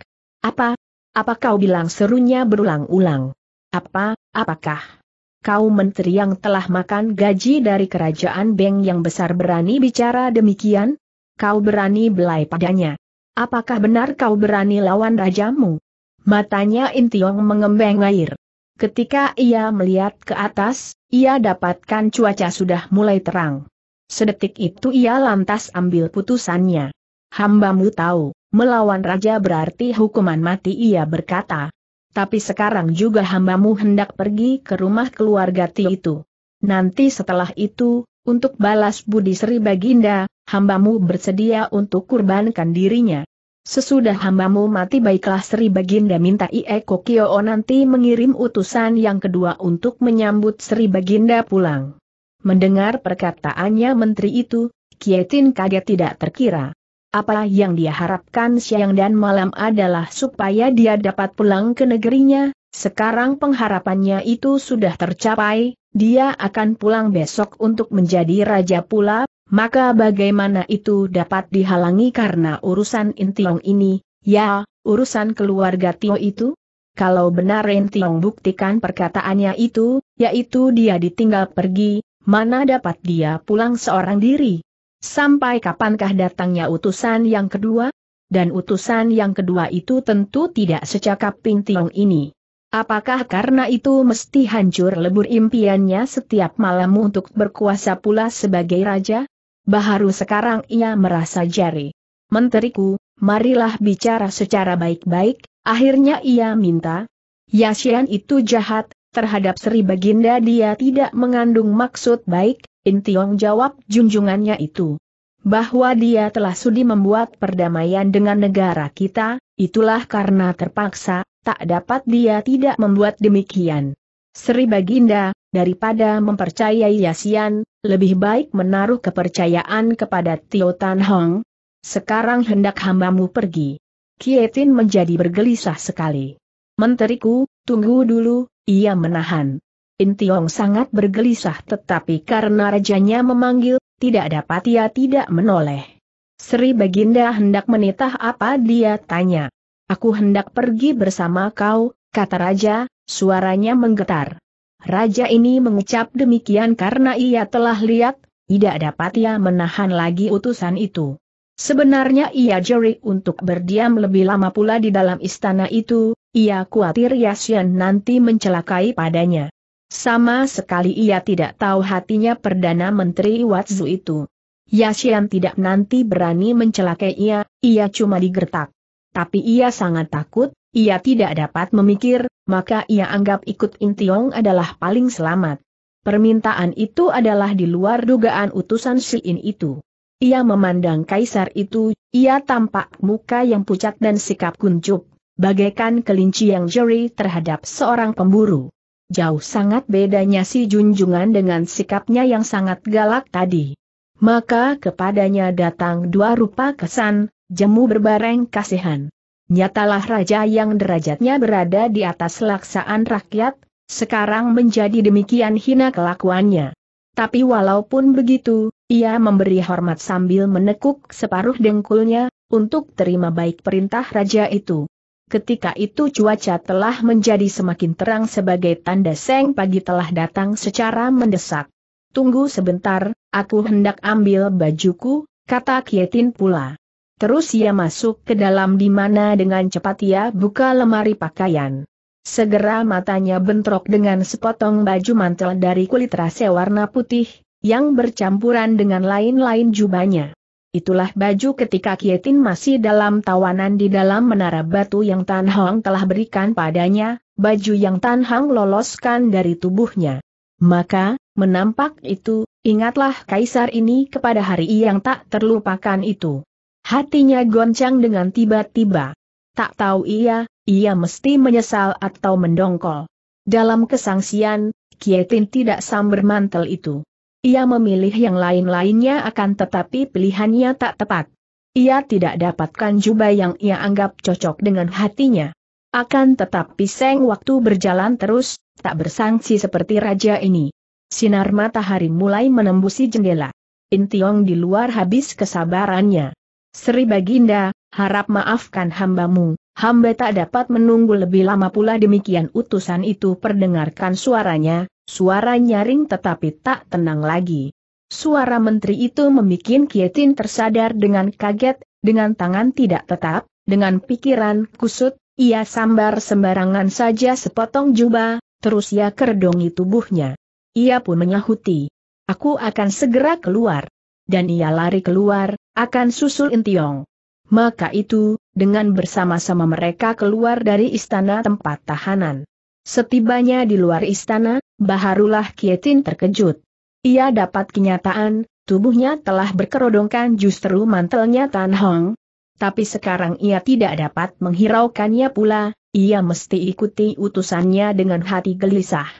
Apa? Apa kau bilang serunya berulang-ulang? Apa? Apakah? kau menteri yang telah makan gaji dari kerajaan Beng yang besar berani bicara demikian? Kau berani belai padanya. Apakah benar kau berani lawan rajamu? Matanya Intiong mengembang air. Ketika ia melihat ke atas, ia dapatkan cuaca sudah mulai terang. Sedetik itu ia lantas ambil putusannya. Hambamu tahu, melawan raja berarti hukuman mati ia berkata tapi sekarang juga hambamu hendak pergi ke rumah keluarga Ti itu. Nanti setelah itu, untuk balas budi Sri Baginda, hambamu bersedia untuk kurbankan dirinya. Sesudah hambamu mati baiklah Sri Baginda minta Ie Kokio nanti mengirim utusan yang kedua untuk menyambut Sri Baginda pulang. Mendengar perkataannya menteri itu, Kietin kaget tidak terkira. Apa yang dia harapkan siang dan malam adalah supaya dia dapat pulang ke negerinya, sekarang pengharapannya itu sudah tercapai, dia akan pulang besok untuk menjadi raja pula, maka bagaimana itu dapat dihalangi karena urusan Intiong ini, ya, urusan keluarga Tio itu? Kalau benar Intiong buktikan perkataannya itu, yaitu dia ditinggal pergi, mana dapat dia pulang seorang diri? Sampai kapankah datangnya utusan yang kedua? Dan utusan yang kedua itu tentu tidak secakap Ping Tiong ini. Apakah karena itu mesti hancur lebur impiannya setiap malam untuk berkuasa pula sebagai raja? Baharu sekarang ia merasa jari. Menteriku, marilah bicara secara baik-baik, akhirnya ia minta. Yasian itu jahat, terhadap Sri Baginda dia tidak mengandung maksud baik, Tiong jawab junjungannya itu. Bahwa dia telah sudi membuat perdamaian dengan negara kita, itulah karena terpaksa, tak dapat dia tidak membuat demikian. Sri Baginda, daripada mempercayai Yasian, lebih baik menaruh kepercayaan kepada Tio Tan Hong. Sekarang hendak hambamu pergi. Kietin menjadi bergelisah sekali. Menteriku, tunggu dulu, ia menahan. Intiong sangat bergelisah tetapi karena rajanya memanggil, tidak dapat ia tidak menoleh. Sri Baginda hendak menitah apa dia tanya. Aku hendak pergi bersama kau, kata raja, suaranya menggetar. Raja ini mengucap demikian karena ia telah lihat, tidak dapat ia menahan lagi utusan itu. Sebenarnya ia jerik untuk berdiam lebih lama pula di dalam istana itu, ia khawatir Yasyan nanti mencelakai padanya. Sama sekali ia tidak tahu hatinya Perdana Menteri Watsu itu. Yashian tidak nanti berani mencelakai ia, ia cuma digertak. Tapi ia sangat takut, ia tidak dapat memikir, maka ia anggap ikut Intiong adalah paling selamat. Permintaan itu adalah di luar dugaan utusan Shiin itu. Ia memandang kaisar itu, ia tampak muka yang pucat dan sikap kuncup, bagaikan kelinci yang jeri terhadap seorang pemburu. Jauh sangat bedanya si Junjungan dengan sikapnya yang sangat galak tadi. Maka kepadanya datang dua rupa kesan, jemu berbareng kasihan. Nyatalah raja yang derajatnya berada di atas laksaan rakyat, sekarang menjadi demikian hina kelakuannya. Tapi walaupun begitu, ia memberi hormat sambil menekuk separuh dengkulnya, untuk terima baik perintah raja itu ketika itu cuaca telah menjadi semakin terang sebagai tanda seng pagi telah datang secara mendesak. Tunggu sebentar, aku hendak ambil bajuku, kata Kietin pula. Terus ia masuk ke dalam di mana dengan cepat ia buka lemari pakaian. Segera matanya bentrok dengan sepotong baju mantel dari kulit rase warna putih, yang bercampuran dengan lain-lain jubahnya. Itulah baju ketika Kietin masih dalam tawanan di dalam menara batu yang Tan Hong telah berikan padanya, baju yang Tan Hong loloskan dari tubuhnya. Maka, menampak itu, ingatlah kaisar ini kepada hari yang tak terlupakan itu. Hatinya goncang dengan tiba-tiba. Tak tahu ia, ia mesti menyesal atau mendongkol. Dalam kesangsian, Kietin tidak sambar mantel itu. Ia memilih yang lain-lainnya akan tetapi pilihannya tak tepat. Ia tidak dapatkan jubah yang ia anggap cocok dengan hatinya. Akan tetapi seng waktu berjalan terus, tak bersangsi seperti raja ini. Sinar matahari mulai menembusi jendela. Intiong di luar habis kesabarannya. Sri Baginda, harap maafkan hambamu, hamba tak dapat menunggu lebih lama pula demikian utusan itu perdengarkan suaranya, Suara nyaring tetapi tak tenang lagi. Suara menteri itu membuat Kietin tersadar dengan kaget, dengan tangan tidak tetap, dengan pikiran kusut, ia sambar sembarangan saja sepotong jubah, terus ia kerdongi tubuhnya. Ia pun menyahuti. Aku akan segera keluar. Dan ia lari keluar, akan susul Intiong. Maka itu, dengan bersama-sama mereka keluar dari istana tempat tahanan. Setibanya di luar istana, baharulah Kietin terkejut. Ia dapat kenyataan, tubuhnya telah berkerodongkan justru mantelnya Tan Hong. Tapi sekarang ia tidak dapat menghiraukannya pula, ia mesti ikuti utusannya dengan hati gelisah.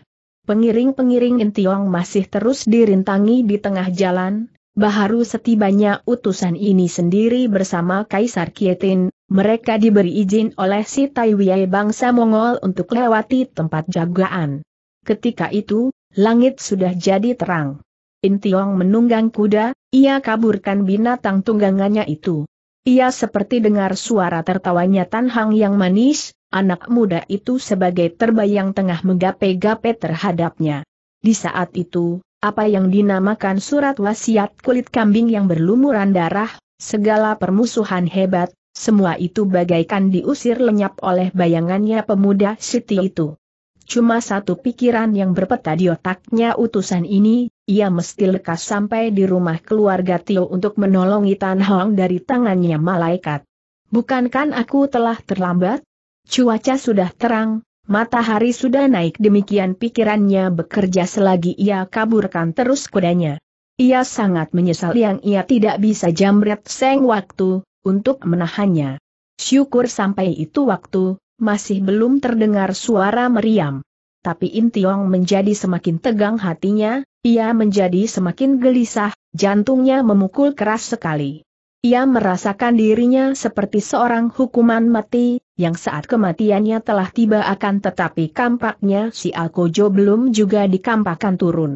Pengiring-pengiring Intiong masih terus dirintangi di tengah jalan, baharu setibanya utusan ini sendiri bersama Kaisar Kietin, mereka diberi izin oleh si Taiwiai bangsa Mongol untuk lewati tempat jagaan. Ketika itu, langit sudah jadi terang. Intiong menunggang kuda, ia kaburkan binatang tunggangannya itu. Ia seperti dengar suara tertawanya Tan Hang yang manis, anak muda itu sebagai terbayang tengah menggapai-gapai terhadapnya. Di saat itu, apa yang dinamakan surat wasiat kulit kambing yang berlumuran darah, segala permusuhan hebat, semua itu bagaikan diusir lenyap oleh bayangannya pemuda Siti itu. Cuma satu pikiran yang berpeta di otaknya utusan ini, ia mesti lekas sampai di rumah keluarga Tio untuk menolongi Tan Hong dari tangannya malaikat. Bukankan aku telah terlambat? Cuaca sudah terang, Matahari sudah naik demikian pikirannya bekerja selagi ia kaburkan terus kudanya. Ia sangat menyesal yang ia tidak bisa jamret seng waktu, untuk menahannya. Syukur sampai itu waktu, masih belum terdengar suara meriam. Tapi Intiong menjadi semakin tegang hatinya, ia menjadi semakin gelisah, jantungnya memukul keras sekali. Ia merasakan dirinya seperti seorang hukuman mati, yang saat kematiannya telah tiba akan tetapi kampaknya si Alkojo belum juga dikampakan turun.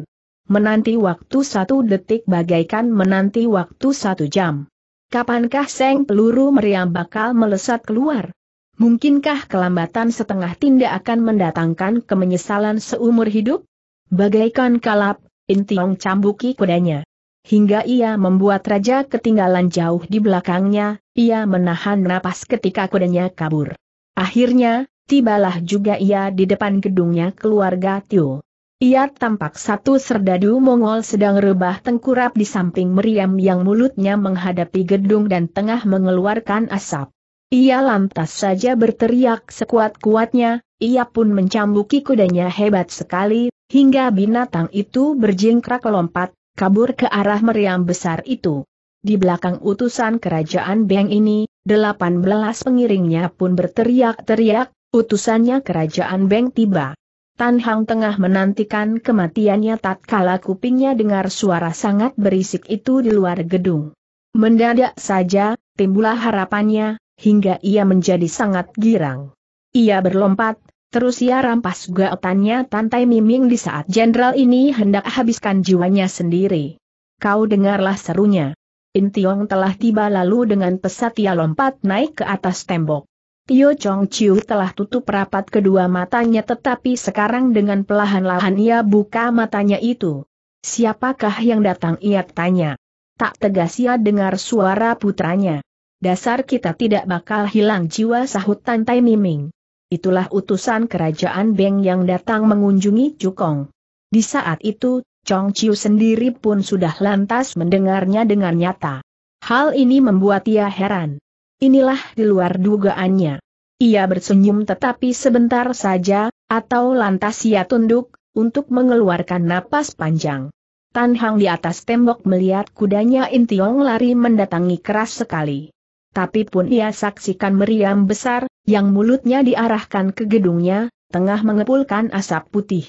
Menanti waktu satu detik bagaikan menanti waktu satu jam. Kapankah seng peluru meriam bakal melesat keluar? Mungkinkah kelambatan setengah tindak akan mendatangkan kemenyesalan seumur hidup? Bagaikan kalap, Intiong cambuki kudanya hingga ia membuat raja ketinggalan jauh di belakangnya, ia menahan napas ketika kudanya kabur. Akhirnya, tibalah juga ia di depan gedungnya keluarga Tio. Ia tampak satu serdadu Mongol sedang rebah tengkurap di samping meriam yang mulutnya menghadapi gedung dan tengah mengeluarkan asap. Ia lantas saja berteriak sekuat-kuatnya, ia pun mencambuki kudanya hebat sekali, hingga binatang itu berjingkrak lompat, kabur ke arah meriam besar itu. Di belakang utusan kerajaan Beng ini, delapan belas pengiringnya pun berteriak-teriak, utusannya kerajaan Beng tiba. Tan Hang tengah menantikan kematiannya tatkala kupingnya dengar suara sangat berisik itu di luar gedung. Mendadak saja, timbullah harapannya, hingga ia menjadi sangat girang. Ia berlompat, Terus ia rampas gaotannya Tantai Miming di saat jenderal ini hendak habiskan jiwanya sendiri. Kau dengarlah serunya. Intiong telah tiba lalu dengan pesat ia lompat naik ke atas tembok. Tio Chong Chiu telah tutup rapat kedua matanya tetapi sekarang dengan pelahan-lahan ia buka matanya itu. Siapakah yang datang ia tanya. Tak tegas ia dengar suara putranya. Dasar kita tidak bakal hilang jiwa sahut Tantai Miming itulah utusan kerajaan Beng yang datang mengunjungi Cukong. Di saat itu, Chong Chiu sendiri pun sudah lantas mendengarnya dengan nyata. Hal ini membuat ia heran. Inilah di luar dugaannya. Ia bersenyum tetapi sebentar saja, atau lantas ia tunduk, untuk mengeluarkan napas panjang. Tan Hang di atas tembok melihat kudanya Intiong lari mendatangi keras sekali. Tapi pun ia saksikan meriam besar, yang mulutnya diarahkan ke gedungnya, tengah mengepulkan asap putih.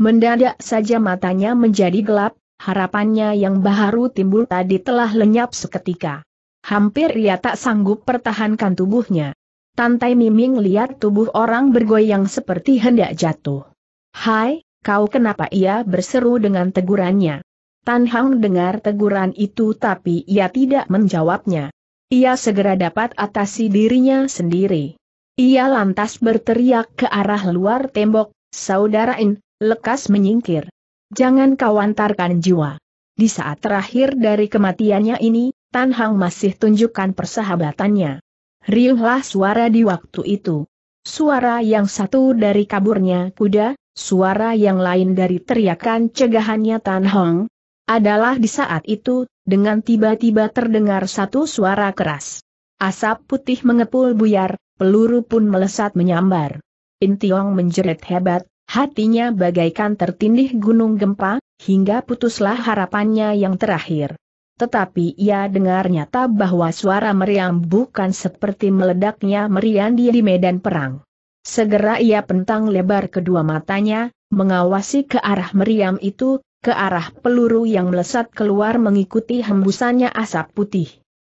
Mendadak saja matanya menjadi gelap, harapannya yang baru timbul tadi telah lenyap seketika. Hampir ia tak sanggup pertahankan tubuhnya. Tantai Miming lihat tubuh orang bergoyang seperti hendak jatuh. Hai, kau kenapa ia berseru dengan tegurannya. Tan Hang dengar teguran itu tapi ia tidak menjawabnya. Ia segera dapat atasi dirinya sendiri. Ia lantas berteriak ke arah luar tembok, saudara In, lekas menyingkir. Jangan kau antarkan jiwa. Di saat terakhir dari kematiannya ini, Tan Hang masih tunjukkan persahabatannya. Riuhlah suara di waktu itu. Suara yang satu dari kaburnya kuda, suara yang lain dari teriakan cegahannya Tan Hong, adalah di saat itu, dengan tiba-tiba terdengar satu suara keras. Asap putih mengepul buyar, peluru pun melesat menyambar. Intiong menjerit hebat, hatinya bagaikan tertindih gunung gempa, hingga putuslah harapannya yang terakhir. Tetapi ia dengar nyata bahwa suara meriam bukan seperti meledaknya meriam di medan perang. Segera ia pentang lebar kedua matanya, mengawasi ke arah meriam itu, ke arah peluru yang melesat keluar mengikuti hembusannya asap putih.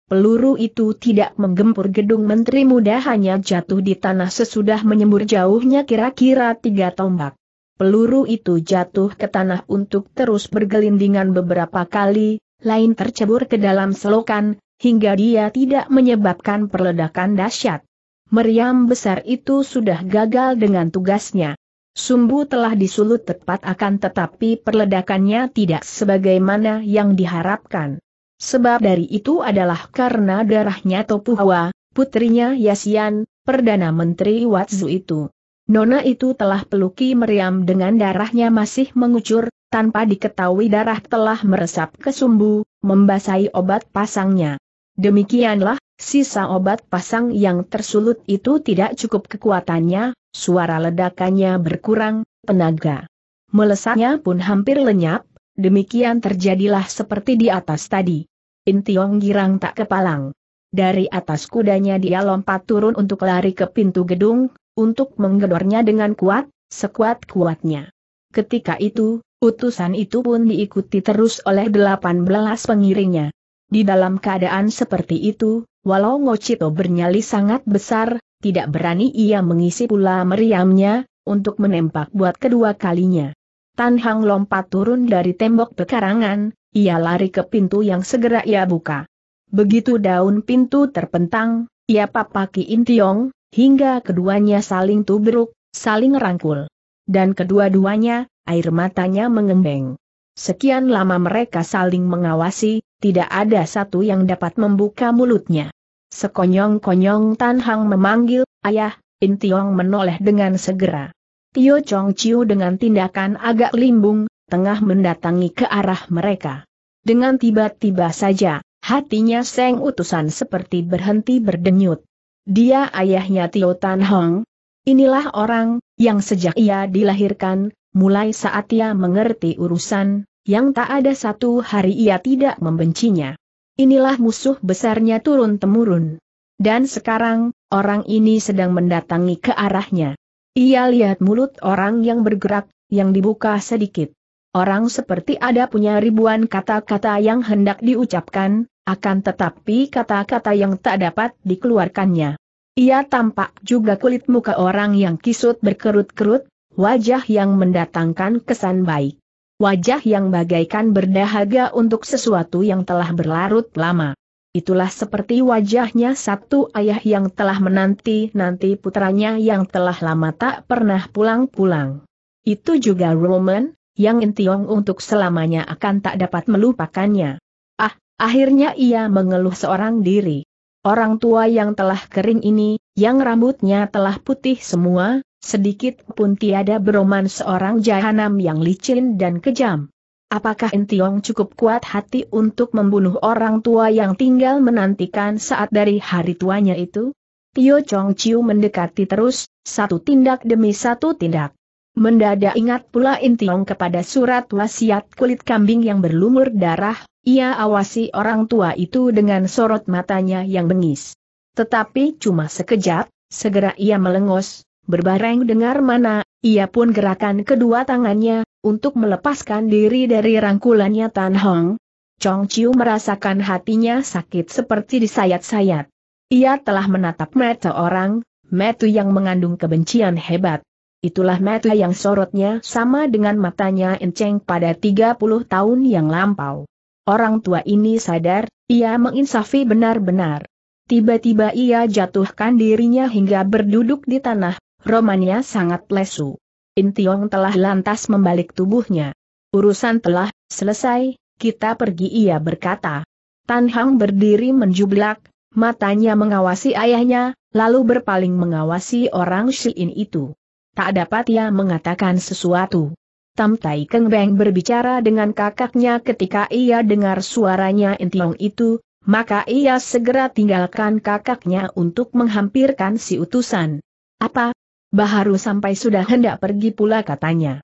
Peluru itu tidak menggempur gedung Menteri Muda hanya jatuh di tanah sesudah menyembur jauhnya kira-kira tiga tombak. Peluru itu jatuh ke tanah untuk terus bergelindingan beberapa kali, lain tercebur ke dalam selokan, hingga dia tidak menyebabkan perledakan dahsyat. Meriam besar itu sudah gagal dengan tugasnya. Sumbu telah disulut tepat akan tetapi perledakannya tidak sebagaimana yang diharapkan. Sebab dari itu adalah karena darahnya Topuhua, putrinya Yasian, Perdana Menteri Watsu itu. Nona itu telah peluki meriam dengan darahnya masih mengucur, tanpa diketahui darah telah meresap ke sumbu, membasahi obat pasangnya. Demikianlah, sisa obat pasang yang tersulut itu tidak cukup kekuatannya, suara ledakannya berkurang, tenaga melesatnya pun hampir lenyap, demikian terjadilah seperti di atas tadi. Intiong girang tak kepalang. Dari atas kudanya dia lompat turun untuk lari ke pintu gedung, untuk menggedornya dengan kuat, sekuat-kuatnya. Ketika itu, utusan itu pun diikuti terus oleh delapan belas pengiringnya. Di dalam keadaan seperti itu, walau Ngocito bernyali sangat besar, tidak berani ia mengisi pula meriamnya, untuk menembak buat kedua kalinya. Tan Hang lompat turun dari tembok pekarangan, ia lari ke pintu yang segera ia buka. Begitu daun pintu terpentang, ia papaki Intiong, hingga keduanya saling tubruk, saling rangkul. Dan kedua-duanya, air matanya mengembeng. Sekian lama mereka saling mengawasi, tidak ada satu yang dapat membuka mulutnya. Sekonyong-konyong Tan Hang memanggil, ayah, Intiong menoleh dengan segera. Tio Chong Chiu dengan tindakan agak limbung, tengah mendatangi ke arah mereka. Dengan tiba-tiba saja, hatinya Seng Utusan seperti berhenti berdenyut. Dia ayahnya Tio Tan Hong. Inilah orang, yang sejak ia dilahirkan, mulai saat ia mengerti urusan, yang tak ada satu hari ia tidak membencinya. Inilah musuh besarnya turun-temurun. Dan sekarang, orang ini sedang mendatangi ke arahnya. Ia lihat mulut orang yang bergerak, yang dibuka sedikit. Orang seperti ada punya ribuan kata-kata yang hendak diucapkan, akan tetapi kata-kata yang tak dapat dikeluarkannya. Ia tampak juga kulit muka orang yang kisut berkerut-kerut, wajah yang mendatangkan kesan baik. Wajah yang bagaikan berdahaga untuk sesuatu yang telah berlarut lama. Itulah seperti wajahnya satu ayah yang telah menanti-nanti putranya yang telah lama tak pernah pulang-pulang. Itu juga Roman, yang Intiong untuk selamanya akan tak dapat melupakannya. Ah, akhirnya ia mengeluh seorang diri. Orang tua yang telah kering ini, yang rambutnya telah putih semua, sedikit pun tiada beroman seorang jahanam yang licin dan kejam. Apakah Intiong cukup kuat hati untuk membunuh orang tua yang tinggal menantikan saat dari hari tuanya itu? Tio Chong Chiu mendekati terus, satu tindak demi satu tindak. Mendadak ingat pula Intiong kepada surat wasiat kulit kambing yang berlumur darah, ia awasi orang tua itu dengan sorot matanya yang bengis. Tetapi cuma sekejap, segera ia melengos, berbareng dengar mana, ia pun gerakan kedua tangannya, untuk melepaskan diri dari rangkulannya Tan Hong. Chong Chiu merasakan hatinya sakit seperti disayat-sayat. Ia telah menatap mata orang, metu yang mengandung kebencian hebat itulah mata yang sorotnya sama dengan matanya Enceng pada 30 tahun yang lampau. Orang tua ini sadar, ia menginsafi benar-benar. Tiba-tiba ia jatuhkan dirinya hingga berduduk di tanah, romannya sangat lesu. Intiong telah lantas membalik tubuhnya. Urusan telah selesai, kita pergi ia berkata. Tan Hang berdiri menjublak, matanya mengawasi ayahnya, lalu berpaling mengawasi orang Shiin itu tak dapat ia mengatakan sesuatu. Tam Tai Keng Beng berbicara dengan kakaknya ketika ia dengar suaranya Intiong itu, maka ia segera tinggalkan kakaknya untuk menghampirkan si utusan. Apa? Baharu sampai sudah hendak pergi pula katanya.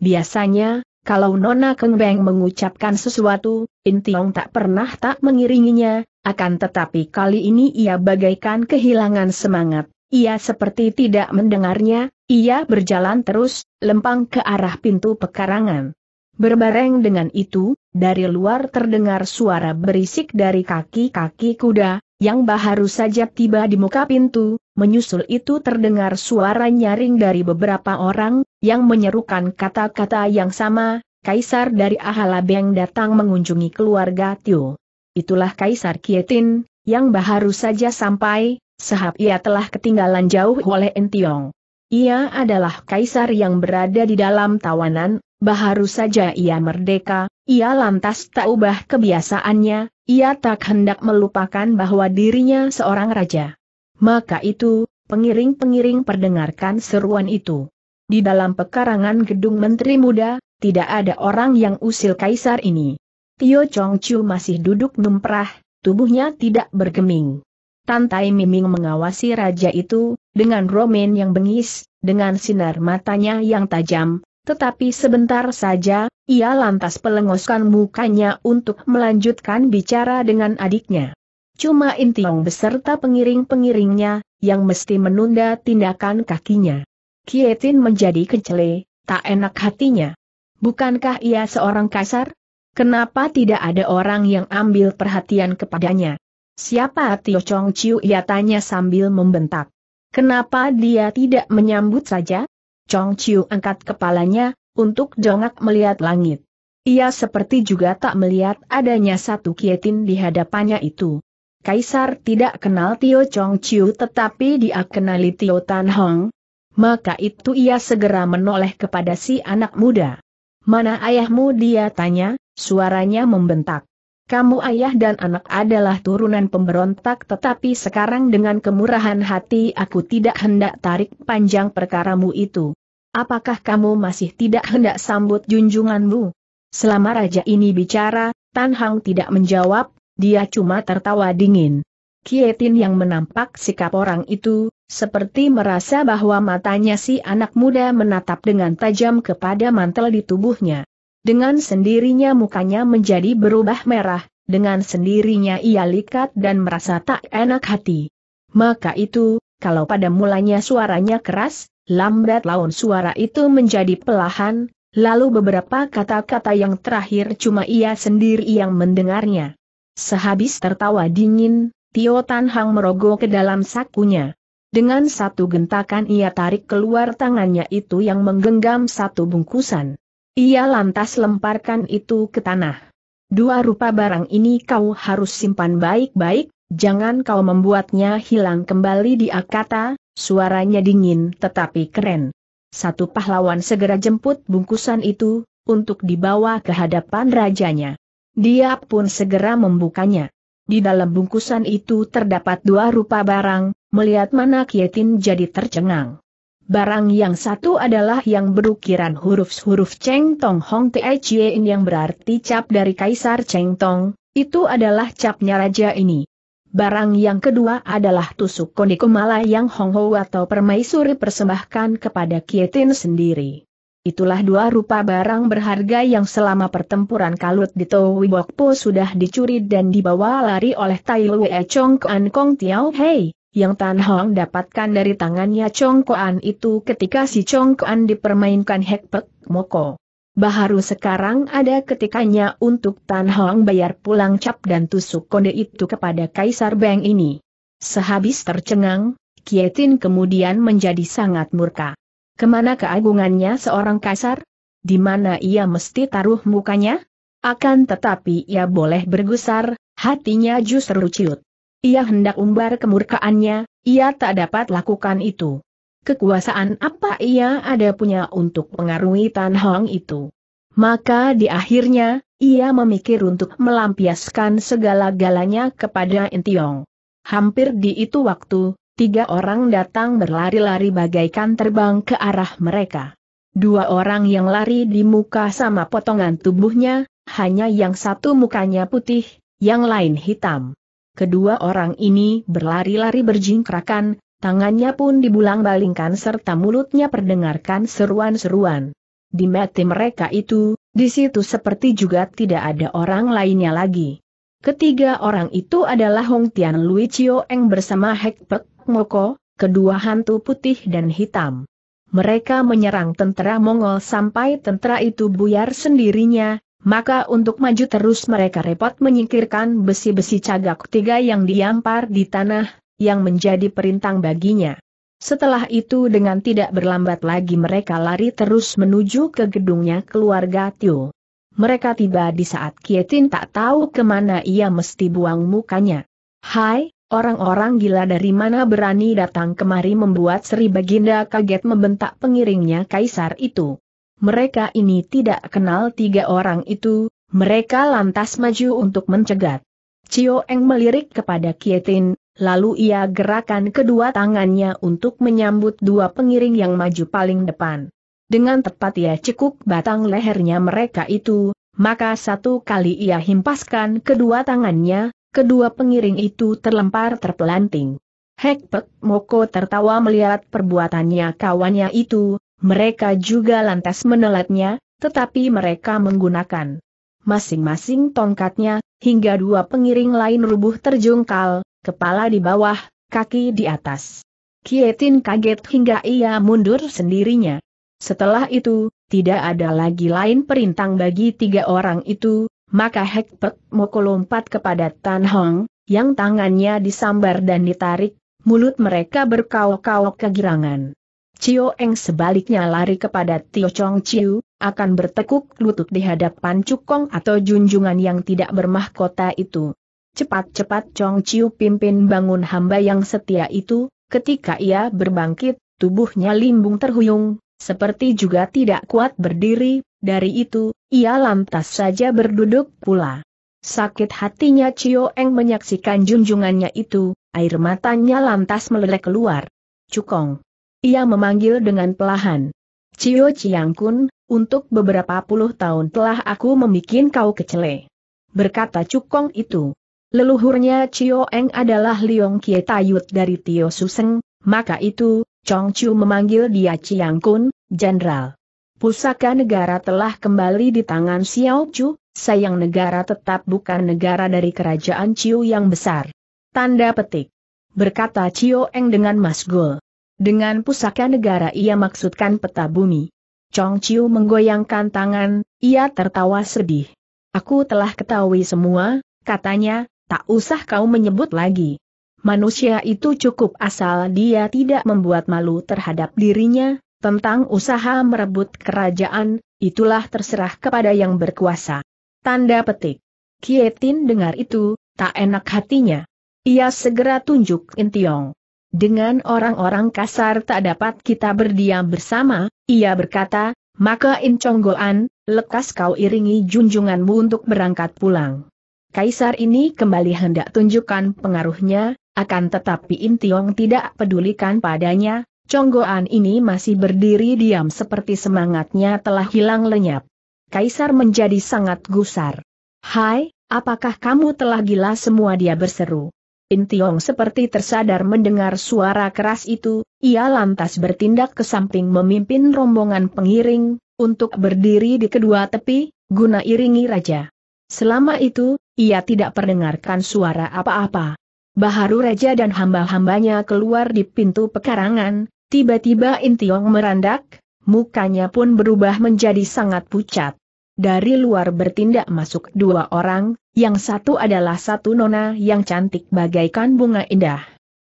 Biasanya, kalau Nona Keng Beng mengucapkan sesuatu, Intiong tak pernah tak mengiringinya, akan tetapi kali ini ia bagaikan kehilangan semangat, ia seperti tidak mendengarnya, ia berjalan terus, lempang ke arah pintu pekarangan. Berbareng dengan itu, dari luar terdengar suara berisik dari kaki-kaki kuda, yang baharu saja tiba di muka pintu, menyusul itu terdengar suara nyaring dari beberapa orang, yang menyerukan kata-kata yang sama, Kaisar dari Ahalabeng datang mengunjungi keluarga Tio. Itulah Kaisar Kietin, yang baharu saja sampai, sehab ia telah ketinggalan jauh oleh Entiong. Ia adalah kaisar yang berada di dalam tawanan, baharu saja ia merdeka, ia lantas tak ubah kebiasaannya, ia tak hendak melupakan bahwa dirinya seorang raja. Maka itu, pengiring-pengiring perdengarkan seruan itu. Di dalam pekarangan gedung Menteri Muda, tidak ada orang yang usil kaisar ini. Tio Chong Chu masih duduk memperah, tubuhnya tidak bergeming. Tantai Miming mengawasi raja itu, dengan romen yang bengis, dengan sinar matanya yang tajam, tetapi sebentar saja, ia lantas pelengoskan mukanya untuk melanjutkan bicara dengan adiknya. Cuma Intiong beserta pengiring-pengiringnya, yang mesti menunda tindakan kakinya. Kietin menjadi kecele, tak enak hatinya. Bukankah ia seorang kasar? Kenapa tidak ada orang yang ambil perhatian kepadanya? Siapa Tio Chong Chiu ia tanya sambil membentak. Kenapa dia tidak menyambut saja? Chong Chiu angkat kepalanya, untuk jongak melihat langit. Ia seperti juga tak melihat adanya satu kietin di hadapannya itu. Kaisar tidak kenal Tio Chong Chiu tetapi dia kenali Tio Tan Hong. Maka itu ia segera menoleh kepada si anak muda. Mana ayahmu dia tanya, suaranya membentak. Kamu ayah dan anak adalah turunan pemberontak tetapi sekarang dengan kemurahan hati aku tidak hendak tarik panjang perkaramu itu. Apakah kamu masih tidak hendak sambut junjunganmu? Selama raja ini bicara, Tan Hang tidak menjawab, dia cuma tertawa dingin. Kietin yang menampak sikap orang itu, seperti merasa bahwa matanya si anak muda menatap dengan tajam kepada mantel di tubuhnya. Dengan sendirinya mukanya menjadi berubah merah, dengan sendirinya ia likat dan merasa tak enak hati. Maka itu, kalau pada mulanya suaranya keras, lambat laun suara itu menjadi pelahan, lalu beberapa kata-kata yang terakhir cuma ia sendiri yang mendengarnya. Sehabis tertawa dingin, Tio Tan Hang merogoh ke dalam sakunya. Dengan satu gentakan ia tarik keluar tangannya itu yang menggenggam satu bungkusan. Ia lantas lemparkan itu ke tanah. Dua rupa barang ini kau harus simpan baik-baik, jangan kau membuatnya hilang kembali di kata, suaranya dingin tetapi keren. Satu pahlawan segera jemput bungkusan itu, untuk dibawa ke hadapan rajanya. Dia pun segera membukanya. Di dalam bungkusan itu terdapat dua rupa barang, melihat mana Kietin jadi tercengang. Barang yang satu adalah yang berukiran huruf-huruf Cheng Tong Hong Te yang berarti cap dari Kaisar Cheng Tong, itu adalah capnya raja ini. Barang yang kedua adalah tusuk kondikumala yang Hong Ho atau permaisuri persembahkan kepada Kietin sendiri. Itulah dua rupa barang berharga yang selama pertempuran kalut di Towi Bokpo sudah dicuri dan dibawa lari oleh Tai Lue Chong Kong Tiao Hei yang Tan Hong dapatkan dari tangannya Chong Kuan itu ketika si Chong Kuan dipermainkan Hekpek Moko. Baharu sekarang ada ketikanya untuk Tan Hong bayar pulang cap dan tusuk kode itu kepada Kaisar Beng ini. Sehabis tercengang, Kietin kemudian menjadi sangat murka. Kemana keagungannya seorang kaisar? Di mana ia mesti taruh mukanya? Akan tetapi ia boleh bergusar, hatinya justru ciut. Ia hendak umbar kemurkaannya, ia tak dapat lakukan itu. Kekuasaan apa ia ada punya untuk pengaruhi Tan Hong itu? Maka di akhirnya, ia memikir untuk melampiaskan segala-galanya kepada Intiong. Hampir di itu waktu, tiga orang datang berlari-lari bagaikan terbang ke arah mereka. Dua orang yang lari di muka sama potongan tubuhnya, hanya yang satu mukanya putih, yang lain hitam kedua orang ini berlari-lari berjingkrakan, tangannya pun dibulang-balingkan serta mulutnya perdengarkan seruan-seruan. Di mati mereka itu, di situ seperti juga tidak ada orang lainnya lagi. Ketiga orang itu adalah Hong Tian Lui Chio Eng bersama Hek Pek Moko, kedua hantu putih dan hitam. Mereka menyerang tentara Mongol sampai tentara itu buyar sendirinya, maka untuk maju terus mereka repot menyingkirkan besi-besi cagak tiga yang diampar di tanah, yang menjadi perintang baginya. Setelah itu dengan tidak berlambat lagi mereka lari terus menuju ke gedungnya keluarga Tio. Mereka tiba di saat Kietin tak tahu kemana ia mesti buang mukanya. Hai, Orang-orang gila dari mana berani datang kemari membuat Sri Baginda kaget membentak pengiringnya kaisar itu mereka ini tidak kenal tiga orang itu, mereka lantas maju untuk mencegat. Cio Eng melirik kepada Kietin, lalu ia gerakan kedua tangannya untuk menyambut dua pengiring yang maju paling depan. Dengan tepat ia cekuk batang lehernya mereka itu, maka satu kali ia himpaskan kedua tangannya, kedua pengiring itu terlempar terpelanting. Hekpek Moko tertawa melihat perbuatannya kawannya itu, mereka juga lantas menelatnya, tetapi mereka menggunakan masing-masing tongkatnya, hingga dua pengiring lain rubuh terjungkal, kepala di bawah, kaki di atas. Kietin kaget hingga ia mundur sendirinya. Setelah itu, tidak ada lagi lain perintang bagi tiga orang itu, maka Hek Pek Moko lompat kepada Tan Hong, yang tangannya disambar dan ditarik, mulut mereka berkau-kau kegirangan. Cio Eng sebaliknya lari kepada Tio Chong Chiu, akan bertekuk lutut di hadapan cukong atau junjungan yang tidak bermahkota itu. Cepat-cepat Chong Chiu pimpin bangun hamba yang setia itu, ketika ia berbangkit, tubuhnya limbung terhuyung, seperti juga tidak kuat berdiri, dari itu, ia lantas saja berduduk pula. Sakit hatinya Cio Eng menyaksikan junjungannya itu, air matanya lantas meleleh keluar. Cukong, ia memanggil dengan pelahan. Cio Chiang Kun, untuk beberapa puluh tahun telah aku membuat kau kecele. Berkata cukong itu. Leluhurnya Cio Eng adalah Liong Kie Tayut dari Tio Suseng, maka itu, Chong Chu memanggil dia Chiang Kun, Jenderal. Pusaka negara telah kembali di tangan Xiao Chu, sayang negara tetap bukan negara dari kerajaan Cio yang besar. Tanda petik. Berkata Cio Eng dengan masgul. Dengan pusaka negara ia maksudkan peta bumi. Chong Chiu menggoyangkan tangan, ia tertawa sedih. Aku telah ketahui semua, katanya, tak usah kau menyebut lagi. Manusia itu cukup asal dia tidak membuat malu terhadap dirinya, tentang usaha merebut kerajaan, itulah terserah kepada yang berkuasa. Tanda petik. Kietin dengar itu, tak enak hatinya. Ia segera tunjuk Intiong. Dengan orang-orang kasar tak dapat kita berdiam bersama, ia berkata, maka Inconggoan, lekas kau iringi junjunganmu untuk berangkat pulang. Kaisar ini kembali hendak tunjukkan pengaruhnya, akan tetapi Tiong tidak pedulikan padanya, Conggoan ini masih berdiri diam seperti semangatnya telah hilang lenyap. Kaisar menjadi sangat gusar. Hai, apakah kamu telah gila semua dia berseru. Intiong seperti tersadar mendengar suara keras itu, ia lantas bertindak ke samping memimpin rombongan pengiring, untuk berdiri di kedua tepi, guna iringi raja. Selama itu, ia tidak perdengarkan suara apa-apa. Baharu raja dan hamba-hambanya keluar di pintu pekarangan, tiba-tiba Intiong merandak, mukanya pun berubah menjadi sangat pucat. Dari luar bertindak masuk dua orang, yang satu adalah satu nona yang cantik bagaikan bunga indah.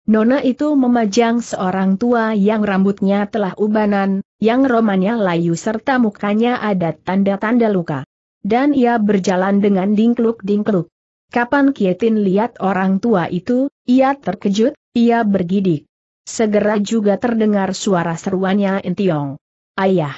Nona itu memajang seorang tua yang rambutnya telah ubanan, yang romannya layu serta mukanya ada tanda-tanda luka. Dan ia berjalan dengan dingkluk-dingkluk. Kapan Kietin lihat orang tua itu, ia terkejut, ia bergidik. Segera juga terdengar suara seruannya Intiong. Ayah!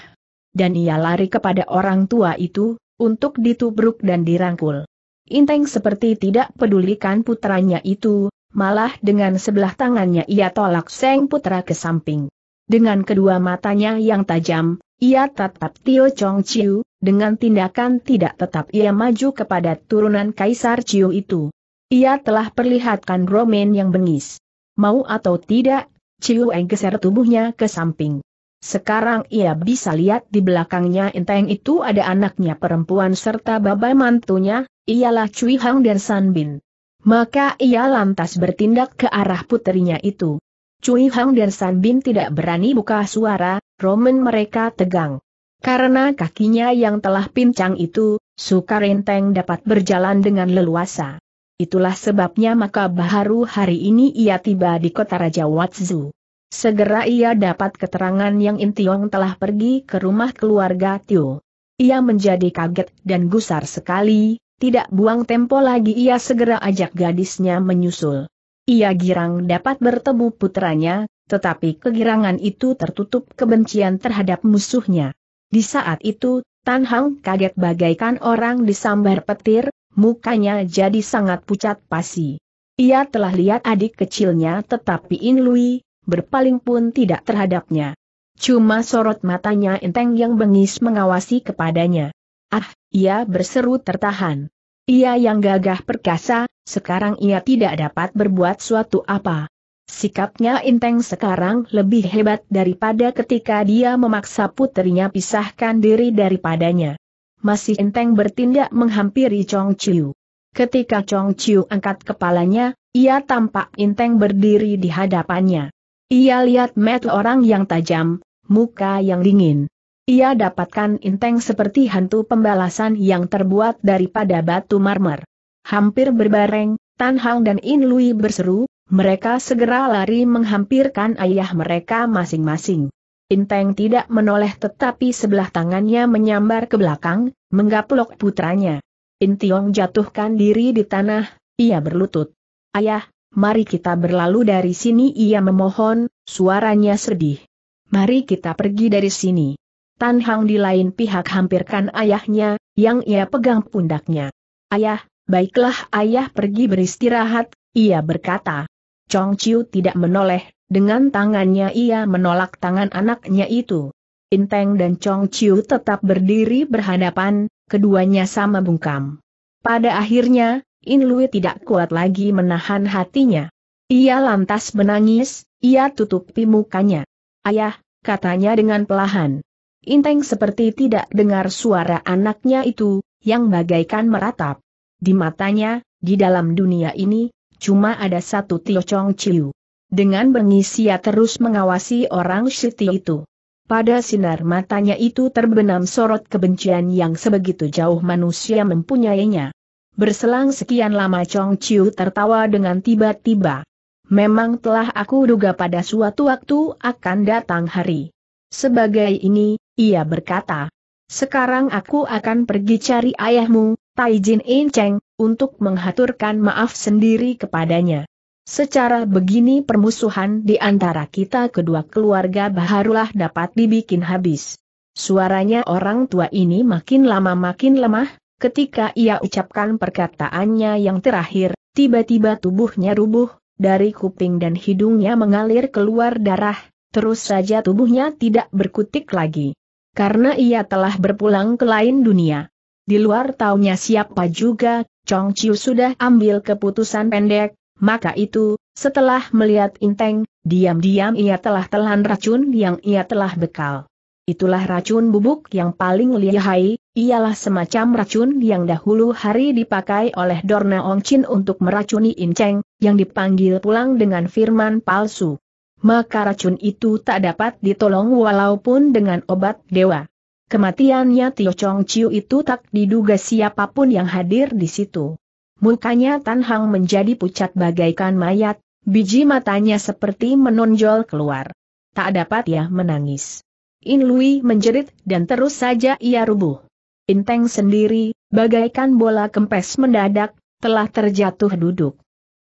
Dan ia lari kepada orang tua itu, untuk ditubruk dan dirangkul. Inteng seperti tidak pedulikan putranya itu, malah dengan sebelah tangannya ia tolak Seng Putra ke samping. Dengan kedua matanya yang tajam, ia tetap Tio Chong Chiu, dengan tindakan tidak tetap ia maju kepada turunan Kaisar Chiu itu. Ia telah perlihatkan romen yang bengis. Mau atau tidak, Chiu Eng geser tubuhnya ke samping. Sekarang ia bisa lihat di belakangnya Enteng itu ada anaknya perempuan serta babai mantunya, ialah Cui Hang dan San Bin. Maka ia lantas bertindak ke arah puterinya itu. Cui Hang dan San Bin tidak berani buka suara, roman mereka tegang. Karena kakinya yang telah pincang itu, suka renteng dapat berjalan dengan leluasa. Itulah sebabnya maka baru hari ini ia tiba di kota Raja Watsu. Segera ia dapat keterangan yang Intiong telah pergi ke rumah keluarga Tio. Ia menjadi kaget dan gusar sekali, tidak buang tempo lagi ia segera ajak gadisnya menyusul. Ia girang dapat bertemu putranya, tetapi kegirangan itu tertutup kebencian terhadap musuhnya. Di saat itu, Tan Hang kaget bagaikan orang disambar petir, mukanya jadi sangat pucat pasi. Ia telah lihat adik kecilnya tetapi In Lui, berpaling pun tidak terhadapnya. Cuma sorot matanya enteng yang bengis mengawasi kepadanya. Ah, ia berseru tertahan. Ia yang gagah perkasa, sekarang ia tidak dapat berbuat suatu apa. Sikapnya Inteng sekarang lebih hebat daripada ketika dia memaksa putrinya pisahkan diri daripadanya. Masih Inteng bertindak menghampiri Chong Chiu. Ketika Chong Chiu angkat kepalanya, ia tampak Inteng berdiri di hadapannya. Ia lihat mata orang yang tajam, muka yang dingin. Ia dapatkan inteng seperti hantu pembalasan yang terbuat daripada batu marmer. Hampir berbareng, Tan Hang dan In Lui berseru, mereka segera lari menghampirkan ayah mereka masing-masing. Inteng tidak menoleh tetapi sebelah tangannya menyambar ke belakang, menggaplok putranya. Intiong jatuhkan diri di tanah, ia berlutut. Ayah, mari kita berlalu dari sini ia memohon, suaranya sedih. Mari kita pergi dari sini. Tan Hang di lain pihak hampirkan ayahnya, yang ia pegang pundaknya. Ayah, baiklah ayah pergi beristirahat, ia berkata. Chong Chiu tidak menoleh, dengan tangannya ia menolak tangan anaknya itu. Inteng dan Chong Chiu tetap berdiri berhadapan, keduanya sama bungkam. Pada akhirnya, In Lui tidak kuat lagi menahan hatinya. Ia lantas menangis, ia tutupi mukanya. Ayah, katanya dengan pelahan. Inteng seperti tidak dengar suara anaknya itu, yang bagaikan meratap. Di matanya, di dalam dunia ini, cuma ada satu Tio Chong Chiu. Dengan bengis ia terus mengawasi orang Siti itu. Pada sinar matanya itu terbenam sorot kebencian yang sebegitu jauh manusia mempunyainya. Berselang sekian lama Chong Chiu tertawa dengan tiba-tiba. Memang telah aku duga pada suatu waktu akan datang hari sebagai ini, ia berkata, sekarang aku akan pergi cari ayahmu, Taijin Inceng, untuk menghaturkan maaf sendiri kepadanya. Secara begini permusuhan di antara kita kedua keluarga barulah dapat dibikin habis. Suaranya orang tua ini makin lama makin lemah, ketika ia ucapkan perkataannya yang terakhir, tiba-tiba tubuhnya rubuh, dari kuping dan hidungnya mengalir keluar darah, terus saja tubuhnya tidak berkutik lagi. Karena ia telah berpulang ke lain dunia. Di luar taunya siapa juga, Chong Chiu sudah ambil keputusan pendek, maka itu, setelah melihat Inteng, diam-diam ia telah telan racun yang ia telah bekal. Itulah racun bubuk yang paling lihai, ialah semacam racun yang dahulu hari dipakai oleh Dorna Ong Chin untuk meracuni Inceng, yang dipanggil pulang dengan firman palsu maka racun itu tak dapat ditolong walaupun dengan obat dewa. Kematiannya Tio Chong Chiu itu tak diduga siapapun yang hadir di situ. Mukanya Tan Hang menjadi pucat bagaikan mayat, biji matanya seperti menonjol keluar. Tak dapat ia menangis. In Lui menjerit dan terus saja ia rubuh. Inteng sendiri, bagaikan bola kempes mendadak, telah terjatuh duduk.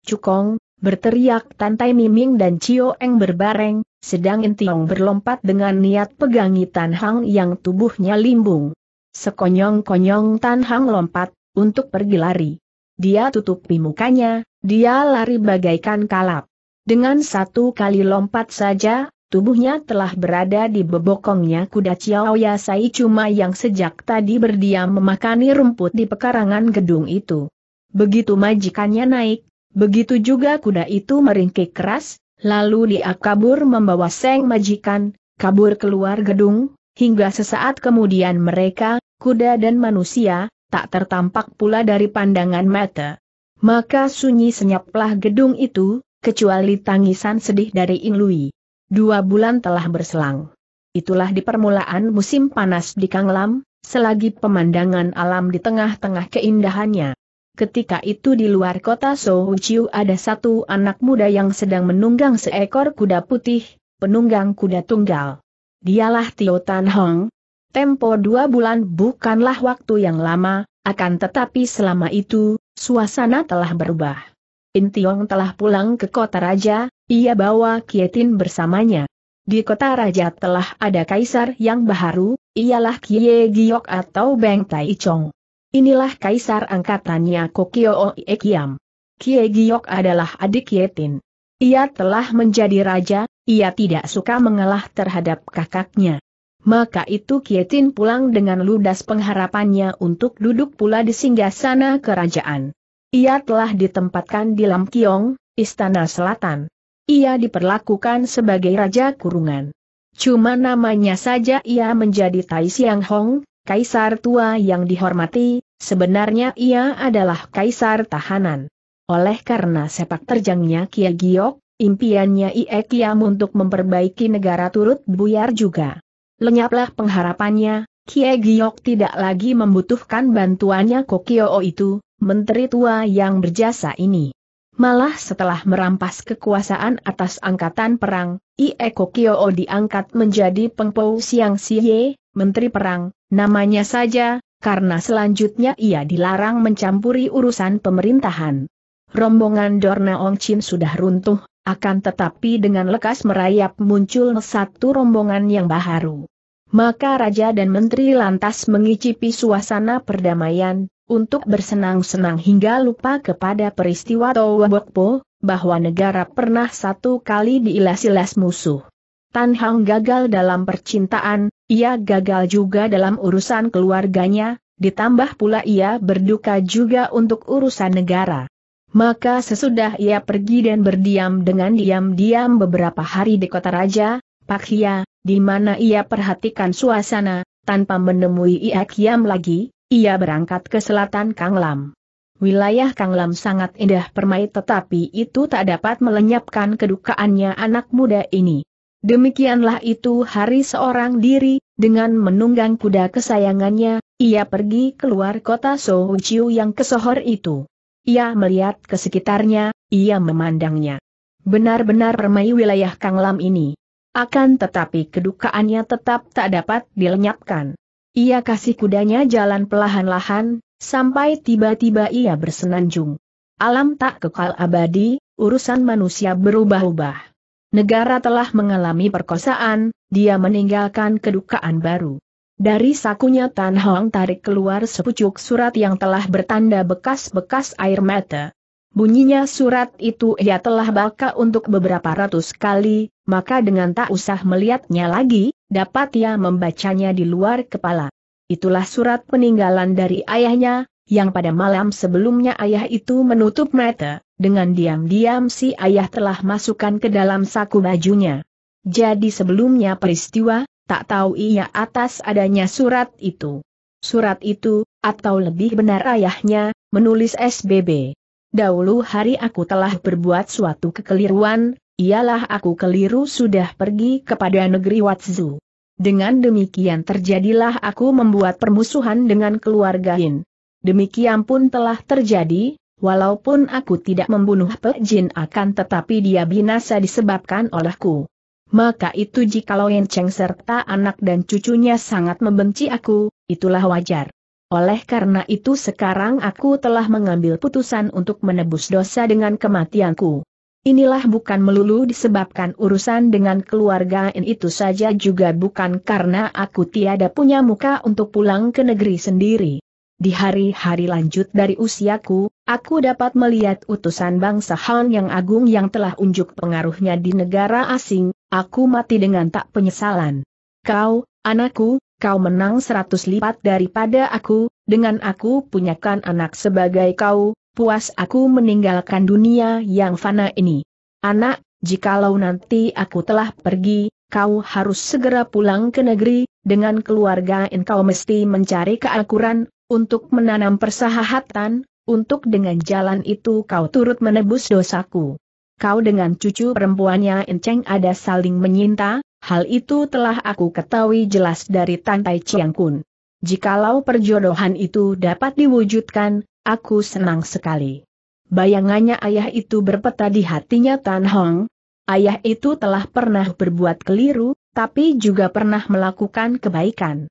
Cukong, Berteriak Tantai Miming dan Cio Eng berbareng, sedang Intiong berlompat dengan niat pegangi Tan Hang yang tubuhnya limbung. Sekonyong-konyong Tan Hang lompat, untuk pergi lari. Dia tutupi mukanya, dia lari bagaikan kalap. Dengan satu kali lompat saja, tubuhnya telah berada di bebokongnya kuda Xiao ya Sai cuma yang sejak tadi berdiam memakani rumput di pekarangan gedung itu. Begitu majikannya naik, Begitu juga kuda itu meringkik keras, lalu dia kabur membawa seng majikan, kabur keluar gedung, hingga sesaat kemudian mereka, kuda dan manusia, tak tertampak pula dari pandangan mata. Maka sunyi senyaplah gedung itu, kecuali tangisan sedih dari Inlui. Dua bulan telah berselang. Itulah di permulaan musim panas di Kanglam, selagi pemandangan alam di tengah-tengah keindahannya ketika itu di luar kota Sohuciu ada satu anak muda yang sedang menunggang seekor kuda putih, penunggang kuda tunggal. Dialah Tio Tan Hong. Tempo dua bulan bukanlah waktu yang lama, akan tetapi selama itu, suasana telah berubah. Tiong telah pulang ke kota raja, ia bawa Kietin bersamanya. Di kota raja telah ada kaisar yang baharu, ialah Kie Giok atau Beng Tai Chong. Inilah kaisar angkatannya Kokio Oiekiam. Kie Giok adalah adik Yetin. Ia telah menjadi raja, ia tidak suka mengalah terhadap kakaknya. Maka itu Kietin pulang dengan ludas pengharapannya untuk duduk pula di singgasana kerajaan. Ia telah ditempatkan di Lamkiong, Istana Selatan. Ia diperlakukan sebagai raja kurungan. Cuma namanya saja ia menjadi Tai Siang Hong, Kaisar tua yang dihormati, sebenarnya ia adalah kaisar tahanan. Oleh karena sepak terjangnya Kia Giok, impiannya Ie Kiam untuk memperbaiki negara turut buyar juga. Lenyaplah pengharapannya, Kia Giok tidak lagi membutuhkan bantuannya Kokio itu, menteri tua yang berjasa ini. Malah setelah merampas kekuasaan atas angkatan perang, Ie Kokio diangkat menjadi pengpou Siang Siye, Menteri Perang, namanya saja, karena selanjutnya ia dilarang mencampuri urusan pemerintahan. Rombongan Dorna Ong Chin sudah runtuh, akan tetapi dengan lekas merayap muncul satu rombongan yang baharu. Maka Raja dan Menteri lantas mengicipi suasana perdamaian, untuk bersenang-senang hingga lupa kepada peristiwa Tawabokpo, bahwa negara pernah satu kali diilas-ilas musuh. Tan Hang gagal dalam percintaan, ia gagal juga dalam urusan keluarganya, ditambah pula ia berduka juga untuk urusan negara. Maka sesudah ia pergi dan berdiam dengan diam-diam beberapa hari di kota raja, Pakhia, di mana ia perhatikan suasana, tanpa menemui Ia Kiam lagi, ia berangkat ke selatan Kanglam. Wilayah Kanglam sangat indah permai tetapi itu tak dapat melenyapkan kedukaannya anak muda ini. Demikianlah itu hari seorang diri, dengan menunggang kuda kesayangannya, ia pergi keluar kota Souchiu yang kesohor itu. Ia melihat ke sekitarnya, ia memandangnya. Benar-benar permai wilayah Kanglam ini. Akan tetapi kedukaannya tetap tak dapat dilenyapkan. Ia kasih kudanya jalan pelahan-lahan, sampai tiba-tiba ia bersenanjung. Alam tak kekal abadi, urusan manusia berubah-ubah negara telah mengalami perkosaan, dia meninggalkan kedukaan baru. Dari sakunya Tan Hong tarik keluar sepucuk surat yang telah bertanda bekas-bekas air mata. Bunyinya surat itu ia telah baca untuk beberapa ratus kali, maka dengan tak usah melihatnya lagi, dapat ia membacanya di luar kepala. Itulah surat peninggalan dari ayahnya, yang pada malam sebelumnya ayah itu menutup mata, dengan diam-diam si ayah telah masukkan ke dalam saku bajunya. Jadi sebelumnya peristiwa, tak tahu ia atas adanya surat itu. Surat itu, atau lebih benar ayahnya, menulis SBB. Dahulu hari aku telah berbuat suatu kekeliruan, ialah aku keliru sudah pergi kepada negeri Watsu. Dengan demikian terjadilah aku membuat permusuhan dengan keluarga Hin. Demikian pun telah terjadi, walaupun aku tidak membunuh Pek Jin akan tetapi dia binasa disebabkan olehku. Maka itu jikalau Yen Cheng serta anak dan cucunya sangat membenci aku, itulah wajar. Oleh karena itu sekarang aku telah mengambil putusan untuk menebus dosa dengan kematianku. Inilah bukan melulu disebabkan urusan dengan keluarga In itu saja juga bukan karena aku tiada punya muka untuk pulang ke negeri sendiri. Di hari-hari lanjut dari usiaku, aku dapat melihat utusan bangsa Han yang agung yang telah unjuk pengaruhnya di negara asing, aku mati dengan tak penyesalan. Kau, anakku, kau menang seratus lipat daripada aku, dengan aku punyakan anak sebagai kau, puas aku meninggalkan dunia yang fana ini. Anak, jikalau nanti aku telah pergi, kau harus segera pulang ke negeri, dengan keluarga engkau mesti mencari keakuran, untuk menanam persahahatan, untuk dengan jalan itu kau turut menebus dosaku. Kau dengan cucu perempuannya Enceng ada saling menyinta, hal itu telah aku ketahui jelas dari Tantai Ciangkun. Jikalau perjodohan itu dapat diwujudkan, aku senang sekali. Bayangannya ayah itu berpeta di hatinya Tan Hong. Ayah itu telah pernah berbuat keliru, tapi juga pernah melakukan kebaikan.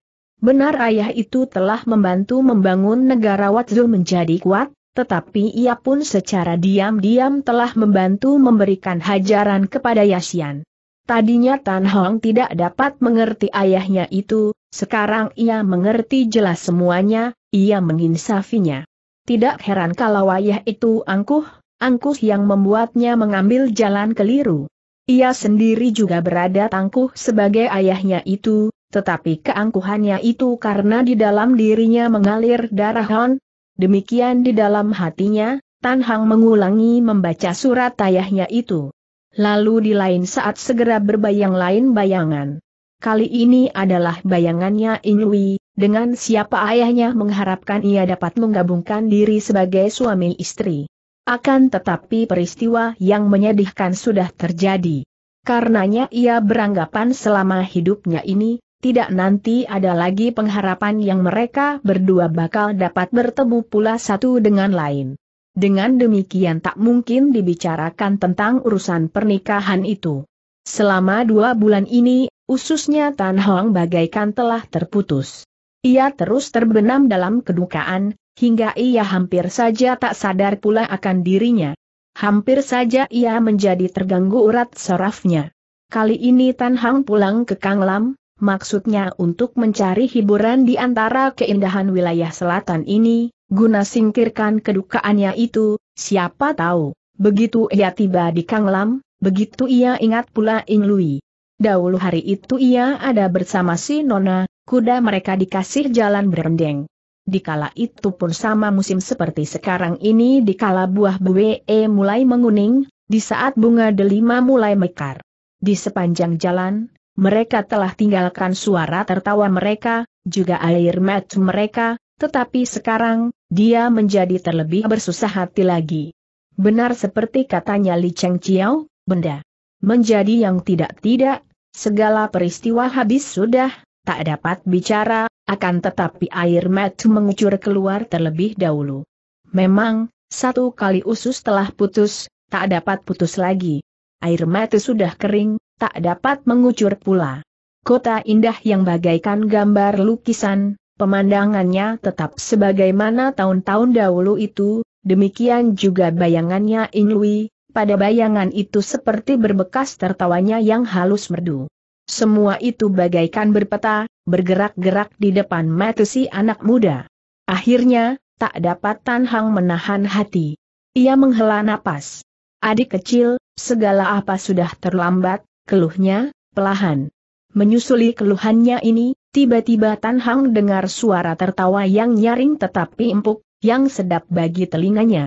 Benar ayah itu telah membantu membangun negara Watzil menjadi kuat, tetapi ia pun secara diam-diam telah membantu memberikan hajaran kepada Yasian. Tadinya Tan Hong tidak dapat mengerti ayahnya itu, sekarang ia mengerti jelas semuanya, ia menginsafinya. Tidak heran kalau ayah itu angkuh, angkuh yang membuatnya mengambil jalan keliru. Ia sendiri juga berada tangkuh sebagai ayahnya itu, tetapi keangkuhannya itu karena di dalam dirinya mengalir darah Hon. Demikian di dalam hatinya, Tan Hang mengulangi membaca surat ayahnya itu. Lalu di lain saat segera berbayang lain bayangan. Kali ini adalah bayangannya Inui, dengan siapa ayahnya mengharapkan ia dapat menggabungkan diri sebagai suami istri. Akan tetapi peristiwa yang menyedihkan sudah terjadi. Karenanya ia beranggapan selama hidupnya ini, tidak nanti ada lagi pengharapan yang mereka berdua bakal dapat bertemu pula satu dengan lain. Dengan demikian tak mungkin dibicarakan tentang urusan pernikahan itu. Selama dua bulan ini, ususnya Tan Hong bagaikan telah terputus. Ia terus terbenam dalam kedukaan, hingga ia hampir saja tak sadar pula akan dirinya. Hampir saja ia menjadi terganggu urat sarafnya. Kali ini Tan Hong pulang ke Kang Lam, maksudnya untuk mencari hiburan di antara keindahan wilayah selatan ini, guna singkirkan kedukaannya itu, siapa tahu, begitu ia tiba di Kanglam, begitu ia ingat pula Ing Lui. Dahulu hari itu ia ada bersama si Nona, kuda mereka dikasih jalan berendeng. Dikala itu pun sama musim seperti sekarang ini dikala buah buwe e mulai menguning, di saat bunga delima mulai mekar. Di sepanjang jalan, mereka telah tinggalkan suara tertawa mereka, juga air mat mereka, tetapi sekarang, dia menjadi terlebih bersusah hati lagi. Benar seperti katanya Li Cheng Chiao, benda. Menjadi yang tidak-tidak, segala peristiwa habis sudah, tak dapat bicara, akan tetapi air mata mengucur keluar terlebih dahulu. Memang, satu kali usus telah putus, tak dapat putus lagi. Air mata sudah kering, tak dapat mengucur pula. Kota indah yang bagaikan gambar lukisan, pemandangannya tetap sebagaimana tahun-tahun dahulu itu, demikian juga bayangannya Inlui, pada bayangan itu seperti berbekas tertawanya yang halus merdu. Semua itu bagaikan berpeta, bergerak-gerak di depan mata si anak muda. Akhirnya, tak dapat Tan menahan hati. Ia menghela napas. Adik kecil, segala apa sudah terlambat, keluhnya, pelahan. Menyusuli keluhannya ini, tiba-tiba Tan Hang dengar suara tertawa yang nyaring tetapi empuk, yang sedap bagi telinganya.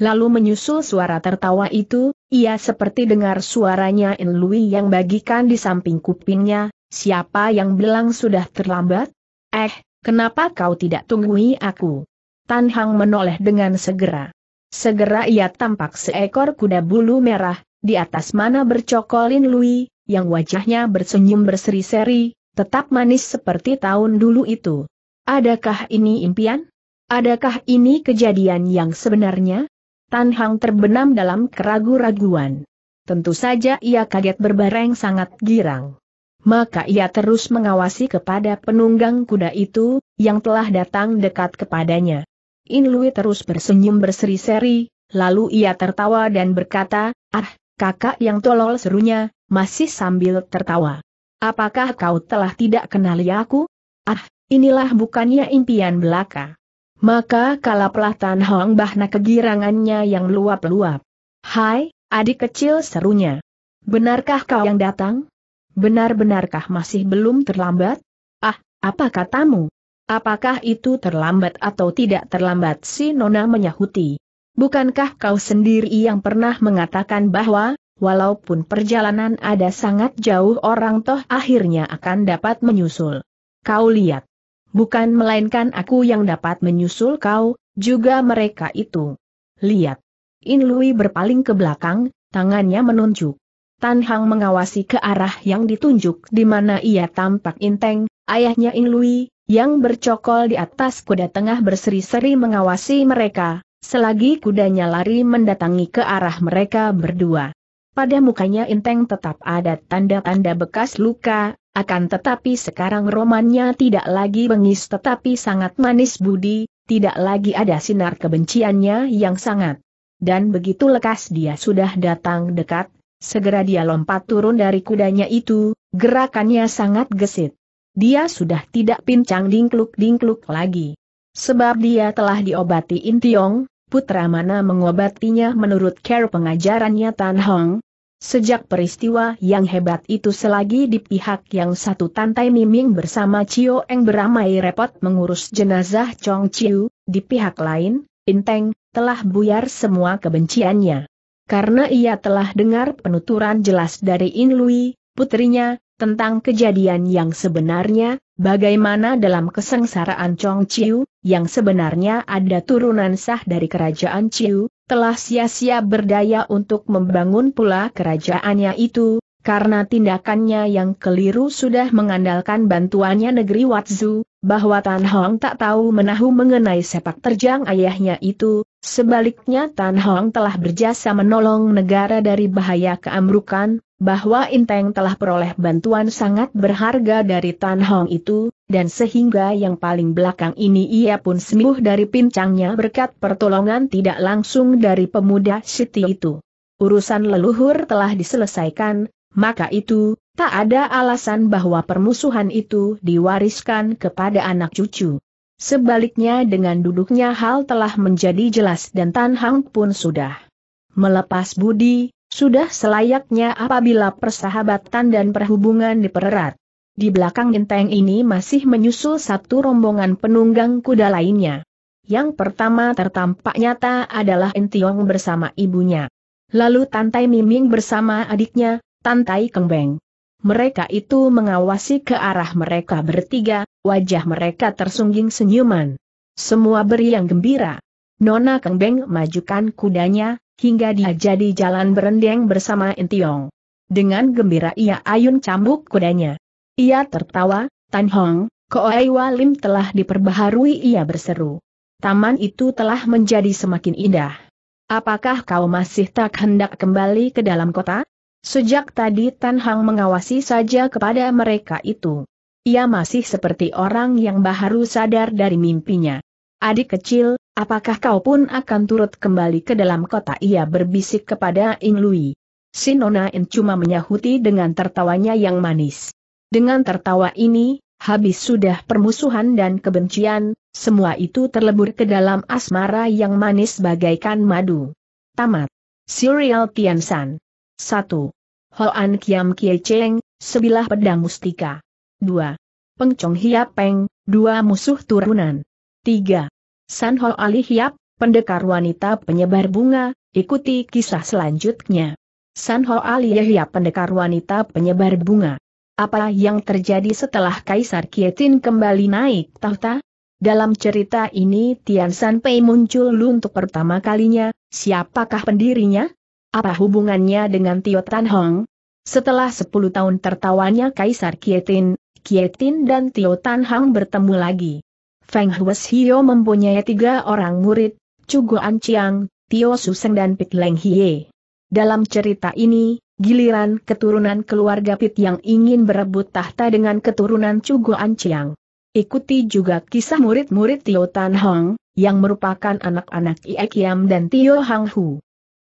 Lalu menyusul suara tertawa itu, ia seperti dengar suaranya In Lui yang bagikan di samping kupingnya, siapa yang bilang sudah terlambat? Eh, kenapa kau tidak tunggui aku? Tan Hang menoleh dengan segera. Segera ia tampak seekor kuda bulu merah, di atas mana bercokolin Lui, yang wajahnya bersenyum berseri-seri, tetap manis seperti tahun dulu itu. Adakah ini impian? Adakah ini kejadian yang sebenarnya? Tan Hang terbenam dalam keragu-raguan. Tentu saja ia kaget berbareng sangat girang. Maka ia terus mengawasi kepada penunggang kuda itu, yang telah datang dekat kepadanya. In Lui terus bersenyum berseri-seri, lalu ia tertawa dan berkata, Ah, Kakak yang tolol serunya, masih sambil tertawa. Apakah kau telah tidak kenali aku? Ah, inilah bukannya impian belaka. Maka kalaplah Tan Hong Bahna kegirangannya yang luap-luap. Hai, adik kecil serunya. Benarkah kau yang datang? Benar-benarkah masih belum terlambat? Ah, apa katamu? Apakah itu terlambat atau tidak terlambat si Nona menyahuti? Bukankah kau sendiri yang pernah mengatakan bahwa, walaupun perjalanan ada sangat jauh orang toh akhirnya akan dapat menyusul? Kau lihat. Bukan melainkan aku yang dapat menyusul kau, juga mereka itu. Lihat. Inlui berpaling ke belakang, tangannya menunjuk. Tan Hang mengawasi ke arah yang ditunjuk di mana ia tampak Inteng, ayahnya Inlui, yang bercokol di atas kuda tengah berseri-seri mengawasi mereka, Selagi kudanya lari mendatangi ke arah mereka berdua. Pada mukanya Inteng tetap ada tanda-tanda bekas luka, akan tetapi sekarang romannya tidak lagi bengis tetapi sangat manis budi, tidak lagi ada sinar kebenciannya yang sangat. Dan begitu lekas dia sudah datang dekat, segera dia lompat turun dari kudanya itu, gerakannya sangat gesit. Dia sudah tidak pincang dingkluk-dingkluk lagi. Sebab dia telah diobati Intiong, putra mana mengobatinya menurut care pengajarannya Tan Hong. Sejak peristiwa yang hebat itu selagi di pihak yang satu Tantai Miming bersama Cio Eng beramai repot mengurus jenazah Chong Chiu, di pihak lain, Inteng, telah buyar semua kebenciannya. Karena ia telah dengar penuturan jelas dari In Lui, putrinya, tentang kejadian yang sebenarnya, bagaimana dalam kesengsaraan Chong Chiu, yang sebenarnya ada turunan sah dari kerajaan Chiu, telah sia-sia berdaya untuk membangun pula kerajaannya itu, karena tindakannya yang keliru sudah mengandalkan bantuannya negeri Watzu, bahwa Tan Hong tak tahu menahu mengenai sepak terjang ayahnya itu, sebaliknya Tan Hong telah berjasa menolong negara dari bahaya keamrukan, bahwa Inteng telah peroleh bantuan sangat berharga dari Tan Hong itu, dan sehingga yang paling belakang ini ia pun sembuh dari pincangnya berkat pertolongan tidak langsung dari pemuda Siti itu. Urusan leluhur telah diselesaikan, maka itu, tak ada alasan bahwa permusuhan itu diwariskan kepada anak cucu. Sebaliknya dengan duduknya hal telah menjadi jelas dan Tan Hong pun sudah melepas budi, sudah selayaknya apabila persahabatan dan perhubungan dipererat. Di belakang genteng ini masih menyusul satu rombongan penunggang kuda lainnya. Yang pertama tertampak nyata adalah Entiong bersama ibunya. Lalu Tantai Miming bersama adiknya, Tantai Kengbeng. Mereka itu mengawasi ke arah mereka bertiga, wajah mereka tersungging senyuman. Semua beri yang gembira. Nona Kengbeng majukan kudanya, hingga dia jadi jalan berendeng bersama Yong. Dengan gembira ia ayun cambuk kudanya. Ia tertawa, Tan Hong, Koei Walim telah diperbaharui ia berseru. Taman itu telah menjadi semakin indah. Apakah kau masih tak hendak kembali ke dalam kota? Sejak tadi Tan Hang mengawasi saja kepada mereka itu. Ia masih seperti orang yang baru sadar dari mimpinya. Adik kecil, Apakah kau pun akan turut kembali ke dalam kota? Ia berbisik kepada In Lui. Sinona In cuma menyahuti dengan tertawanya yang manis. Dengan tertawa ini, habis sudah permusuhan dan kebencian, semua itu terlebur ke dalam asmara yang manis bagaikan madu. Tamat. Serial Tiansan. 1. Hoan Kiam Kie Cheng, Sebilah Pedang Mustika. 2. Pengcong Hia Peng, Dua Musuh Turunan. 3. San Ho Ali Hiap, pendekar wanita penyebar bunga, ikuti kisah selanjutnya. San Ho Ali Hiap pendekar wanita penyebar bunga. Apa yang terjadi setelah Kaisar Kietin kembali naik tahta? Dalam cerita ini Tian San Pei muncul untuk pertama kalinya, siapakah pendirinya? Apa hubungannya dengan Tio Tan Hong? Setelah 10 tahun tertawanya Kaisar Kietin, Kietin dan Tio Tan Hong bertemu lagi. Feng Hweshio mempunyai tiga orang murid, Guan Chiang, Tio Suseng dan Pit Leng Hie. Dalam cerita ini, giliran keturunan keluarga Pit yang ingin berebut tahta dengan keturunan Guan Chiang. Ikuti juga kisah murid-murid Tio Tan Hong, yang merupakan anak-anak Ie Kiam dan Tio Hang Hu.